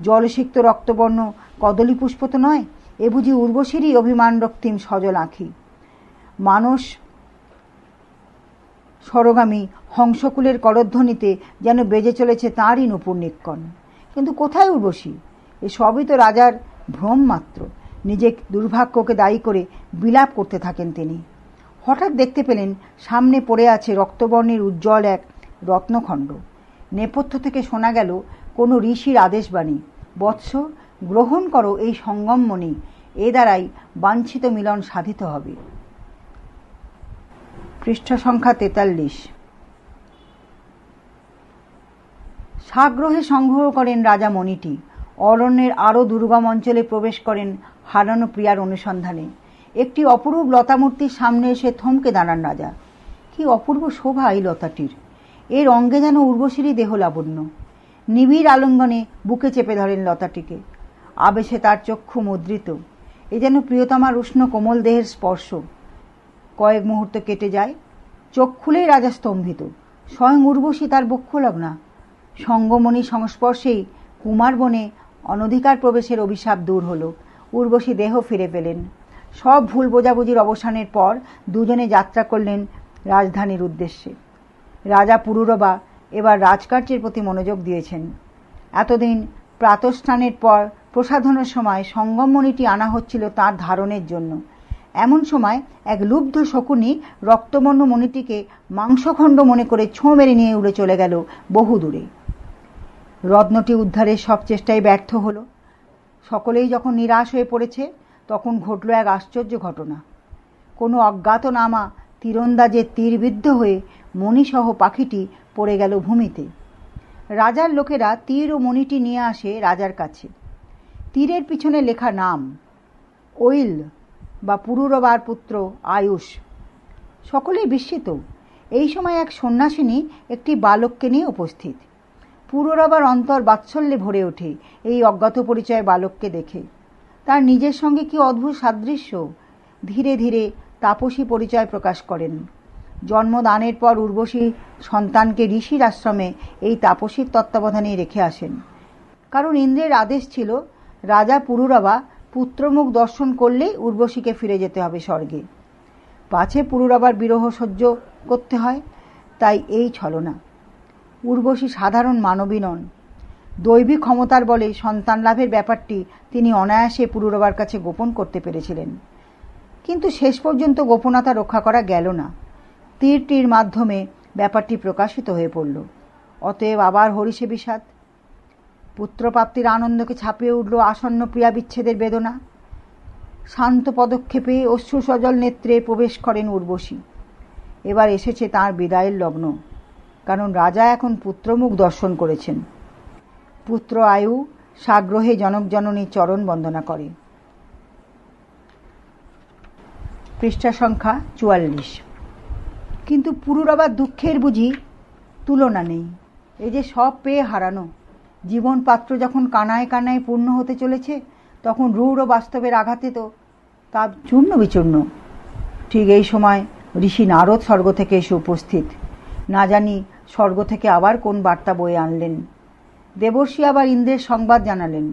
জলসিক্ত রক্তবর্ণ কদলী পুষ্প তো নয় এ বুঝি উর্বশীরই অভিমান রক্তিম সজল আঁখি মানুষ স্বরগামী হংসকুলের করধ্বনিতে যেন বেজে চলেছে তাঁরই নূপুর নিক্ষণ কিন্তু কোথায় উর্বশী এ সবই তো রাজার ভ্রম মাত্র নিজে দুর্ভাগ্যকে দায়ী করে বিলাপ করতে থাকেন তিনি হঠাৎ দেখতে পেলেন সামনে পড়ে আছে রক্তবর্ণের উজ্জ্বল এক রত্নখণ্ড নেপথ্য থেকে শোনা গেল কোনো ঋষির আদেশবাণী বৎস গ্রহণ করো এই সঙ্গম এ দ্বারাই বাঞ্ছিত মিলন সাধিত হবে পৃষ্ঠা সংখ্যা তেতাল্লিশ সাগ্রহে সংগ্রহ করেন রাজা মণিটি অরণ্যের আরও দুর্গম অঞ্চলে প্রবেশ করেন হারানো প্রিয়ার অনুসন্ধানে একটি অপরূপ লতামূর্তির সামনে এসে থমকে দাঁড়ান রাজা কি অপূর্ব শোভা এই লতাটির এর অঙ্গে যেন উর্বশীরই দেহ লাবণ্য নিবিড় আলঙ্গনে বুকে চেপে ধরেন লতাটিকে আবেশে তার চক্ষু মুদ্রিত এ যেন প্রিয়তমার উষ্ণ কোমল দেহের স্পর্শ কয়েক মুহূর্ত কেটে যায় চোখ খুলেই রাজা স্তম্ভিত স্বয়ং উর্বশী তার লগ্না সঙ্গমণি সংস্পর্শেই কুমার বনে অনধিকার প্রবেশের অভিশাপ দূর হলো উর্বশী দেহ ফিরে পেলেন সব ভুল বোঝাবুঝির অবসানের পর দুজনে যাত্রা করলেন রাজধানীর উদ্দেশ্যে রাজা পুরুরবা এবার রাজকার্যের প্রতি মনোযোগ দিয়েছেন এতদিন প্রাতস্থানের পর প্রসাধনের সময় সঙ্গমণিটি আনা হচ্ছিল তার ধারণের জন্য এমন সময় এক লুব্ধ শকুনি রক্তবর্ণ মণিটিকে মাংসখণ্ড মনে করে ছোঁ মেরে নিয়ে উড়ে চলে গেল বহু দূরে রত্নটি উদ্ধারের সব চেষ্টাই ব্যর্থ হল সকলেই যখন নিরাশ হয়ে পড়েছে তখন ঘটল এক আশ্চর্য ঘটনা কোনো অজ্ঞাতনামা তীরন্দাজের তীরবিদ্ধ হয়ে মণিসহ পাখিটি পড়ে গেল ভূমিতে রাজার লোকেরা তীর ও মণিটি নিয়ে আসে রাজার কাছে তীরের পিছনে লেখা নাম ওইল বা পুরুরবার পুত্র আয়ুষ সকলেই বিস্মিত এই সময় এক সন্ন্যাসিনী একটি বালককে নিয়ে উপস্থিত পুরুরবার অন্তর বাৎসল্যে ভরে ওঠে এই অজ্ঞাত পরিচয় বালককে দেখে তার নিজের সঙ্গে কি অদ্ভুত সাদৃশ্য ধীরে ধীরে তাপসী পরিচয় প্রকাশ করেন জন্মদানের পর উর্বশী সন্তানকে ঋষির আশ্রমে এই তাপসীর তত্ত্বাবধানে রেখে আসেন কারণ ইন্দ্রের আদেশ ছিল রাজা পুরুরাবা পুত্রমুখ দর্শন করলেই উর্বশীকে ফিরে যেতে হবে স্বর্গে পাছে পুরুর আবার বিরহ সহ্য করতে হয় তাই এই ছলনা উর্বশী সাধারণ মানবী নন দৈবিক ক্ষমতার বলে সন্তান লাভের ব্যাপারটি তিনি অনায়াসে পুরুরবার কাছে গোপন করতে পেরেছিলেন কিন্তু শেষ পর্যন্ত গোপনতা রক্ষা করা গেল না তীরটির মাধ্যমে ব্যাপারটি প্রকাশিত হয়ে পড়ল অতএব আবার হরিষে বিষাদ পুত্রপ্রাপ্তির আনন্দকে ছাপিয়ে উঠল আসন্ন প্রিয়া বিচ্ছেদের বেদনা শান্ত পদক্ষেপে অশ্রু সজল নেত্রে প্রবেশ করেন উর্বশী এবার এসেছে তার বিদায়ের লগ্ন কারণ রাজা এখন পুত্রমুখ দর্শন করেছেন পুত্র আয়ু সাগ্রহে জনকজননী চরণ বন্দনা করে পৃষ্ঠা সংখ্যা চুয়াল্লিশ কিন্তু পুরুর আবার দুঃখের বুঝি তুলনা নেই এই যে সব পেয়ে হারানো জীবন পাত্র যখন কানায় কানায় পূর্ণ হতে চলেছে তখন রূঢ় বাস্তবের আঘাতে তো তা চূর্ণ বিচূর্ণ ঠিক এই সময় ঋষি নারদ স্বর্গ থেকে এসে উপস্থিত না জানি স্বর্গ থেকে আবার কোন বার্তা বয়ে আনলেন দেবর্ষী আবার ইন্দ্রের সংবাদ জানালেন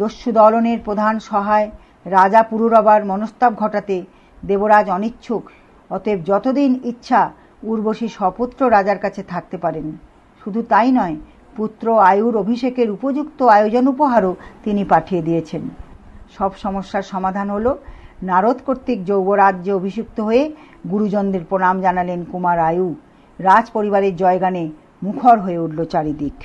দস্যু দলনের প্রধান সহায় রাজা পুরুর আবার মনস্তাপ ঘটাতে দেবরাজ অনিচ্ছুক অতএব যতদিন ইচ্ছা উর্বশী সপুত্র রাজার কাছে থাকতে পারেন শুধু তাই নয় পুত্র আয়ুর অভিষেকের উপযুক্ত আয়োজন উপহারও তিনি পাঠিয়ে দিয়েছেন সব সমস্যার সমাধান হল নারদ কর্তৃক যৌবরাজ্য অভিষিক্ত হয়ে গুরুজনদের প্রণাম জানালেন কুমার আয়ু রাজ পরিবারের জয়গানে মুখর হয়ে উঠল চারিদিক